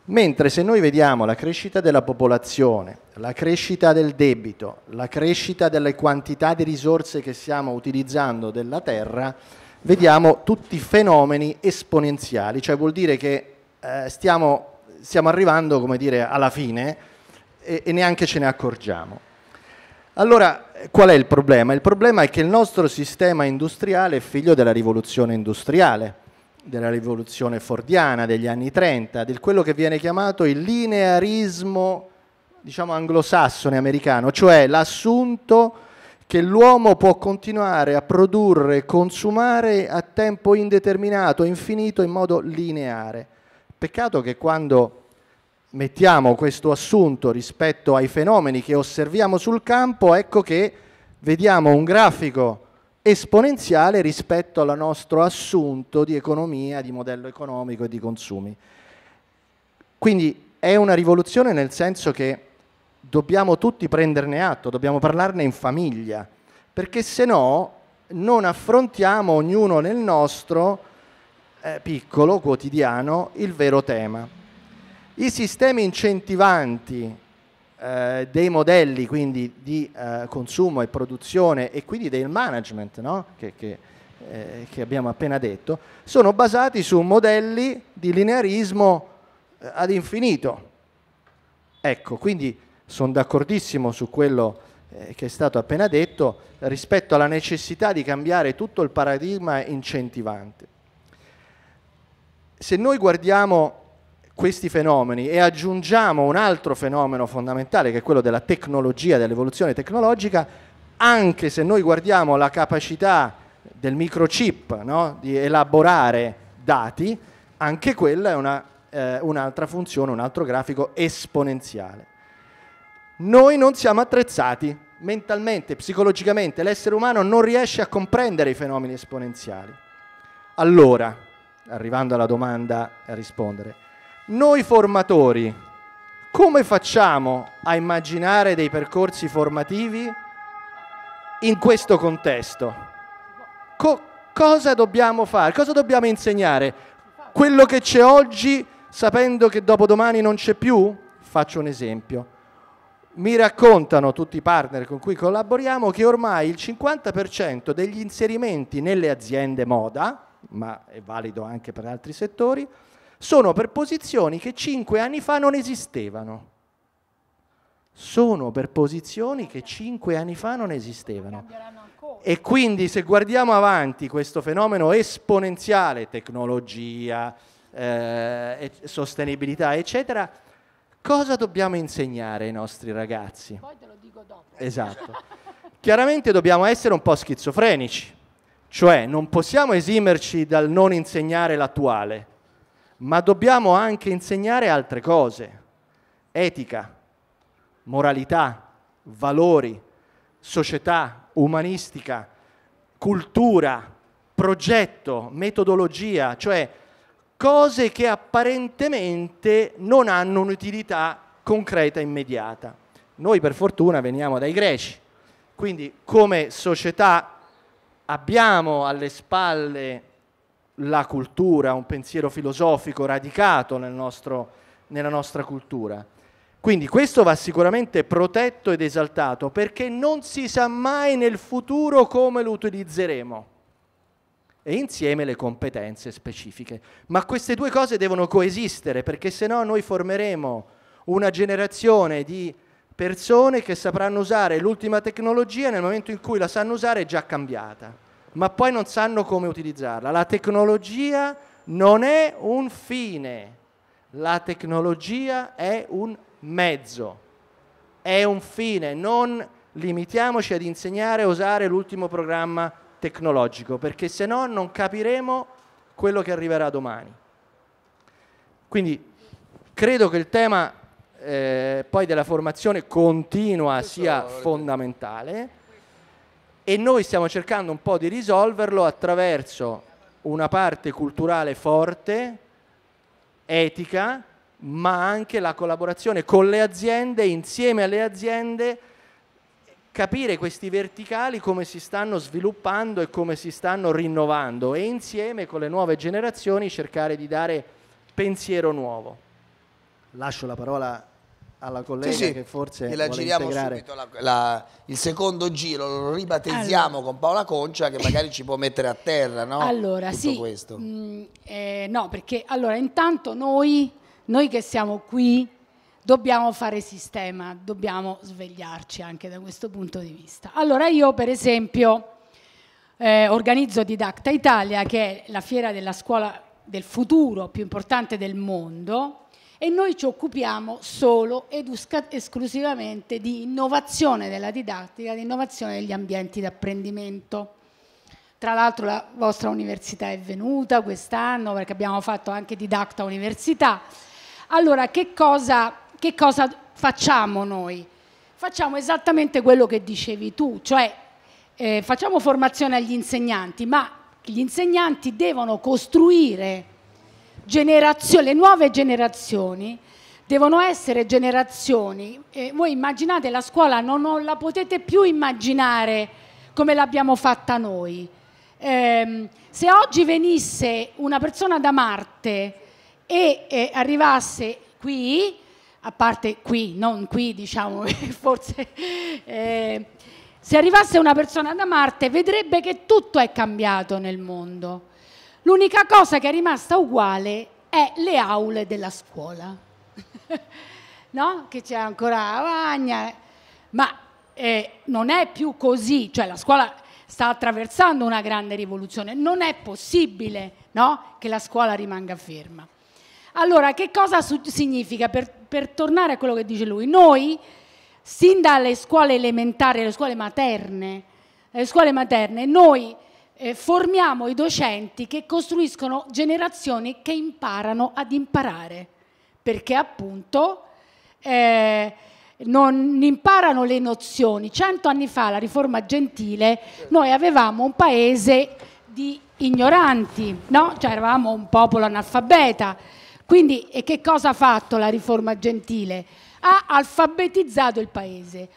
Speaker 27: Mentre se noi vediamo la crescita della popolazione, la crescita del debito, la crescita delle quantità di risorse che stiamo utilizzando della terra, vediamo tutti fenomeni esponenziali, cioè vuol dire che eh, stiamo, stiamo, arrivando dire, alla fine e, e neanche ce ne accorgiamo. Allora, qual è il problema? Il problema è che il nostro sistema industriale è figlio della rivoluzione industriale della rivoluzione fordiana degli anni 30, di quello che viene chiamato il linearismo diciamo anglosassone americano, cioè l'assunto che l'uomo può continuare a produrre, e consumare a tempo indeterminato, infinito, in modo lineare. Peccato che quando mettiamo questo assunto rispetto ai fenomeni che osserviamo sul campo, ecco che vediamo un grafico esponenziale rispetto al nostro assunto di economia, di modello economico e di consumi. Quindi è una rivoluzione nel senso che dobbiamo tutti prenderne atto, dobbiamo parlarne in famiglia, perché se no non affrontiamo ognuno nel nostro eh, piccolo quotidiano il vero tema. I sistemi incentivanti eh, dei modelli quindi di eh, consumo e produzione e quindi del management no? che, che, eh, che, abbiamo appena detto, sono basati su modelli di linearismo eh, ad infinito. Ecco, quindi sono d'accordissimo su quello eh, che è stato appena detto rispetto alla necessità di cambiare tutto il paradigma incentivante. Se noi guardiamo questi fenomeni e aggiungiamo un altro fenomeno fondamentale che è quello della tecnologia, dell'evoluzione tecnologica, anche se noi guardiamo la capacità del microchip no? di elaborare dati, anche quella è una, eh, un'altra funzione, un altro grafico esponenziale. Noi non siamo attrezzati mentalmente, psicologicamente, l'essere umano non riesce a comprendere i fenomeni esponenziali. Allora, arrivando alla domanda a rispondere, noi formatori, come facciamo a immaginare dei percorsi formativi in questo contesto? Co- cosa dobbiamo fare? Cosa dobbiamo insegnare? Quello che c'è oggi sapendo che dopodomani non c'è più? Faccio un esempio mi raccontano tutti i partner con cui collaboriamo che ormai il 50% degli inserimenti nelle aziende moda, ma è valido anche per altri settori, sono per posizioni che cinque anni fa non esistevano. Sono per posizioni che cinque anni fa non esistevano. E quindi se guardiamo avanti questo fenomeno esponenziale, tecnologia, eh, sostenibilità, eccetera, cosa dobbiamo insegnare ai nostri ragazzi? Poi te lo dico dopo. Esatto. Chiaramente dobbiamo essere un po' schizofrenici, cioè non possiamo esimerci dal non insegnare l'attuale ma dobbiamo anche insegnare altre cose, etica, moralità, valori, società, umanistica, cultura, progetto, metodologia, cioè cose che apparentemente non hanno un'utilità concreta immediata. Noi per fortuna veniamo dai greci, quindi come società abbiamo alle spalle la cultura, un pensiero filosofico radicato nel nostro, nella nostra cultura. Quindi questo va sicuramente protetto ed esaltato perché non si sa mai nel futuro come lo utilizzeremo e insieme le competenze specifiche. Ma queste due cose devono coesistere perché se no noi formeremo una generazione di persone che sapranno usare l'ultima tecnologia nel momento in cui la sanno usare è già cambiata ma poi non sanno come utilizzarla. La tecnologia non è un fine, la tecnologia è un mezzo, è un fine, non limitiamoci ad insegnare a usare l'ultimo programma tecnologico, perché se no non capiremo quello che arriverà domani. Quindi credo che il tema eh, poi della formazione continua sia fondamentale e noi stiamo cercando un po' di risolverlo attraverso una parte culturale forte, etica, ma anche la collaborazione con le aziende, insieme alle aziende, capire questi verticali come si stanno sviluppando e come si stanno rinnovando e insieme con le nuove generazioni cercare di dare pensiero nuovo. Lascio la parola alla collega sì, sì. che forse gliela giriamo integrare. subito la, la,
Speaker 24: il secondo giro lo ribattezziamo allora. con Paola Concia che magari ci può mettere a terra no? allora Tutto sì questo.
Speaker 25: Mm, eh, no perché allora intanto noi, noi che siamo qui dobbiamo fare sistema dobbiamo svegliarci anche da questo punto di vista allora io per esempio eh, organizzo Didacta Italia che è la fiera della scuola del futuro più importante del mondo e noi ci occupiamo solo ed esclusivamente di innovazione della didattica, di innovazione degli ambienti di apprendimento. Tra l'altro la vostra università è venuta quest'anno perché abbiamo fatto anche didacta università. Allora che cosa, che cosa facciamo noi? Facciamo esattamente quello che dicevi tu, cioè eh, facciamo formazione agli insegnanti, ma gli insegnanti devono costruire le nuove generazioni devono essere generazioni, eh, voi immaginate la scuola, non, la potete più immaginare come l'abbiamo fatta noi. Eh, se oggi venisse una persona da Marte e eh, arrivasse qui, a parte qui, non qui diciamo, (laughs) forse, ehm, se arrivasse una persona da Marte vedrebbe che tutto è cambiato nel mondo L'unica cosa che è rimasta uguale è le aule della scuola, (laughs) no? Che c'è ancora la bagna, ma eh, non è più così, cioè la scuola sta attraversando una grande rivoluzione, non è possibile no? che la scuola rimanga ferma. Allora, che cosa significa? Per, per, tornare a quello che dice lui, noi, sin dalle scuole elementari alle scuole materne, alle scuole materne, noi eh, formiamo i docenti che costruiscono generazioni che imparano ad imparare, perché appunto eh, non imparano le nozioni. Cento anni fa, la riforma gentile, noi avevamo un paese di ignoranti, no? cioè eravamo un popolo analfabeta. Quindi che cosa ha fatto la riforma gentile? Ha alfabetizzato il paese.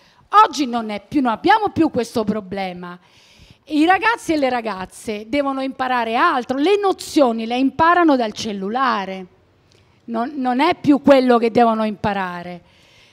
Speaker 25: Oggi non, più, non abbiamo più questo problema i ragazzi e le ragazze devono imparare altro, le nozioni le imparano dal cellulare, non, non è più quello che devono imparare,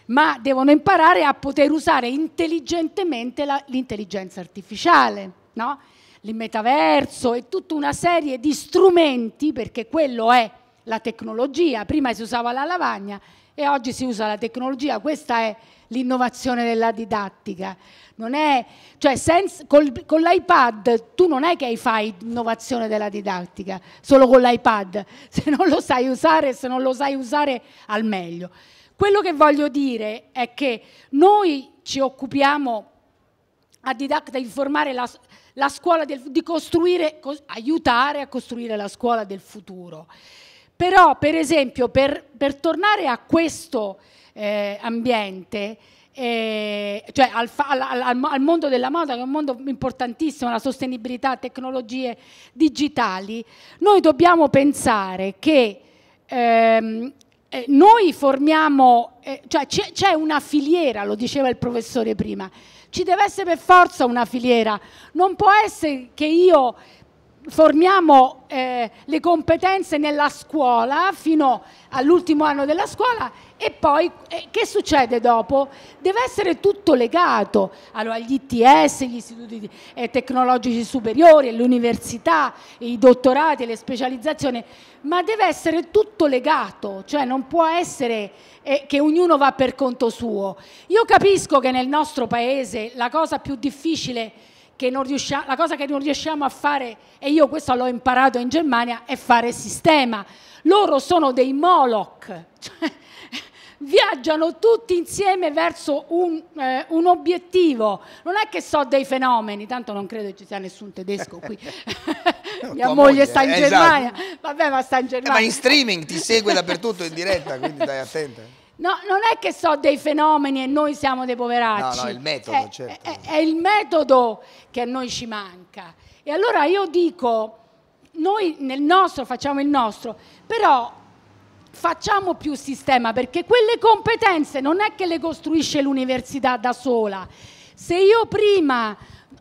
Speaker 25: ma devono imparare a poter usare intelligentemente l'intelligenza artificiale, no? il metaverso e tutta una serie di strumenti, perché quello è la tecnologia, prima si usava la lavagna e oggi si usa la tecnologia, questa è l'innovazione della didattica non è, cioè senza, col, con l'iPad tu non è che fai innovazione della didattica, solo con l'iPad, (laughs) se non lo sai usare, se non lo sai usare al meglio. Quello che voglio dire è che noi ci occupiamo a didacta informare la, la scuola del, di costruire, co, aiutare a costruire la scuola del futuro. Però, per esempio, per, per tornare a questo eh, ambiente, eh, cioè al, al, al, al, mondo della moda, che è un mondo importantissimo, la sostenibilità, tecnologie digitali, noi dobbiamo pensare che ehm, eh, noi formiamo, eh, cioè c'è una filiera, lo diceva il professore prima, ci deve essere per forza una filiera, non può essere che io formiamo eh, le competenze nella scuola fino all'ultimo anno della scuola e poi eh, che succede dopo? Deve essere tutto legato allora, agli ITS, gli istituti eh, tecnologici superiori, all'università, i dottorati, le specializzazioni, ma deve essere tutto legato, cioè non può essere eh, che ognuno va per conto suo. Io capisco che nel nostro paese la cosa più difficile è riusciamo, la cosa che non riusciamo a fare, e io questo l'ho imparato in Germania, è fare sistema. Loro sono dei Moloch, (laughs) cioè, viaggiano tutti insieme verso un, eh, un, obiettivo. Non è che so dei fenomeni, tanto non credo ci sia nessun tedesco qui. (laughs)
Speaker 24: Mia moglie, moglie, sta in eh, esatto. Germania,
Speaker 25: vabbè ma sta in Germania. Eh, ma in streaming
Speaker 24: ti segue (laughs) dappertutto in diretta, quindi stai attento.
Speaker 25: No, non è che so dei fenomeni e noi siamo dei poveracci. No, no, il metodo, è, certo. È, è, il metodo che a noi ci manca. E allora io dico, noi nel nostro facciamo il nostro, però facciamo più sistema perché quelle competenze non è che le costruisce l'università da sola. Se io prima,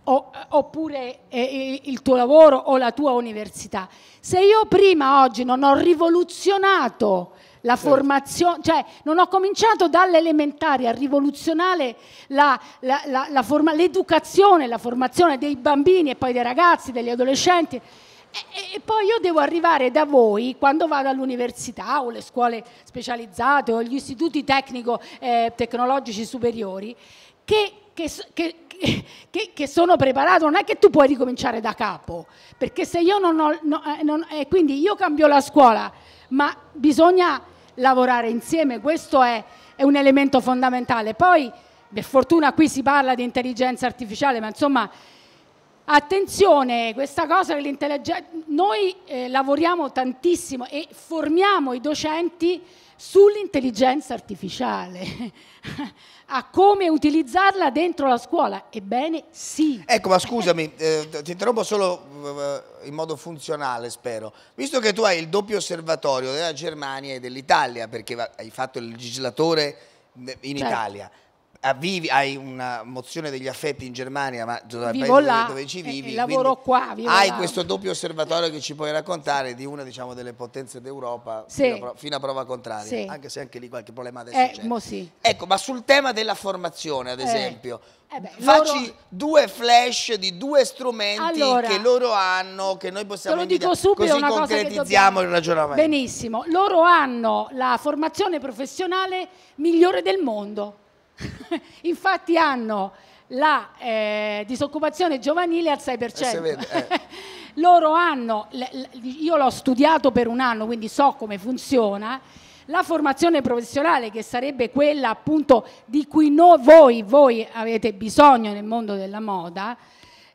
Speaker 25: o, oppure eh, eh il tuo lavoro o la tua università, se io prima oggi non ho rivoluzionato la certo. formazione, cioè non ho cominciato dall'elementare a rivoluzionare la, la, la, forma, l'educazione, la formazione dei bambini e poi dei ragazzi, degli adolescenti. E, e, poi io devo arrivare da voi quando vado all'università o le scuole specializzate o gli istituti tecnico-tecnologici eh, superiori che, che, che che, che, sono preparato, non è che tu puoi ricominciare da capo, perché se io non ho, no, eh, non, eh, quindi io cambio la scuola, ma bisogna lavorare insieme, questo è, è un elemento fondamentale. Poi, per fortuna qui si parla di intelligenza artificiale, ma insomma attenzione, questa cosa che l'intelligenza... Noi eh, lavoriamo tantissimo e formiamo i docenti sull'intelligenza artificiale. (laughs) a come utilizzarla dentro la scuola. Ebbene sì.
Speaker 24: Ecco, ma scusami, (laughs) eh, ti interrompo solo eh, in modo funzionale, spero. Visto che tu hai il doppio osservatorio della Germania e dell'Italia, perché hai fatto il legislatore eh, in certo. Italia, Ah, vivi, hai una mozione degli affetti in Germania, ma vivo là, dove, ci eh, eh, vivi, e, lavoro
Speaker 25: qua, vivo hai là. questo
Speaker 24: doppio osservatorio che ci puoi raccontare di una diciamo, delle potenze d'Europa sì. fino, fino, a prova contraria, sì. anche se anche lì qualche problema adesso eh, c'è. sì. Ecco, ma sul tema della formazione, ad eh. esempio, eh. Eh beh, facci loro... due flash di due strumenti allora, che loro hanno, che noi possiamo invidiare, così concretizziamo il ragionamento.
Speaker 25: Benissimo, loro hanno la formazione professionale migliore del mondo (laughs) Infatti hanno la eh, disoccupazione giovanile al 6%. Eh, vede, eh. (laughs) Loro hanno, io l'ho studiato per un anno, quindi so come funziona, la formazione professionale che sarebbe quella appunto di cui no, voi, voi, avete bisogno nel mondo della moda,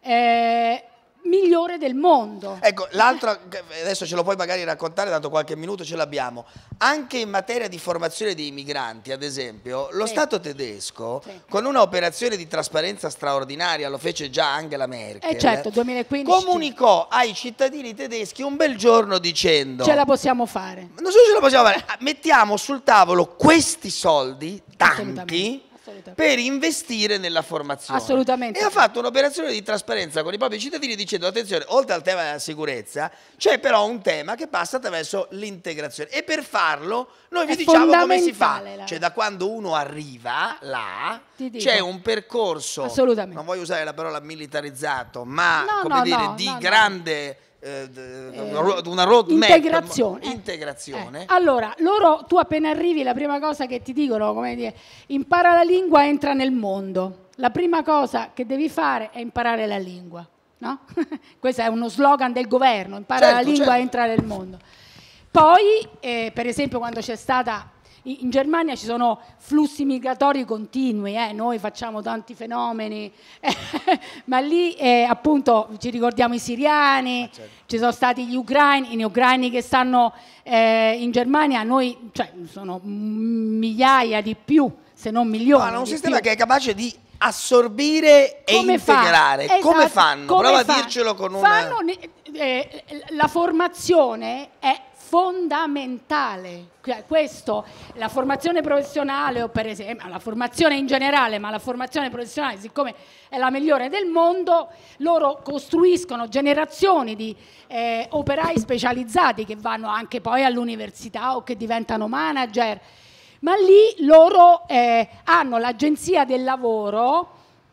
Speaker 25: eh, migliore del mondo.
Speaker 24: Ecco, l'altro, adesso ce lo puoi magari raccontare, dato qualche minuto ce l'abbiamo, anche in materia di formazione dei migranti, ad esempio, lo sì. Stato tedesco, sì. con un'operazione di trasparenza straordinaria, lo fece già Angela Merkel, eh certo, 2015, eh, comunicò ai cittadini tedeschi un bel giorno dicendo... Ce la possiamo fare. Non so se ce la possiamo fare, ah, mettiamo sul tavolo questi soldi, tanti per investire nella formazione. Assolutamente. E ha fatto un'operazione di trasparenza con i propri cittadini dicendo attenzione, oltre al tema della sicurezza, c'è però un tema che passa attraverso l'integrazione e per farlo
Speaker 10: noi vi È diciamo come si fa. La...
Speaker 24: Cioè da quando uno arriva là c'è un percorso, non voglio usare la parola militarizzato, ma no, come no, dire, no, di grande eh, una roadmap integrazione, integrazione. Eh.
Speaker 25: allora loro tu appena arrivi la prima cosa che ti dicono come dire impara la lingua entra nel mondo la prima cosa che devi fare è imparare la lingua no? (laughs) questo è uno slogan del governo impara certo, la lingua certo. entra nel mondo poi eh, per esempio quando c'è stata in Germania ci sono flussi migratori continui, eh? noi facciamo tanti fenomeni, (laughs) ma lì eh, appunto ci ricordiamo i siriani, ah, certo. ci sono stati gli ucraini, gli ucraini che stanno eh, in Germania, noi cioè, sono migliaia di più, se non milioni. Ma no, un sistema più. che è capace di
Speaker 24: assorbire e integrare. Fa? Esatto. Come fanno? Come Prova fanno? a dircelo con un...
Speaker 25: eh, la formazione è fondamentale. Cioè, questo, la formazione professionale o per esempio eh, la formazione in generale, ma la formazione professionale siccome è la migliore del mondo, loro costruiscono generazioni di eh, operai specializzati che vanno anche poi all'università o che diventano manager, ma lì loro eh, hanno l'agenzia del lavoro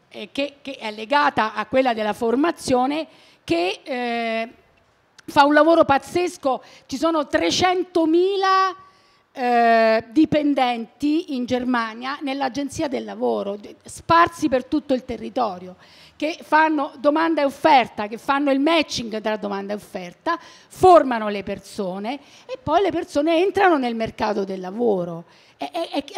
Speaker 25: eh, che, che, è legata a quella della formazione che eh, fa un lavoro pazzesco, ci sono 300.000 eh, dipendenti in Germania nell'agenzia del lavoro, sparsi per tutto il territorio, che fanno domanda e offerta, che fanno il matching tra domanda e offerta, formano le persone e poi le persone entrano nel mercato del lavoro.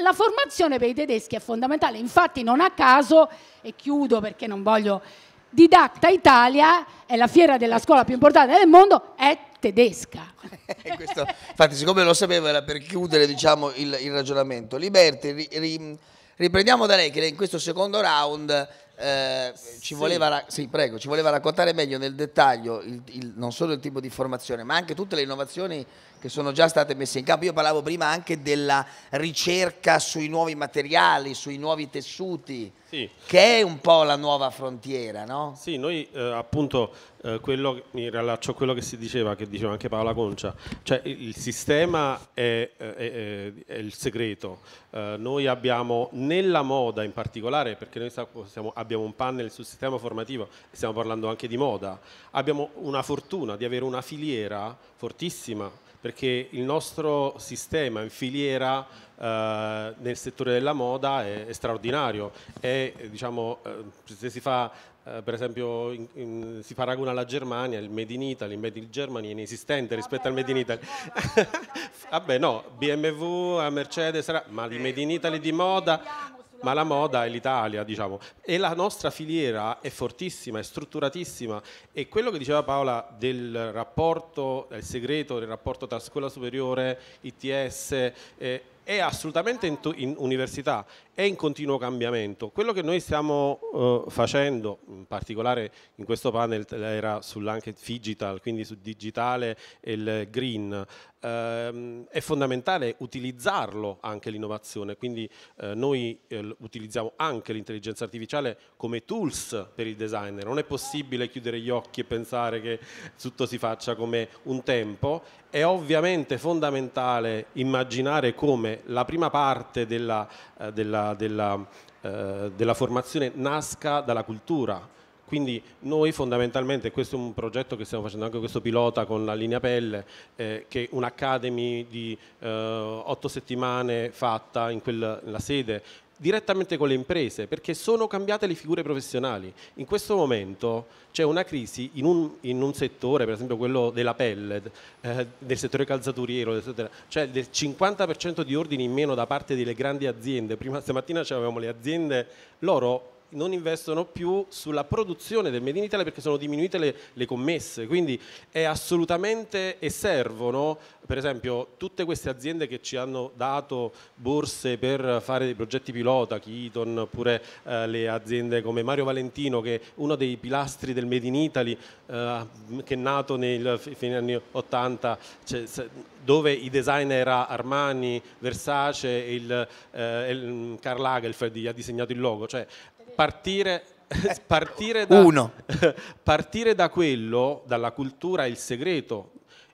Speaker 25: la formazione per i tedeschi è fondamentale, infatti non a caso, e chiudo perché non voglio Didacta Italia è la fiera della scuola più importante del mondo, è tedesca.
Speaker 24: (laughs) Questo, infatti, siccome lo sapevo, era per chiudere diciamo, il, il, ragionamento. Liberti, ri, ri, riprendiamo da lei che in questo secondo round eh, sì. ci, voleva, sì, prego, ci, voleva, raccontare meglio nel dettaglio il, il, non solo il tipo di formazione, ma anche tutte le innovazioni che sono già state messe in campo. Io parlavo prima anche della ricerca sui nuovi materiali, sui nuovi tessuti,
Speaker 28: sì.
Speaker 26: che è un po' la nuova frontiera, no? Sì, noi eh, appunto eh, quello, mi rallaccio a quello che si diceva, che diceva anche Paola Concia, cioè il sistema è, è, è, è il segreto. Eh, noi abbiamo nella moda in particolare, perché noi siamo, abbiamo un panel sul sistema formativo, stiamo parlando anche di moda, abbiamo una fortuna di avere una filiera fortissima perché il nostro sistema in filiera eh, nel settore della moda è, è straordinario. È, diciamo, eh, se si fa eh, per esempio in, in, si paragona alla Germania, il Made in Italy, il Made in Germany è inesistente rispetto Vabbè, al Made in Italy. (laughs) Vabbè no, BMW, Mercedes, ma il Made in Italy di moda ma la moda è l'Italia, diciamo. E la nostra filiera è fortissima, è strutturatissima e quello che diceva Paola del rapporto, del segreto, del rapporto tra scuola superiore, ITS... Eh, è assolutamente in, tu, in, università è in continuo cambiamento. Quello che noi stiamo eh, facendo, in particolare in questo panel era sull'anche digital, quindi sul digitale e il green, ehm, è fondamentale utilizzarlo anche l'innovazione, quindi eh, noi eh, utilizziamo anche l'intelligenza artificiale come tools per il designer, non è possibile chiudere gli occhi e pensare che tutto si faccia come un tempo, è ovviamente fondamentale immaginare come la prima parte della, eh, della della, eh, della formazione nasca dalla cultura. Quindi noi fondamentalmente, questo è un progetto che stiamo facendo anche questo pilota con la linea pelle, eh, che un'academy di eh, otto settimane fatta in quella sede direttamente con le imprese perché sono cambiate le figure professionali. In questo momento c'è una crisi in un, in un, settore, per esempio quello della pelle, eh, del settore calzaturiero, del cioè del 50% di ordini in meno da parte delle grandi aziende. Prima stamattina c'avevamo le aziende, loro non investono più sulla produzione del Made in Italy perché sono diminuite le, le commesse, quindi è assolutamente e servono per esempio tutte queste aziende che ci hanno dato borse per fare dei progetti pilota, Kiton, oppure eh, le aziende come Mario Valentino che è uno dei pilastri del Made in Italy eh, che è nato nel fine anni 80 cioè, dove i designer Armani, Versace e il, eh, il mm, Karl Lagerfeld gli ha disegnato il logo, cioè partire, eh, (laughs) partire, da, Uno. (laughs) partire da quello, dalla cultura, è il segreto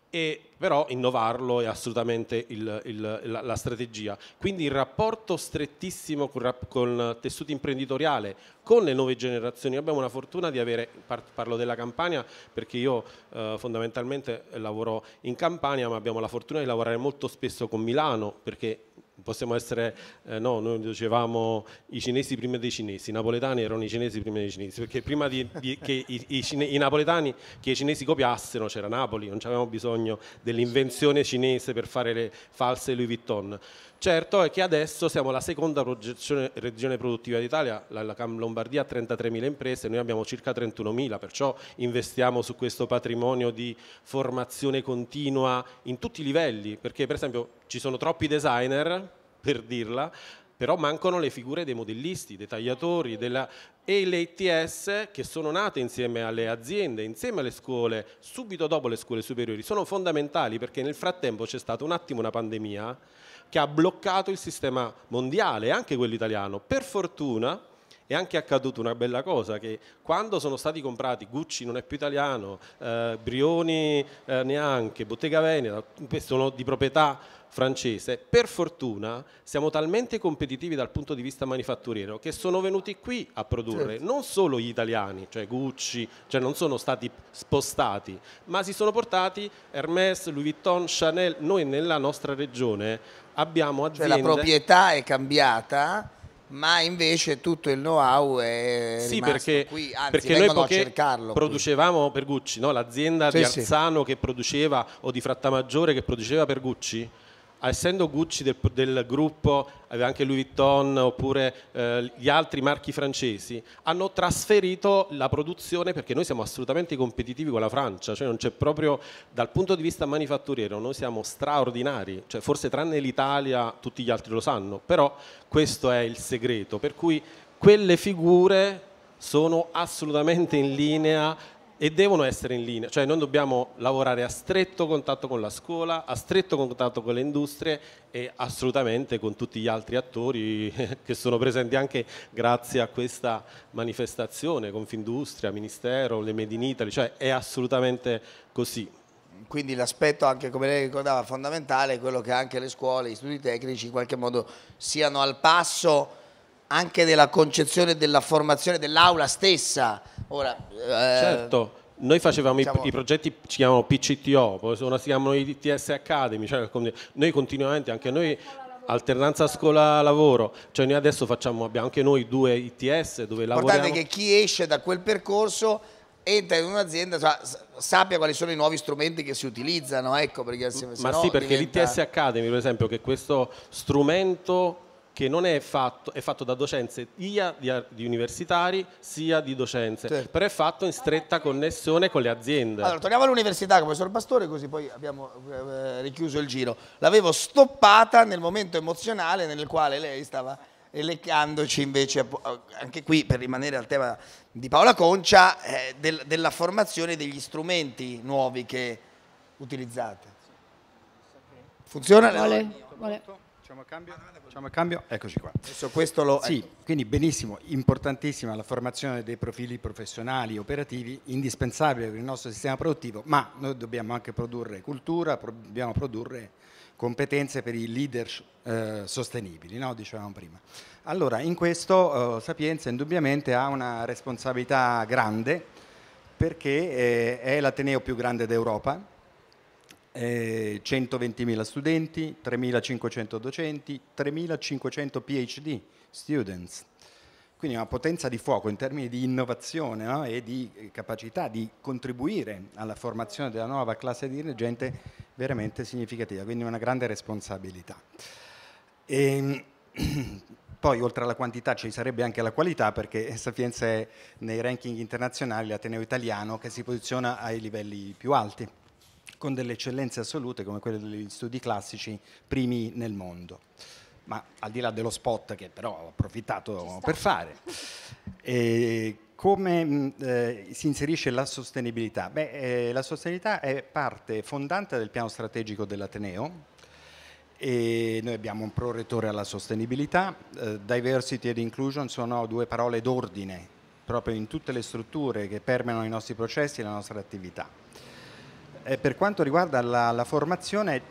Speaker 26: e però innovarlo è assolutamente il, il, la, la, strategia. Quindi il rapporto strettissimo con, il tessuto imprenditoriale, con le nuove generazioni. Abbiamo una fortuna di avere, parlo della Campania perché io eh, fondamentalmente lavoro in Campania, ma abbiamo la fortuna di lavorare molto spesso con Milano perché possiamo essere, eh, no, noi dicevamo i cinesi prima dei cinesi, i napoletani erano i cinesi prima dei cinesi, perché prima di, di, che i, i, cine, i, napoletani, che i cinesi copiassero c'era Napoli, non avevamo bisogno dell'invenzione cinese per fare le false Louis Vuitton. Certo è che adesso siamo la seconda regione produttiva d'Italia, la Lombardia ha 33.000 imprese, noi abbiamo circa 31.000, perciò investiamo su questo patrimonio di formazione continua in tutti i livelli, perché per esempio ci sono troppi designer, per dirla, però mancano le figure dei modellisti, dei tagliatori della... e le ITS che sono nate insieme alle aziende, insieme alle scuole, subito dopo le scuole superiori, sono fondamentali perché nel frattempo c'è stata un attimo una pandemia che ha bloccato il sistema mondiale, anche quello italiano. Per fortuna è anche accaduta una bella cosa, che quando sono stati comprati Gucci non è più italiano, eh, Brioni eh, neanche, Bottega Veneta, sono di proprietà francese, per fortuna siamo talmente competitivi dal punto di vista manifatturiero che sono venuti qui a produrre certo. non solo gli italiani, cioè Gucci, cioè non sono stati spostati, ma si sono portati Hermès, Louis Vuitton, Chanel, noi nella nostra regione abbiamo aziende... Cioè la proprietà
Speaker 24: è cambiata, ma invece tutto il know-how è
Speaker 26: sì, perché, qui, anzi perché noi a cercarlo. Producevamo qui. per Gucci, no? l'azienda sì, di Arzano sì. che produceva o di Frattamaggiore che produceva per Gucci essendo Gucci del, del gruppo, aveva eh, anche Louis Vuitton oppure eh, gli altri marchi francesi, hanno trasferito la produzione perché noi siamo assolutamente competitivi con la Francia, cioè non c'è proprio dal punto di vista manifatturiero, noi siamo straordinari, cioè forse tranne l'Italia tutti gli altri lo sanno, però questo è il segreto, per cui quelle figure sono assolutamente in linea e devono essere in linea, cioè noi dobbiamo lavorare a stretto contatto con la scuola, a stretto contatto con le industrie e assolutamente con tutti gli altri attori (laughs) che sono presenti anche grazie a questa manifestazione, Confindustria, Ministero, le Made in Italy, cioè è assolutamente così.
Speaker 24: Quindi l'aspetto anche, come lei ricordava, fondamentale è quello che anche le scuole, gli studi tecnici in qualche modo siano al passo anche della concezione della formazione dell'aula stessa, Ora, eh, certo.
Speaker 26: Noi facevamo diciamo, i, i, progetti, ci chiamano PCTO, poi si chiamano ITS Academy, cioè, noi continuamente, anche noi alternanza scuola-lavoro, cioè noi adesso facciamo, abbiamo anche noi due ITS dove lavoriamo. L'importante che
Speaker 24: chi esce da quel percorso entra in un'azienda, cioè, sappia quali sono i nuovi strumenti che si utilizzano, ecco perché se, Ma se sì, perché diventa... l'ITS
Speaker 26: Academy, per esempio, che è questo strumento che non è fatto, è fatto da docenze sia di, di universitari sia di docenze, certo. però è fatto in stretta connessione con le aziende. Allora, torniamo
Speaker 24: all'università, professor Pastore, così poi abbiamo eh, richiuso il giro. L'avevo stoppata nel momento emozionale nel quale lei stava eleccandoci invece, eh, anche qui per rimanere al tema di Paola Concia, eh, del, della formazione degli strumenti nuovi
Speaker 19: che utilizzate. Funziona? Vale, vale. Facciamo cambio? Facciamo cambio? Eccoci qua. Lo... Sì, ecco. quindi benissimo, importantissima la formazione dei profili professionali operativi, indispensabile per il nostro sistema produttivo, ma noi dobbiamo anche produrre cultura, dobbiamo produrre competenze per i leader eh, sostenibili, no? dicevamo prima. Allora, in questo eh, Sapienza indubbiamente ha una responsabilità grande perché eh, è l'Ateneo più grande d'Europa, eh, 120.000 studenti, 3.500 docenti, 3.500 PhD students. Quindi una potenza di fuoco in termini di innovazione no? e di eh, capacità di contribuire alla formazione della nuova classe dirigente veramente significativa, quindi una grande responsabilità. E, ehm, (clears throat) poi oltre alla quantità ci sarebbe anche la qualità perché (laughs) Sapienza è nei ranking internazionali l'Ateneo italiano che si posiziona ai livelli più alti con delle eccellenze assolute come quelle degli studi classici primi nel mondo. Ma al di là dello spot che però ho approfittato per fare. E come eh, si inserisce la sostenibilità? Beh, eh, la sostenibilità è parte fondante del piano strategico dell'Ateneo, e noi abbiamo un prorettore alla sostenibilità. Eh, diversity ed inclusion sono due parole d'ordine proprio in tutte le strutture che permeano i nostri processi e la nostra attività. Eh, per quanto riguarda la, la formazione,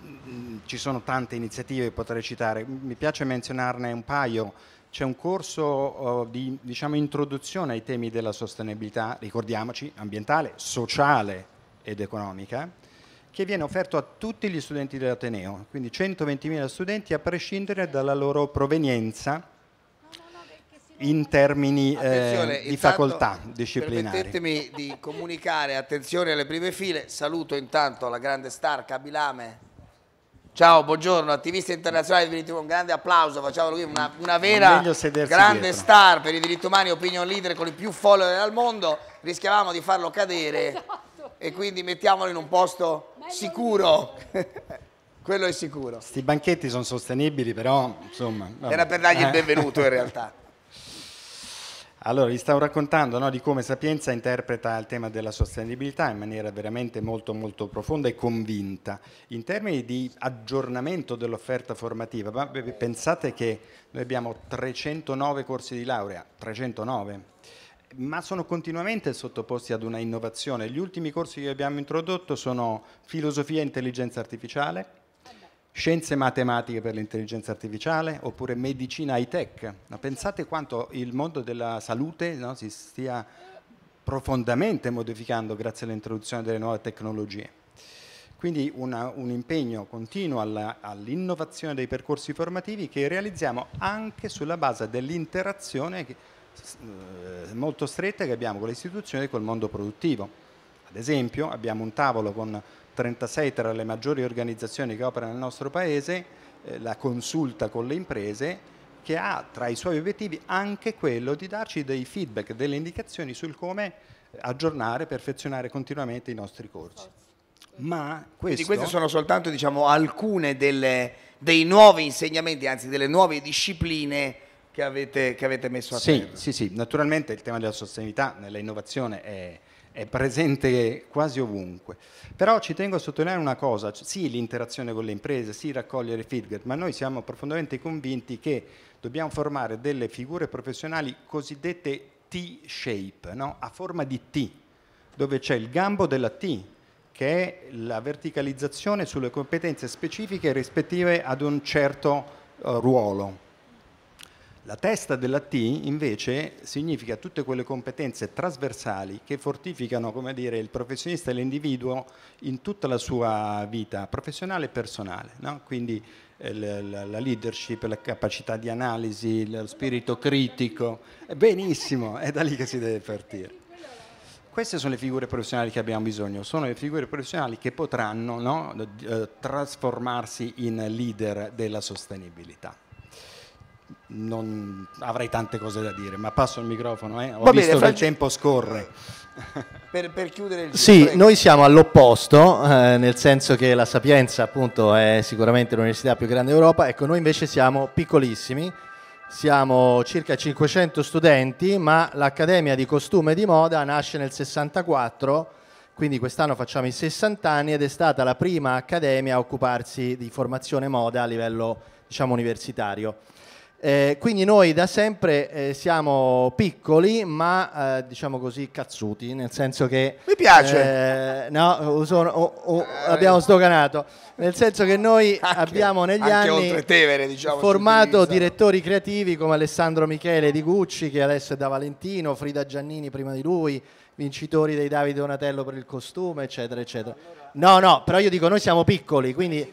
Speaker 19: mm, ci sono tante iniziative che potrei citare, mi piace menzionarne un paio. C'è un corso oh, di diciamo, introduzione ai temi della sostenibilità, ricordiamoci, ambientale, sociale ed economica, che viene offerto a tutti gli studenti dell'Ateneo, quindi 120.000 studenti a prescindere dalla loro provenienza in termini eh, di facoltà disciplinare.
Speaker 24: Permettetemi di comunicare, attenzione alle prime file, saluto intanto la grande star Kabilame. Ciao, buongiorno, attivista internazionale dei diritti umani, un grande applauso, facciamo lui una, una vera grande dietro. star per i diritti umani, opinion leader con i più follower al mondo, rischiavamo di farlo cadere esatto. e quindi mettiamolo in un posto sicuro. (laughs) quello è sicuro.
Speaker 19: Sti banchetti sono sostenibili, però insomma. Vabbè. Era per dargli il eh. benvenuto in realtà. (laughs) Allora, vi stavo raccontando no, di come Sapienza interpreta il tema della sostenibilità in maniera veramente molto, molto profonda e convinta. In termini di aggiornamento dell'offerta formativa, ma, pensate che noi abbiamo 309 corsi di laurea, 309, ma sono continuamente sottoposti ad una innovazione. Gli ultimi corsi che abbiamo introdotto sono filosofia e intelligenza artificiale, scienze matematiche per l'intelligenza artificiale oppure medicina high tech. Ma pensate quanto il mondo della salute no, si stia profondamente modificando grazie all'introduzione delle nuove tecnologie. Quindi una, un impegno continuo all'innovazione dei percorsi formativi che realizziamo anche sulla base dell'interazione eh, molto stretta che abbiamo con le istituzioni e col mondo produttivo. Ad esempio abbiamo un tavolo con 36 tra le maggiori organizzazioni che operano nel nostro Paese, eh, la consulta con le imprese che ha tra i suoi obiettivi anche quello di darci dei feedback, delle indicazioni sul come aggiornare, perfezionare continuamente i nostri corsi. Ma
Speaker 24: questo... Quindi queste sono soltanto diciamo, alcune delle, dei nuovi insegnamenti, anzi delle nuove discipline che avete, che avete messo a sì, terra.
Speaker 19: Sì, sì, naturalmente il tema della sostenibilità nell'innovazione è è presente quasi ovunque. Però ci tengo a sottolineare una cosa, sì l'interazione con le imprese, sì raccogliere feedback, ma noi siamo profondamente convinti che dobbiamo formare delle figure professionali cosiddette T-shape, no? a forma di T, dove c'è il gambo della T, che è la verticalizzazione sulle competenze specifiche rispettive ad un certo uh, ruolo. La testa della T invece significa tutte quelle competenze trasversali che fortificano dire, il professionista e l'individuo in tutta la sua vita professionale e personale. No? Quindi eh, la, leadership, la capacità di analisi, lo spirito critico. Benissimo, è da lì che si deve partire. Queste sono le figure professionali che abbiamo bisogno, sono le figure professionali che potranno no, eh, trasformarsi in leader della sostenibilità non avrei tante cose da dire, ma passo il microfono, eh? ho Va visto bene, che il tempo scorre. Per, per chiudere il giro,
Speaker 27: Sì, prego. noi siamo all'opposto, eh, nel senso che la Sapienza appunto è sicuramente l'università più grande d'Europa, ecco noi invece siamo piccolissimi, siamo circa 500 studenti, ma l'Accademia di Costume e di Moda nasce nel 64, quindi quest'anno facciamo i 60 anni ed è stata la prima accademia a occuparsi di formazione moda a livello diciamo universitario. Eh, quindi noi da sempre eh, siamo piccoli ma eh, diciamo così cazzuti, nel senso che... Mi piace! Eh, no, sono, oh, oh, abbiamo stocanato, nel senso che noi (laughs) anche, abbiamo negli anni
Speaker 24: tevere, diciamo, formato direttori
Speaker 27: creativi come Alessandro Michele di Gucci che adesso è da Valentino, Frida Giannini prima di lui, vincitori dei Davide Donatello per il costume eccetera eccetera. No, no, però io dico noi siamo piccoli, quindi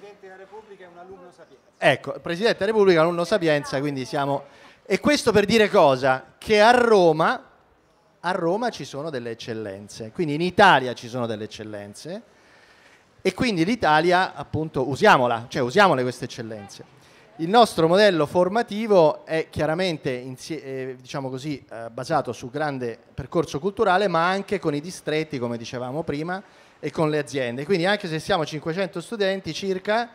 Speaker 27: Ecco, Presidente della Repubblica alunno Sapienza, quindi siamo... E questo per dire cosa? Che a Roma, a Roma ci sono delle eccellenze, quindi in Italia ci sono delle eccellenze e quindi l'Italia, appunto, usiamola, cioè usiamole queste eccellenze. Il nostro modello formativo è chiaramente eh, diciamo così, eh, basato su grande percorso culturale, ma anche con i distretti, come dicevamo prima, e con le aziende. Quindi anche se siamo 500 studenti circa,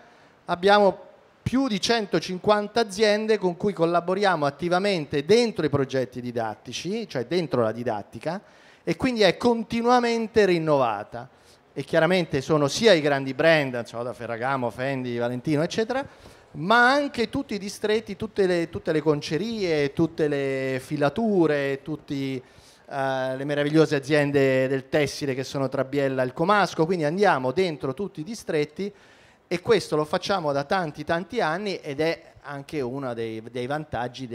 Speaker 27: abbiamo più di 150 aziende con cui collaboriamo attivamente dentro i progetti didattici, cioè dentro la didattica, e quindi è continuamente rinnovata. E chiaramente sono sia i grandi brand, insomma, da Ferragamo, Fendi, Valentino, eccetera, ma anche tutti i distretti, tutte le, tutte le concerie, tutte le filature, tutte uh, le meravigliose aziende del tessile che sono Trabiella e il Comasco, quindi andiamo dentro tutti i distretti e questo lo facciamo da tanti tanti anni ed è anche uno dei, dei vantaggi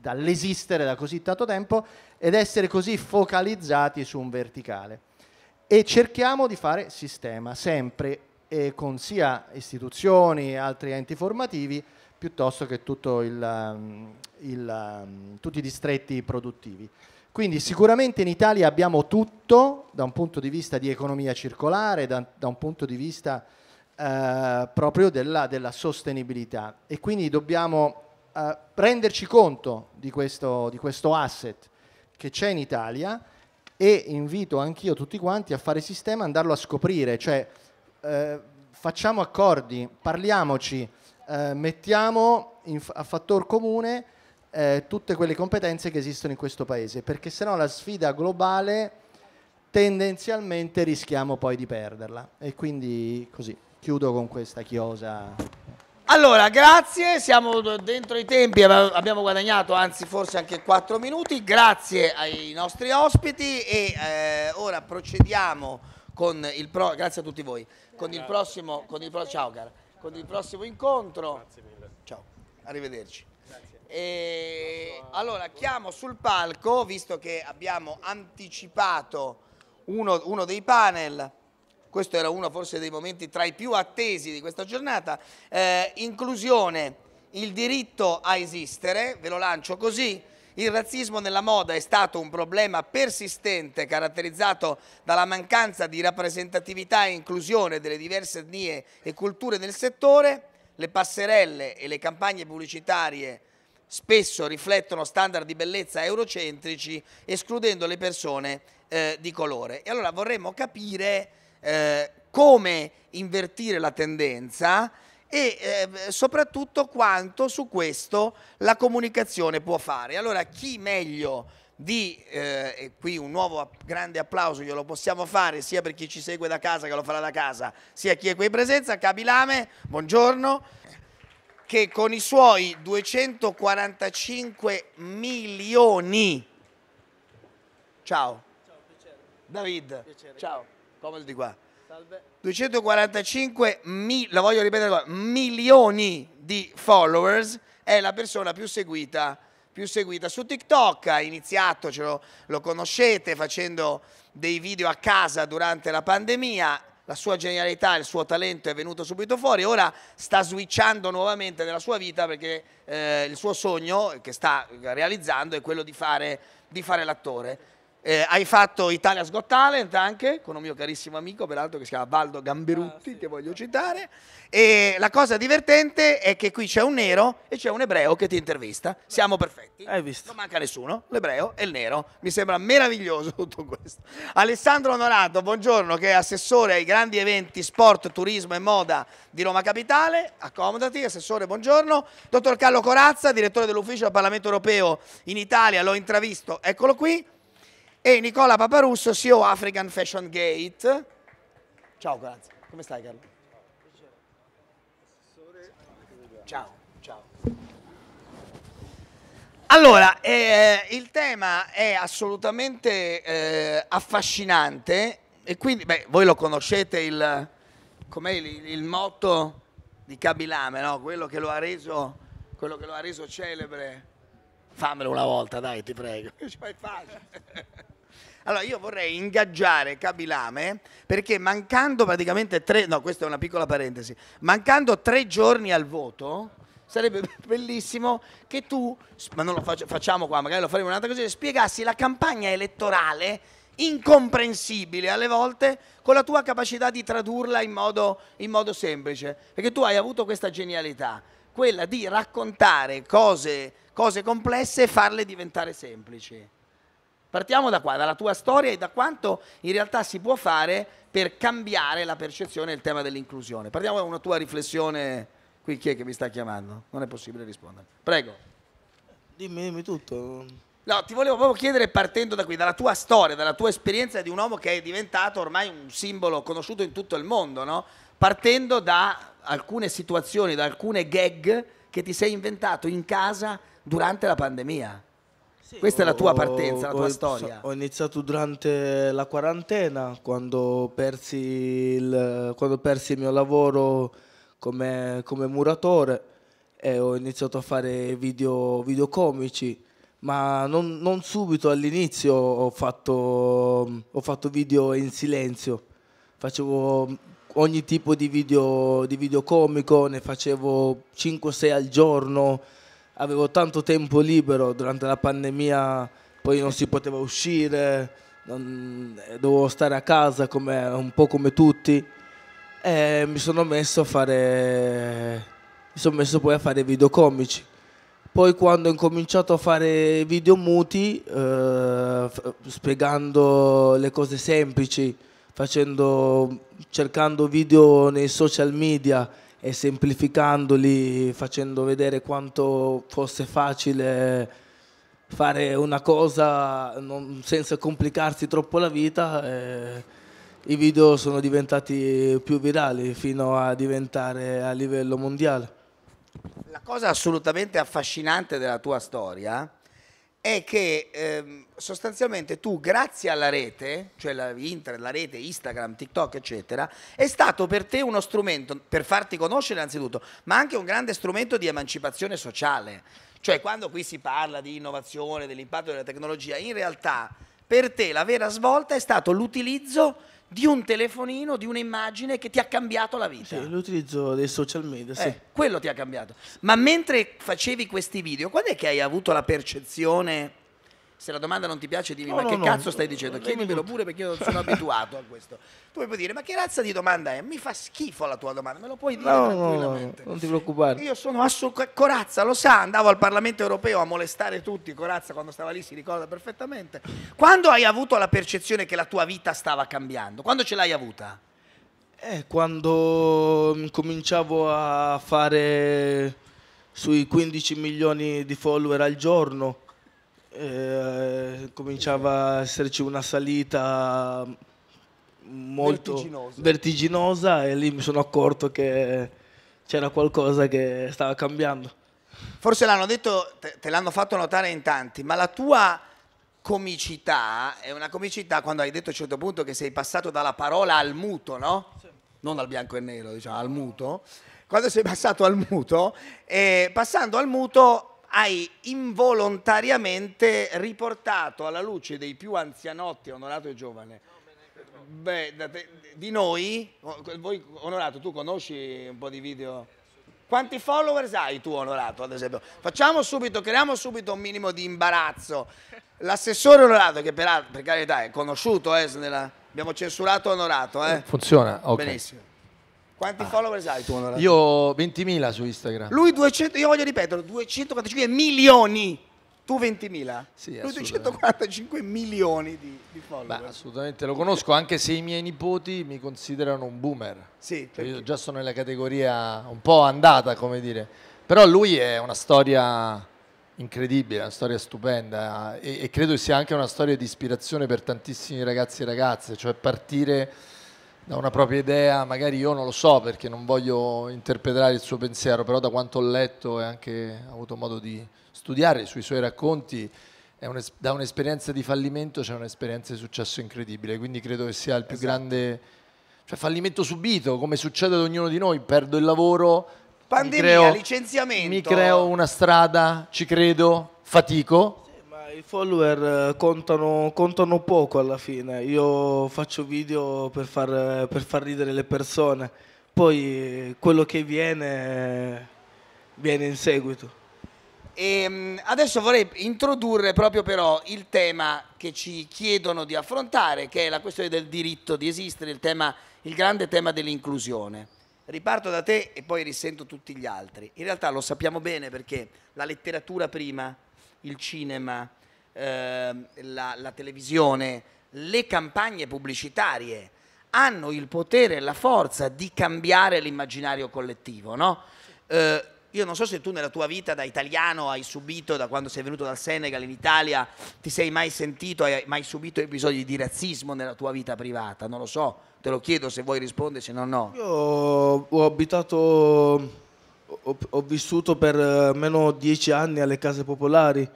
Speaker 27: dall'esistere da così tanto tempo ed essere così focalizzati su un verticale. E cerchiamo di fare sistema sempre e con sia istituzioni, altri enti formativi, piuttosto che il, um, il, um, tutti i distretti produttivi. Quindi sicuramente in Italia abbiamo tutto da un punto di vista di economia circolare, da, da un punto di vista eh, proprio della, della, sostenibilità e quindi dobbiamo eh, renderci conto di questo, di questo asset che c'è in Italia e invito anch'io tutti quanti a fare sistema e andarlo a scoprire, cioè eh, facciamo accordi, parliamoci, eh, mettiamo f- a fattor comune eh, tutte quelle competenze che esistono in questo paese, perché sennò la sfida globale tendenzialmente rischiamo poi di perderla e quindi così chiudo con questa chiosa.
Speaker 24: Allora, grazie, siamo dentro i tempi, abbiamo guadagnato anzi forse anche 4 minuti, grazie ai nostri ospiti e eh, ora procediamo con il, pro grazie voi, con, il prossimo, con, il ciao, con il prossimo, incontro. Ciao, arrivederci. E, allora, chiamo sul palco, visto che abbiamo anticipato uno, uno dei panel, questo era uno forse dei momenti tra i più attesi di questa giornata, eh, inclusione, il diritto a esistere, ve lo lancio così, il razzismo nella moda è stato un problema persistente caratterizzato dalla mancanza di rappresentatività e inclusione delle diverse etnie e culture nel settore, le passerelle e le campagne pubblicitarie spesso riflettono standard di bellezza eurocentrici escludendo le persone eh, di colore. E allora vorremmo capire eh, come invertire la tendenza e eh, soprattutto quanto su questo la comunicazione può fare. Allora chi meglio di, eh, e qui un nuovo grande applauso glielo possiamo fare sia per chi ci segue da casa che lo farà da casa, sia chi è qui in presenza, Cabilame, buongiorno, che con i suoi 245 milioni, ciao, ciao David, piacere. ciao. Comodo di qua. Salve. 245 mi, la voglio ripetere milioni di followers, è la persona più seguita più seguita su TikTok, ha iniziato, ce lo, lo, conoscete, facendo dei video a casa durante la pandemia, la sua genialità, il suo talento è venuto subito fuori, ora sta switchando nuovamente nella sua vita perché eh, il suo sogno che sta realizzando è quello di fare, di fare l'attore. Eh, hai fatto Italia's Got Talent anche con un mio carissimo amico, peraltro, che si chiama Baldo Gamberutti, ah, sì. che voglio citare. E la cosa divertente è che qui c'è un nero e c'è un ebreo che ti intervista. Siamo perfetti. Hai visto? Non manca nessuno, l'ebreo e il nero. Mi sembra meraviglioso (laughs) tutto questo. Alessandro Onorato, buongiorno, che è assessore ai grandi eventi sport, turismo e moda di Roma Capitale. Accomodati, assessore, buongiorno. Dottor Carlo Corazza, direttore dell'ufficio del Parlamento Europeo in Italia, l'ho intravisto, eccolo qui e Nicola Paparusso, CEO African Fashion Gate. Ciao, grazie. Come stai Carlo? Ciao, ciao. Allora, eh, il tema è assolutamente eh, affascinante e quindi, beh, voi lo conoscete il, il, il motto di Kabilame, no? quello, che reso, quello che lo ha reso celebre Fammelo una volta, dai, ti prego. (laughs) Allora io vorrei ingaggiare Cabilame perché mancando praticamente tre, no questa è una piccola parentesi, mancando tre giorni al voto sarebbe (laughs) bellissimo che tu, ma non lo faccio, facciamo qua, magari lo faremo un'altra cosa, spiegassi la campagna elettorale incomprensibile alle volte con la tua capacità di tradurla in modo, in modo semplice, perché tu hai avuto questa genialità, quella di raccontare cose cose complesse e farle diventare semplici. Partiamo da qua, dalla tua storia e da quanto in realtà si può fare per cambiare la percezione del tema dell'inclusione. Partiamo da una tua riflessione, qui chi è che mi sta chiamando?
Speaker 28: Non è possibile rispondere. Prego. Dimmi, dimmi tutto.
Speaker 24: No, ti volevo proprio chiedere partendo da qui, dalla tua storia, dalla tua esperienza di un uomo che è diventato ormai un simbolo conosciuto in tutto il mondo, no? Partendo da alcune situazioni, da alcune gag che ti sei inventato in casa durante la pandemia. Sì, Questa ho, è la tua partenza, la tua ho, storia.
Speaker 28: Ho iniziato durante la quarantena, quando persi il, quando persi il mio lavoro come, come, muratore e ho iniziato a fare video, video comici. Ma non, non subito all'inizio ho fatto, ho fatto video in silenzio, facevo ogni tipo di video, di video comico, ne facevo 5-6 al giorno, avevo tanto tempo libero durante la pandemia, poi non si poteva uscire, non, eh, dovevo stare a casa come, un po' come tutti e mi sono messo a fare, mi sono messo poi a fare video comici. Poi quando ho incominciato a fare video muti, eh, spiegando le cose semplici, facendo, cercando video nei social media, e semplificandoli, facendo vedere quanto fosse facile fare una cosa non, senza complicarsi troppo la vita, eh, i video sono diventati più virali fino a diventare a livello mondiale.
Speaker 24: La cosa assolutamente affascinante della tua storia è che ehm, sostanzialmente tu grazie alla rete, cioè la, internet, la rete, Instagram, TikTok eccetera, è stato per te uno strumento per farti conoscere innanzitutto, ma anche un grande strumento di emancipazione sociale. Cioè quando qui si parla di innovazione, dell'impatto della tecnologia, in realtà per te la vera svolta è stato l'utilizzo di un telefonino, di un'immagine che ti ha cambiato la vita. Sì,
Speaker 28: l'utilizzo dei social media, sì. Eh,
Speaker 24: quello ti ha cambiato. Ma mentre facevi questi video, quando è che hai avuto la percezione se la domanda non ti piace, dimmi: no, Ma no, che no, cazzo stai dicendo? Chiedimelo pure perché io non (laughs) sono abituato a questo. Tu puoi dire: Ma che razza di domanda è? Mi fa schifo la tua domanda, me lo puoi
Speaker 28: dire tranquillamente. non ti preoccupare. Io sono
Speaker 24: assolutamente. Corazza lo sa, andavo al Parlamento europeo a molestare tutti. Corazza, quando stava lì, si ricorda perfettamente. Quando hai avuto la percezione che la tua vita stava cambiando? Quando ce l'hai avuta?
Speaker 28: Eh, quando cominciavo a fare sui 15 milioni di follower al giorno eh, cominciava a esserci una salita molto vertiginosa. vertiginosa e lì mi sono accorto che c'era qualcosa che stava cambiando.
Speaker 24: Forse l'hanno detto, te, te l'hanno fatto notare in tanti, ma la tua comicità è una comicità quando hai detto a un certo punto che sei passato dalla parola al muto, no? Sì. Non al bianco e nero, diciamo, al muto. Quando sei passato al muto, eh, passando al muto hai involontariamente riportato alla luce dei più anzianotti, onorato e giovane, Beh, te, di noi, voi, Onorato, tu conosci un po' di video? Quanti followers hai tu, Onorato, ad esempio? Facciamo subito, creiamo subito un minimo di imbarazzo. L'assessore Onorato, che per, per carità è conosciuto, eh, nella, abbiamo censurato Onorato. Eh?
Speaker 29: Funziona, ok. Benissimo.
Speaker 24: Quanti ah. follower hai tu? Allora?
Speaker 29: Io 20.000 su Instagram. Lui
Speaker 24: 200, io voglio ripetere, 245 milioni. Tu 20.000? Sì, Lui 245
Speaker 29: milioni di, di follower. Beh, assolutamente, lo conosco anche se i miei nipoti mi considerano un boomer. Sì, cioè, perché? Io già sono nella categoria un po' andata, come dire. Però lui è una storia incredibile, una storia stupenda e, e credo sia anche una storia di ispirazione per tantissimi ragazzi e ragazze, cioè partire da una propria idea, magari io non lo so perché non voglio interpretare il suo pensiero, però da quanto ho letto e anche avuto modo di studiare sui suoi racconti, un, da un'esperienza di fallimento c'è un'esperienza di successo incredibile, quindi credo che sia il più esatto. grande, cioè fallimento subito, come succede ad ognuno di noi, perdo il lavoro, pandemia, mi creo,
Speaker 24: licenziamento, mi
Speaker 29: creo una strada, ci credo, fatico,
Speaker 28: i follower eh, contano, contano, poco alla fine. Io faccio video per far, per far ridere le persone, poi eh, quello che viene eh, viene in seguito.
Speaker 24: E ehm, adesso vorrei introdurre proprio però il tema che ci chiedono di affrontare, che è la questione del diritto di esistere, il, tema, il grande tema dell'inclusione. Riparto da te e poi risento tutti gli altri. In realtà lo sappiamo bene perché la letteratura prima, il cinema, eh, la, la televisione, le campagne pubblicitarie hanno il potere e la forza di cambiare l'immaginario collettivo, no? eh, io non so se tu nella tua vita da italiano hai subito, da quando sei venuto dal Senegal in Italia, ti sei mai sentito, hai mai subito episodi di razzismo nella tua vita privata, non lo so, te lo chiedo se vuoi rispondere, se no no.
Speaker 28: Io ho abitato, ho, ho vissuto per eh, meno dieci anni alle case popolari,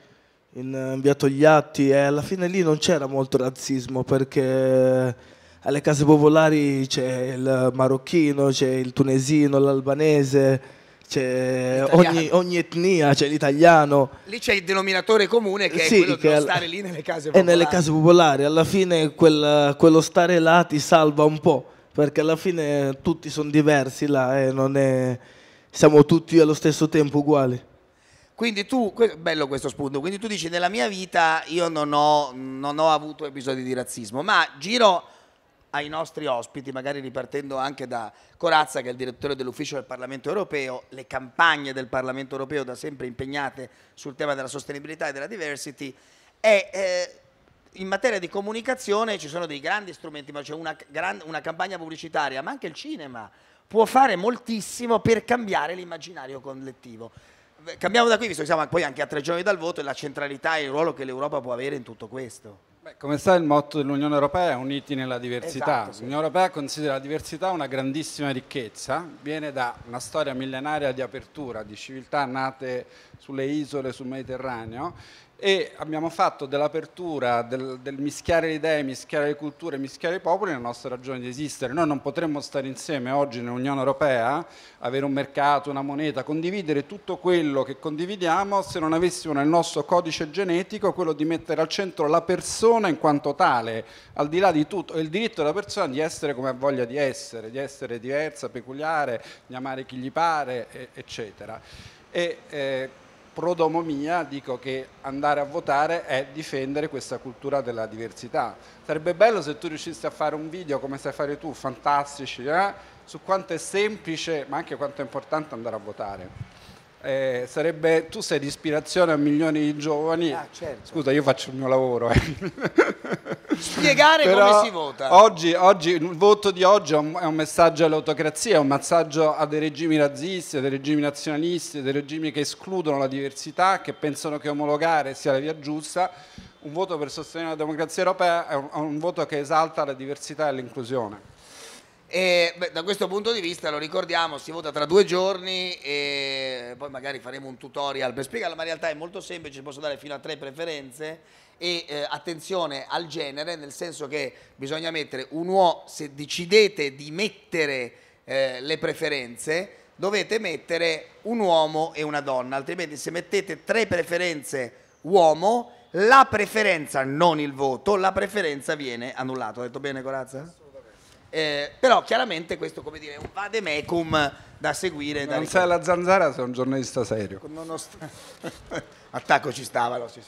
Speaker 28: in eh, gli atti e alla fine lì non c'era molto razzismo perché alle case popolari c'è il marocchino, c'è il tunesino, l'albanese, c'è ogni, ogni, etnia, c'è l'italiano.
Speaker 24: Lì c'è il denominatore comune che sì, è quello che al... stare lì nelle case popolari. E nelle case
Speaker 28: popolari, alla fine quel, quello stare là ti salva un po', perché alla fine tutti sono diversi là e non è... siamo tutti allo stesso tempo uguali.
Speaker 24: Quindi tu, bello questo spunto, quindi tu dici nella mia vita io non ho, non ho avuto episodi di razzismo, ma giro ai nostri ospiti, magari ripartendo anche da Corazza, che è il direttore dell'ufficio del Parlamento europeo, le campagne del Parlamento europeo da sempre impegnate sul tema della sostenibilità e della diversity, e eh, in materia di comunicazione ci sono dei grandi strumenti, ma c'è una, gran, una campagna pubblicitaria, ma anche il cinema può fare moltissimo per cambiare l'immaginario collettivo cambiamo da qui, visto che siamo poi anche a tre giorni dal voto, e la centralità e il ruolo che l'Europa può avere in tutto questo.
Speaker 30: Beh, come sa il motto dell'Unione Europea è uniti nella diversità. Esatto, sì. L'Unione Europea considera la diversità una grandissima ricchezza, viene da una storia millenaria di apertura, di civiltà nate sulle isole, sul Mediterraneo e abbiamo fatto dell'apertura, del, del, mischiare le idee, mischiare le culture, mischiare i popoli la nostra ragione di esistere. Noi non potremmo stare insieme oggi nell'Unione Europea, avere un mercato, una moneta, condividere tutto quello che condividiamo se non avessimo nel nostro codice genetico quello di mettere al centro la persona in quanto tale, al di là di tutto, il diritto della persona di essere come ha voglia di essere, di essere diversa, peculiare, di amare chi gli pare, eccetera. E, eh, prodomo mia dico che andare a votare è difendere questa cultura della diversità. Sarebbe bello se tu riuscissi a fare un video come sai fare tu, fantastici, eh? su quanto è semplice ma anche quanto è importante andare a votare eh, sarebbe, tu sei di ispirazione a milioni di giovani. Ah, certo. Scusa, io faccio il mio lavoro. Eh.
Speaker 24: Spiegare
Speaker 30: Però come si vota. Oggi, oggi, il voto di oggi è un, è un messaggio all'autocrazia, è un messaggio a dei regimi razzisti, a dei regimi nazionalisti, a dei regimi che escludono la diversità, che pensano che omologare sia la via giusta. Un voto per sostenere la democrazia europea è un, è un voto che esalta la diversità e l'inclusione.
Speaker 24: E beh, da questo punto di vista, lo ricordiamo, si vota tra due giorni e poi magari faremo un tutorial per spiegarlo, ma in realtà è molto semplice, posso dare fino a tre preferenze e eh, attenzione al genere, nel senso che bisogna mettere un uomo, se decidete di mettere eh, le preferenze, dovete mettere un uomo e una donna, altrimenti se mettete tre preferenze uomo, la preferenza, non il voto, la preferenza viene annullata. Ho detto bene Corazza? Eh, però chiaramente questo come dire, è un vademecum da seguire. Non da sei la
Speaker 30: zanzara, sei un giornalista serio.
Speaker 24: Nonost- (laughs) Attacco ci stava. No, si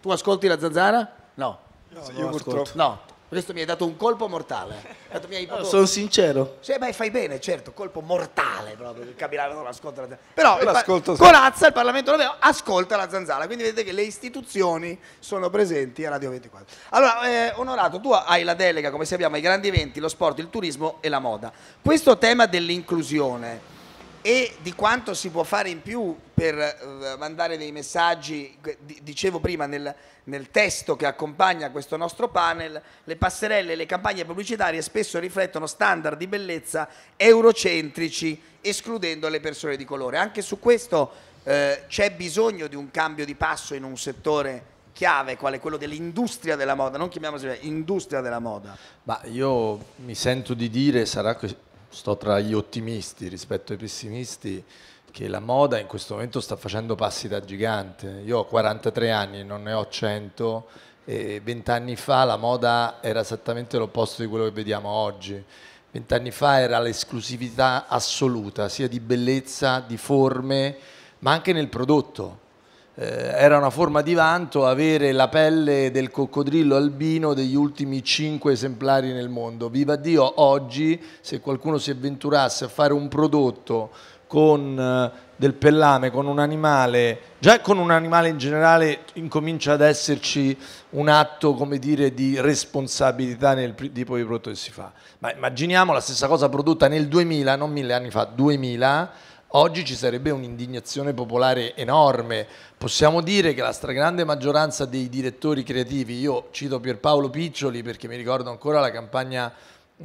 Speaker 24: tu ascolti la zanzara? No. no io purtroppo. No. Questo mi hai dato un colpo mortale. Dato, proprio... Sono
Speaker 28: sincero.
Speaker 24: Sì, beh, fai bene, certo, colpo mortale proprio. Il capirano non l'ascolta la zanzara. Però eh, l'ascolto pa- Corazza, il Parlamento europeo, ascolta la zanzara. Quindi vedete che le istituzioni sono presenti a Radio 24. Allora, eh, Onorato, tu hai la delega, come sappiamo, ai grandi eventi, lo sport, il turismo e la moda. Questo tema dell'inclusione e di quanto si può fare in più per eh, mandare dei messaggi, dicevo prima nel, nel, testo che accompagna questo nostro panel, le passerelle e le campagne pubblicitarie spesso riflettono standard di bellezza eurocentrici, escludendo le persone di colore. Anche su questo eh, c'è bisogno di un cambio di passo in un settore chiave, quale quello dell'industria della moda, non chiamiamosi industria della moda.
Speaker 29: Ma io mi sento di dire, sarà questo sto tra gli ottimisti rispetto ai pessimisti che la moda in questo momento sta facendo passi da gigante. Io ho 43 anni, non ne ho 100 e 20 anni fa la moda era esattamente l'opposto di quello che vediamo oggi. Vent'anni fa era l'esclusività assoluta, sia di bellezza, di forme, ma anche nel prodotto. Eh, era una forma di vanto avere la pelle del coccodrillo albino degli ultimi 5 esemplari nel mondo. Viva Dio, oggi se qualcuno si avventurasse a fare un prodotto con eh, del pellame, con un animale, già con un animale in generale incomincia ad esserci un atto, come dire, di responsabilità nel tipo di prodotto che si fa. Ma immaginiamo la stessa cosa prodotta nel 2000, non mille anni fa, 2000, Oggi ci sarebbe un'indignazione popolare enorme. Possiamo dire che la stragrande maggioranza dei direttori creativi, io cito Pierpaolo Piccioli perché mi ricordo ancora la campagna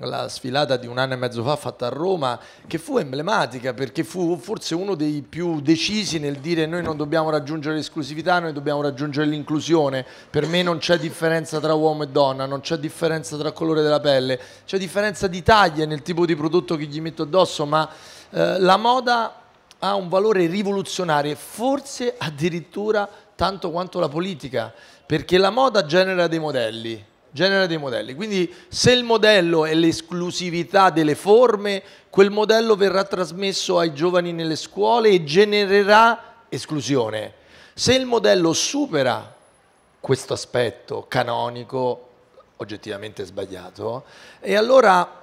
Speaker 29: la sfilata di un anno e mezzo fa fatta a Roma, che fu emblematica perché fu forse uno dei più decisi nel dire noi non dobbiamo raggiungere l'esclusività, noi dobbiamo raggiungere l'inclusione, per me non c'è differenza tra uomo e donna, non c'è differenza tra colore della pelle, c'è differenza di taglia nel tipo di prodotto che gli metto addosso, ma eh, la moda ha un valore rivoluzionario, forse addirittura tanto quanto la politica, perché la moda genera dei modelli, genera dei modelli. Quindi se il modello è l'esclusività delle forme, quel modello verrà trasmesso ai giovani nelle scuole e genererà esclusione. Se il modello supera questo aspetto canonico, oggettivamente sbagliato, e allora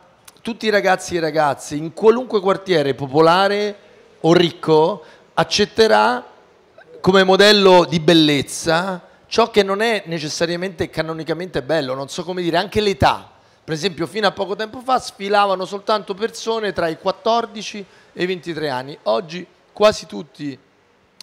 Speaker 29: tutti i ragazzi e ragazze in qualunque quartiere popolare o ricco accetterà come modello di bellezza ciò che non è necessariamente canonicamente bello, non so come dire, anche l'età. Per esempio, fino a poco tempo fa sfilavano soltanto persone tra i 14 e i 23 anni. Oggi quasi tutti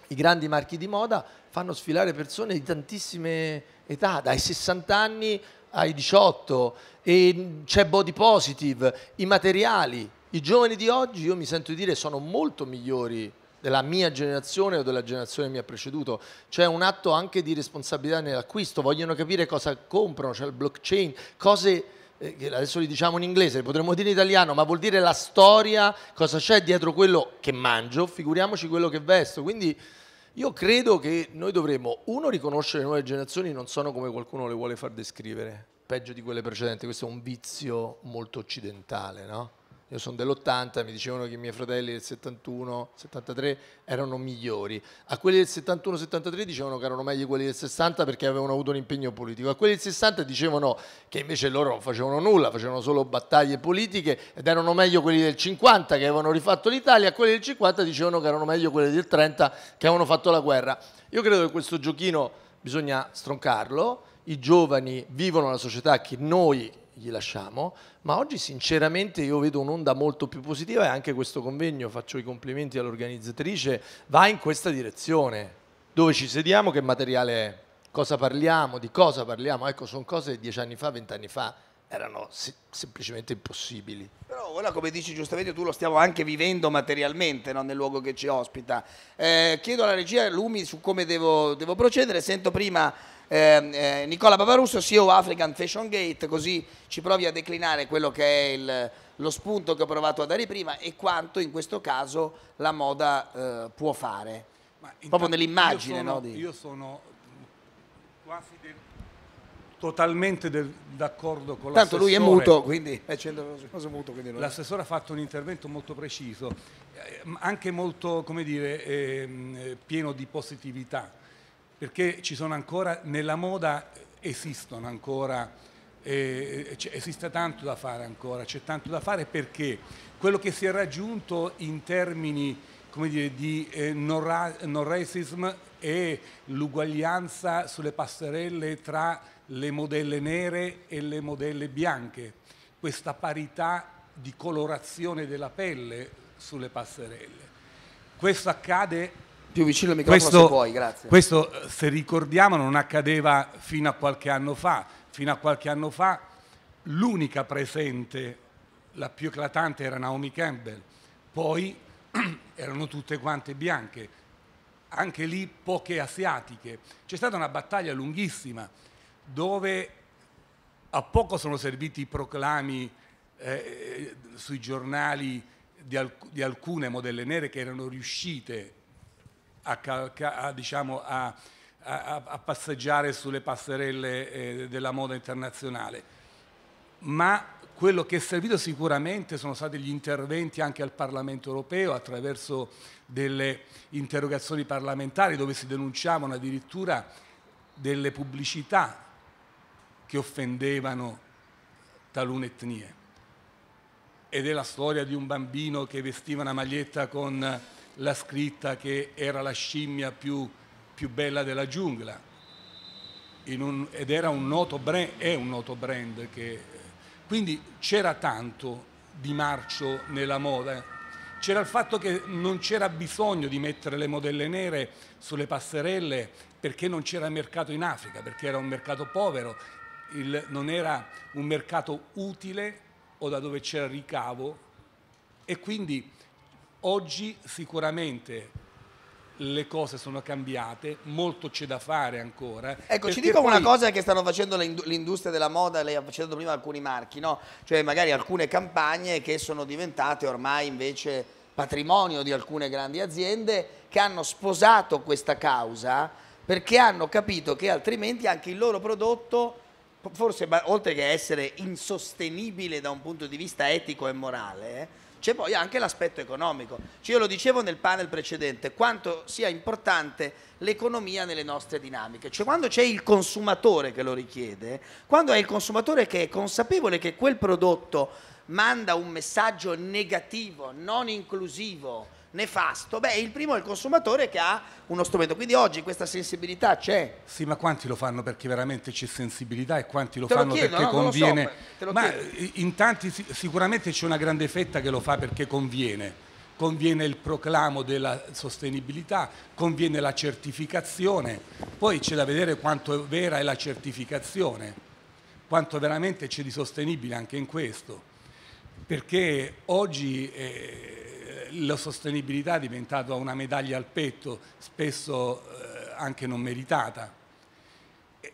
Speaker 29: i grandi marchi di moda fanno sfilare persone di tantissime età, dai 60 anni ai 18, e c'è body positive, i materiali, i giovani di oggi, io mi sento dire, sono molto migliori della mia generazione o della generazione che mi ha preceduto. C'è un atto anche di responsabilità nell'acquisto, vogliono capire cosa comprano, c'è il blockchain, cose eh, che adesso li diciamo in inglese, potremmo dire in italiano, ma vuol dire la storia, cosa c'è dietro quello che mangio, figuriamoci quello che vesto. Quindi io credo che noi dovremmo, uno, riconoscere le nuove generazioni non sono come qualcuno le vuole far descrivere, peggio di quelle precedenti, questo è un vizio molto occidentale, no? io sono dell'80, mi dicevano che i miei fratelli del 71, 73 erano migliori, a quelli del 71, 73 dicevano che erano meglio quelli del 60 perché avevano avuto un impegno politico, a quelli del 60 dicevano che invece loro non facevano nulla, facevano solo battaglie politiche ed erano meglio quelli del 50 che avevano rifatto l'Italia, a quelli del 50 dicevano che erano meglio quelli del 30 che avevano fatto la guerra. Io credo che questo giochino bisogna stroncarlo, i giovani vivono la società che noi gli lasciamo, ma oggi sinceramente io vedo un'onda molto più positiva e anche questo convegno, faccio i complimenti all'organizzatrice, va in questa direzione. Dove ci sediamo, che materiale è, cosa parliamo, di cosa parliamo, ecco sono cose di dieci anni fa, vent'anni fa erano se- semplicemente impossibili. Però ora, come dici
Speaker 24: giustamente, tu lo stiamo anche vivendo materialmente no? nel luogo che ci ospita. Eh, chiedo alla regia Lumi su come devo, devo procedere. Sento prima eh, eh, Nicola Bavarusso, CEO African Fashion Gate, così ci provi a declinare quello che è il, lo spunto che ho provato a dare prima e quanto in questo caso la moda eh, può fare. Proprio nell'immagine. Io sono, no? di...
Speaker 18: io sono quasi... De- totalmente d'accordo con Tanto l'assessore. Tanto lui è muto, quindi eh, è centrocampista muto. Quindi non... L'assessore ha fatto un intervento molto preciso, eh, anche molto, come dire, ehm, eh, pieno di positività, perché ci sono ancora, nella moda esistono ancora, eh, eh esiste tanto da fare ancora, c'è tanto da fare perché quello che si è raggiunto in termini come dire, di eh, non, ra- non racism e l'uguaglianza sulle passerelle tra le modelle nere e le modelle bianche, questa parità di colorazione della pelle sulle passerelle. Questo accade... Più vicino al microfono questo, se puoi, grazie. Questo, eh, se ricordiamo, non accadeva fino a qualche anno fa. Fino a qualche anno fa l'unica presente, la più eclatante, era Naomi Campbell. Poi (clears throat) erano tutte quante bianche, anche lì poche asiatiche. C'è stata una battaglia lunghissima dove a poco sono serviti i proclami eh, eh, sui giornali di, alc di, alcune modelle nere che erano riuscite a, a, diciamo, a, a passeggiare sulle passerelle eh, della moda internazionale. Ma quello che è servito sicuramente sono stati gli interventi anche al Parlamento europeo attraverso delle interrogazioni parlamentari dove si denunciavano addirittura delle pubblicità che offendevano talune etnie. Ed è la storia di un bambino che vestiva una maglietta con la scritta che era la scimmia più, più bella della giungla. In Un, ed era un noto brand, è un noto brand che... Quindi c'era tanto di marcio nella moda. C'era il fatto che non c'era bisogno di mettere le modelle nere sulle passerelle perché non c'era mercato in Africa, perché era un mercato povero il, non era un mercato utile o da dove c'era ricavo e quindi oggi sicuramente le cose sono cambiate, molto c'è da fare ancora. Ecco, ci dico poi... una cosa che
Speaker 24: stanno facendo l'industria della moda, lei ha facendo prima alcuni marchi, no? cioè magari alcune campagne che sono diventate ormai invece patrimonio di alcune grandi aziende che hanno sposato questa causa perché hanno capito che altrimenti anche il loro prodotto forse oltre che essere insostenibile da un punto di vista etico e morale, eh, c'è poi anche l'aspetto economico. Cioè, io lo dicevo nel panel precedente, quanto sia importante l'economia nelle nostre dinamiche. Cioè, quando c'è il consumatore che lo richiede, quando è il consumatore che è consapevole che quel prodotto manda un messaggio negativo, non inclusivo, nefasto? Beh, il primo è il consumatore che ha uno strumento, quindi oggi questa sensibilità c'è.
Speaker 18: Sì, ma quanti lo fanno perché veramente c'è sensibilità e quanti lo te fanno chiedo, perché no? conviene? So, ma chiedo. Eh, in tanti sicuramente c'è una grande fetta che lo fa perché conviene. Conviene il proclamo della sostenibilità, conviene la certificazione, poi c'è da vedere quanto è vera è la certificazione quanto veramente c'è di sostenibile anche in questo, perché oggi eh, la sostenibilità è diventata una medaglia al petto, spesso eh, anche non meritata.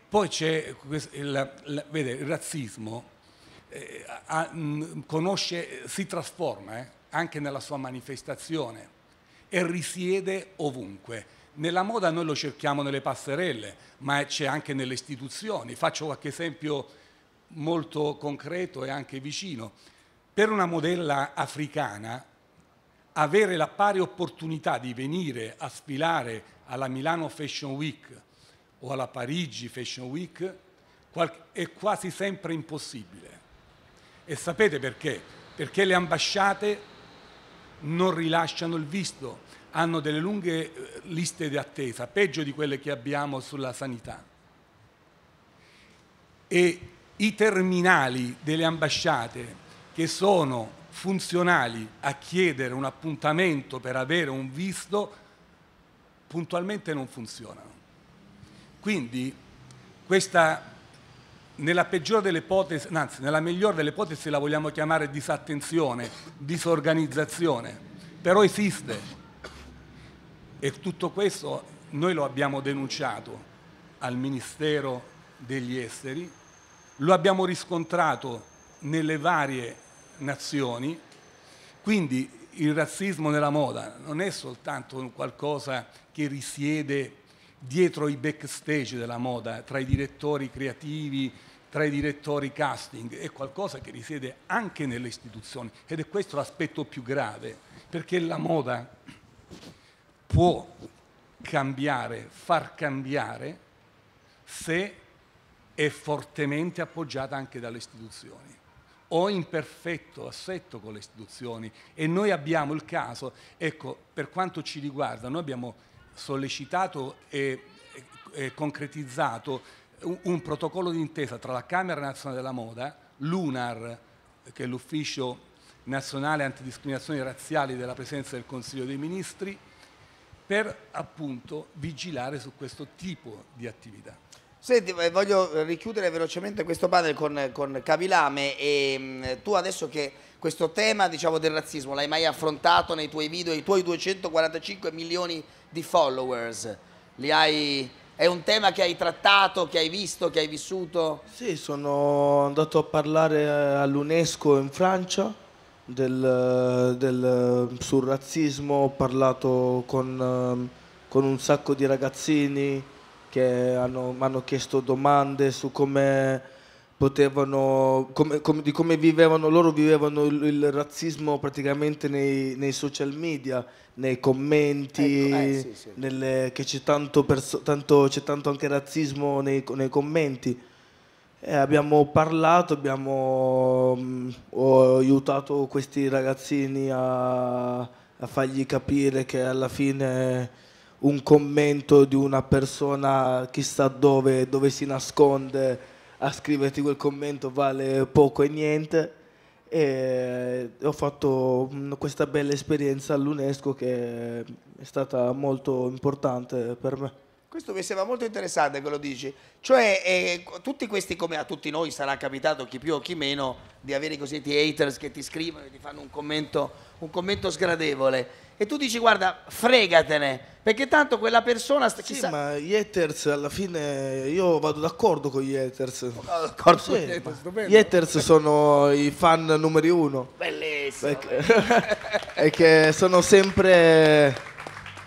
Speaker 18: Poi c'è, il, vede, il razzismo eh, conosce, si trasforma eh, anche nella sua manifestazione e risiede ovunque. Nella moda noi lo cerchiamo nelle passerelle, ma c'è anche nelle istituzioni. Faccio qualche esempio molto concreto e anche vicino. Per una modella africana avere la pari opportunità di venire a sfilare alla Milano Fashion Week o alla Parigi Fashion Week è quasi sempre impossibile. E sapete perché? Perché le ambasciate non rilasciano il visto, hanno delle lunghe eh, liste di attesa, peggio di quelle che abbiamo sulla sanità. E i terminali delle ambasciate che sono funzionali a chiedere un appuntamento per avere un visto puntualmente non funzionano. Quindi questa, nella peggiore delle ipotesi, anzi nella migliore delle ipotesi la vogliamo chiamare disattenzione, disorganizzazione, però esiste e tutto questo noi lo abbiamo denunciato al Ministero degli Esteri, lo abbiamo riscontrato nelle varie nazioni, quindi il razzismo nella moda non è soltanto qualcosa che risiede dietro i backstage della moda, tra i direttori creativi, tra i direttori casting, è qualcosa che risiede anche nelle istituzioni ed è questo l'aspetto più grave, perché la moda può cambiare, far cambiare se è fortemente appoggiata anche dalle istituzioni o in perfetto assetto con le istituzioni e noi abbiamo il caso, ecco, per quanto ci riguarda, noi abbiamo sollecitato e, e, e concretizzato un, un protocollo d'intesa tra la Camera Nazionale della Moda, l'UNAR, che è l'Ufficio Nazionale Antidiscriminazioni Razziali della Presidenza del Consiglio dei Ministri, per appunto vigilare su questo tipo di attività.
Speaker 24: Senti, eh, voglio richiudere velocemente questo panel con, con Cavilame e mm, tu adesso che questo tema diciamo, del razzismo l'hai mai affrontato nei tuoi video, i tuoi 245 milioni di followers, hai... è un tema che hai trattato, che hai visto, che hai vissuto?
Speaker 28: Sì, sono andato a parlare eh, all'UNESCO in Francia del, eh, del, sul razzismo, ho parlato con, ehm, con un sacco di ragazzini che mi hanno chiesto domande su come potevano, come, come, di come vivevano, loro vivevano il, il razzismo praticamente nei, nei, social media, nei commenti, ecco, eh, sì, sì. Nelle, che c'è tanto, perso, tanto, c'è tanto anche razzismo nei, nei commenti. E abbiamo parlato, abbiamo mh, mm, aiutato questi ragazzini a, a fargli capire che alla fine un commento di una persona chissà dove, dove si nasconde a scriverti quel commento vale poco e niente e eh, ho fatto mm, questa bella esperienza all'UNESCO che è stata molto importante per me.
Speaker 24: Questo mi sembra molto interessante che lo dici, cioè eh, tutti questi come a tutti noi sarà capitato chi più o chi meno di avere i cosiddetti haters che ti scrivono e ti fanno un commento, un commento sgradevole e tu dici guarda fregatene perché tanto quella
Speaker 28: persona sta, sì, ma gli haters alla fine io vado d'accordo con gli haters d'accordo sì, con gli haters, gli haters sono i fan numeri uno bellissimo e (laughs) che sono sempre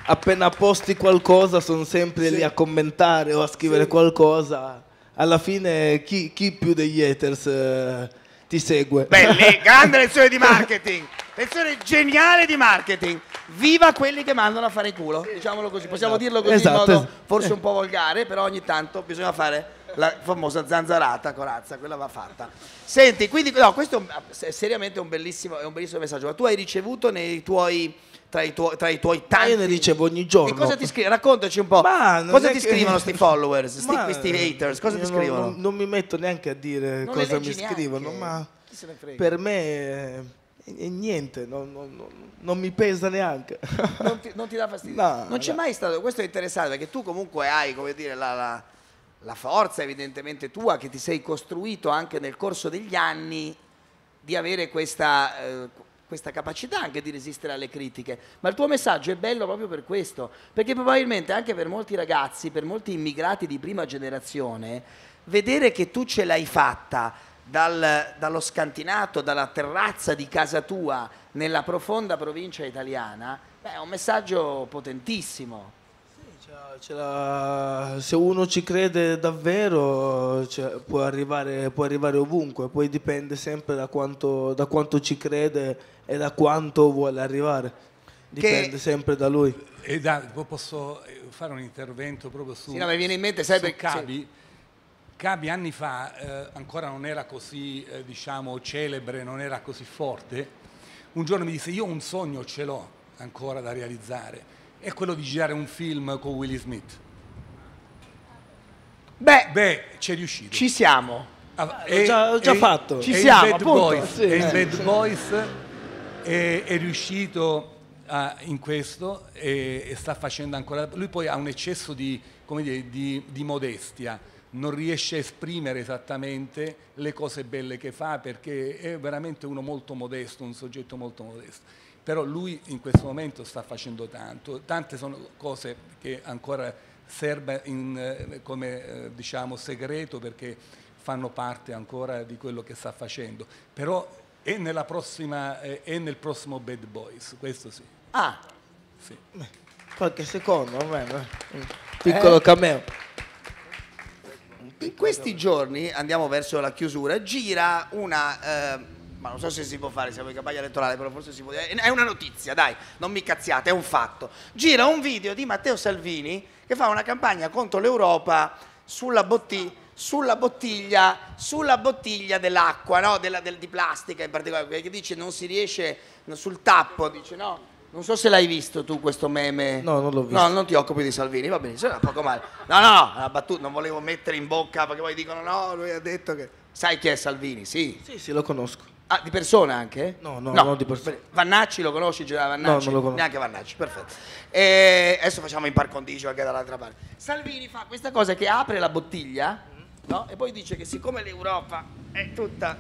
Speaker 28: appena posti qualcosa sono sempre sì. lì a commentare o a scrivere sì. qualcosa alla fine chi, chi più degli haters eh, ti segue Beh,
Speaker 24: (laughs) grande lezione di marketing lezione geniale di marketing Viva quelli che mandano a fare il culo, diciamolo così, possiamo esatto. dirlo così esatto, in modo forse eh. un po' volgare, però ogni tanto bisogna fare la famosa zanzarata corazza, quella va fatta. Senti, quindi no, questo è, un, seriamente un bellissimo, è un bellissimo messaggio, ma tu hai ricevuto nei tuoi tra i, tuo, tra i tuoi tanti. io ne ricevo
Speaker 28: ogni giorno. E cosa
Speaker 24: ti scrivono? Raccontaci un po'. Cosa ti che... scrivono sti followers, sti, questi haters? Cosa ti scrivono? Non,
Speaker 28: non, mi metto neanche a dire non cosa mi neanche. scrivono, ma per me e niente, non, non, non, mi pesa neanche. (laughs) Non ti, non ti dà fastidio? No, non c'è no.
Speaker 24: mai stato, questo è interessante perché tu comunque hai, come dire, la, la, la, forza evidentemente tua che ti sei costruito anche nel corso degli anni di avere questa, eh, questa capacità anche di resistere alle critiche. Ma il tuo messaggio è bello proprio per questo, perché probabilmente anche per molti ragazzi, per molti immigrati di prima generazione, vedere che tu ce l'hai fatta, dal, dallo scantinato, dalla terrazza di casa tua nella profonda provincia italiana, beh, è un messaggio potentissimo.
Speaker 28: Sì, la... Se uno ci crede davvero cioè, può, arrivare, può, arrivare, ovunque, poi dipende sempre da quanto, da quanto ci crede e da quanto vuole arrivare dipende che... sempre da lui.
Speaker 18: E da, posso
Speaker 28: fare un intervento proprio su. Sì, no, mi viene in mente, sai Cavi?
Speaker 18: Sì. Maccabi anni fa eh, ancora non era così eh, diciamo, celebre, non era così forte, un giorno mi disse io un sogno ce l'ho ancora da realizzare, è quello di girare un film con Willie Smith. Beh, Beh è riuscito. Ci siamo. Ah, è, già, ho già, è, fatto. Ci siamo. Bad appunto, Boys, sì, eh, Bad sì. Boys è, eh, è riuscito a, in questo e, e, sta facendo ancora... Lui poi ha un eccesso di, dire, di, di modestia non riesce a esprimere esattamente le cose belle che fa perché è veramente uno molto modesto, un soggetto molto modesto. Però lui in questo momento sta facendo tanto, tante sono cose che ancora servono eh, come eh, diciamo segreto perché fanno parte ancora di quello che sta facendo. Però è, prossima, eh, è nel prossimo Bad Boys, questo sì. Ah, sì.
Speaker 28: qualche secondo, vabbè, piccolo eh. cameo.
Speaker 24: In questi giorni, andiamo verso la chiusura, gira una... Eh, ma non so se si può fare, siamo in campagna elettorale, però forse si può dire. È una notizia, dai, non mi cazziate, è un fatto. Gira un video di Matteo Salvini che fa una campagna contro l'Europa sulla, botti, sulla, bottiglia, sulla bottiglia dell'acqua, no? Della, del, di plastica in particolare, perché dice non si riesce sul tappo, dice no non so se l'hai visto tu questo meme. No, non l'ho visto. No, non ti occupi di Salvini, va bene, benissimo, no poco male. No, no, la battuta non volevo mettere in bocca perché poi dicono no, lui ha detto che... Sai chi è Salvini, sì? Sì, sì, lo conosco. Ah, di persona anche?
Speaker 28: No, no, no. non di persona.
Speaker 24: Vannacci lo conosci, Giulia Vannacci? No, non lo conosco. Neanche Vannacci, perfetto. E adesso facciamo in par condicio anche dall'altra parte. Salvini fa questa cosa che apre la bottiglia, mm. no? E poi dice che siccome l'Europa è tutta...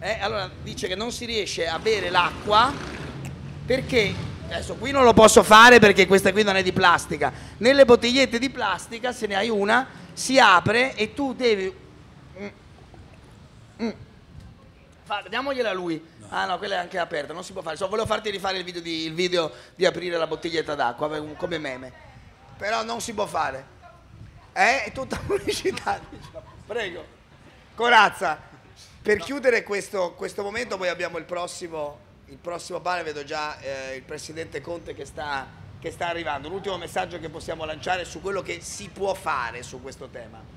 Speaker 24: Eh, allora dice che non si riesce a bere l'acqua perché Adesso qui non lo posso fare perché questa qui non è di plastica. Nelle bottigliette di plastica, se ne hai una, si apre e tu devi... Mm. Mm. diamogliela a lui. No. Ah no, quella è anche aperta, non si può fare. So, volevo farti rifare il video di, il video di aprire la bottiglietta d'acqua come meme. Però non si può fare. Eh, è tutta (laughs) pubblicità. Diciamo. Prego. Corazza, per no. chiudere questo, questo momento poi abbiamo il prossimo il prossimo pane vedo già eh, il presidente Conte che sta, che sta arrivando. L'ultimo messaggio che possiamo lanciare su quello che si può fare su questo tema.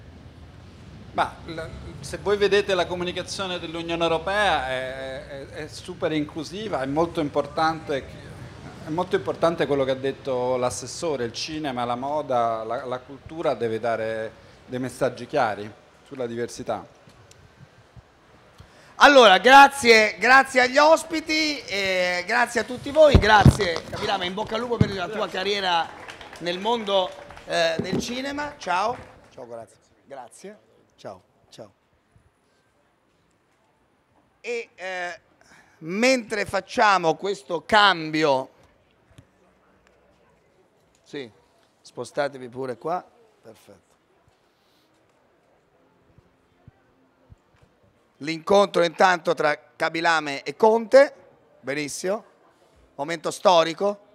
Speaker 30: Ma, se voi vedete la comunicazione dell'Unione Europea è, è, è, super inclusiva, è molto importante è molto importante quello che ha detto l'assessore, il cinema, la moda, la, la, cultura deve dare dei messaggi chiari sulla diversità.
Speaker 24: Allora, grazie, grazie agli ospiti, eh, grazie a tutti voi, grazie Capirama, in bocca al lupo per la tua carriera nel mondo eh, del cinema. Ciao. Ciao, grazie. Grazie. Ciao, ciao. E eh, mentre facciamo questo cambio, sì, spostatevi pure qua, perfetto. L'incontro intanto tra Cabilame e Conte, benissimo, momento storico,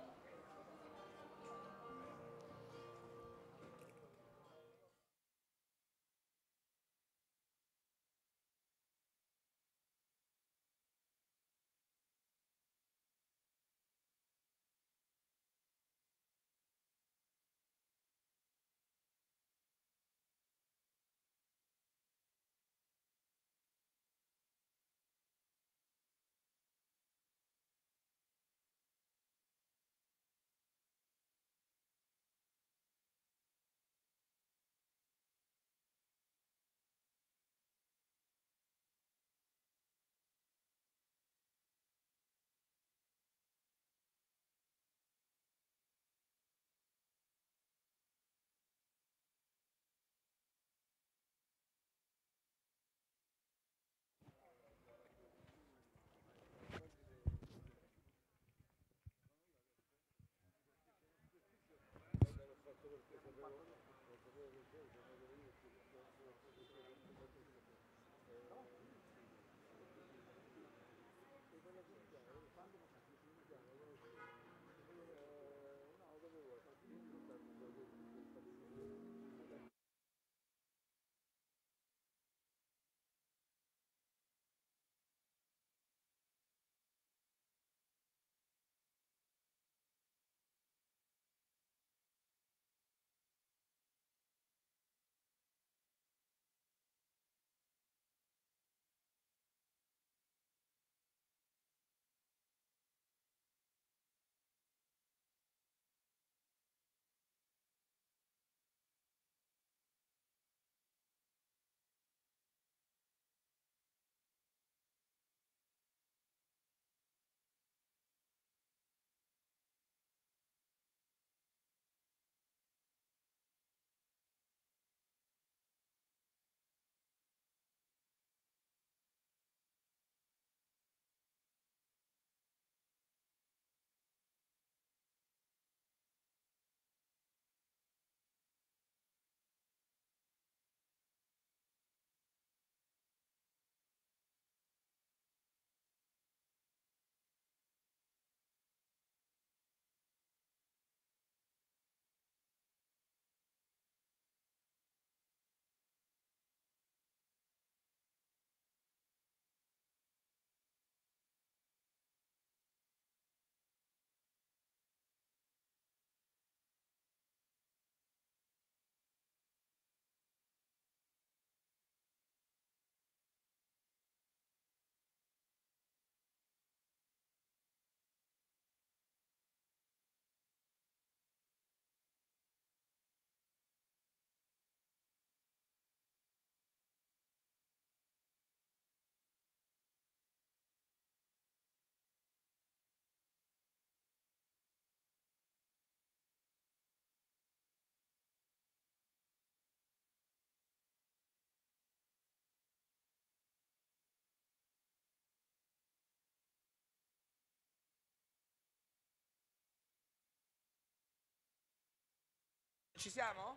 Speaker 24: Ci siamo?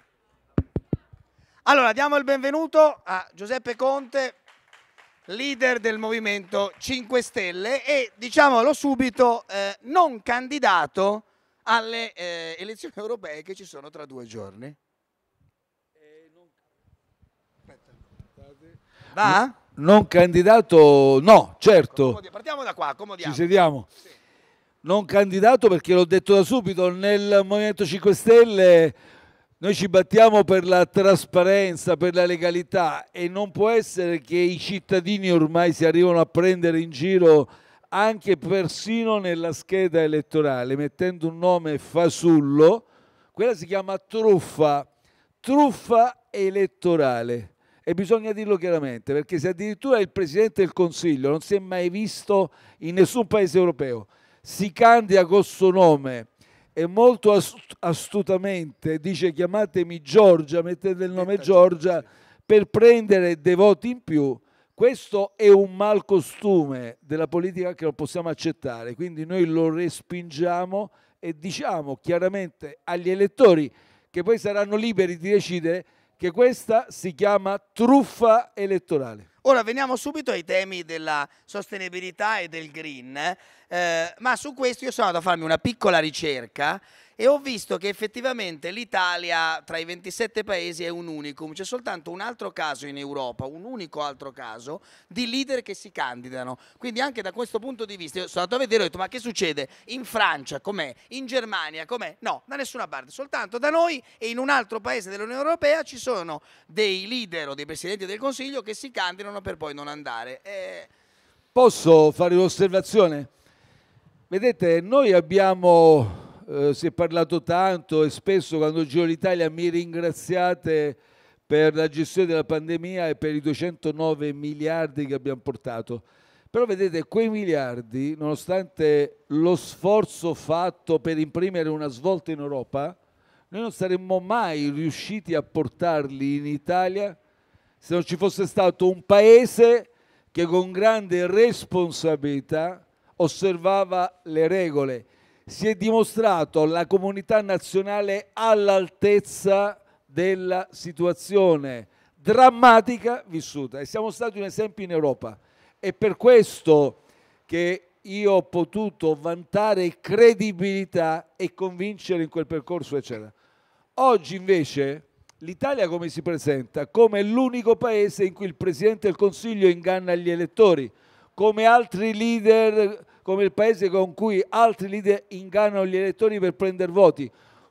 Speaker 24: Allora, diamo il benvenuto a Giuseppe Conte, leader del Movimento 5 Stelle e, diciamolo subito, eh, non candidato alle eh, elezioni europee che ci sono tra due giorni. Eh, Va? Non
Speaker 31: candidato, no, certo. Partiamo da qua, accomodiamo. Ci sediamo. Sì. Non candidato perché l'ho detto da subito, nel Movimento 5 Stelle noi ci battiamo per la trasparenza, per la legalità e non può essere che i cittadini ormai si arrivano a prendere in giro anche persino nella scheda elettorale, mettendo un nome fasullo, quella si chiama truffa, truffa elettorale. E bisogna dirlo chiaramente, perché se addirittura il Presidente del Consiglio non si è mai visto in nessun paese europeo, si candida con suo nome, e molto astutamente dice chiamatemi Giorgia, mettete il nome Giorgia per prendere dei voti in più. Questo è un mal costume della politica che non possiamo accettare, quindi noi lo respingiamo e diciamo chiaramente agli elettori che poi saranno liberi di decidere che questa si chiama truffa elettorale.
Speaker 24: Ora veniamo subito ai temi della sostenibilità e del green, eh, ma su questo io sono andato a farmi una piccola ricerca e ho visto che effettivamente l'Italia tra i 27 paesi è un unicum, c'è soltanto un altro caso in Europa, un unico altro caso di leader che si candidano. Quindi anche da questo punto di vista sono andato a vedere e ho detto ma che succede? In Francia com'è? In Germania com'è? No, da nessuna parte, soltanto da noi e in un altro paese dell'Unione Europea ci sono dei leader o dei presidenti del Consiglio che si candidano per poi non andare. E...
Speaker 31: Posso fare un'osservazione? Vedete, noi abbiamo eh, si è parlato tanto e spesso quando giro l'Italia mi ringraziate per la gestione della pandemia e per i 209 miliardi che abbiamo portato. Però vedete, quei miliardi, nonostante lo sforzo fatto per imprimere una svolta in Europa, noi non saremmo mai riusciti a portarli in Italia se non ci fosse stato un paese che con grande responsabilità osservava le regole si è dimostrato la comunità nazionale all'altezza della situazione drammatica vissuta e siamo stati un esempio in Europa. È per questo che io ho potuto vantare credibilità e convincere in quel percorso, eccetera. Oggi invece l'Italia come si presenta? Come l'unico paese in cui il Presidente del Consiglio inganna gli elettori, come altri leader come il paese con cui altri leader ingannano gli elettori per prendere voti,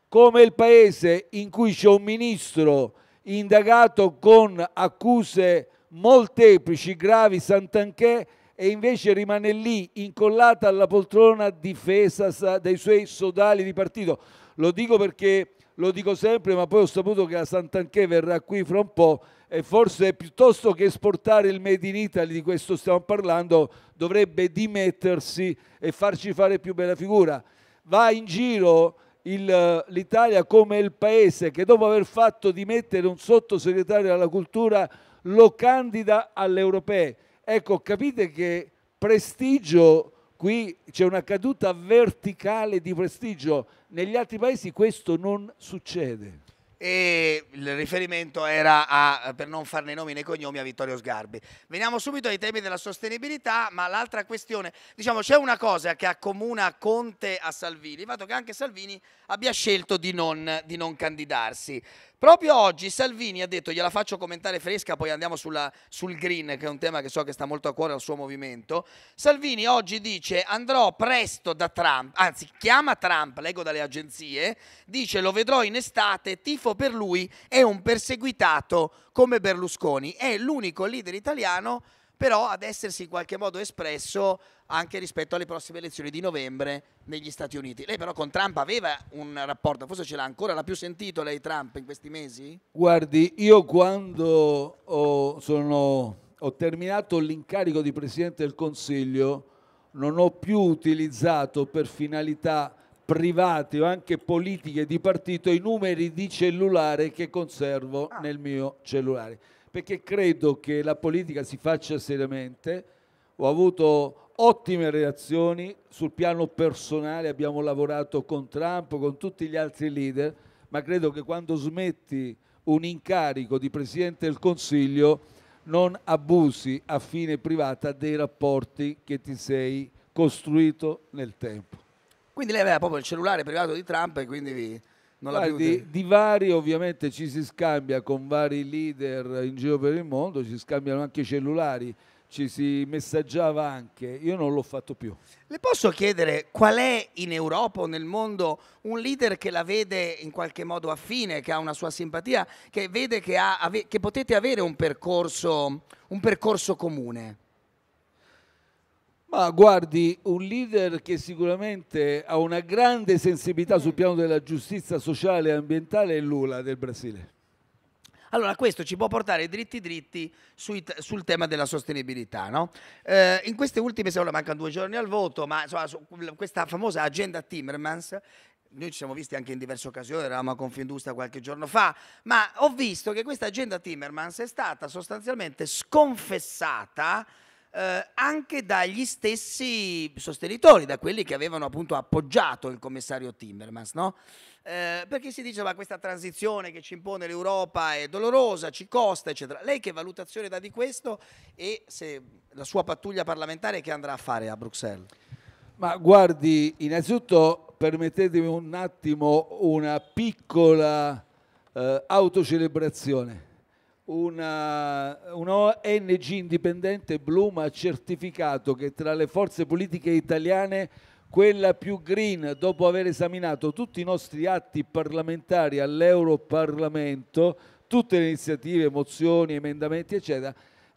Speaker 31: come il paese in cui c'è un ministro indagato con accuse molteplici, gravi, santanché, e invece rimane lì incollata alla poltrona difesa dai suoi sodali di partito. Lo dico perché lo dico sempre, ma poi ho saputo che la Santanchè verrà qui fra un po' e forse piuttosto che esportare il Made in Italy, di questo stiamo parlando, dovrebbe dimettersi e farci fare più bella figura. Va in giro l'Italia come il paese che dopo aver fatto dimettere un sottosegretario alla cultura lo candida alle europee. Ecco, capite che prestigio qui c'è una caduta verticale di prestigio, negli altri paesi questo non succede.
Speaker 24: E il riferimento era a, per non farne nomi nei cognomi, a Vittorio Sgarbi. Veniamo subito ai temi della sostenibilità, ma l'altra questione, diciamo c'è una cosa che accomuna Conte a Salvini, il fatto che anche Salvini abbia scelto di non, di non candidarsi Proprio oggi Salvini ha detto, gliela faccio commentare fresca, poi andiamo sulla, sul green, che è un tema che so che sta molto a cuore al suo movimento. Salvini oggi dice andrò presto da Trump, anzi chiama Trump, leggo dalle agenzie, dice lo vedrò in estate, tifo per lui, è un perseguitato come Berlusconi, è l'unico leader italiano però ad essersi in qualche modo espresso anche rispetto alle prossime elezioni di novembre negli Stati Uniti. Lei però con Trump aveva un rapporto, forse ce l'ha ancora, l'ha più sentito lei Trump in questi mesi?
Speaker 31: Guardi, io quando ho, sono, ho terminato l'incarico di Presidente del Consiglio non ho più utilizzato per finalità private o anche politiche di partito i numeri di cellulare che conservo ah. nel mio cellulare perché credo che la politica si faccia seriamente. Ho avuto ottime reazioni sul piano personale, abbiamo lavorato con Trump, con tutti gli altri leader, ma credo che quando smetti un incarico di Presidente del Consiglio non abusi a fine privata dei rapporti che ti sei costruito nel tempo.
Speaker 24: Quindi lei aveva proprio il cellulare privato di Trump e quindi vi non Guardi, più...
Speaker 31: di vari ovviamente ci si scambia con vari leader in giro per il mondo, ci scambiano anche i cellulari, ci si messaggiava anche, io non l'ho fatto più.
Speaker 24: Le posso chiedere qual è in Europa o nel mondo un leader che la vede in qualche modo affine, che ha una sua simpatia, che vede che, ha, che potete avere un percorso, un percorso comune? Ma guardi, un leader che sicuramente ha
Speaker 31: una grande sensibilità sul piano della giustizia sociale e ambientale è Lula del Brasile.
Speaker 24: Allora, questo ci può portare dritti dritti sui, sul tema della sostenibilità. No? Eh, in queste ultime se ora mancano due giorni al voto, ma insomma, questa famosa agenda Timmermans noi ci siamo visti anche in diverse occasioni, eravamo a Confindustria qualche giorno fa, ma ho visto che questa agenda Timmermans è stata sostanzialmente sconfessata eh, anche dagli stessi sostenitori, da quelli che avevano appunto appoggiato il commissario Timmermans, no? eh, perché si diceva questa transizione che ci impone l'Europa è dolorosa, ci costa, eccetera. Lei che valutazione dà di questo e se la sua pattuglia parlamentare che andrà a fare a
Speaker 31: Bruxelles? Ma guardi, innanzitutto permettetemi un attimo una piccola eh, autocelebrazione una, una ONG indipendente Bloom ha certificato che tra le forze politiche italiane quella più green, dopo aver esaminato tutti i nostri atti parlamentari all'Europarlamento, tutte le iniziative, mozioni, emendamenti, eccetera,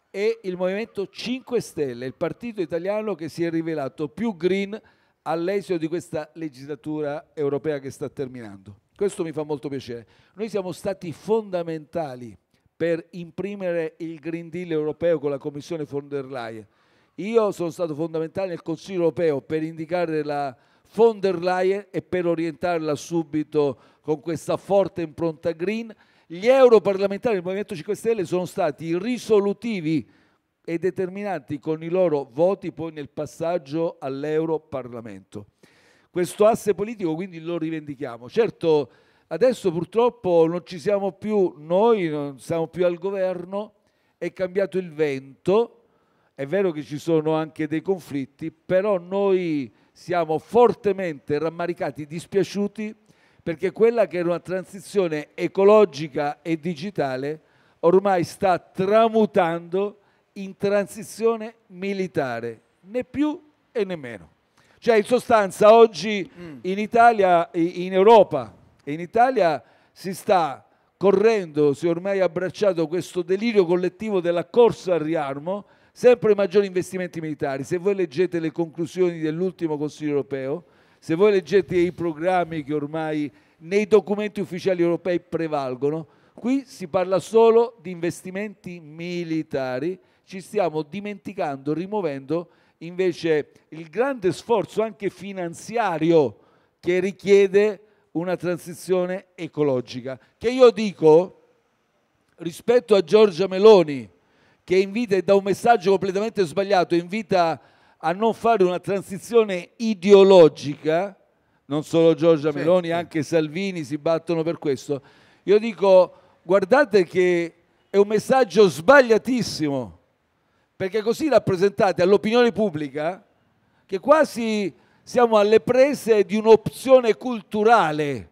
Speaker 31: è il Movimento 5 Stelle, il partito italiano che si è rivelato più green all'esito di questa legislatura europea che sta terminando. Questo mi fa molto piacere. Noi siamo stati fondamentali per imprimere il Green Deal europeo con la Commissione von der Leyen. Io sono stato fondamentale nel Consiglio europeo per indicare la von der Leyen e per orientarla subito con questa forte impronta green. Gli europarlamentari del Movimento 5 Stelle sono stati risolutivi e determinanti con i loro voti poi nel passaggio all'Europarlamento. Questo asse politico quindi lo rivendichiamo. Certo, Adesso purtroppo non ci siamo più noi, non siamo più al governo, è cambiato il vento, è vero che ci sono anche dei conflitti, però noi siamo fortemente rammaricati, dispiaciuti, perché quella che era una transizione ecologica e digitale ormai sta tramutando in transizione militare, né più e né meno. Cioè in sostanza oggi mm. in Italia, in Europa, e in Italia si sta correndo, si è ormai abbracciato questo delirio collettivo della corsa al riarmo, sempre maggiori investimenti militari. Se voi leggete le conclusioni dell'ultimo Consiglio europeo, se voi leggete i programmi che ormai nei documenti ufficiali europei prevalgono, qui si parla solo di investimenti militari, ci stiamo dimenticando, rimuovendo invece il grande sforzo anche finanziario che richiede una transizione ecologica, che io dico rispetto a Giorgia Meloni, che invita e dà un messaggio completamente sbagliato, invita a non fare una transizione ideologica, non solo Giorgia certo. Meloni, anche Salvini si battono per questo. Io dico, guardate che è un messaggio sbagliatissimo, perché così rappresentate all'opinione pubblica che quasi siamo alle prese di un'opzione culturale,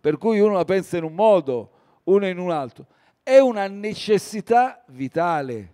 Speaker 31: per cui uno la pensa in un modo, uno in un altro. È una necessità vitale.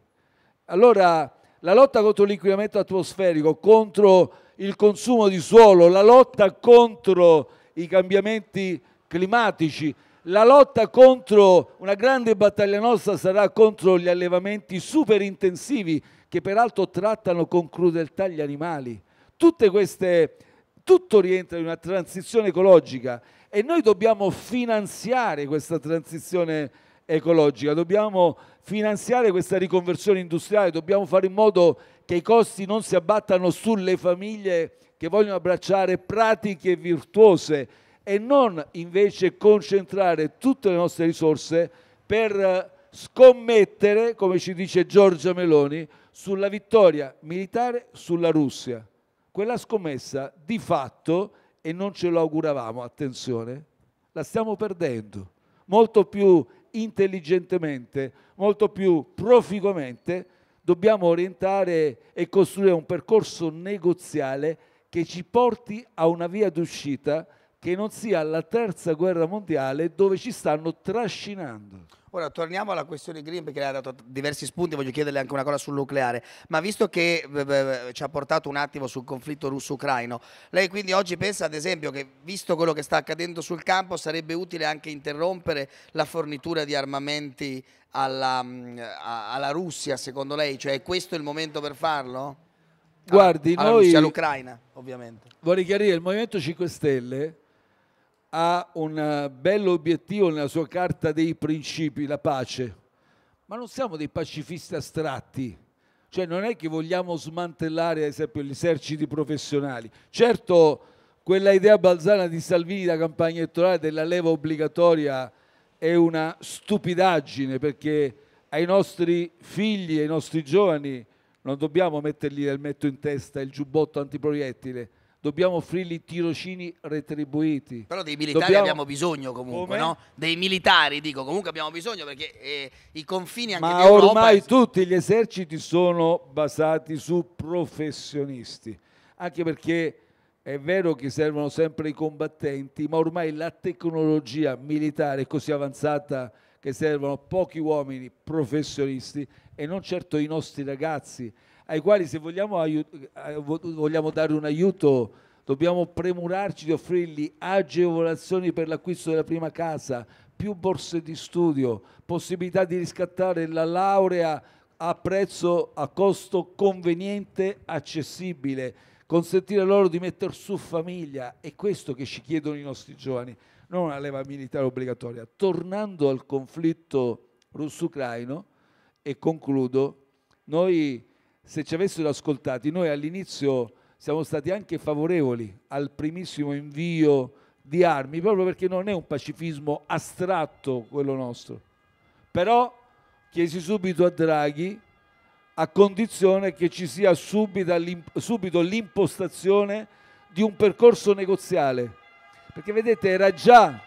Speaker 31: Allora, la lotta contro l'inquinamento atmosferico, contro il consumo di suolo, la lotta contro i cambiamenti climatici, la lotta contro, una grande battaglia nostra sarà contro gli allevamenti super intensivi che peraltro trattano con crudeltà gli animali Tutte queste, tutto rientra in una transizione ecologica e noi dobbiamo finanziare questa transizione ecologica, dobbiamo finanziare questa riconversione industriale, dobbiamo fare in modo che i costi non si abbattano sulle famiglie che vogliono abbracciare pratiche virtuose e non invece concentrare tutte le nostre risorse per scommettere, come ci dice Giorgia Meloni, sulla vittoria militare sulla Russia quella scommessa di fatto, e non ce lo auguravamo, attenzione, la stiamo perdendo molto più intelligentemente, molto più proficuamente, dobbiamo orientare e costruire un percorso negoziale che ci porti a una via d'uscita che non sia la terza guerra mondiale dove ci stanno trascinando.
Speaker 24: Ora torniamo alla questione green perché lei ha dato diversi spunti, voglio chiederle anche una cosa sul nucleare, ma visto che eh, ci ha portato un attimo sul conflitto russo-ucraino, lei quindi oggi pensa ad esempio che visto quello che sta accadendo sul campo sarebbe utile anche interrompere la fornitura di armamenti alla, a, alla Russia secondo lei? Cioè è questo il momento per farlo?
Speaker 31: Guardi, alla, noi...
Speaker 24: All'Ucraina ovviamente.
Speaker 31: Vorrei chiarire, il Movimento 5 Stelle ha un eh, bello obiettivo nella sua carta dei principi, la pace, ma non siamo dei pacifisti astratti, cioè non è che vogliamo smantellare ad esempio gli eserciti professionali. Certo quella idea balzana di Salvini da campagna elettorale della leva obbligatoria è una stupidaggine perché ai nostri figli, ai nostri giovani non dobbiamo mettergli l'elmetto in testa il giubbotto antiproiettile, dobbiamo offrirgli tirocini retribuiti. Però dei militari dobbiamo... abbiamo bisogno comunque, Come? no?
Speaker 24: Dei militari, dico, comunque abbiamo bisogno perché eh, i confini anche Ma ormai è...
Speaker 31: tutti gli eserciti sono basati su professionisti, anche perché è vero che servono sempre i combattenti, ma ormai la tecnologia militare è così avanzata che servono pochi uomini professionisti e non certo i nostri ragazzi ai quali se vogliamo, aiut- eh, vogliamo dare un aiuto dobbiamo premurarci di offrirgli agevolazioni per l'acquisto della prima casa, più borse di studio, possibilità di riscattare la laurea a prezzo a costo conveniente, accessibile, consentire loro di mettere su famiglia, è questo che ci chiedono i nostri giovani, non una leva militare obbligatoria. Tornando al conflitto russo-ucraino, e concludo, noi se ci avessero ascoltati, noi all'inizio siamo stati anche favorevoli al primissimo invio di armi, proprio perché non è un pacifismo astratto quello nostro. Però chiesi subito a Draghi, a condizione che ci sia subito l'impostazione di un percorso negoziale. Perché vedete, era già...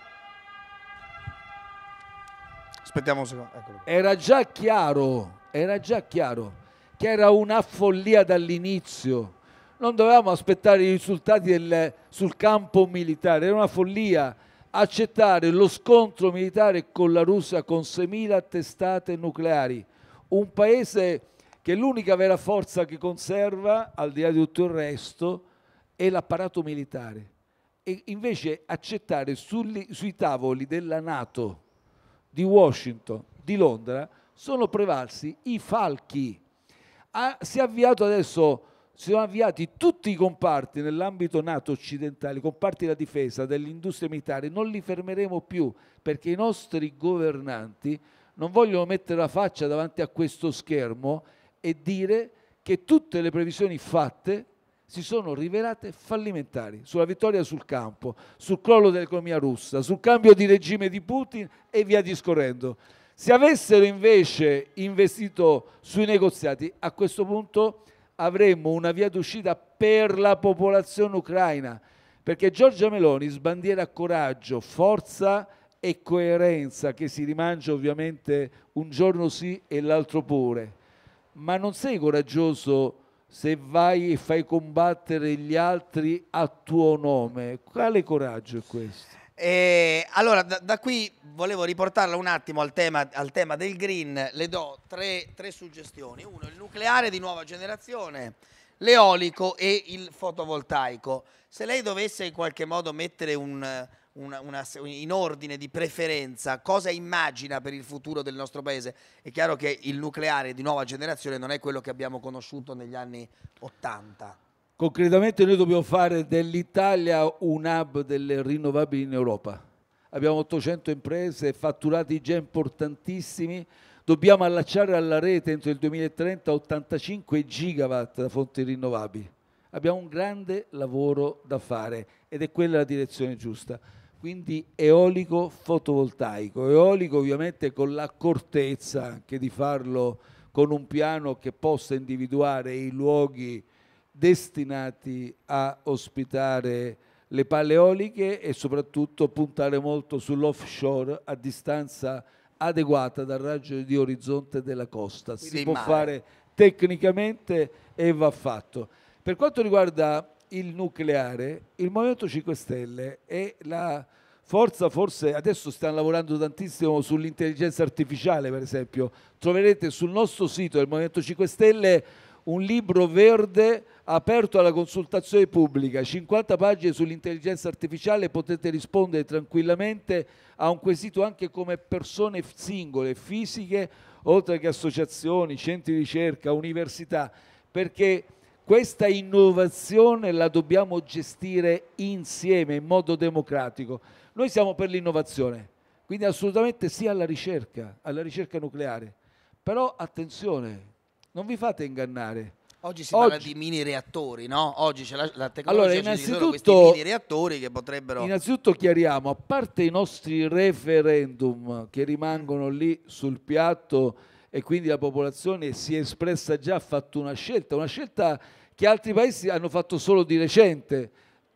Speaker 31: Aspettiamo un secondo. Eccolo. Era già chiaro, era già chiaro che era una follia dall'inizio. Non dovevamo aspettare i risultati del, sul campo militare, era una follia accettare lo scontro militare con la Russia con 6.000 testate nucleari, un paese che l'unica vera forza che conserva, al di là di tutto il resto, è l'apparato militare. E invece accettare sui, sui tavoli della Nato, di Washington, di Londra, sono prevalsi i falchi ha, si è avviato adesso, si sono avviati tutti i comparti nell'ambito NATO occidentale, i comparti della difesa, dell'industria militare, non li fermeremo più perché i nostri governanti non vogliono mettere la faccia davanti a questo schermo e dire che tutte le previsioni fatte si sono rivelate fallimentari sulla vittoria sul campo, sul crollo dell'economia russa, sul cambio di regime di Putin e via discorrendo. Se avessero invece investito sui negoziati, a questo punto avremmo una via d'uscita per la popolazione ucraina, perché Giorgia Meloni sbandiera coraggio, forza e coerenza che si rimangia ovviamente un giorno sì e l'altro pure. Ma non sei coraggioso se vai e fai combattere gli altri a tuo nome. Quale
Speaker 24: coraggio è questo? E allora, da, da, qui volevo riportarla un attimo al tema, al tema del green. Le do tre, tre, suggestioni. Uno, il nucleare di nuova generazione, l'eolico e il fotovoltaico. Se lei dovesse in qualche modo mettere un, una, una, in ordine di preferenza cosa immagina per il futuro del nostro paese, è chiaro che il nucleare di nuova generazione non è quello che abbiamo conosciuto negli anni 80.
Speaker 31: Concretamente noi dobbiamo fare dell'Italia un hub delle rinnovabili in Europa. Abbiamo 800 imprese, fatturati già importantissimi, dobbiamo allacciare alla rete entro il 2030 85 gigawatt da fonti rinnovabili. Abbiamo un grande lavoro da fare ed è quella la direzione giusta. Quindi eolico fotovoltaico, eolico ovviamente con l'accortezza anche di farlo con un piano che possa individuare i luoghi destinati a ospitare le palle eoliche e soprattutto puntare molto sull'offshore a distanza adeguata dal raggio di orizzonte della costa. si può mare. fare tecnicamente e va fatto. Per quanto riguarda il nucleare, il Movimento 5 Stelle è la forza forse adesso stiamo lavorando tantissimo sull'intelligenza artificiale per esempio troverete sul nostro sito del Movimento 5 Stelle un libro verde aperto alla consultazione pubblica, 50 pagine sull'intelligenza artificiale, potete rispondere tranquillamente a un quesito anche come persone singole, fisiche, oltre che associazioni, centri di ricerca, università, perché questa innovazione la dobbiamo gestire insieme, in modo democratico. Noi siamo per l'innovazione, quindi assolutamente sì alla ricerca, alla ricerca nucleare, però attenzione, non vi fate ingannare.
Speaker 24: Oggi si Oggi... parla di mini reattori, no? Oggi c'è la, la tecnologia allora, innanzitutto, mini reattori che potrebbero...
Speaker 31: Innanzitutto chiariamo, a parte i nostri referendum che rimangono lì sul piatto e quindi la popolazione si è espressa già, ha fatto una scelta, una scelta che altri paesi hanno fatto solo di recente,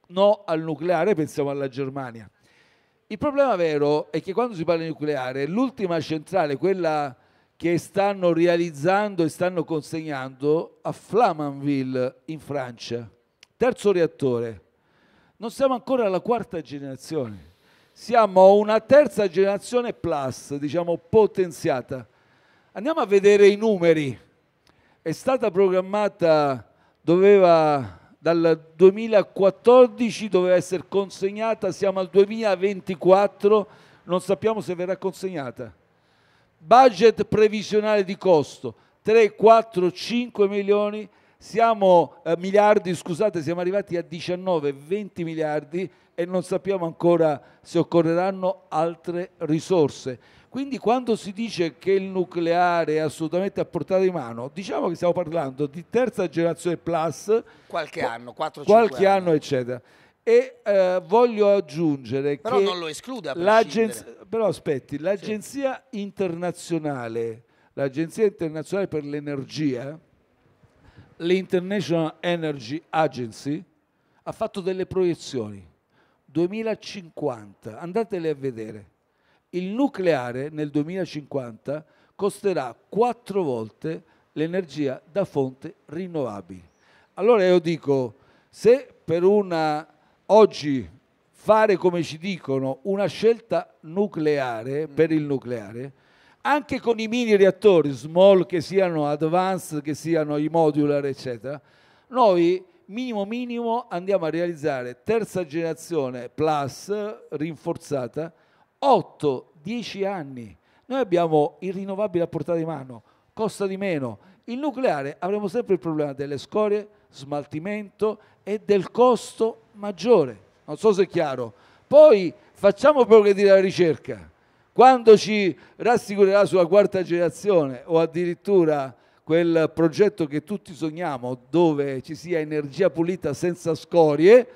Speaker 31: no al nucleare, pensiamo alla Germania. Il problema vero è che quando si parla di nucleare, l'ultima centrale, quella che stanno realizzando e stanno consegnando a Flamanville in Francia. Terzo reattore. Non siamo ancora alla quarta generazione, siamo a una terza generazione plus, diciamo potenziata. Andiamo a vedere i numeri. È stata programmata, doveva dal 2014 doveva essere consegnata, siamo al 2024, non sappiamo se verrà consegnata budget previsionale di costo 3, 4, 5 milioni, siamo, eh, miliardi, scusate, siamo arrivati a 19, 20 miliardi e non sappiamo ancora se occorreranno altre risorse. Quindi quando si dice che il nucleare è assolutamente a portata di mano, diciamo che stiamo parlando di terza generazione plus,
Speaker 24: qualche anno, 4-5 qualche anno,
Speaker 31: eccetera. E eh, voglio aggiungere però che... non lo escluda, Però aspetti, l'Agenzia sì. Internazionale, l'Agenzia Internazionale per l'Energia, l'International Energy Agency, ha fatto delle proiezioni. 2050, andatele a vedere. Il nucleare nel 2050 costerà quattro volte l'energia da fonte rinnovabili. Allora io dico, se per una oggi fare come ci dicono una scelta nucleare mm. per il nucleare anche con i mini reattori small che siano advanced che siano i modular eccetera noi minimo minimo andiamo a realizzare terza generazione plus rinforzata 8-10 anni noi abbiamo il rinnovabile a portata di mano costa di meno il nucleare avremo sempre il problema delle scorie smaltimento e del costo maggiore. Non so se è chiaro. Poi facciamo progredire la ricerca. Quando ci rassicurerà sulla quarta generazione o addirittura quel progetto che tutti sogniamo dove ci sia energia pulita senza scorie,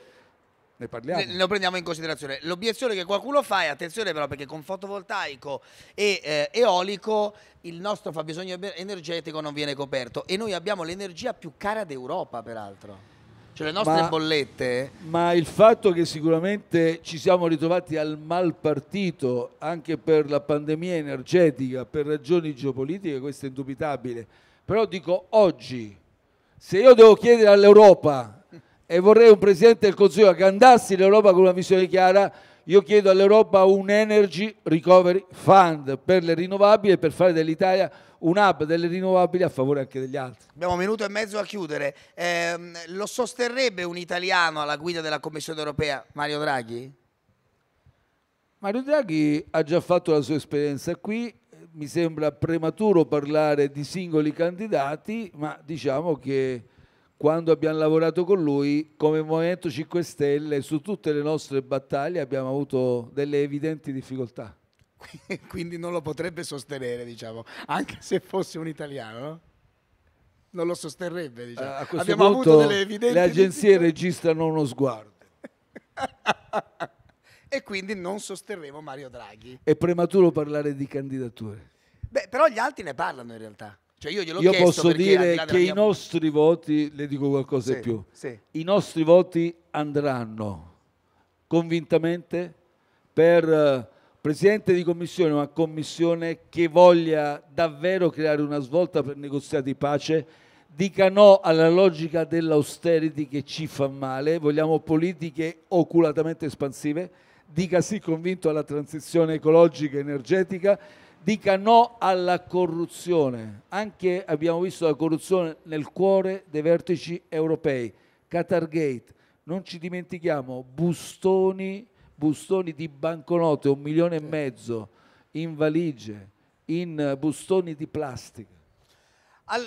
Speaker 24: ne parliamo. Ne, lo prendiamo in considerazione. L'obiezione che qualcuno fa è attenzione però perché con fotovoltaico e eh, eolico il nostro fabbisogno energetico non viene coperto e noi abbiamo l'energia più cara d'Europa peraltro. Cioè le nostre ma, bollette.
Speaker 31: Ma il fatto che sicuramente ci siamo ritrovati al mal partito anche per la pandemia energetica, per ragioni geopolitiche, questo è indubitabile. Però dico oggi, se io devo chiedere all'Europa e vorrei un Presidente del Consiglio che andassi in Europa con una visione chiara, io chiedo all'Europa un Energy Recovery Fund per le rinnovabili e per fare dell'Italia un hub delle rinnovabili a favore anche degli altri.
Speaker 24: Abbiamo un minuto e mezzo a chiudere. Eh, lo sosterrebbe un italiano alla guida della Commissione europea, Mario Draghi?
Speaker 31: Mario Draghi ha già fatto la sua esperienza qui, mi sembra prematuro parlare di singoli candidati, ma diciamo che quando abbiamo lavorato con lui come Movimento 5 Stelle su tutte le nostre battaglie abbiamo avuto delle evidenti difficoltà.
Speaker 24: (laughs) Quindi non lo potrebbe sostenere, diciamo, anche se fosse un italiano, no? Non lo sosterrebbe, diciamo. Eh, a questo abbiamo punto, avuto delle evidenti Le agenzie
Speaker 31: registrano uno sguardo.
Speaker 24: (laughs) e quindi non sosterremo Mario Draghi.
Speaker 31: È prematuro parlare di candidature.
Speaker 24: Beh, però gli altri ne parlano in realtà. Cioè io, io posso dire che mia... i
Speaker 31: nostri voti, le dico qualcosa sì, in più, sì. i nostri voti andranno convintamente per eh, presidente di commissione, una commissione che voglia davvero creare una svolta per negoziati di pace, dica no alla logica dell'austerity che ci fa male, vogliamo politiche oculatamente espansive, dica sì convinto alla transizione ecologica e energetica dica no alla corruzione. Anche abbiamo visto la corruzione nel cuore dei vertici europei. Qatar Gate, non ci dimentichiamo, bustoni, bustoni di banconote, un milione e mezzo in valigie, in bustoni di plastica.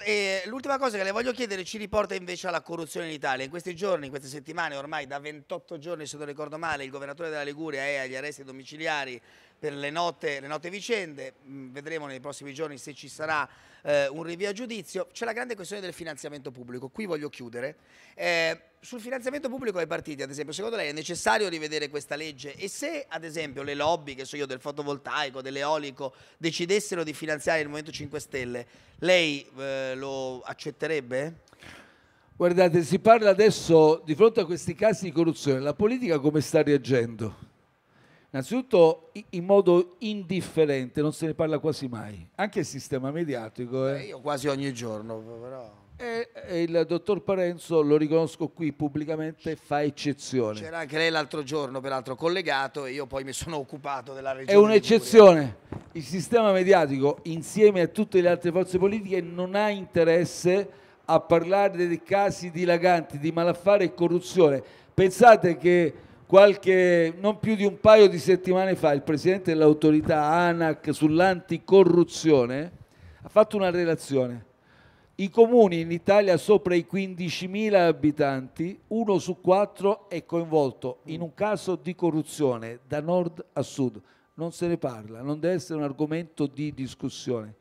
Speaker 24: Eh, l'ultima cosa che le voglio chiedere ci riporta invece alla corruzione in Italia. In questi giorni, in queste settimane, ormai da 28 giorni, se non ricordo male, il governatore della Liguria è agli arresti domiciliari per le note, le note vicende, mm, vedremo nei prossimi giorni se ci sarà eh, un rinvio a giudizio. C'è la grande questione del finanziamento pubblico, qui voglio chiudere. Eh, sul finanziamento pubblico ai partiti, ad esempio, secondo lei è necessario rivedere questa legge? E se, ad esempio, le lobby, che so io, del fotovoltaico, dell'eolico, decidessero di finanziare il Movimento 5 Stelle, lei eh, lo accetterebbe?
Speaker 31: Guardate, si parla adesso di fronte a questi casi di corruzione, la politica come sta reagendo? Innanzitutto in modo indifferente, non se ne parla quasi mai, anche il sistema mediatico. Eh. Eh, io quasi ogni giorno, però. E, e, il dottor Parenzo, lo riconosco qui pubblicamente, fa eccezione. C'era
Speaker 24: anche lei l'altro giorno, peraltro collegato, e io poi mi sono occupato della regione. È un'eccezione.
Speaker 31: Il sistema mediatico, insieme a tutte le altre forze politiche, non ha interesse a parlare dei casi dilaganti di malaffare e corruzione. Pensate che Qualche, non più di un paio di settimane fa, il presidente dell'autorità ANAC sull'anticorruzione ha fatto una relazione. I comuni in Italia sopra i 15.000 abitanti, uno su quattro è coinvolto in un caso di corruzione da nord a sud. Non se ne parla, non deve essere un argomento di discussione.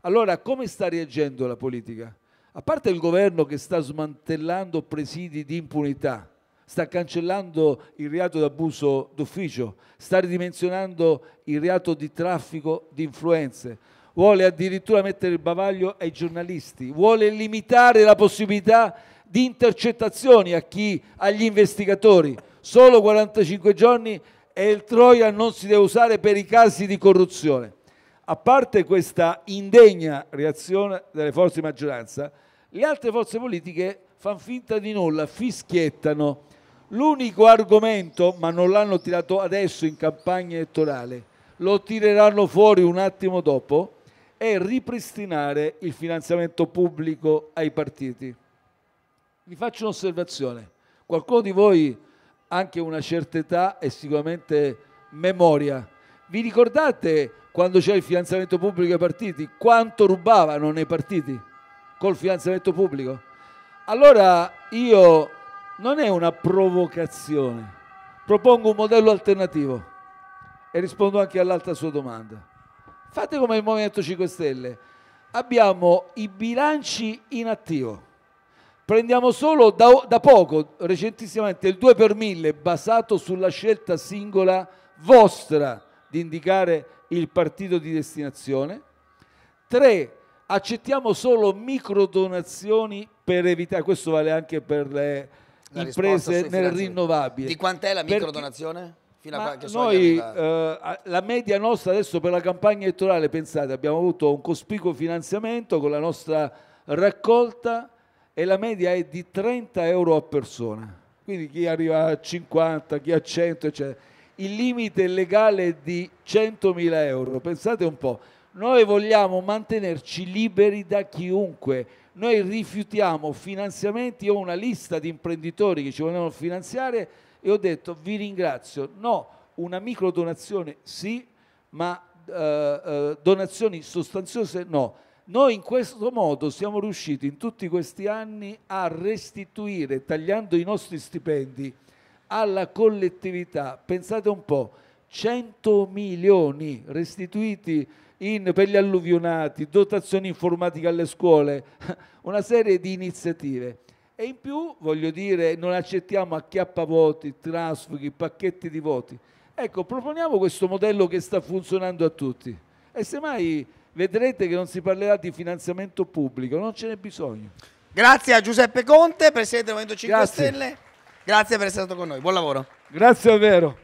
Speaker 31: Allora, come sta reagendo la politica? A parte il governo che sta smantellando presidi di impunità, sta cancellando il reato d'abuso d'ufficio, sta ridimensionando il reato di traffico di influenze, vuole addirittura mettere il bavaglio ai giornalisti, vuole limitare la possibilità di intercettazioni a chi, agli investigatori. Solo 45 giorni e il Troia non si deve usare per i casi di corruzione. A parte questa indegna reazione delle forze di maggioranza, le altre forze politiche fanno finta di nulla, fischiettano L'unico argomento, ma non l'hanno tirato adesso in campagna elettorale, lo tireranno fuori un attimo dopo, è ripristinare il finanziamento pubblico ai partiti. Vi faccio un'osservazione. Qualcuno di voi ha anche una certa età e sicuramente memoria. Vi ricordate quando c'era il finanziamento pubblico ai partiti? Quanto rubavano nei partiti col finanziamento pubblico? Allora io non è una provocazione. Propongo un modello alternativo e rispondo anche all'altra sua domanda. Fate come il Movimento 5 Stelle. Abbiamo i bilanci in attivo. Prendiamo solo da, da poco, recentissimamente, il 2 per 1000 basato sulla scelta singola vostra di indicare il partito di destinazione. 3. Accettiamo solo microdonazioni per evitare, questo vale anche per le imprese nel rinnovabile. Di quant'è
Speaker 24: la microdonazione? Perché... Ma noi,
Speaker 31: eh, la media nostra adesso per la campagna elettorale, pensate, abbiamo avuto un cospicuo finanziamento con la nostra raccolta e la media è di 30 euro a persona. Quindi chi arriva a 50, chi a 100, eccetera. Il limite legale è di 100.000 euro. Pensate un po', noi vogliamo mantenerci liberi da chiunque noi rifiutiamo finanziamenti, io ho una lista di imprenditori che ci vogliono finanziare e ho detto vi ringrazio, no, una micro donazione sì, ma eh, eh, donazioni sostanziose no. Noi in questo modo siamo riusciti in tutti questi anni a restituire, tagliando i nostri stipendi, alla collettività, pensate un po', 100 milioni restituiti in, per gli alluvionati, dotazioni informatiche alle scuole, (laughs) una serie di iniziative. E in più, voglio dire, non accettiamo acchiappavoti, trasfughi, pacchetti di voti. Ecco, proponiamo questo modello che sta funzionando a tutti. E semmai vedrete che non si parlerà di finanziamento pubblico, non ce n'è bisogno.
Speaker 24: Grazie a Giuseppe Conte, Presidente del Movimento 5 Grazie. Stelle. Grazie per essere stato con noi. Buon lavoro. Grazie
Speaker 31: davvero.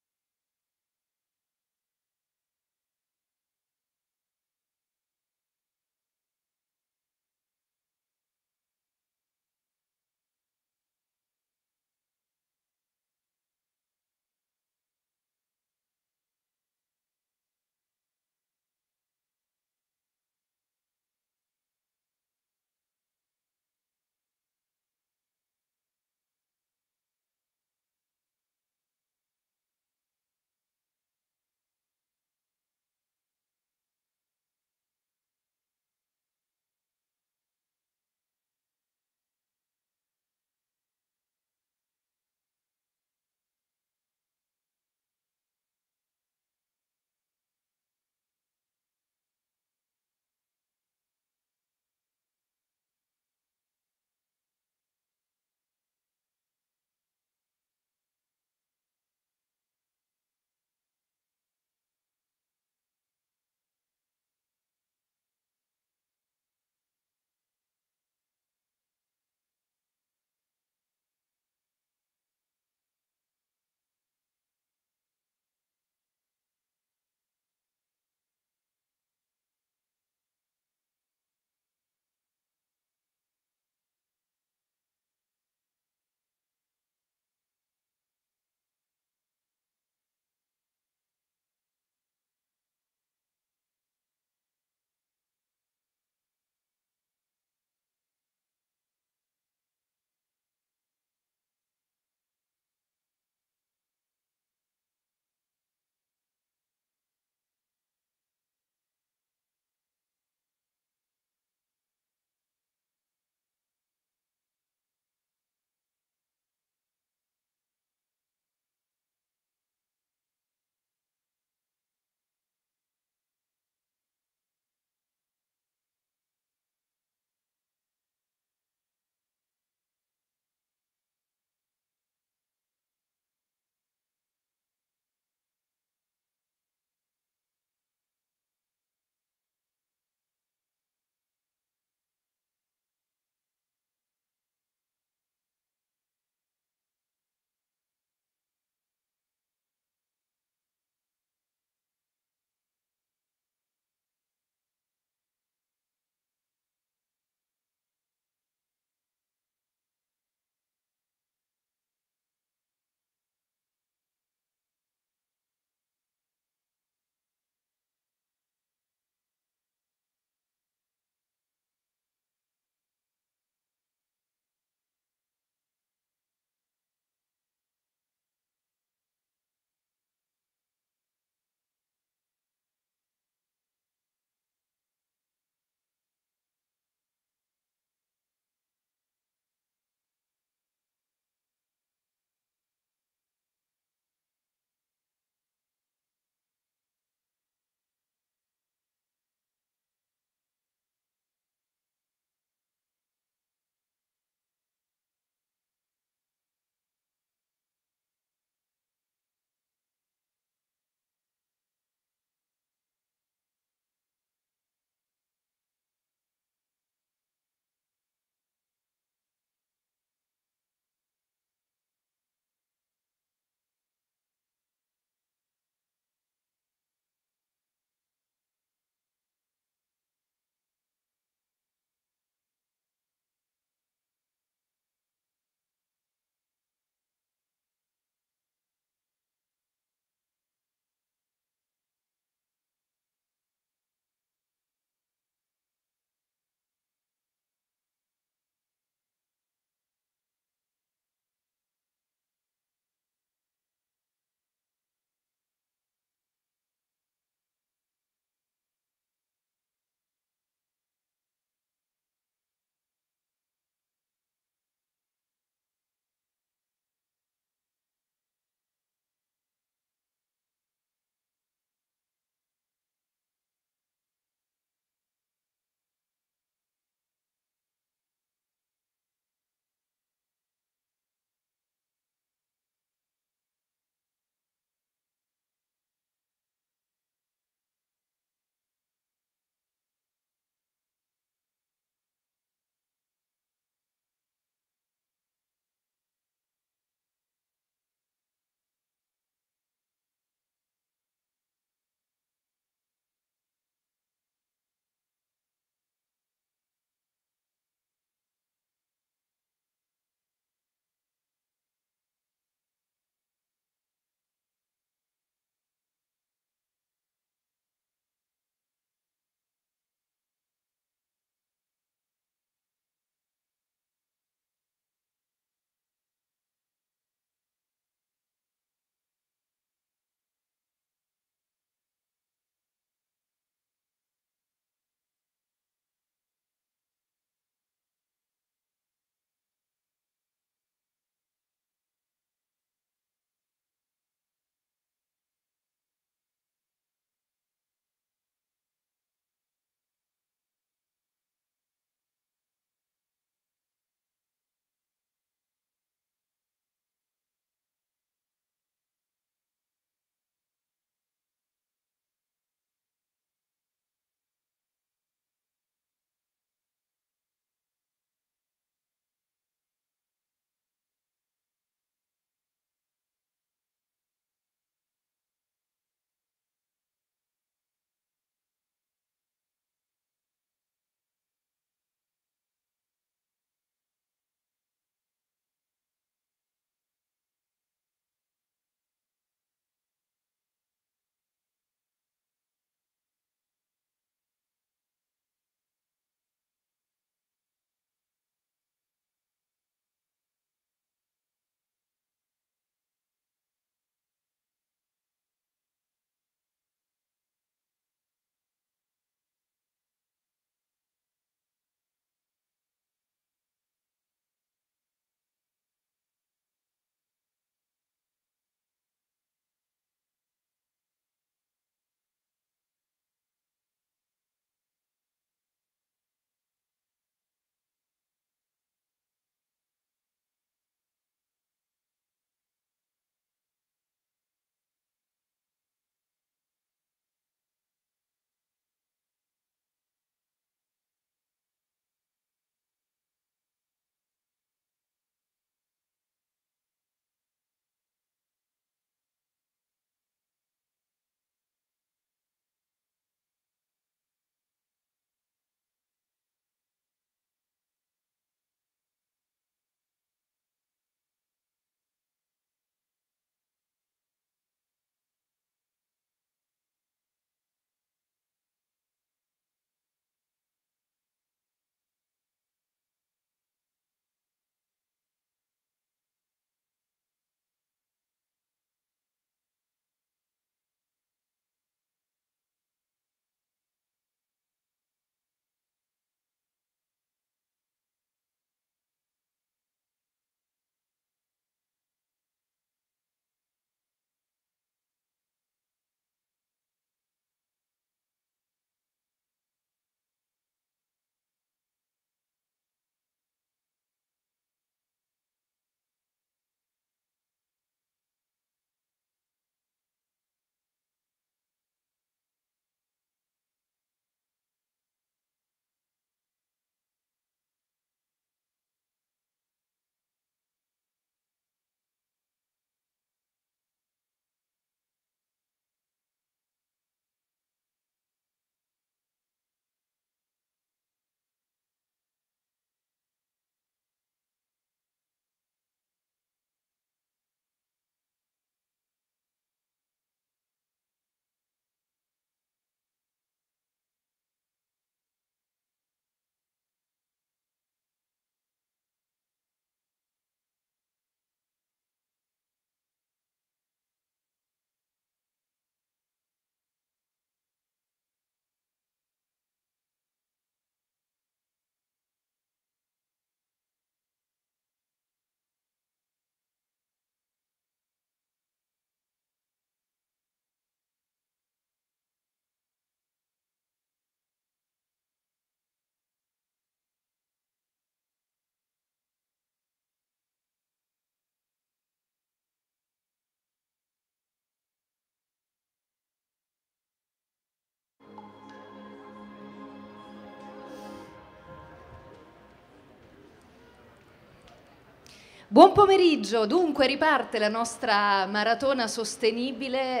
Speaker 21: Buon pomeriggio, dunque riparte la nostra maratona sostenibile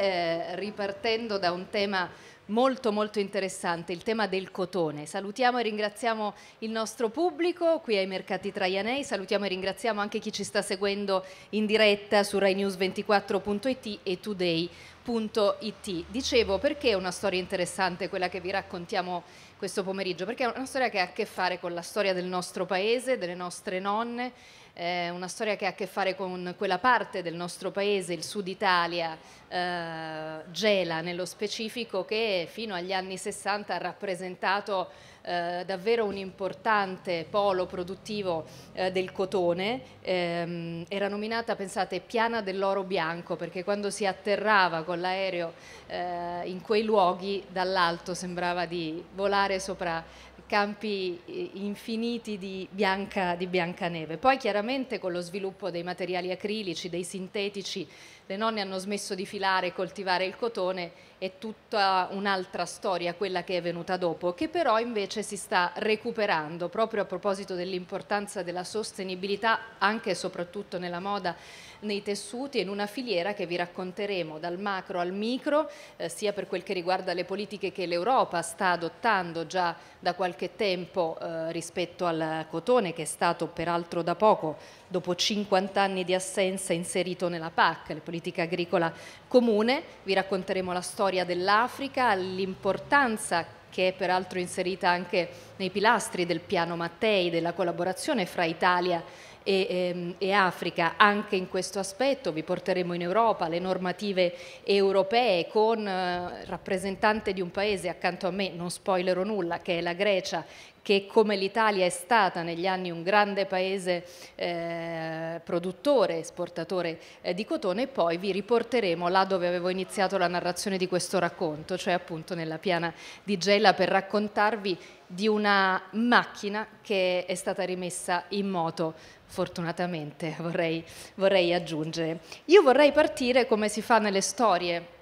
Speaker 21: eh, ripartendo da un tema molto molto interessante, il tema del cotone. Salutiamo e ringraziamo il nostro pubblico qui ai mercati traianei, salutiamo e ringraziamo anche chi ci sta seguendo in diretta su rainews24.it e today.it. Dicevo perché è una storia interessante quella che vi raccontiamo questo pomeriggio, perché è una storia che ha a che fare con la storia del nostro paese, delle nostre nonne, è eh, una storia che ha a che fare con quella parte del nostro paese, il sud Italia, eh, Gela nello specifico, che fino agli anni 60 ha rappresentato eh, davvero un importante polo produttivo eh, del cotone. Eh, era nominata, pensate, Piana dell'Oro Bianco perché quando si atterrava con l'aereo eh, in quei luoghi dall'alto sembrava di volare sopra campi eh, infiniti di, bianca, di Biancaneve. Poi chiaramente con lo sviluppo dei materiali acrilici, dei sintetici, le nonne hanno smesso di filare e coltivare il cotone, è tutta un'altra storia quella che è venuta dopo, che però invece si sta recuperando proprio a proposito dell'importanza della sostenibilità anche e soprattutto nella moda, nei tessuti e in una filiera che vi racconteremo dal macro al micro, eh, sia per quel che riguarda le politiche che l'Europa sta adottando già da qualche tempo eh, rispetto al cotone che è stato peraltro da poco dopo 50 anni di assenza inserito nella PAC, la politica agricola comune. Vi racconteremo la storia dell'Africa, l'importanza che è peraltro inserita anche nei pilastri del piano Mattei, della collaborazione fra Italia e, e, ehm, e, Africa. Anche in questo aspetto vi porteremo in Europa le normative europee con eh, rappresentante di un paese accanto a me, non spoilerò nulla, che è la Grecia che come l'Italia è stata negli anni un grande paese eh, produttore, esportatore eh, di cotone, e poi vi riporteremo là dove avevo iniziato la narrazione di questo racconto, cioè appunto nella piana di Gela per raccontarvi di una macchina che è stata rimessa in moto, fortunatamente vorrei, vorrei aggiungere. Io vorrei partire come si fa nelle storie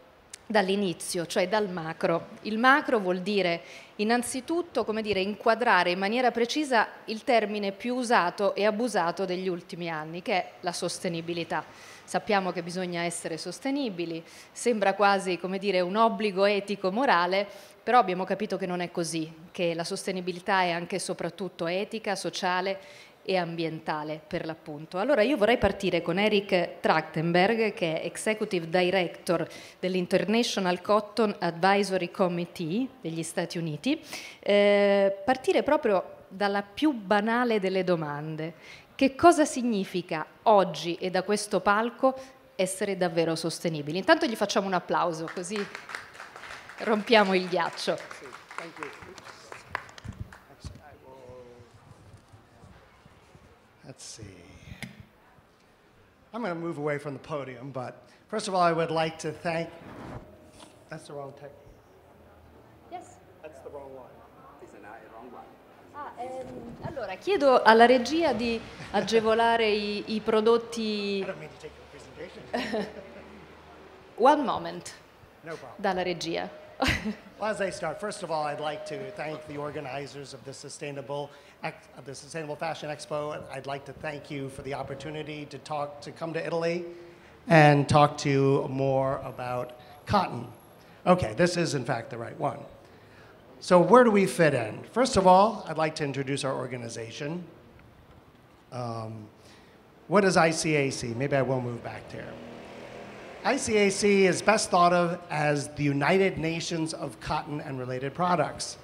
Speaker 21: dall'inizio, cioè dal macro. Il macro vuol dire innanzitutto come dire, inquadrare in maniera precisa il termine più usato e abusato degli ultimi anni, che è la sostenibilità. Sappiamo che bisogna essere sostenibili, sembra quasi come dire, un obbligo etico-morale, però abbiamo capito che non è così, che la sostenibilità è anche e soprattutto etica, sociale e ambientale per l'appunto. Allora io vorrei partire con Eric Trachtenberg che è Executive Director dell'International Cotton Advisory Committee degli Stati Uniti, eh, partire proprio dalla più banale delle domande. Che cosa significa oggi e da questo palco essere davvero sostenibili? Intanto gli facciamo un applauso così rompiamo il ghiaccio.
Speaker 32: Sì, Let's see. I'm going to move away from the podium, but first of all, I would like to thank. That's the wrong tech.
Speaker 21: Yes.
Speaker 33: That's the wrong one. Ah, ehm, allora,
Speaker 32: chiedo alla regia
Speaker 21: di agevolare i, i prodotti. (laughs) One moment. No problem. dalla regia.
Speaker 32: well, as I start, first of all, I'd like to thank the organizers of the Sustainable at uh, the Sustainable Fashion Expo. I'd like to thank you for the opportunity to talk, to come to Italy and talk to you more about cotton. Okay, this is in fact the right one. So where do we fit in? First of all, I'd like to introduce our organization. Um, what is ICAC? Maybe I will move back there. ICAC is best thought of as the United Nations of Cotton and Related Products.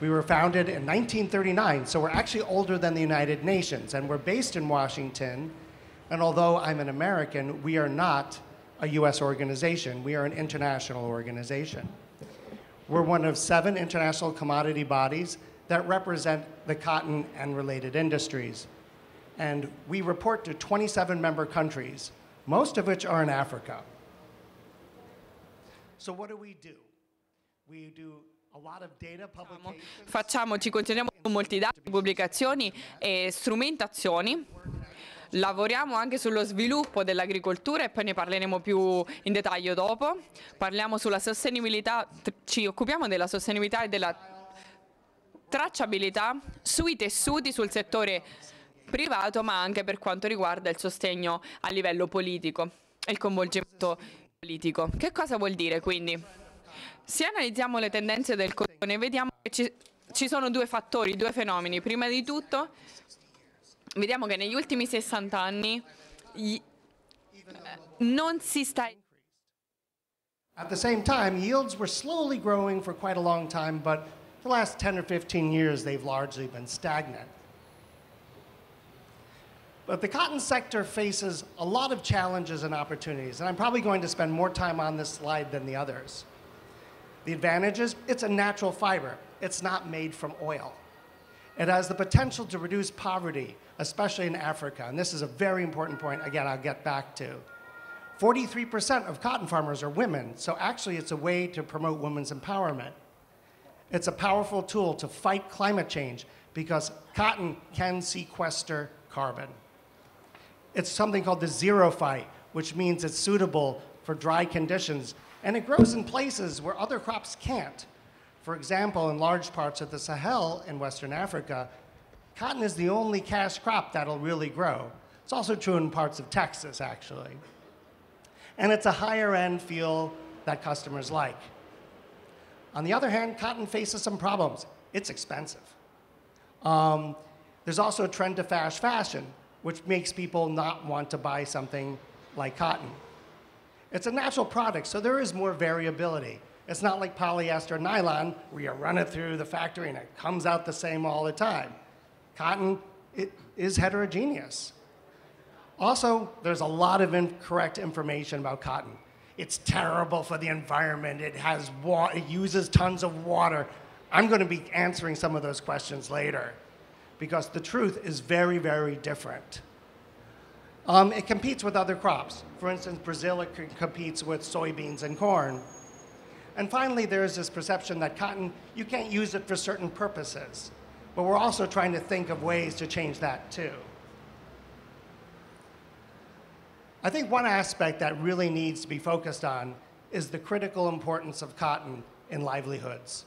Speaker 32: We were founded in 1939, so we're actually older than the United Nations, and we're based in Washington. And although I'm an American, we are not a US organization, we are an international organization. We're one of seven international commodity bodies that represent the cotton and related industries. And we report to 27 member countries, most of which are in Africa. So, what do we do? We do
Speaker 20: Facciamo, ci continuiamo con molti dati, pubblicazioni e strumentazioni. Lavoriamo anche sullo sviluppo dell'agricoltura e poi ne parleremo più in dettaglio dopo. Parliamo sulla sostenibilità, ci occupiamo della sostenibilità e della tracciabilità sui tessuti, sul settore privato, ma anche per quanto riguarda il sostegno a livello politico e il coinvolgimento politico. Che cosa vuol dire quindi? Se analizziamo le tendenze del cotone, vediamo che ci, ci sono due fattori, due fenomeni. Prima di tutto, vediamo che negli ultimi 60 anni gli, eh,
Speaker 32: non si sta At the same time, yields were slowly growing for quite a long time, but for the last 10 or 15 years, they've largely been stagnant. But the cotton sector faces a lot of challenges and opportunities, and I'm probably going to spend more time on this slide than the others. The advantage is it's a natural fiber. It's not made from oil. It has the potential to reduce poverty, especially in Africa. And this is a very important point, again, I'll get back to. 43% of cotton farmers are women, so actually it's a way to promote women's empowerment. It's a powerful tool to fight climate change because cotton can sequester carbon. It's something called the zero fight, which means it's suitable for dry conditions and it grows in places where other crops can't. For example, in large parts of the Sahel in Western Africa, cotton is the only cash crop that'll really grow. It's also true in parts of Texas, actually. And it's a higher end feel that customers like. On the other hand, cotton faces some problems. It's expensive. Um, there's also a trend to fast fashion, which makes people not want to buy something like cotton. It's a natural product, so there is more variability. It's not like polyester nylon where you run it through the factory and it comes out the same all the time. Cotton, it is heterogeneous. Also, there's a lot of incorrect information about cotton. It's terrible for the environment. It has water, it uses tons of water. I'm going to be answering some of those questions later because the truth is very, very different. Um, it competes with other crops. For instance, Brazil it competes with soybeans and corn. And finally, there is this perception that cotton, you can't use it for certain purposes. But we're also trying to think of ways to change that too. I think one aspect that really needs to be focused on is the critical importance of cotton in livelihoods.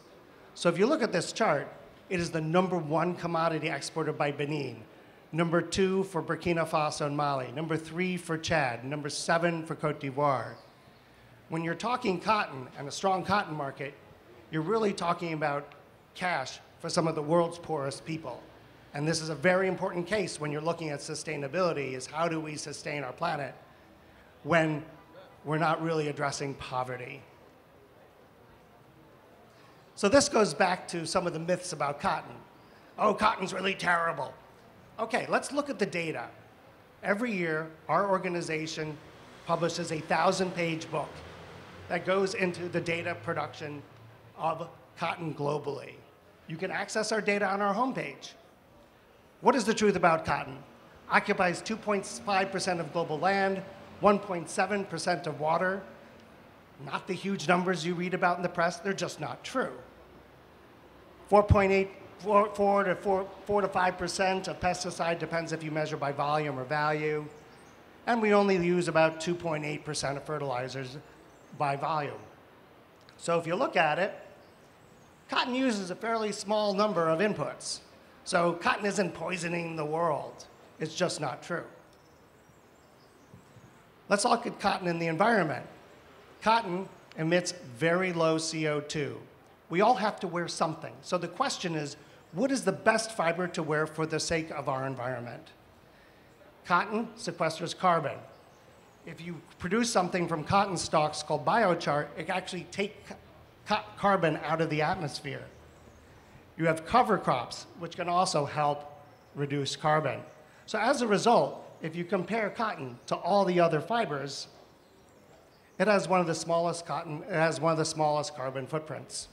Speaker 32: So if you look at this chart, it is the number one commodity exported by Benin, number two for Burkina Faso and Mali, number three for Chad, number seven for Cote d'Ivoire. When you're talking cotton and a strong cotton market, you're really talking about cash for some of the world's poorest people. And this is a very important case when you're looking at sustainability is how do we sustain our planet when we're not really addressing poverty. So this goes back to some of the myths about cotton. Oh, cotton's really terrible. Okay, let's look at the data. Every year, our organization publishes a thousand page book that goes into the data production of cotton globally. You can access our data on our homepage. What is the truth about cotton? Occupies 2.5% of global land, 1.7% of water. Not the huge numbers you read about in the press, they're just not true. 4.8 four, four to four, four to five percent of pesticide depends if you measure by volume or value, and we only use about 2.8 percent of fertilizers by volume. So if you look at it, cotton uses a fairly small number of inputs. So cotton isn't poisoning the world. It's just not true. Let's look at cotton in the environment. Cotton emits very low CO2. We all have to wear something. So the question is, what is the best fiber to wear for the sake of our environment? Cotton sequesters carbon. If you produce something from cotton stalks called biochar, it actually takes carbon out of the atmosphere. You have cover crops, which can also help reduce carbon. So as a result, if you compare cotton to all the other fibers, it has one of the smallest cotton, it has one of the smallest carbon footprints.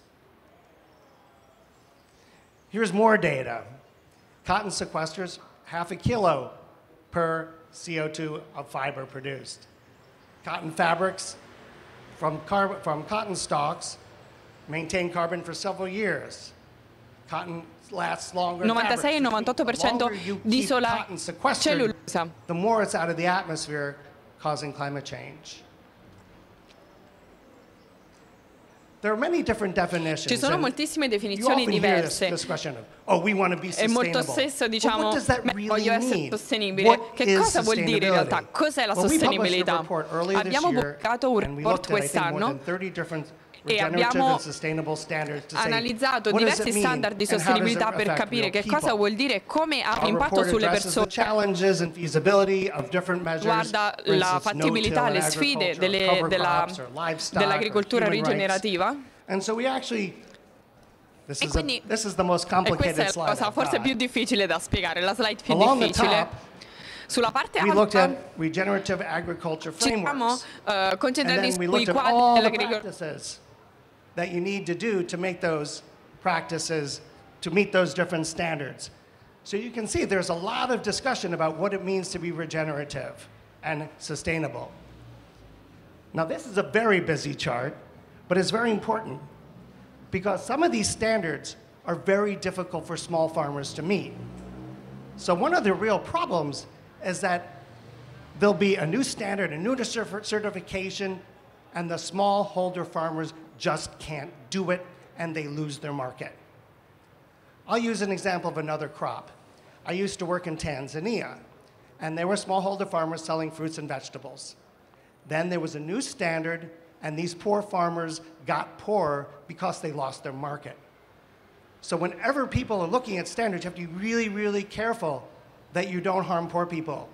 Speaker 32: Here's more data. Cotton sequesters half a kilo per CO2 of fiber produced. Cotton fabrics from, from cotton stalks maintain carbon for several years. Cotton lasts longer. 96-98% di sola cellulosa. The more it's out of the atmosphere, causing climate change. Ci sono
Speaker 20: moltissime definizioni diverse.
Speaker 32: Oh, e molto spesso diciamo, voglio essere sostenibile. Che cosa vuol dire in realtà? Cos'è la sostenibilità? Abbiamo pubblicato un report quest'anno
Speaker 20: e abbiamo
Speaker 32: analizzato diversi standard di sostenibilità per capire che cosa vuol
Speaker 20: dire e come ha un impatto sulle persone.
Speaker 32: Guarda la fattibilità, le sfide delle, della, dell'agricoltura rigenerativa. E quindi e questa è la cosa forse più difficile da spiegare, la slide più difficile.
Speaker 20: Sulla parte alta
Speaker 32: ci siamo
Speaker 20: uh, concentrati sui quadri
Speaker 32: dell'agricoltura that you need to do to make those practices, to meet those different standards. So you can see there's a lot of discussion about what it means to be regenerative and sustainable. Now this is a very busy chart, but it's very important because some of these standards are very difficult for small farmers to meet. So one of the real problems is that there'll be a new standard, a new certification, and the smallholder farmers just can't do it and they lose their market. I'll use an example of another crop. I used to work in Tanzania, and there were smallholder farmers selling fruits and vegetables. Then there was a new standard, and these poor farmers got poorer because they lost their market. So, whenever people are looking at standards, you have to be really, really careful that you don't harm poor people.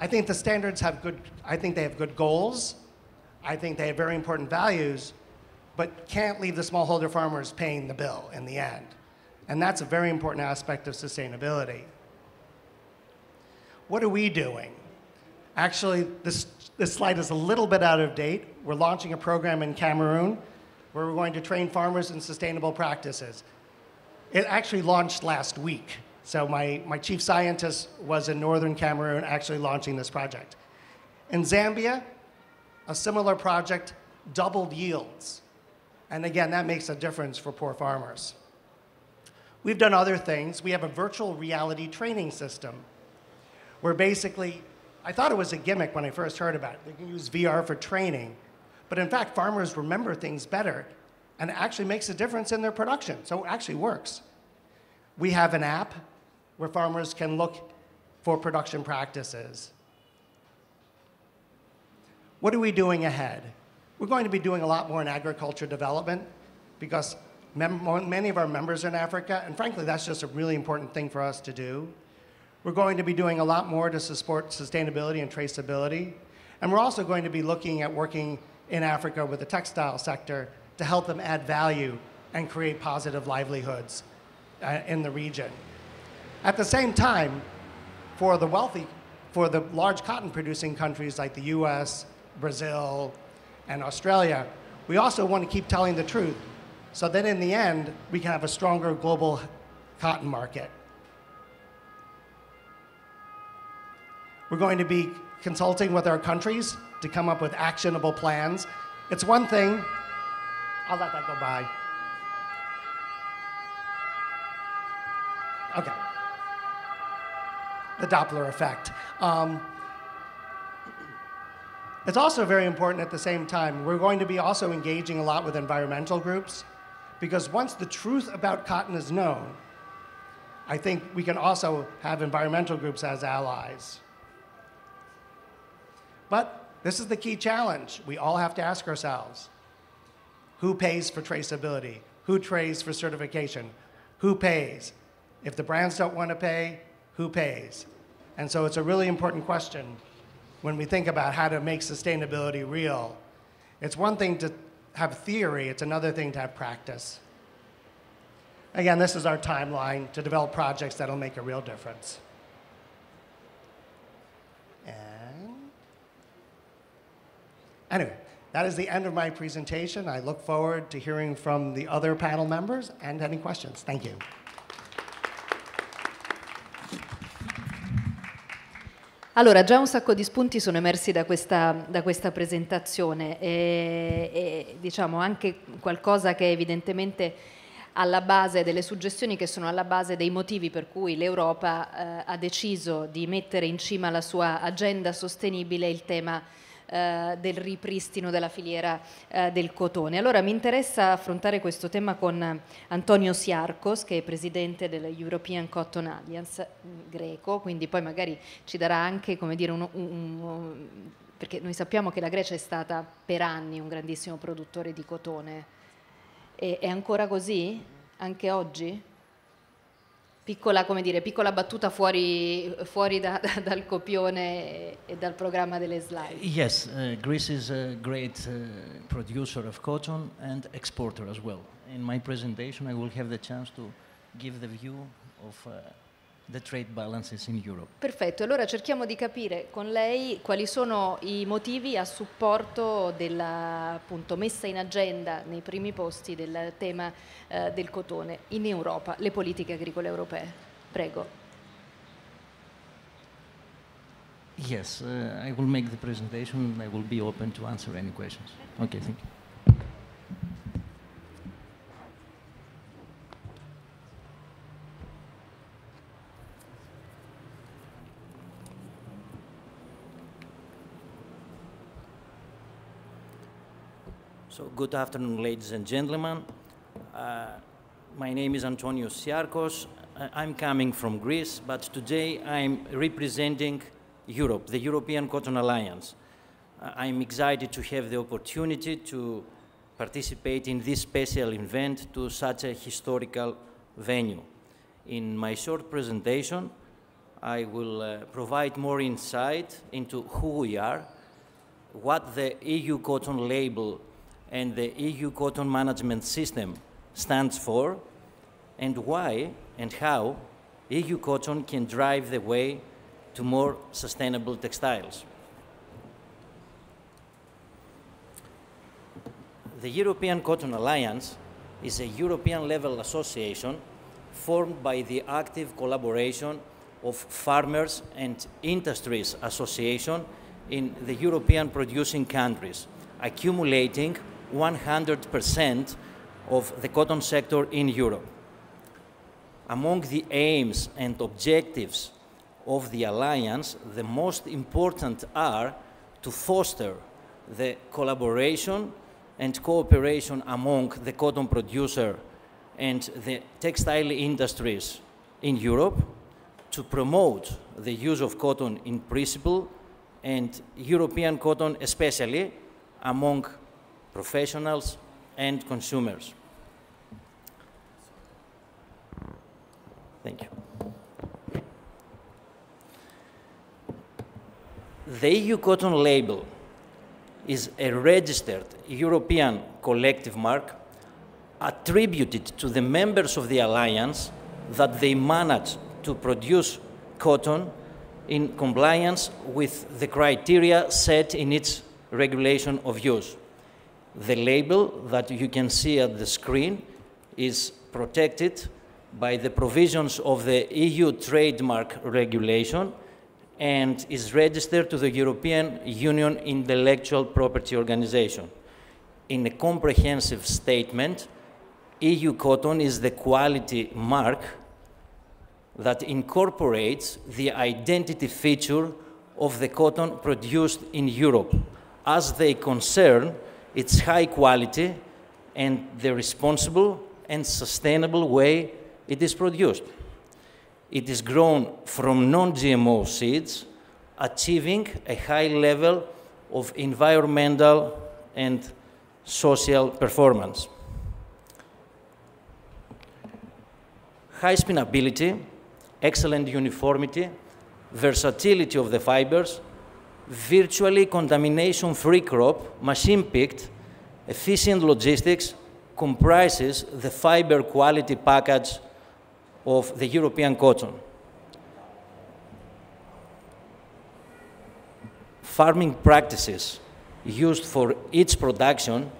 Speaker 32: I think the standards have good, I think they have good goals. I think they have very important values, but can't leave the smallholder farmers paying the bill in the end. And that's a very important aspect of sustainability. What are we doing? Actually, this, this slide is a little bit out of date. We're launching a program in Cameroon where we're going to train farmers in sustainable practices. It actually launched last week. So my, my chief scientist was in northern Cameroon actually launching this project. In Zambia, a similar project doubled yields and again, that makes a difference for poor farmers. We've done other things. We have a virtual reality training system where basically, I thought it was a gimmick when I first heard about it. They can use VR for training. But in fact, farmers remember things better and it actually makes a difference in their production. So it actually works. We have an app where farmers can look for production practices. What are we doing ahead? We're going to be doing a lot more in agriculture development because many of our members are in Africa, and frankly, that's just a really important thing for us to do. We're going to be doing a lot more to support sustainability and traceability, and we're also going to be looking at working in Africa with the textile sector to help them add value and create positive livelihoods uh, in the region. At the same time, for the wealthy, for the large cotton producing countries like the US, Brazil, and Australia, we also want to keep telling the truth so that in the end, we can have a stronger global cotton market. We're going to be consulting with our countries to come up with actionable plans. It's one thing, I'll let that go by. Okay. The Doppler effect. Um, it's also very important at the same time. We're going to be also engaging a lot with environmental groups because once the truth about cotton is known, I think we can also have environmental groups as allies. But this is the key challenge. We all have to ask ourselves, who pays for traceability? Who pays for certification? Who pays? If the brands don't want to pay, who pays? And so it's a really important question when we think about how to make sustainability real. It's one thing to have theory, it's another thing to have practice. Again, this is our timeline to develop projects that'll make a real difference. And anyway, that is the end of my presentation. I look forward to hearing from the other panel members and any questions. Thank you.
Speaker 21: Allora, già un sacco di spunti sono emersi da questa, da questa presentazione e, e, diciamo anche qualcosa che è evidentemente alla base delle suggestioni che sono alla base dei motivi per cui l'Europa eh, ha deciso di mettere in cima alla sua agenda sostenibile il tema eh, del ripristino della filiera eh, del cotone. Allora mi interessa affrontare questo tema con Antonio Siarcos, che è presidente dell'European Cotton Alliance mm, greco, quindi poi magari ci darà anche come dire, un, un, un perché noi sappiamo che la Grecia è stata per anni un grandissimo produttore di cotone. E, è ancora così? Anche oggi? piccola, come dire, piccola battuta fuori, fuori da, da, dal copione e dal programma delle slide.
Speaker 34: Yes, uh, Greece is a great uh, producer of cotton and exporter as well. In my presentation I will have the chance to give the view of uh, the trade balances in Europe.
Speaker 21: Perfetto, allora cerchiamo di capire con lei quali sono i motivi a supporto della appunto, messa in agenda nei primi posti del tema eh, del cotone in Europa, le politiche agricole europee. Prego.
Speaker 34: Yes, uh, I will make the presentation. I will be open to answer any questions. Okay, thank you. So good afternoon, ladies and gentlemen. Uh, my name is Antonio Siarkos. I'm coming from Greece, but today I'm representing Europe, the European Cotton Alliance. Uh, I'm excited to have the opportunity to participate in this special event to such a historical venue. In my short presentation, I will uh, provide more insight into who we are, what the EU cotton label and the EU cotton management system stands for, and why and how EU cotton can drive the way to more sustainable textiles. The European Cotton Alliance is a European level association formed by the active collaboration of farmers and industries association in the European producing countries, accumulating 100% of the cotton sector in Europe. Among the aims and objectives of the alliance, the most important are to foster the collaboration and cooperation among the cotton producer and the textile industries in Europe to promote the use of cotton in principle and European cotton especially among professionals, and consumers. Thank you. The EU cotton label is a registered European collective mark attributed to the members of the alliance that they manage to produce cotton in compliance with the criteria set in its regulation of use. The label that you can see at the screen is protected by the provisions of the EU trademark regulation and is registered to the European Union Intellectual Property Organization. In a comprehensive statement, EU cotton is the quality mark that incorporates the identity feature of the cotton produced in Europe as they concern its high quality and the responsible and sustainable way it is produced. It is grown from non-GMO seeds, achieving a high level of environmental and social performance. High spinability, excellent uniformity, versatility of the fibers, virtually contamination-free crop, machine-picked, efficient logistics comprises the fiber quality package of the European cotton. Farming practices used for its production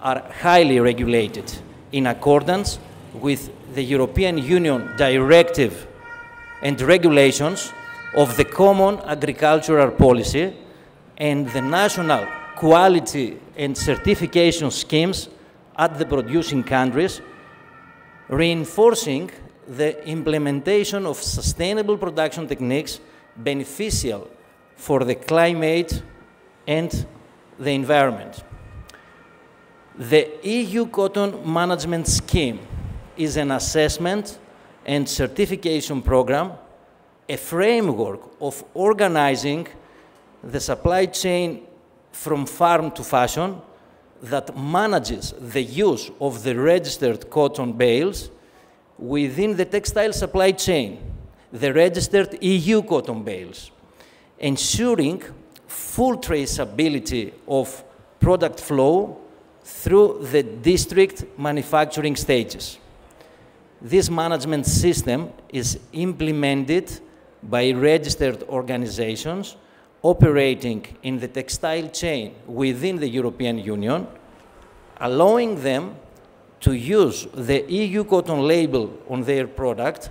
Speaker 34: are highly regulated in accordance with the European Union directive and regulations of the common agricultural policy and the national quality and certification schemes at the producing countries, reinforcing the implementation of sustainable production techniques beneficial for the climate and the environment. The EU Cotton Management Scheme is an assessment and certification program a framework of organizing the supply chain from farm to fashion that manages the use of the registered cotton bales within the textile supply chain, the registered EU cotton bales, ensuring full traceability of product flow through the district manufacturing stages. This management system is implemented by registered organizations operating in the textile chain within the European Union, allowing them to use the EU cotton label on their product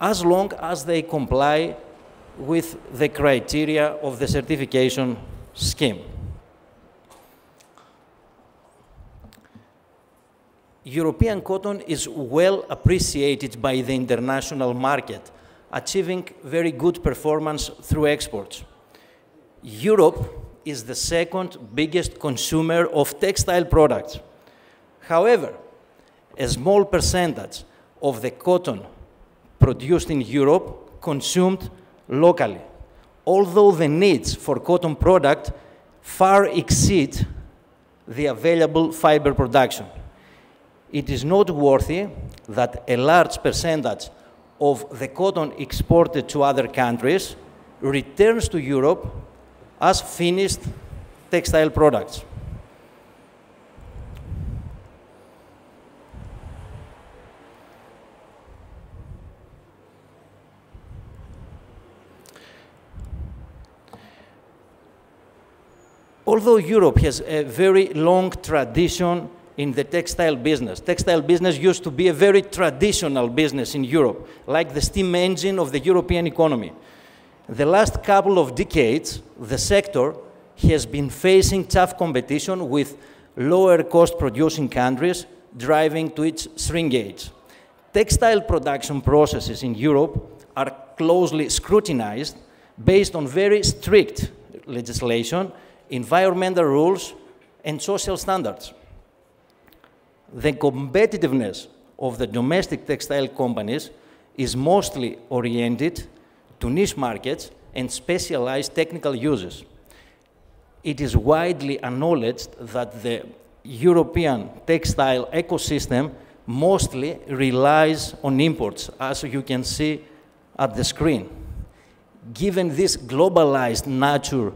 Speaker 34: as long as they comply with the criteria of the certification scheme. European cotton is well appreciated by the international market achieving very good performance through exports. Europe is the second biggest consumer of textile products. However, a small percentage of the cotton produced in Europe consumed locally, although the needs for cotton product far exceed the available fiber production. It is noteworthy that a large percentage of the cotton exported to other countries returns to Europe as finished textile products. Although Europe has a very long tradition in the textile business. Textile business used to be a very traditional business in Europe, like the steam engine of the European economy. The last couple of decades, the sector has been facing tough competition with lower cost producing countries driving to its shrinkage. Textile production processes in Europe are closely scrutinized based on very strict legislation, environmental rules, and social standards the competitiveness of the domestic textile companies is mostly oriented to niche markets and specialized technical uses. It is widely acknowledged that the European textile ecosystem mostly relies on imports, as you can see at the screen. Given this globalized nature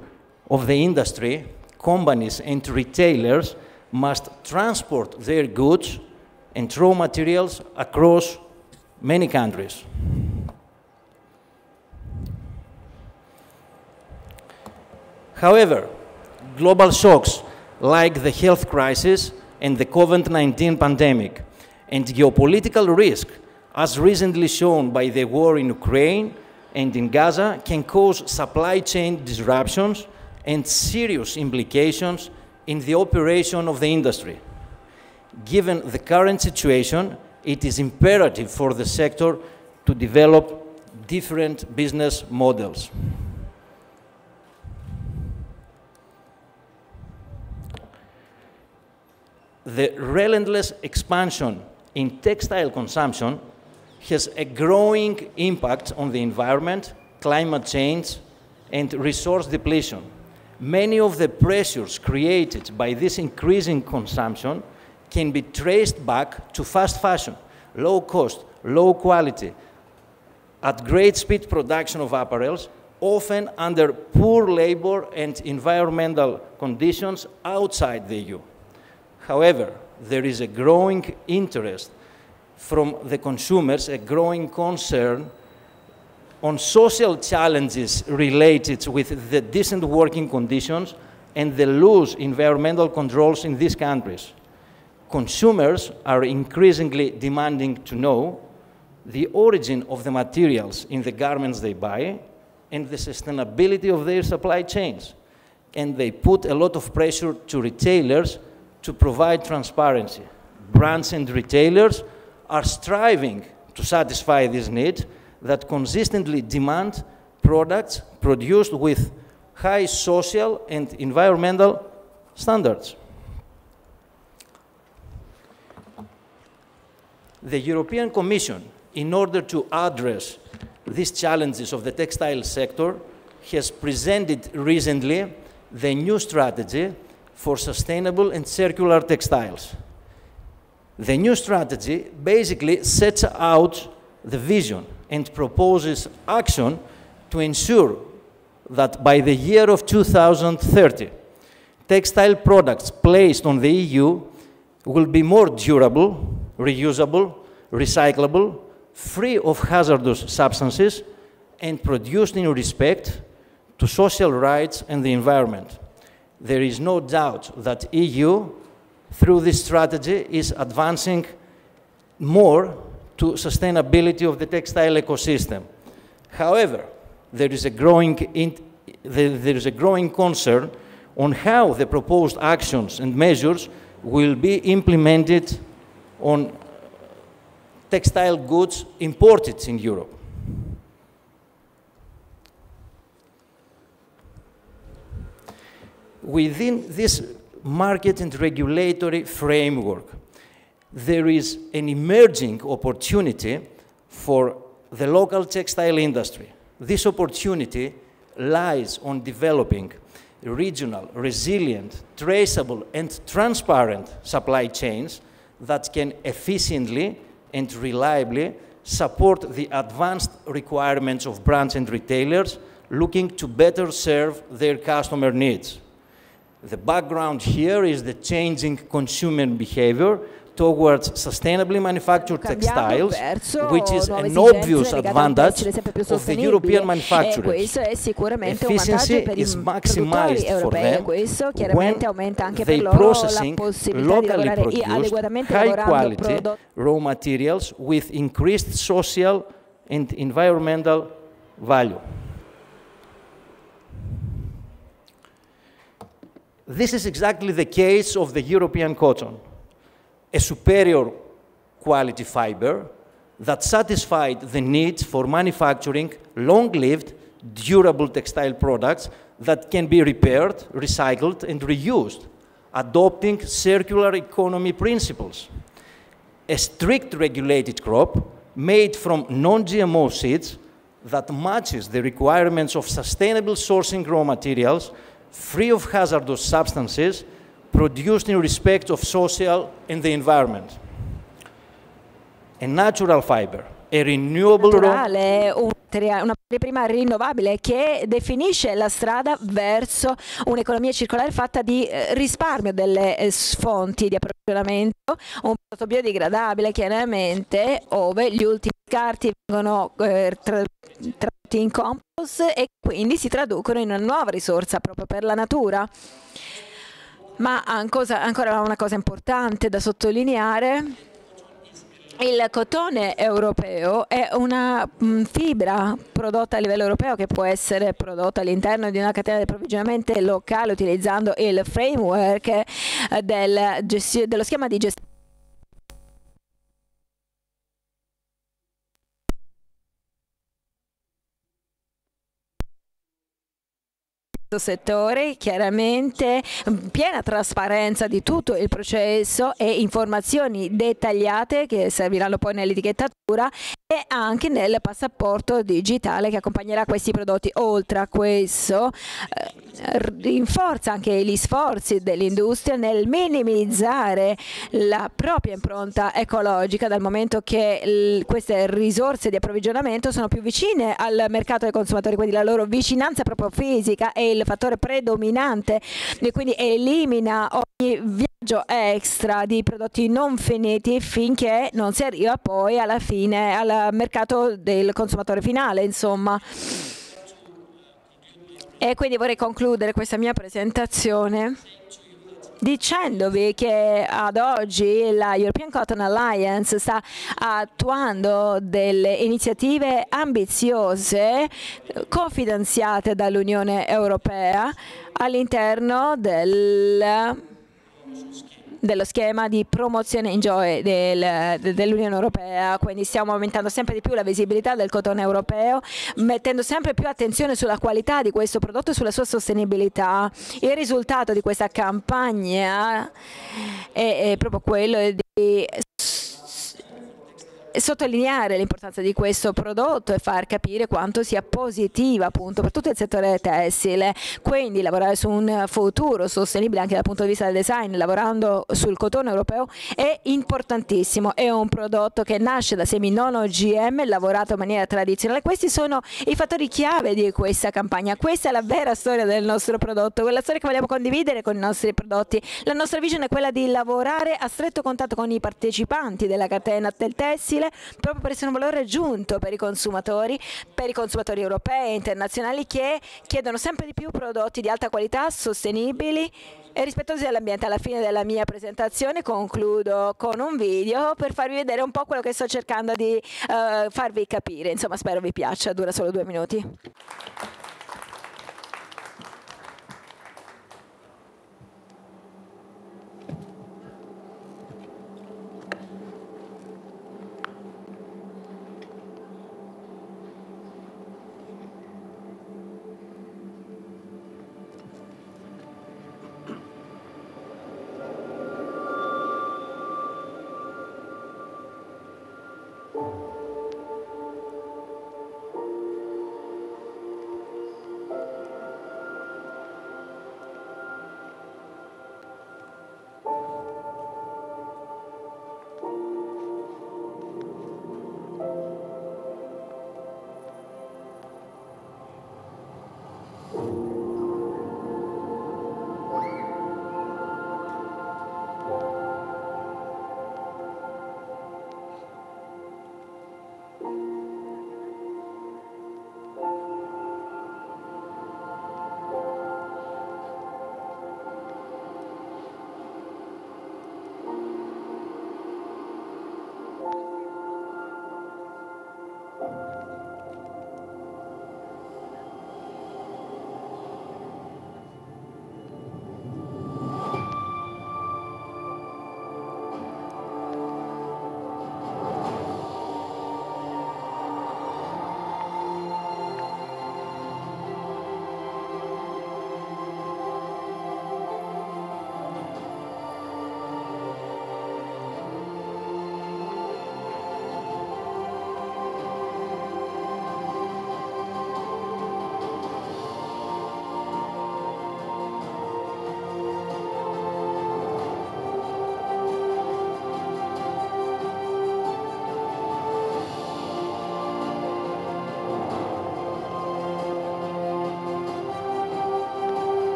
Speaker 34: of the industry, companies and retailers must transport their goods and raw materials across many countries. However, global shocks like the health crisis and the COVID 19 pandemic and geopolitical risk, as recently shown by the war in Ukraine and in Gaza, can cause supply chain disruptions and serious implications in the operation of the industry. Given the current situation, it is imperative for the sector to develop different business models. The relentless expansion in textile consumption has a growing impact on the environment, climate change, and resource depletion many of the pressures created by this increasing consumption can be traced back to fast fashion, low cost, low quality, at great speed production of apparels, often under poor labor and environmental conditions outside the EU. However, there is a growing interest from the consumers, a growing concern on social challenges related with the decent working conditions and the loose environmental controls in these countries. Consumers are increasingly demanding to know the origin of the materials in the garments they buy and the sustainability of their supply chains. And they put a lot of pressure to retailers to provide transparency. Brands and retailers are striving to satisfy this need that consistently demand products produced with high social and environmental standards. The European Commission, in order to address these challenges of the textile sector, has presented recently the new strategy for sustainable and circular textiles. The new strategy basically sets out the vision and proposes action to ensure that by the year of 2030, textile products placed on the EU will be more durable, reusable, recyclable, free of hazardous substances, and produced in respect to social rights and the environment. There is no doubt that EU, through this strategy, is advancing more to sustainability of the textile ecosystem. However, there is a growing, there is a growing concern on how the proposed actions and measures will be implemented on textile goods imported in Europe. Within this market and regulatory framework, there is an emerging opportunity for the local textile industry. This opportunity lies on developing regional, resilient, traceable, and transparent supply chains that can efficiently and reliably support the advanced requirements of brands and retailers looking to better serve their customer needs. The background here is the changing consumer behavior towards sustainably manufactured textiles, which is an obvious advantage of the European manufacturers.
Speaker 35: Efficiency is maximized for them when they processing locally produced, high quality
Speaker 34: raw materials with increased social and environmental value. This is exactly the case of the European cotton a superior quality fiber that satisfied the needs for manufacturing long-lived, durable textile products that can be repaired, recycled, and reused, adopting circular economy principles. A strict regulated crop made from non-GMO seeds that matches the requirements of sustainable sourcing raw materials, free of hazardous substances, produced in respect of social and the environment. A natural fiber, a renewable Naturale,
Speaker 35: raw una prima rinnovabile che definisce la strada verso un'economia circolare fatta di eh, risparmio delle eh, fonti di approvvigionamento, un prodotto biodegradabile chiaramente, dove gli ultimi scarti vengono eh, tratti in compost e quindi si traducono in una nuova risorsa proprio per la natura. Ma ancora una cosa importante da sottolineare, il cotone europeo è una fibra prodotta a livello europeo che può essere prodotta all'interno di una catena di approvvigionamento locale utilizzando il framework eh, del dello schema di gestione settore chiaramente piena trasparenza di tutto il processo e informazioni dettagliate che serviranno poi nell'etichettatura e anche nel passaporto digitale che accompagnerà questi prodotti. Oltre a questo eh, rinforza anche gli sforzi dell'industria nel minimizzare la propria impronta ecologica dal momento che queste risorse di approvvigionamento sono più vicine al mercato dei consumatori, quindi la loro vicinanza proprio fisica e il il fattore predominante e quindi elimina ogni viaggio extra di prodotti non finiti finché non si arriva poi alla fine al mercato del consumatore finale insomma e quindi vorrei concludere questa mia presentazione dicendovi che ad oggi la European Cotton Alliance sta attuando delle iniziative ambiziose cofinanziate dall'Unione Europea all'interno del dello schema di promozione in gioie del, dell'Unione Europea, quindi stiamo aumentando sempre di più la visibilità del cotone europeo, mettendo sempre più attenzione sulla qualità di questo prodotto e sulla sua sostenibilità. Il risultato di questa campagna è, è proprio quello di sottolineare l'importanza di questo prodotto e far capire quanto sia positiva appunto per tutto il settore tessile, quindi lavorare su un futuro sostenibile anche dal punto di vista del design, lavorando sul cotone europeo è importantissimo, è un prodotto che nasce da semi non OGM, lavorato in maniera tradizionale, questi sono i fattori chiave di questa campagna, questa è la vera storia del nostro prodotto, quella storia che vogliamo condividere con i nostri prodotti, la nostra visione è quella di lavorare a stretto contatto con i partecipanti della catena del tessile, sostenibile proprio per essere un valore aggiunto per i consumatori, per i consumatori europei e internazionali che chiedono sempre di più prodotti di alta qualità, sostenibili e rispettosi dell'ambiente. Alla fine della mia presentazione concludo con un video per farvi vedere un po' quello che sto cercando di uh, farvi capire. Insomma, spero vi piaccia, dura solo due minuti.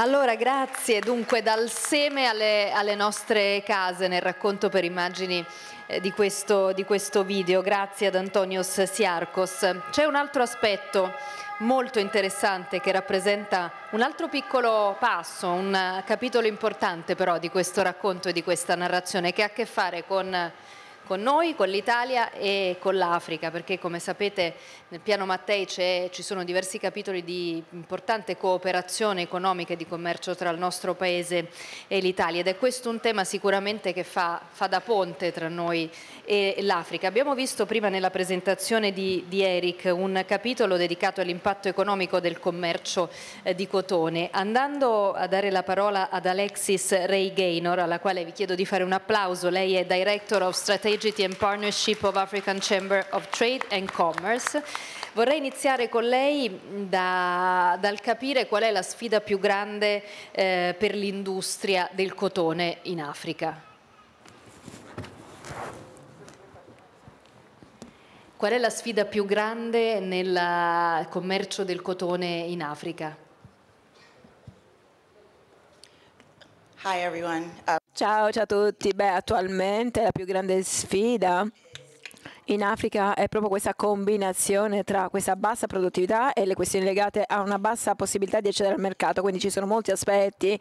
Speaker 21: Allora, grazie. Dunque, dal seme alle, alle nostre case nel racconto per immagini eh, di questo, di questo, video, grazie ad Antonios Siarcos. C'è un altro aspetto molto interessante che rappresenta un altro piccolo passo, un capitolo importante però di questo racconto e di questa narrazione che ha a che fare con con noi, con l'Italia e con l'Africa, perché come sapete nel piano Mattei ci sono diversi capitoli di importante cooperazione economica e di commercio tra il nostro Paese e l'Italia ed è questo un tema sicuramente che fa, fa da ponte tra noi e l'Africa. Abbiamo visto prima nella presentazione di, di Eric un capitolo dedicato all'impatto economico del commercio eh, di cotone. Andando a dare la parola ad Alexis Ray Gaynor, alla quale vi chiedo di fare un applauso, lei è Director of Strategic Strategy and Partnership of African Chamber of Trade and Commerce. Vorrei iniziare con lei da, dal capire qual è la sfida più grande eh, per l'industria del cotone in Africa. Qual è la sfida più grande nel eh, commercio
Speaker 35: del cotone in Africa?
Speaker 30: Hi everyone.
Speaker 35: Uh Ciao, ciao a tutti. Beh, attualmente la più grande sfida in Africa è proprio questa combinazione tra questa bassa produttività e le questioni legate a una bassa possibilità di accedere al mercato, quindi ci sono molti aspetti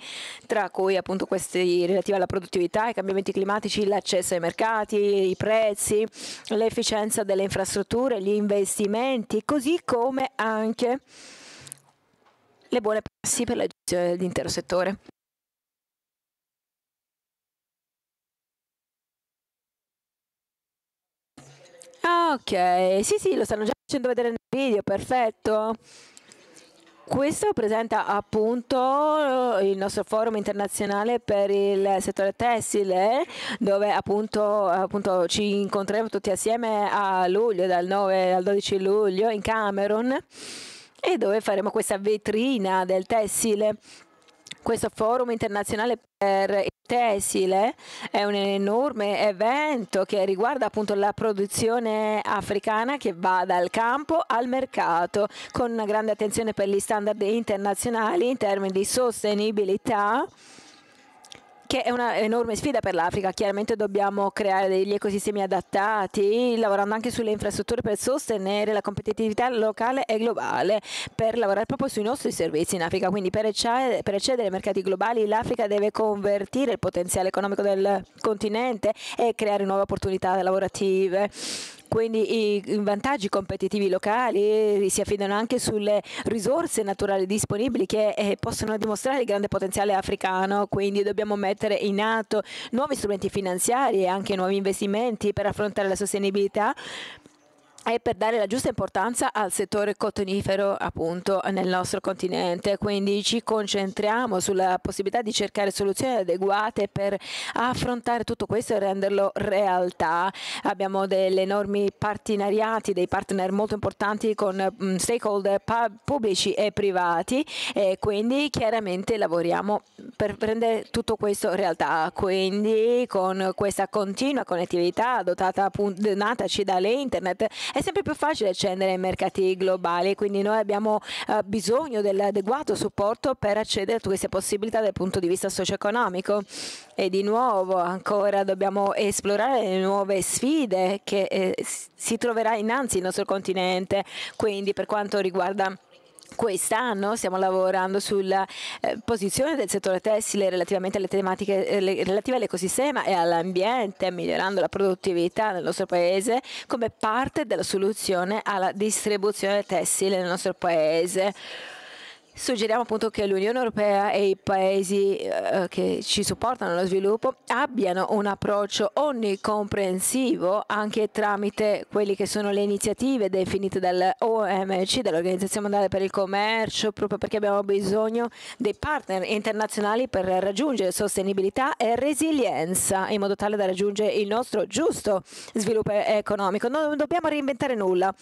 Speaker 35: tra cui appunto questi relativi alla produttività, ai cambiamenti climatici, l'accesso ai mercati, i prezzi, l'efficienza delle infrastrutture, gli investimenti, così come anche le buone prassi per la gestione dell'intero settore. Ah, ok. Sì, sì, lo stanno già facendo vedere nel video, perfetto. Questo presenta appunto eh, il nostro forum internazionale per il settore tessile, dove appunto, appunto ci incontreremo tutti assieme a luglio, dal 9 al 12 luglio in Camerun, e dove faremo questa vetrina del tessile. Questo forum internazionale per il tessile è un enorme evento che riguarda appunto la produzione africana che va dal campo al mercato con una grande attenzione per gli standard internazionali in termini di sostenibilità che è un'enorme sfida per l'Africa. Chiaramente dobbiamo creare degli ecosistemi adattati, lavorando anche sulle infrastrutture per sostenere la competitività locale e globale, per lavorare proprio sui nostri servizi in Africa. Quindi per eccedere, ai mercati globali l'Africa deve convertire il potenziale economico del continente e creare nuove opportunità lavorative. Quindi i vantaggi competitivi locali eh, si affidano anche sulle risorse naturali disponibili che eh, possono dimostrare il grande potenziale africano, quindi dobbiamo mettere in atto nuovi strumenti finanziari e anche nuovi investimenti per affrontare la sostenibilità è per dare la giusta importanza al settore cotonifero appunto nel nostro continente, quindi ci concentriamo sulla possibilità di cercare soluzioni adeguate per affrontare tutto questo e renderlo realtà. Abbiamo degli enormi partenariati, dei partner molto importanti con mm, stakeholder pubblici e privati e quindi chiaramente lavoriamo per rendere tutto questo realtà, quindi con questa continua connettività dotata, appunto nataci dall'internet è sempre più facile accendere ai mercati globali, quindi noi abbiamo eh, bisogno dell'adeguato supporto per accedere a tutte queste possibilità dal punto di vista socio-economico. E di nuovo ancora dobbiamo esplorare le nuove sfide che eh, si troverà innanzi il nostro continente, quindi per quanto riguarda quest'anno stiamo lavorando sulla eh, posizione del settore tessile relativamente alle tematiche eh, relative all'ecosistema e all'ambiente, migliorando la produttività nel nostro paese come parte della soluzione alla distribuzione tessile nel nostro paese. Suggeriamo appunto che l'Unione Europea e i paesi eh, che ci supportano allo sviluppo abbiano un approccio onnicomprensivo anche tramite quelle che sono le iniziative definite dall'OMC, dall'Organizzazione Mondiale per il Commercio, proprio perché abbiamo bisogno dei partner internazionali per raggiungere sostenibilità e resilienza in modo tale da raggiungere il nostro giusto sviluppo economico. Non dobbiamo reinventare nulla.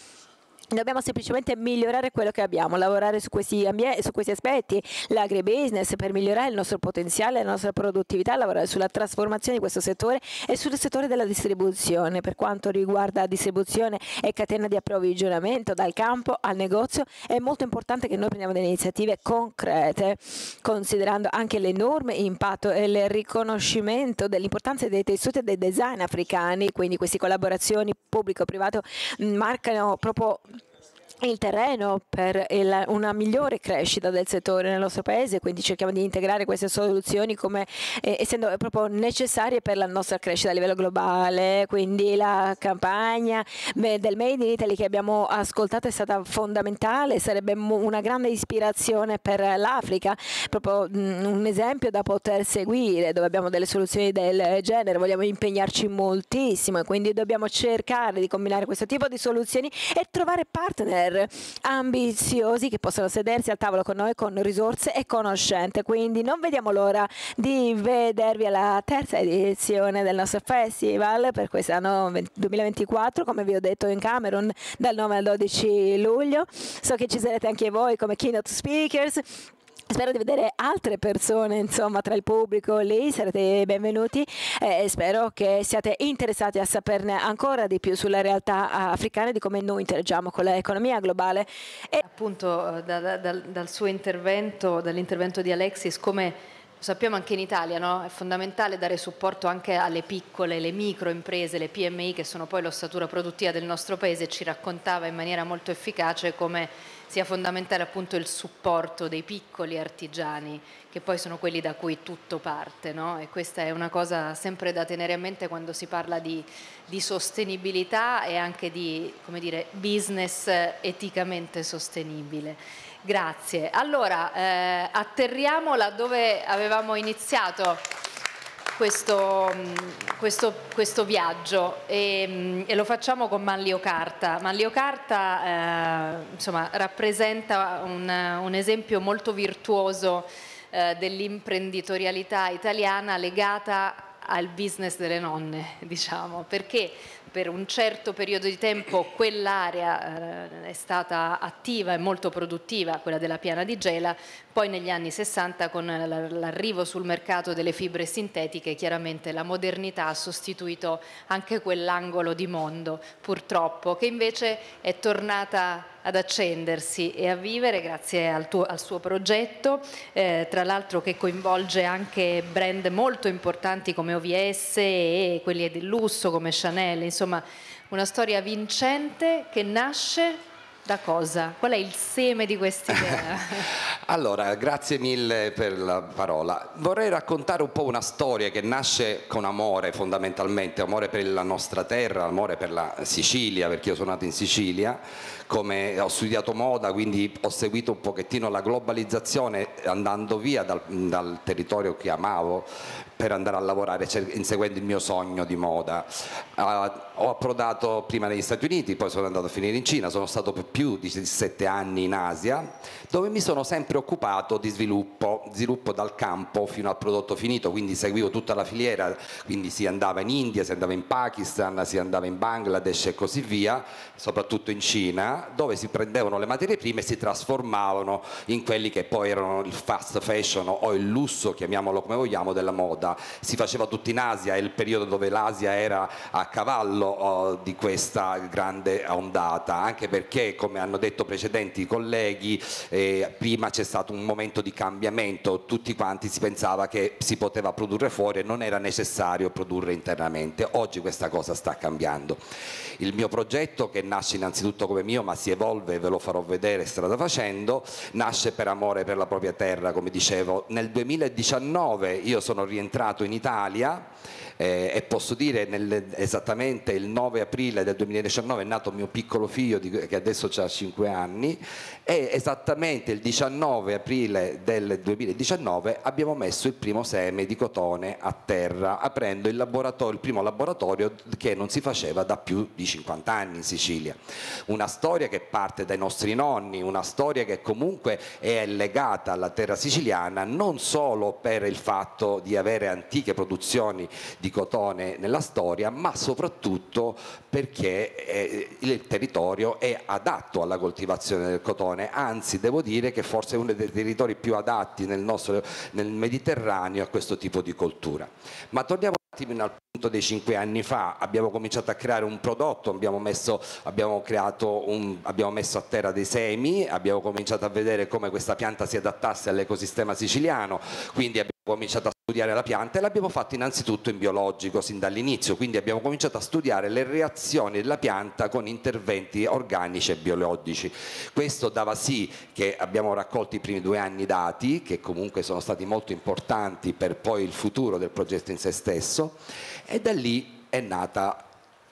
Speaker 35: Dobbiamo semplicemente migliorare quello che abbiamo, lavorare su questi, su questi aspetti, l'agribusiness per migliorare il nostro potenziale, la nostra produttività, lavorare sulla trasformazione di questo settore e sul settore della distribuzione per quanto riguarda distribuzione e catena di approvvigionamento dal campo al negozio. È molto importante che noi prendiamo delle iniziative concrete considerando anche l'enorme impatto e il riconoscimento dell'importanza dei tessuti e dei design africani, quindi queste collaborazioni pubblico-privato mm, marcano proprio il terreno per una migliore crescita del settore nel nostro paese, quindi cerchiamo di integrare queste soluzioni come eh, essendo proprio necessarie per la nostra crescita a livello globale, quindi la campagna del Made in Italy che abbiamo ascoltato è stata fondamentale, sarebbe una grande ispirazione per l'Africa, proprio mm, un esempio da poter seguire dove abbiamo delle soluzioni del genere, vogliamo impegnarci moltissimo e quindi dobbiamo cercare di combinare questo tipo di soluzioni e trovare partner leader ambiziosi che possono sedersi al tavolo con noi con risorse e conoscenze. Quindi non vediamo l'ora di vedervi alla terza edizione del nostro festival per quest'anno 2024, come vi ho detto in Camerun, dal 9 al 12 luglio. So che ci sarete anche voi come keynote speakers Spero di vedere altre persone insomma, tra il pubblico lì, sarete benvenuti eh, e eh, spero che siate interessati a saperne ancora di più sulla realtà africana e di come noi interagiamo con l'economia globale. E... Appunto
Speaker 21: eh, dal, dal, dal suo intervento, dall'intervento di Alexis, come lo sappiamo anche in Italia, no? è fondamentale dare supporto anche alle piccole, le micro imprese, le PMI che sono poi l'ossatura produttiva del nostro paese, ci raccontava in maniera molto efficace come sia fondamentale appunto il supporto dei piccoli artigiani che poi sono quelli da cui tutto parte no? e questa è una cosa sempre da tenere a mente quando si parla di, di sostenibilità e anche di dire, business eticamente sostenibile. Grazie. Allora, eh, atterriamo laddove avevamo iniziato questo, mm, questo, questo viaggio e, mm, e, lo facciamo con Manlio Carta. Manlio Carta eh, insomma, rappresenta un, un, esempio molto virtuoso eh, dell'imprenditorialità italiana legata al business delle nonne, (laughs) diciamo, perché per un certo periodo di tempo quell'area eh, è stata attiva e molto produttiva, quella della piana di Gela, poi negli anni 60 con l'arrivo sul mercato delle fibre sintetiche chiaramente la modernità ha sostituito anche quell'angolo di mondo purtroppo che invece è tornata ad accendersi e a vivere grazie al, tuo, al suo progetto, eh, tra l'altro che coinvolge anche brand molto importanti come OVS e quelli del lusso come Chanel, insomma una storia vincente che nasce da cosa? Qual è il seme di questa idea?
Speaker 33: (laughs) allora, grazie mille per la parola. Vorrei raccontare un po' una storia che nasce con amore fondamentalmente, amore per la nostra terra, amore per la Sicilia, perché io sono nato in Sicilia, come ho studiato moda, quindi ho seguito un pochettino la globalizzazione andando via dal, dal territorio che amavo per andare a lavorare, inseguendo il mio sogno di moda. Uh, ho approdato prima negli Stati Uniti, poi sono andato a finire in Cina, sono stato per più di 17 anni in Asia, dove mi sono sempre occupato di sviluppo, sviluppo dal campo fino al prodotto finito, quindi seguivo tutta la filiera, quindi si andava in India, si andava in Pakistan, si andava in Bangladesh e così via, soprattutto in Cina, dove si prendevano le materie prime e si trasformavano in quelli che poi erano il fast fashion o il lusso, chiamiamolo come vogliamo, della moda. Si faceva tutto in Asia, è il periodo dove l'Asia era a cavallo oh, di questa grande ondata, anche perché come hanno detto precedenti colleghi, eh, prima c'è stato un momento di cambiamento, tutti quanti si pensava che si poteva produrre fuori e non era necessario produrre internamente, oggi questa cosa sta cambiando. Il mio progetto che nasce innanzitutto come mio ma si evolve, e ve lo farò vedere strada facendo, nasce per amore per la propria terra, come dicevo, nel 2019 io sono rientrato in Italia eh, e posso dire nel, esattamente il 9 aprile del 2019 è nato mio piccolo figlio di, che adesso ha 5 anni e esattamente il 19 aprile del 2019 abbiamo messo il primo seme di cotone a terra, aprendo il, laboratorio, il primo laboratorio che non si faceva da più di 50 anni in Sicilia. Una storia che parte dai nostri nonni, una storia che comunque è legata alla terra siciliana non solo per il fatto di avere antiche produzioni di cotone nella storia, ma soprattutto perché eh, il territorio è adatto alla coltivazione del cotone regione, anzi devo dire che forse è uno dei territori più adatti nel, nostro, nel Mediterraneo a questo tipo di coltura. Ma torniamo fino al punto dei cinque anni fa abbiamo cominciato a creare un prodotto, abbiamo messo, abbiamo un, abbiamo messo a terra dei semi, abbiamo cominciato a vedere come questa pianta si adattasse all'ecosistema siciliano, quindi abbiamo cominciato a studiare la pianta e l'abbiamo fatto innanzitutto in biologico sin dall'inizio, quindi abbiamo cominciato a studiare le reazioni della pianta con interventi organici e biologici. Questo dava sì che abbiamo raccolto i primi due anni dati, che comunque sono stati molto importanti per poi il futuro del progetto in se stesso, diverso e da lì è nata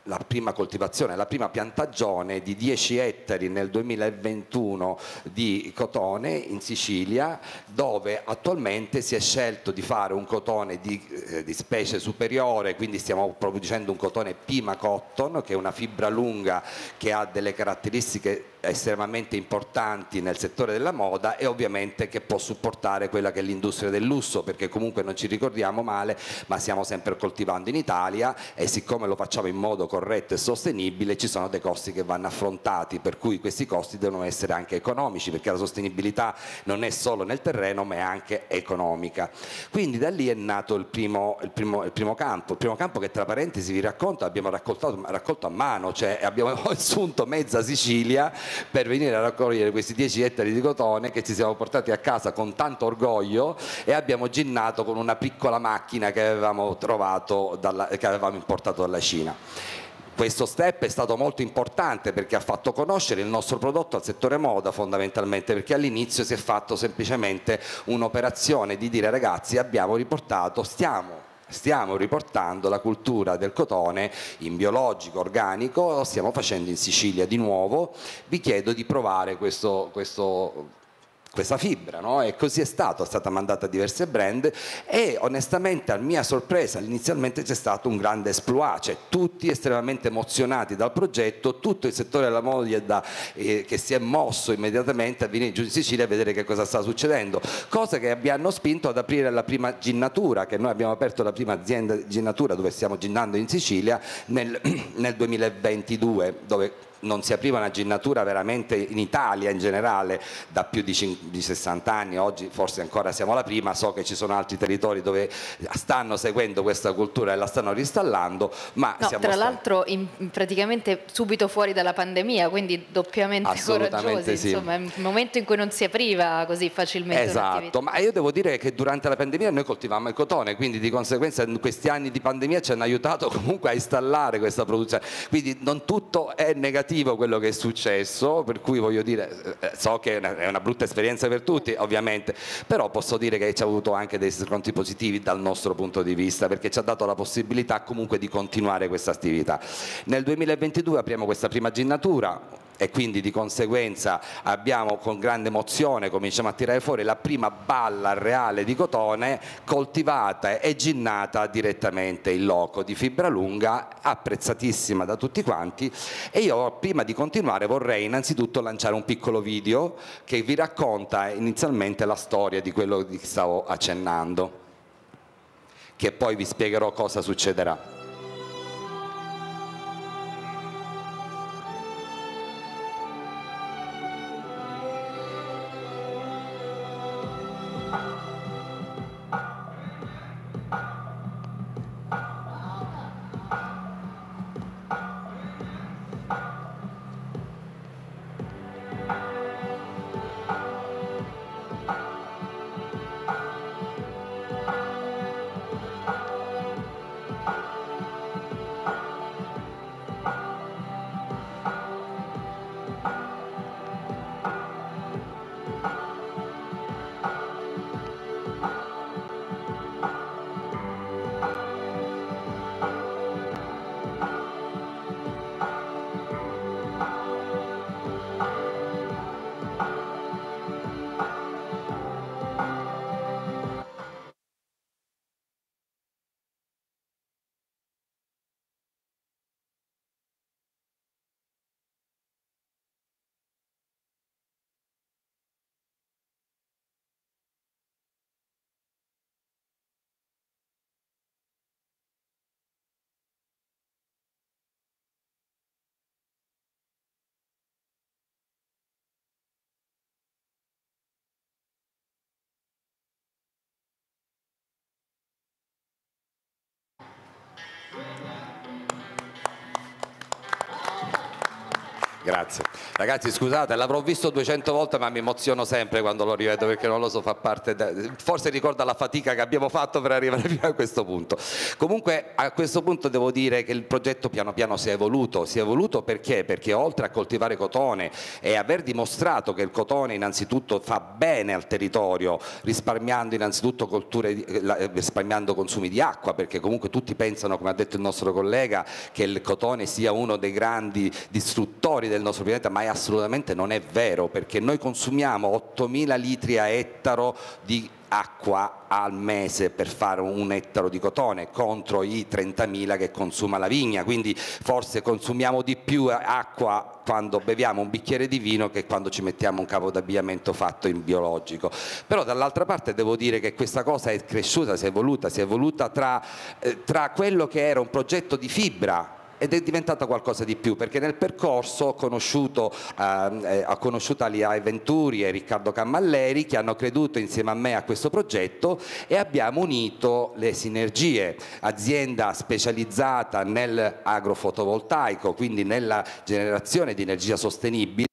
Speaker 33: la prima coltivazione, la prima piantagione di 10 ettari nel 2021 di cotone in Sicilia, dove attualmente si è scelto di fare un cotone di, eh, di specie superiore, quindi stiamo producendo un cotone Pima Cotton, che è una fibra lunga che ha delle caratteristiche estremamente importanti nel settore della moda e ovviamente che può supportare quella che è l'industria del lusso perché comunque non ci ricordiamo male ma stiamo sempre coltivando in Italia e siccome lo facciamo in modo corretto e sostenibile ci sono dei costi che vanno affrontati per cui questi costi devono essere anche economici perché la sostenibilità non è solo nel terreno ma è anche economica quindi da lì è nato il primo, il primo, il primo campo il primo campo che tra parentesi vi racconto abbiamo raccolto, a mano cioè abbiamo (laughs) assunto mezza Sicilia per venire a raccogliere questi 10 ettari di cotone che ci siamo portati a casa con tanto orgoglio e abbiamo ginnato con una piccola macchina che avevamo, dalla, che avevamo importato dalla Cina. Questo step è stato molto importante perché ha fatto conoscere il nostro prodotto al settore moda fondamentalmente perché all'inizio si è fatto semplicemente un'operazione di dire ragazzi abbiamo riportato, stiamo stiamo riportando la cultura del cotone in biologico, organico, lo stiamo facendo in Sicilia di nuovo, vi chiedo di provare questo, questo questa fibra no? e così è stato, è stata mandata a diverse brand e onestamente a mia sorpresa inizialmente c'è stato un grande esploit, cioè tutti estremamente emozionati dal progetto, tutto il settore della moglietta eh, che si è mosso immediatamente a venire giù in Sicilia a vedere che cosa sta succedendo, cosa che abbiamo spinto ad aprire la prima ginnatura, che noi abbiamo aperto la prima azienda di ginnatura dove stiamo ginnando in Sicilia nel, (clears throat) nel 2022, dove non si apriva una ginnatura veramente in Italia in generale da più di, 50, di, 60 anni, oggi forse ancora siamo la prima, so che ci sono altri territori dove stanno seguendo questa cultura e la stanno ristallando, ma no, tra l'altro
Speaker 21: praticamente subito fuori dalla pandemia, quindi doppiamente coraggiosi, sì. insomma, è un momento in cui non si apriva così facilmente. Esatto,
Speaker 33: ma io devo dire che durante la pandemia noi coltivavamo il cotone, quindi di conseguenza in questi anni di pandemia ci hanno aiutato (laughs) comunque a installare questa produzione, quindi non tutto è negativo negativo quello che è successo, per cui voglio dire, eh, so che è una, è una brutta esperienza per tutti ovviamente, però posso dire che ci ha avuto anche dei sconti positivi dal nostro punto di vista, perché ci ha dato la possibilità comunque di continuare questa attività. Nel 2022 apriamo questa prima ginnatura, e quindi di conseguenza abbiamo con grande emozione cominciamo a tirare fuori la prima balla reale di cotone coltivata e ginnata direttamente in loco di fibra lunga apprezzatissima da tutti quanti e io prima di continuare vorrei innanzitutto lanciare un piccolo video che vi racconta inizialmente la storia di quello di cui stavo accennando che poi vi spiegherò cosa succederà. Grazie. Ragazzi scusate, l'avrò visto 200 volte ma mi emoziono sempre quando lo rivedo perché non lo so, fa parte, de... forse ricorda la fatica che abbiamo fatto per arrivare (laughs) fino a questo punto. Comunque a questo punto devo dire che il progetto piano piano si è evoluto, si è evoluto perché? Perché oltre a coltivare cotone e aver dimostrato che il cotone innanzitutto fa bene al territorio, risparmiando innanzitutto colture, risparmiando consumi di acqua, perché comunque tutti pensano, come ha detto il nostro collega, che il cotone sia uno dei grandi distruttori del del nostro pianeta, ma è assolutamente non è vero, perché noi consumiamo 8.000 litri a ettaro di acqua al mese per fare un ettaro di cotone contro i 30.000 che consuma la vigna, quindi forse consumiamo di più acqua quando beviamo un bicchiere di vino che quando ci mettiamo un capo d'abbigliamento fatto in biologico. Però dall'altra parte devo dire che questa cosa è cresciuta, si è evoluta, si è evoluta tra, eh, tra quello che era un progetto di fibra ed è diventata qualcosa di più perché nel percorso ho conosciuto, ehm, eh, ho conosciuto Alia Venturi e Riccardo Cammalleri che hanno creduto insieme a me a questo progetto e abbiamo unito le sinergie azienda specializzata nell'agrofotovoltaico quindi nella generazione di energia sostenibile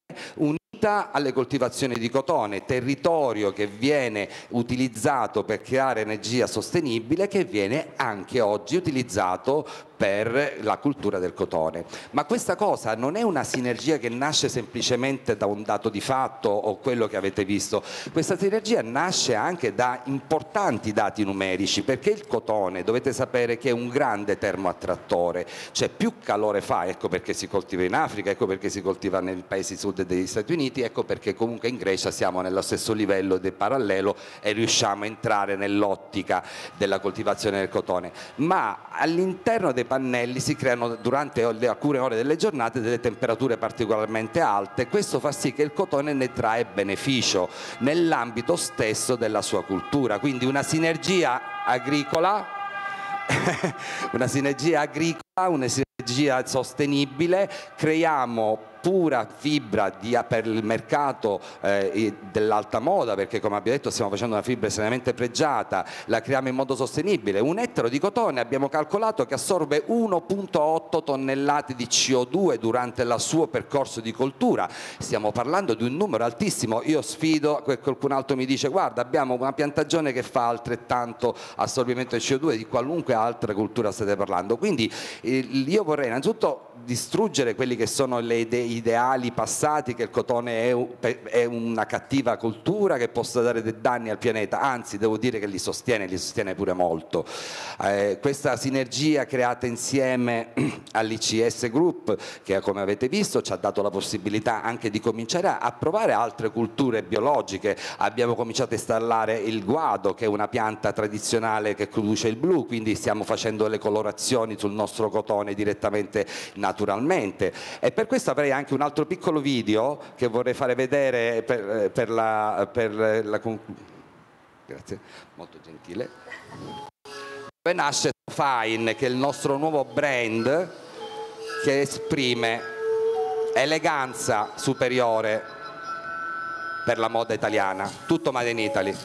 Speaker 33: alle coltivazioni di cotone, territorio che viene utilizzato per creare energia sostenibile che viene anche oggi utilizzato per la cultura del cotone. Ma questa cosa non è una sinergia che nasce semplicemente da un dato di fatto o quello che avete visto, questa sinergia nasce anche da importanti dati numerici, perché il cotone dovete sapere che è un grande termoattrattore, cioè più calore fa, ecco perché si coltiva in Africa, ecco perché si coltiva nei paesi sud degli Stati Uniti, ecco perché comunque in Grecia siamo nello stesso livello del parallelo e riusciamo a entrare nell'ottica della coltivazione del cotone. Ma all'interno dei pannelli si creano durante le, alcune ore delle giornate delle temperature particolarmente alte. Questo fa sì che il cotone ne trae beneficio nell'ambito stesso della sua cultura. Quindi una sinergia agricola, (laughs) una sinergia agricola, una sinergia energia sostenibile, creiamo pura fibra di, per il mercato eh, dell'alta moda, perché come abbiamo detto stiamo facendo una fibra estremamente pregiata, la creiamo in modo sostenibile. Un ettaro di cotone abbiamo calcolato che assorbe 1.8 tonnellate di CO2 durante il suo percorso di coltura. Stiamo parlando di un numero altissimo. Io sfido, qualcun altro mi dice guarda abbiamo una piantagione che fa altrettanto assorbimento di CO2 di qualunque altra cultura state parlando. Quindi eh, io io vorrei innanzitutto distruggere quelli che sono gli ide- ideali passati che il cotone è, è, una cattiva cultura che possa dare dei danni al pianeta, anzi devo dire che li sostiene, li sostiene pure molto. Eh, questa sinergia creata insieme (clears throat) all'ICS Group che come avete visto ci ha dato la possibilità anche di cominciare a provare altre culture biologiche, abbiamo cominciato a installare il guado che è una pianta tradizionale che produce il blu, quindi stiamo facendo le colorazioni sul nostro cotone direttamente direttamente naturalmente. E per questo avrei anche un altro piccolo video che vorrei fare vedere per, eh, per la, per la conclusione. Grazie, molto gentile. Dove nasce Fine, che è il nostro nuovo brand che esprime eleganza superiore per la moda italiana, tutto made in Italy.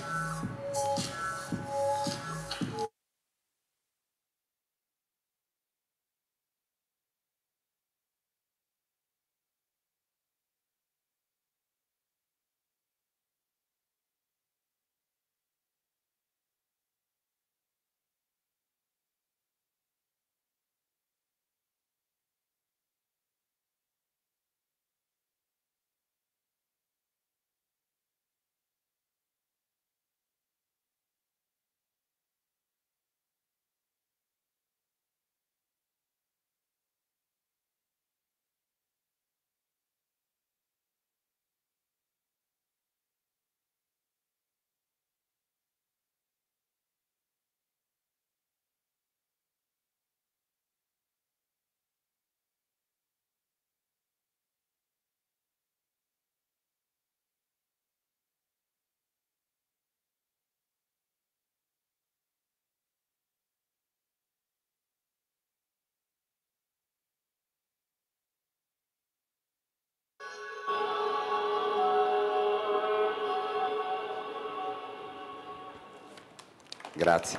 Speaker 33: Grazie.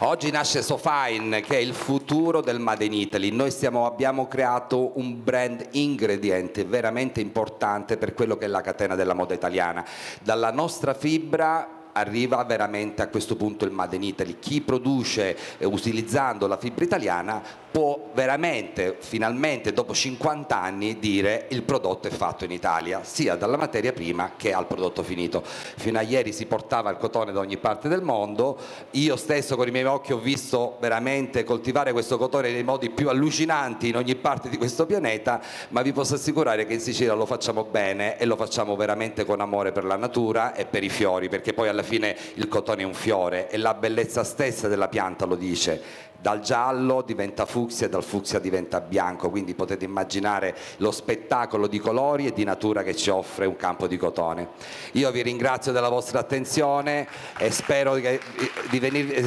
Speaker 33: Oggi nasce Sofine, che è il futuro del Made in Italy. Noi stiamo, abbiamo creato un brand ingrediente veramente importante per quello che è la catena della moda italiana. Dalla nostra fibra arriva veramente a questo punto il Made in Italy. Chi produce eh, utilizzando la fibra italiana può veramente, finalmente, dopo 50 anni, dire il prodotto è fatto in Italia, sia dalla materia prima che al prodotto finito. Fino a ieri si portava il cotone da ogni parte del mondo, io stesso con i miei occhi ho visto veramente coltivare questo cotone nei modi più allucinanti in ogni parte di questo pianeta, ma vi posso assicurare che in Sicilia lo facciamo bene e lo facciamo veramente con amore per la natura e per i fiori, perché poi alla fine il cotone è un fiore e la bellezza stessa della pianta lo dice dal giallo diventa fucsia e dal fucsia diventa bianco, quindi potete immaginare lo spettacolo di colori e di natura che ci offre un campo di cotone. Io vi ringrazio della vostra attenzione e spero di venire,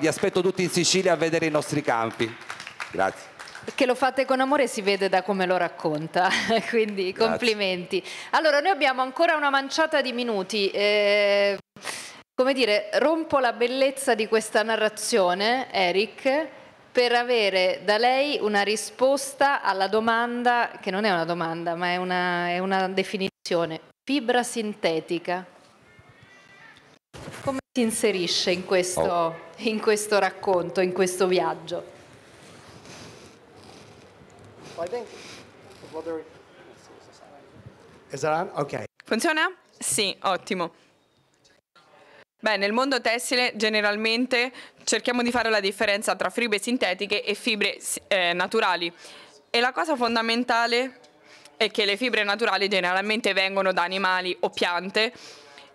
Speaker 33: vi aspetto tutti in Sicilia a vedere i nostri campi. Grazie.
Speaker 21: Che lo fate con amore si vede da come lo racconta, (laughs) quindi Grazie. complimenti. Allora, noi abbiamo ancora una manciata di minuti. Eh come dire, rompo la bellezza di questa narrazione, Eric, per avere da lei una risposta alla domanda, che non è una domanda, ma è una, è una definizione, fibra sintetica. Come si inserisce in questo, oh. in questo racconto, in
Speaker 20: questo viaggio? Funziona? Sì, ottimo. Beh, nel mondo tessile generalmente cerchiamo di fare la differenza tra fibre sintetiche e fibre eh, naturali e la cosa fondamentale è che le fibre naturali generalmente vengono da animali o piante,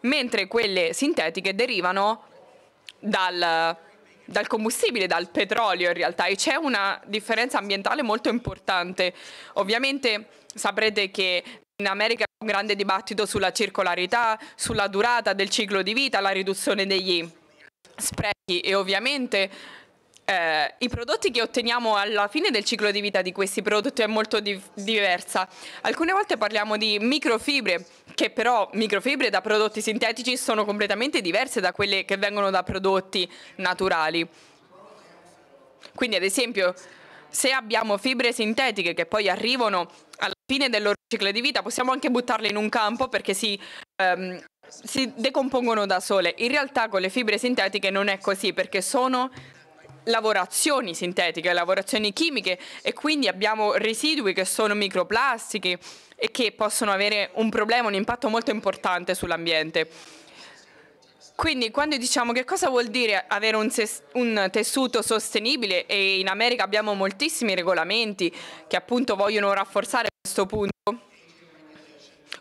Speaker 20: mentre quelle sintetiche derivano dal, dal combustibile, dal petrolio in realtà e c'è una differenza ambientale molto importante. Ovviamente saprete che in America un grande dibattito sulla circolarità, sulla durata del ciclo di vita, la riduzione degli sprechi e ovviamente eh, i prodotti che otteniamo alla fine del ciclo di vita di questi prodotti è molto di diversa. Alcune volte parliamo di microfibre, che però microfibre da prodotti sintetici sono completamente diverse da quelle che vengono da prodotti naturali. Quindi ad esempio se abbiamo fibre sintetiche che poi arrivano fine del loro ciclo di vita, possiamo anche buttarle in un campo perché si, um, si decompongono da sole. In realtà con le fibre sintetiche non è così perché sono lavorazioni sintetiche, lavorazioni chimiche e quindi abbiamo residui che sono microplastiche e che possono avere un problema, un impatto molto importante sull'ambiente. Quindi quando diciamo che cosa vuol dire avere un, ses- un, tessuto sostenibile e in America abbiamo moltissimi regolamenti che appunto vogliono rafforzare questo punto.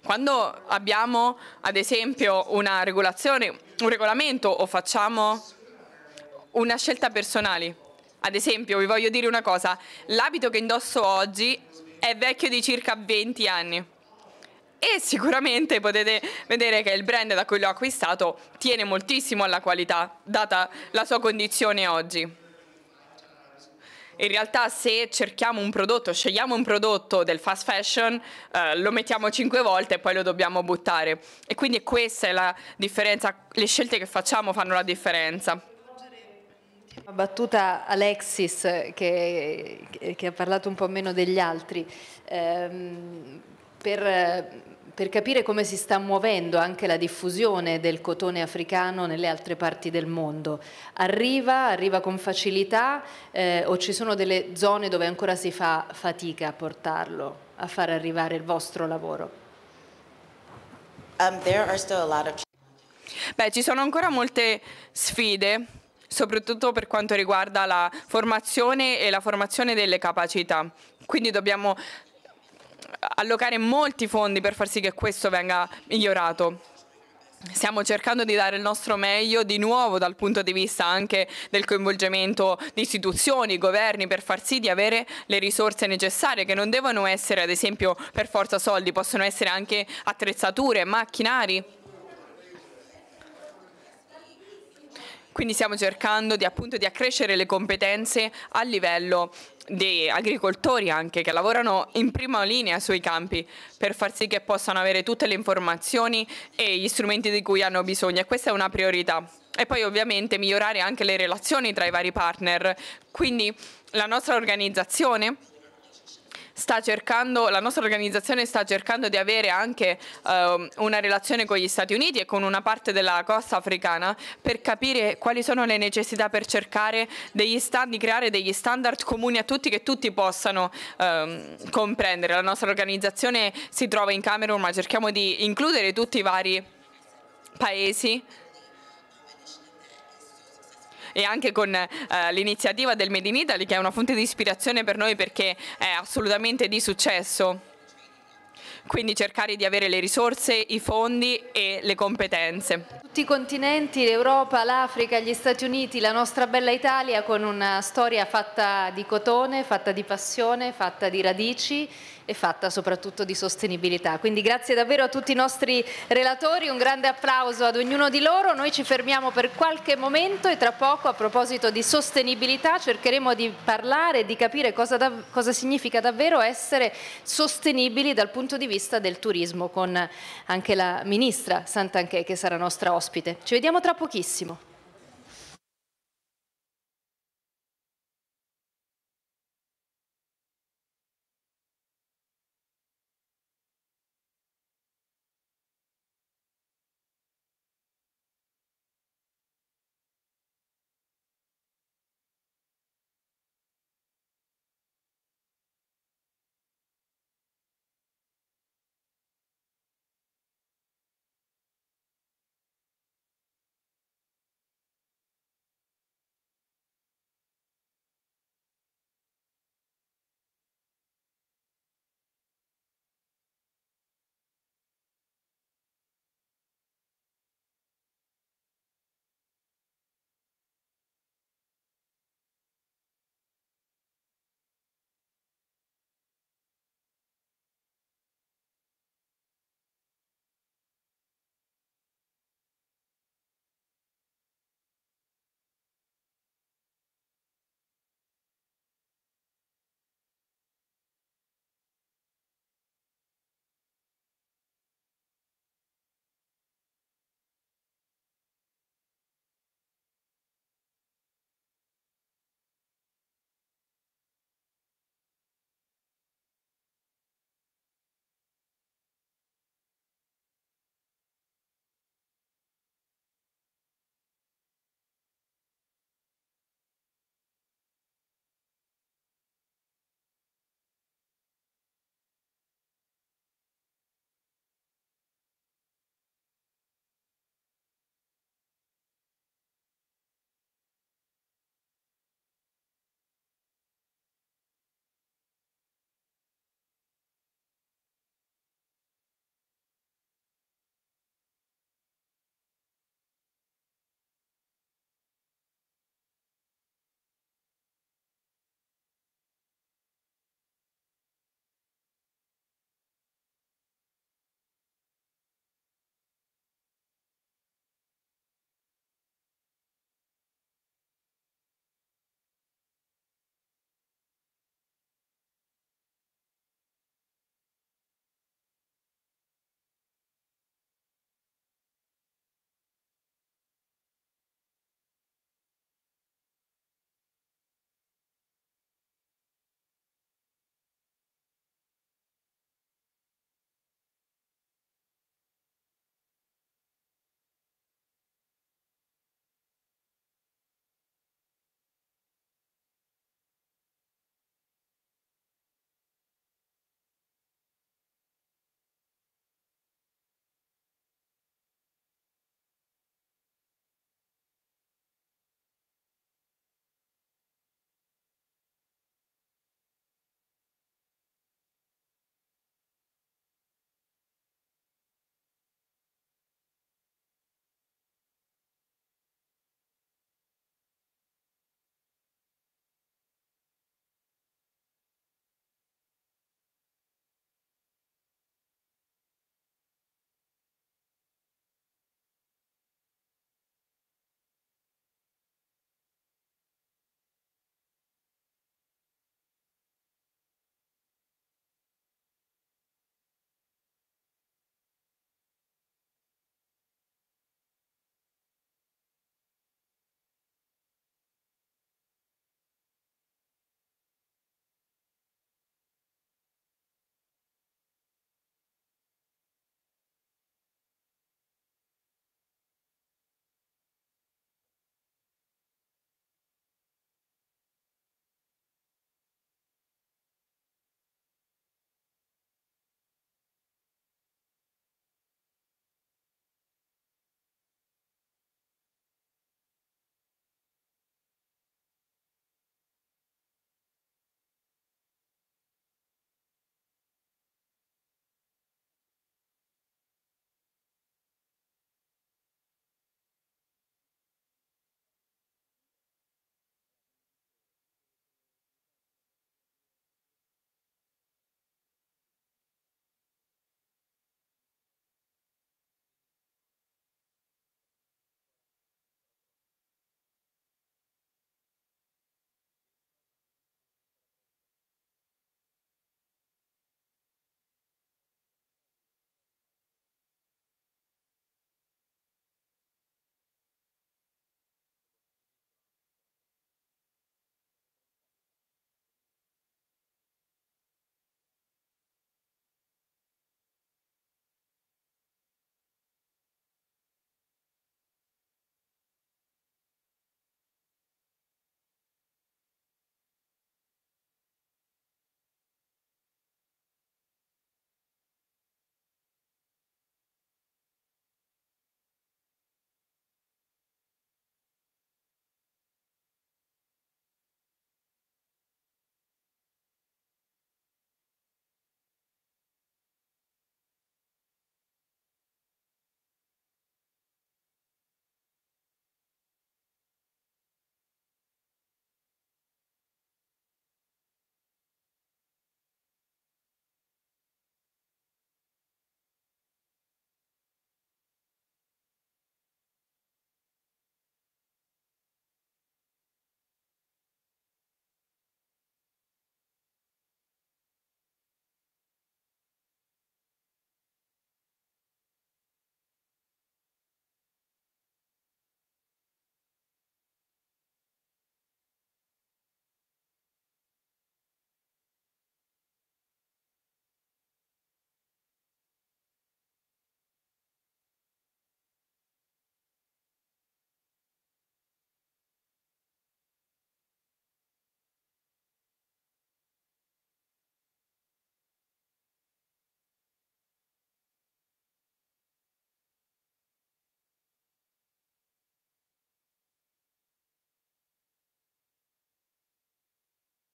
Speaker 20: Quando abbiamo ad esempio una regolazione, un regolamento o facciamo una scelta personale, ad esempio vi voglio dire una cosa, l'abito che indosso oggi è vecchio di circa 20 anni e sicuramente potete vedere che il brand da cui l'ho acquistato tiene moltissimo alla qualità, data la sua condizione oggi. In realtà se cerchiamo un prodotto, scegliamo un prodotto del fast fashion, eh, lo mettiamo cinque volte e poi lo dobbiamo buttare. E quindi questa è la differenza, le scelte che facciamo fanno la differenza.
Speaker 21: Una battuta Alexis che, che, che, ha parlato un po' meno degli altri. Ehm, per, eh, per capire come si sta muovendo anche la diffusione del cotone africano nelle altre parti del mondo. Arriva, arriva con facilità eh, o ci sono delle zone dove ancora si fa fatica a portarlo, a far arrivare il vostro lavoro?
Speaker 20: Um, of... Beh, ci sono ancora molte sfide, soprattutto per quanto riguarda la formazione e la formazione delle capacità. Quindi dobbiamo allocare molti fondi per far sì che questo venga migliorato. Stiamo cercando di dare il nostro meglio di nuovo dal punto di vista anche del coinvolgimento di istituzioni, governi, per far sì di avere le risorse necessarie, che non devono essere ad esempio per forza soldi, possono essere anche attrezzature, macchinari Quindi stiamo cercando di, appunto, di accrescere le competenze a livello di agricoltori anche che lavorano in prima linea sui campi per far sì che possano avere tutte le informazioni e gli strumenti di cui hanno bisogno e questa è una priorità. E poi ovviamente migliorare anche le relazioni tra i vari partner, quindi la nostra organizzazione sta cercando, la nostra organizzazione sta cercando di avere anche uh, una relazione con gli Stati Uniti e con una parte della costa africana per capire quali sono le necessità per cercare stand, di creare degli standard comuni a tutti che tutti possano uh, comprendere. La nostra organizzazione si trova in Camerun ma cerchiamo di includere tutti i vari paesi e anche con eh, l'iniziativa del Made in Italy che è una fonte di ispirazione per noi perché è assolutamente di successo. Quindi cercare di avere le risorse, i fondi e le competenze
Speaker 21: tutti i continenti, l'Europa, l'Africa, gli Stati Uniti, la nostra bella Italia con una storia fatta di cotone, fatta di passione, fatta di radici e fatta soprattutto di sostenibilità. Quindi grazie davvero a tutti i nostri relatori, un grande applauso ad ognuno di loro. Noi ci fermiamo per qualche momento e tra poco a proposito di sostenibilità cercheremo di parlare, e di capire cosa, da, cosa significa davvero essere sostenibili dal punto di vista del turismo con anche la ministra Santanchè che sarà nostra ospite ospite. Ci vediamo tra pochissimo.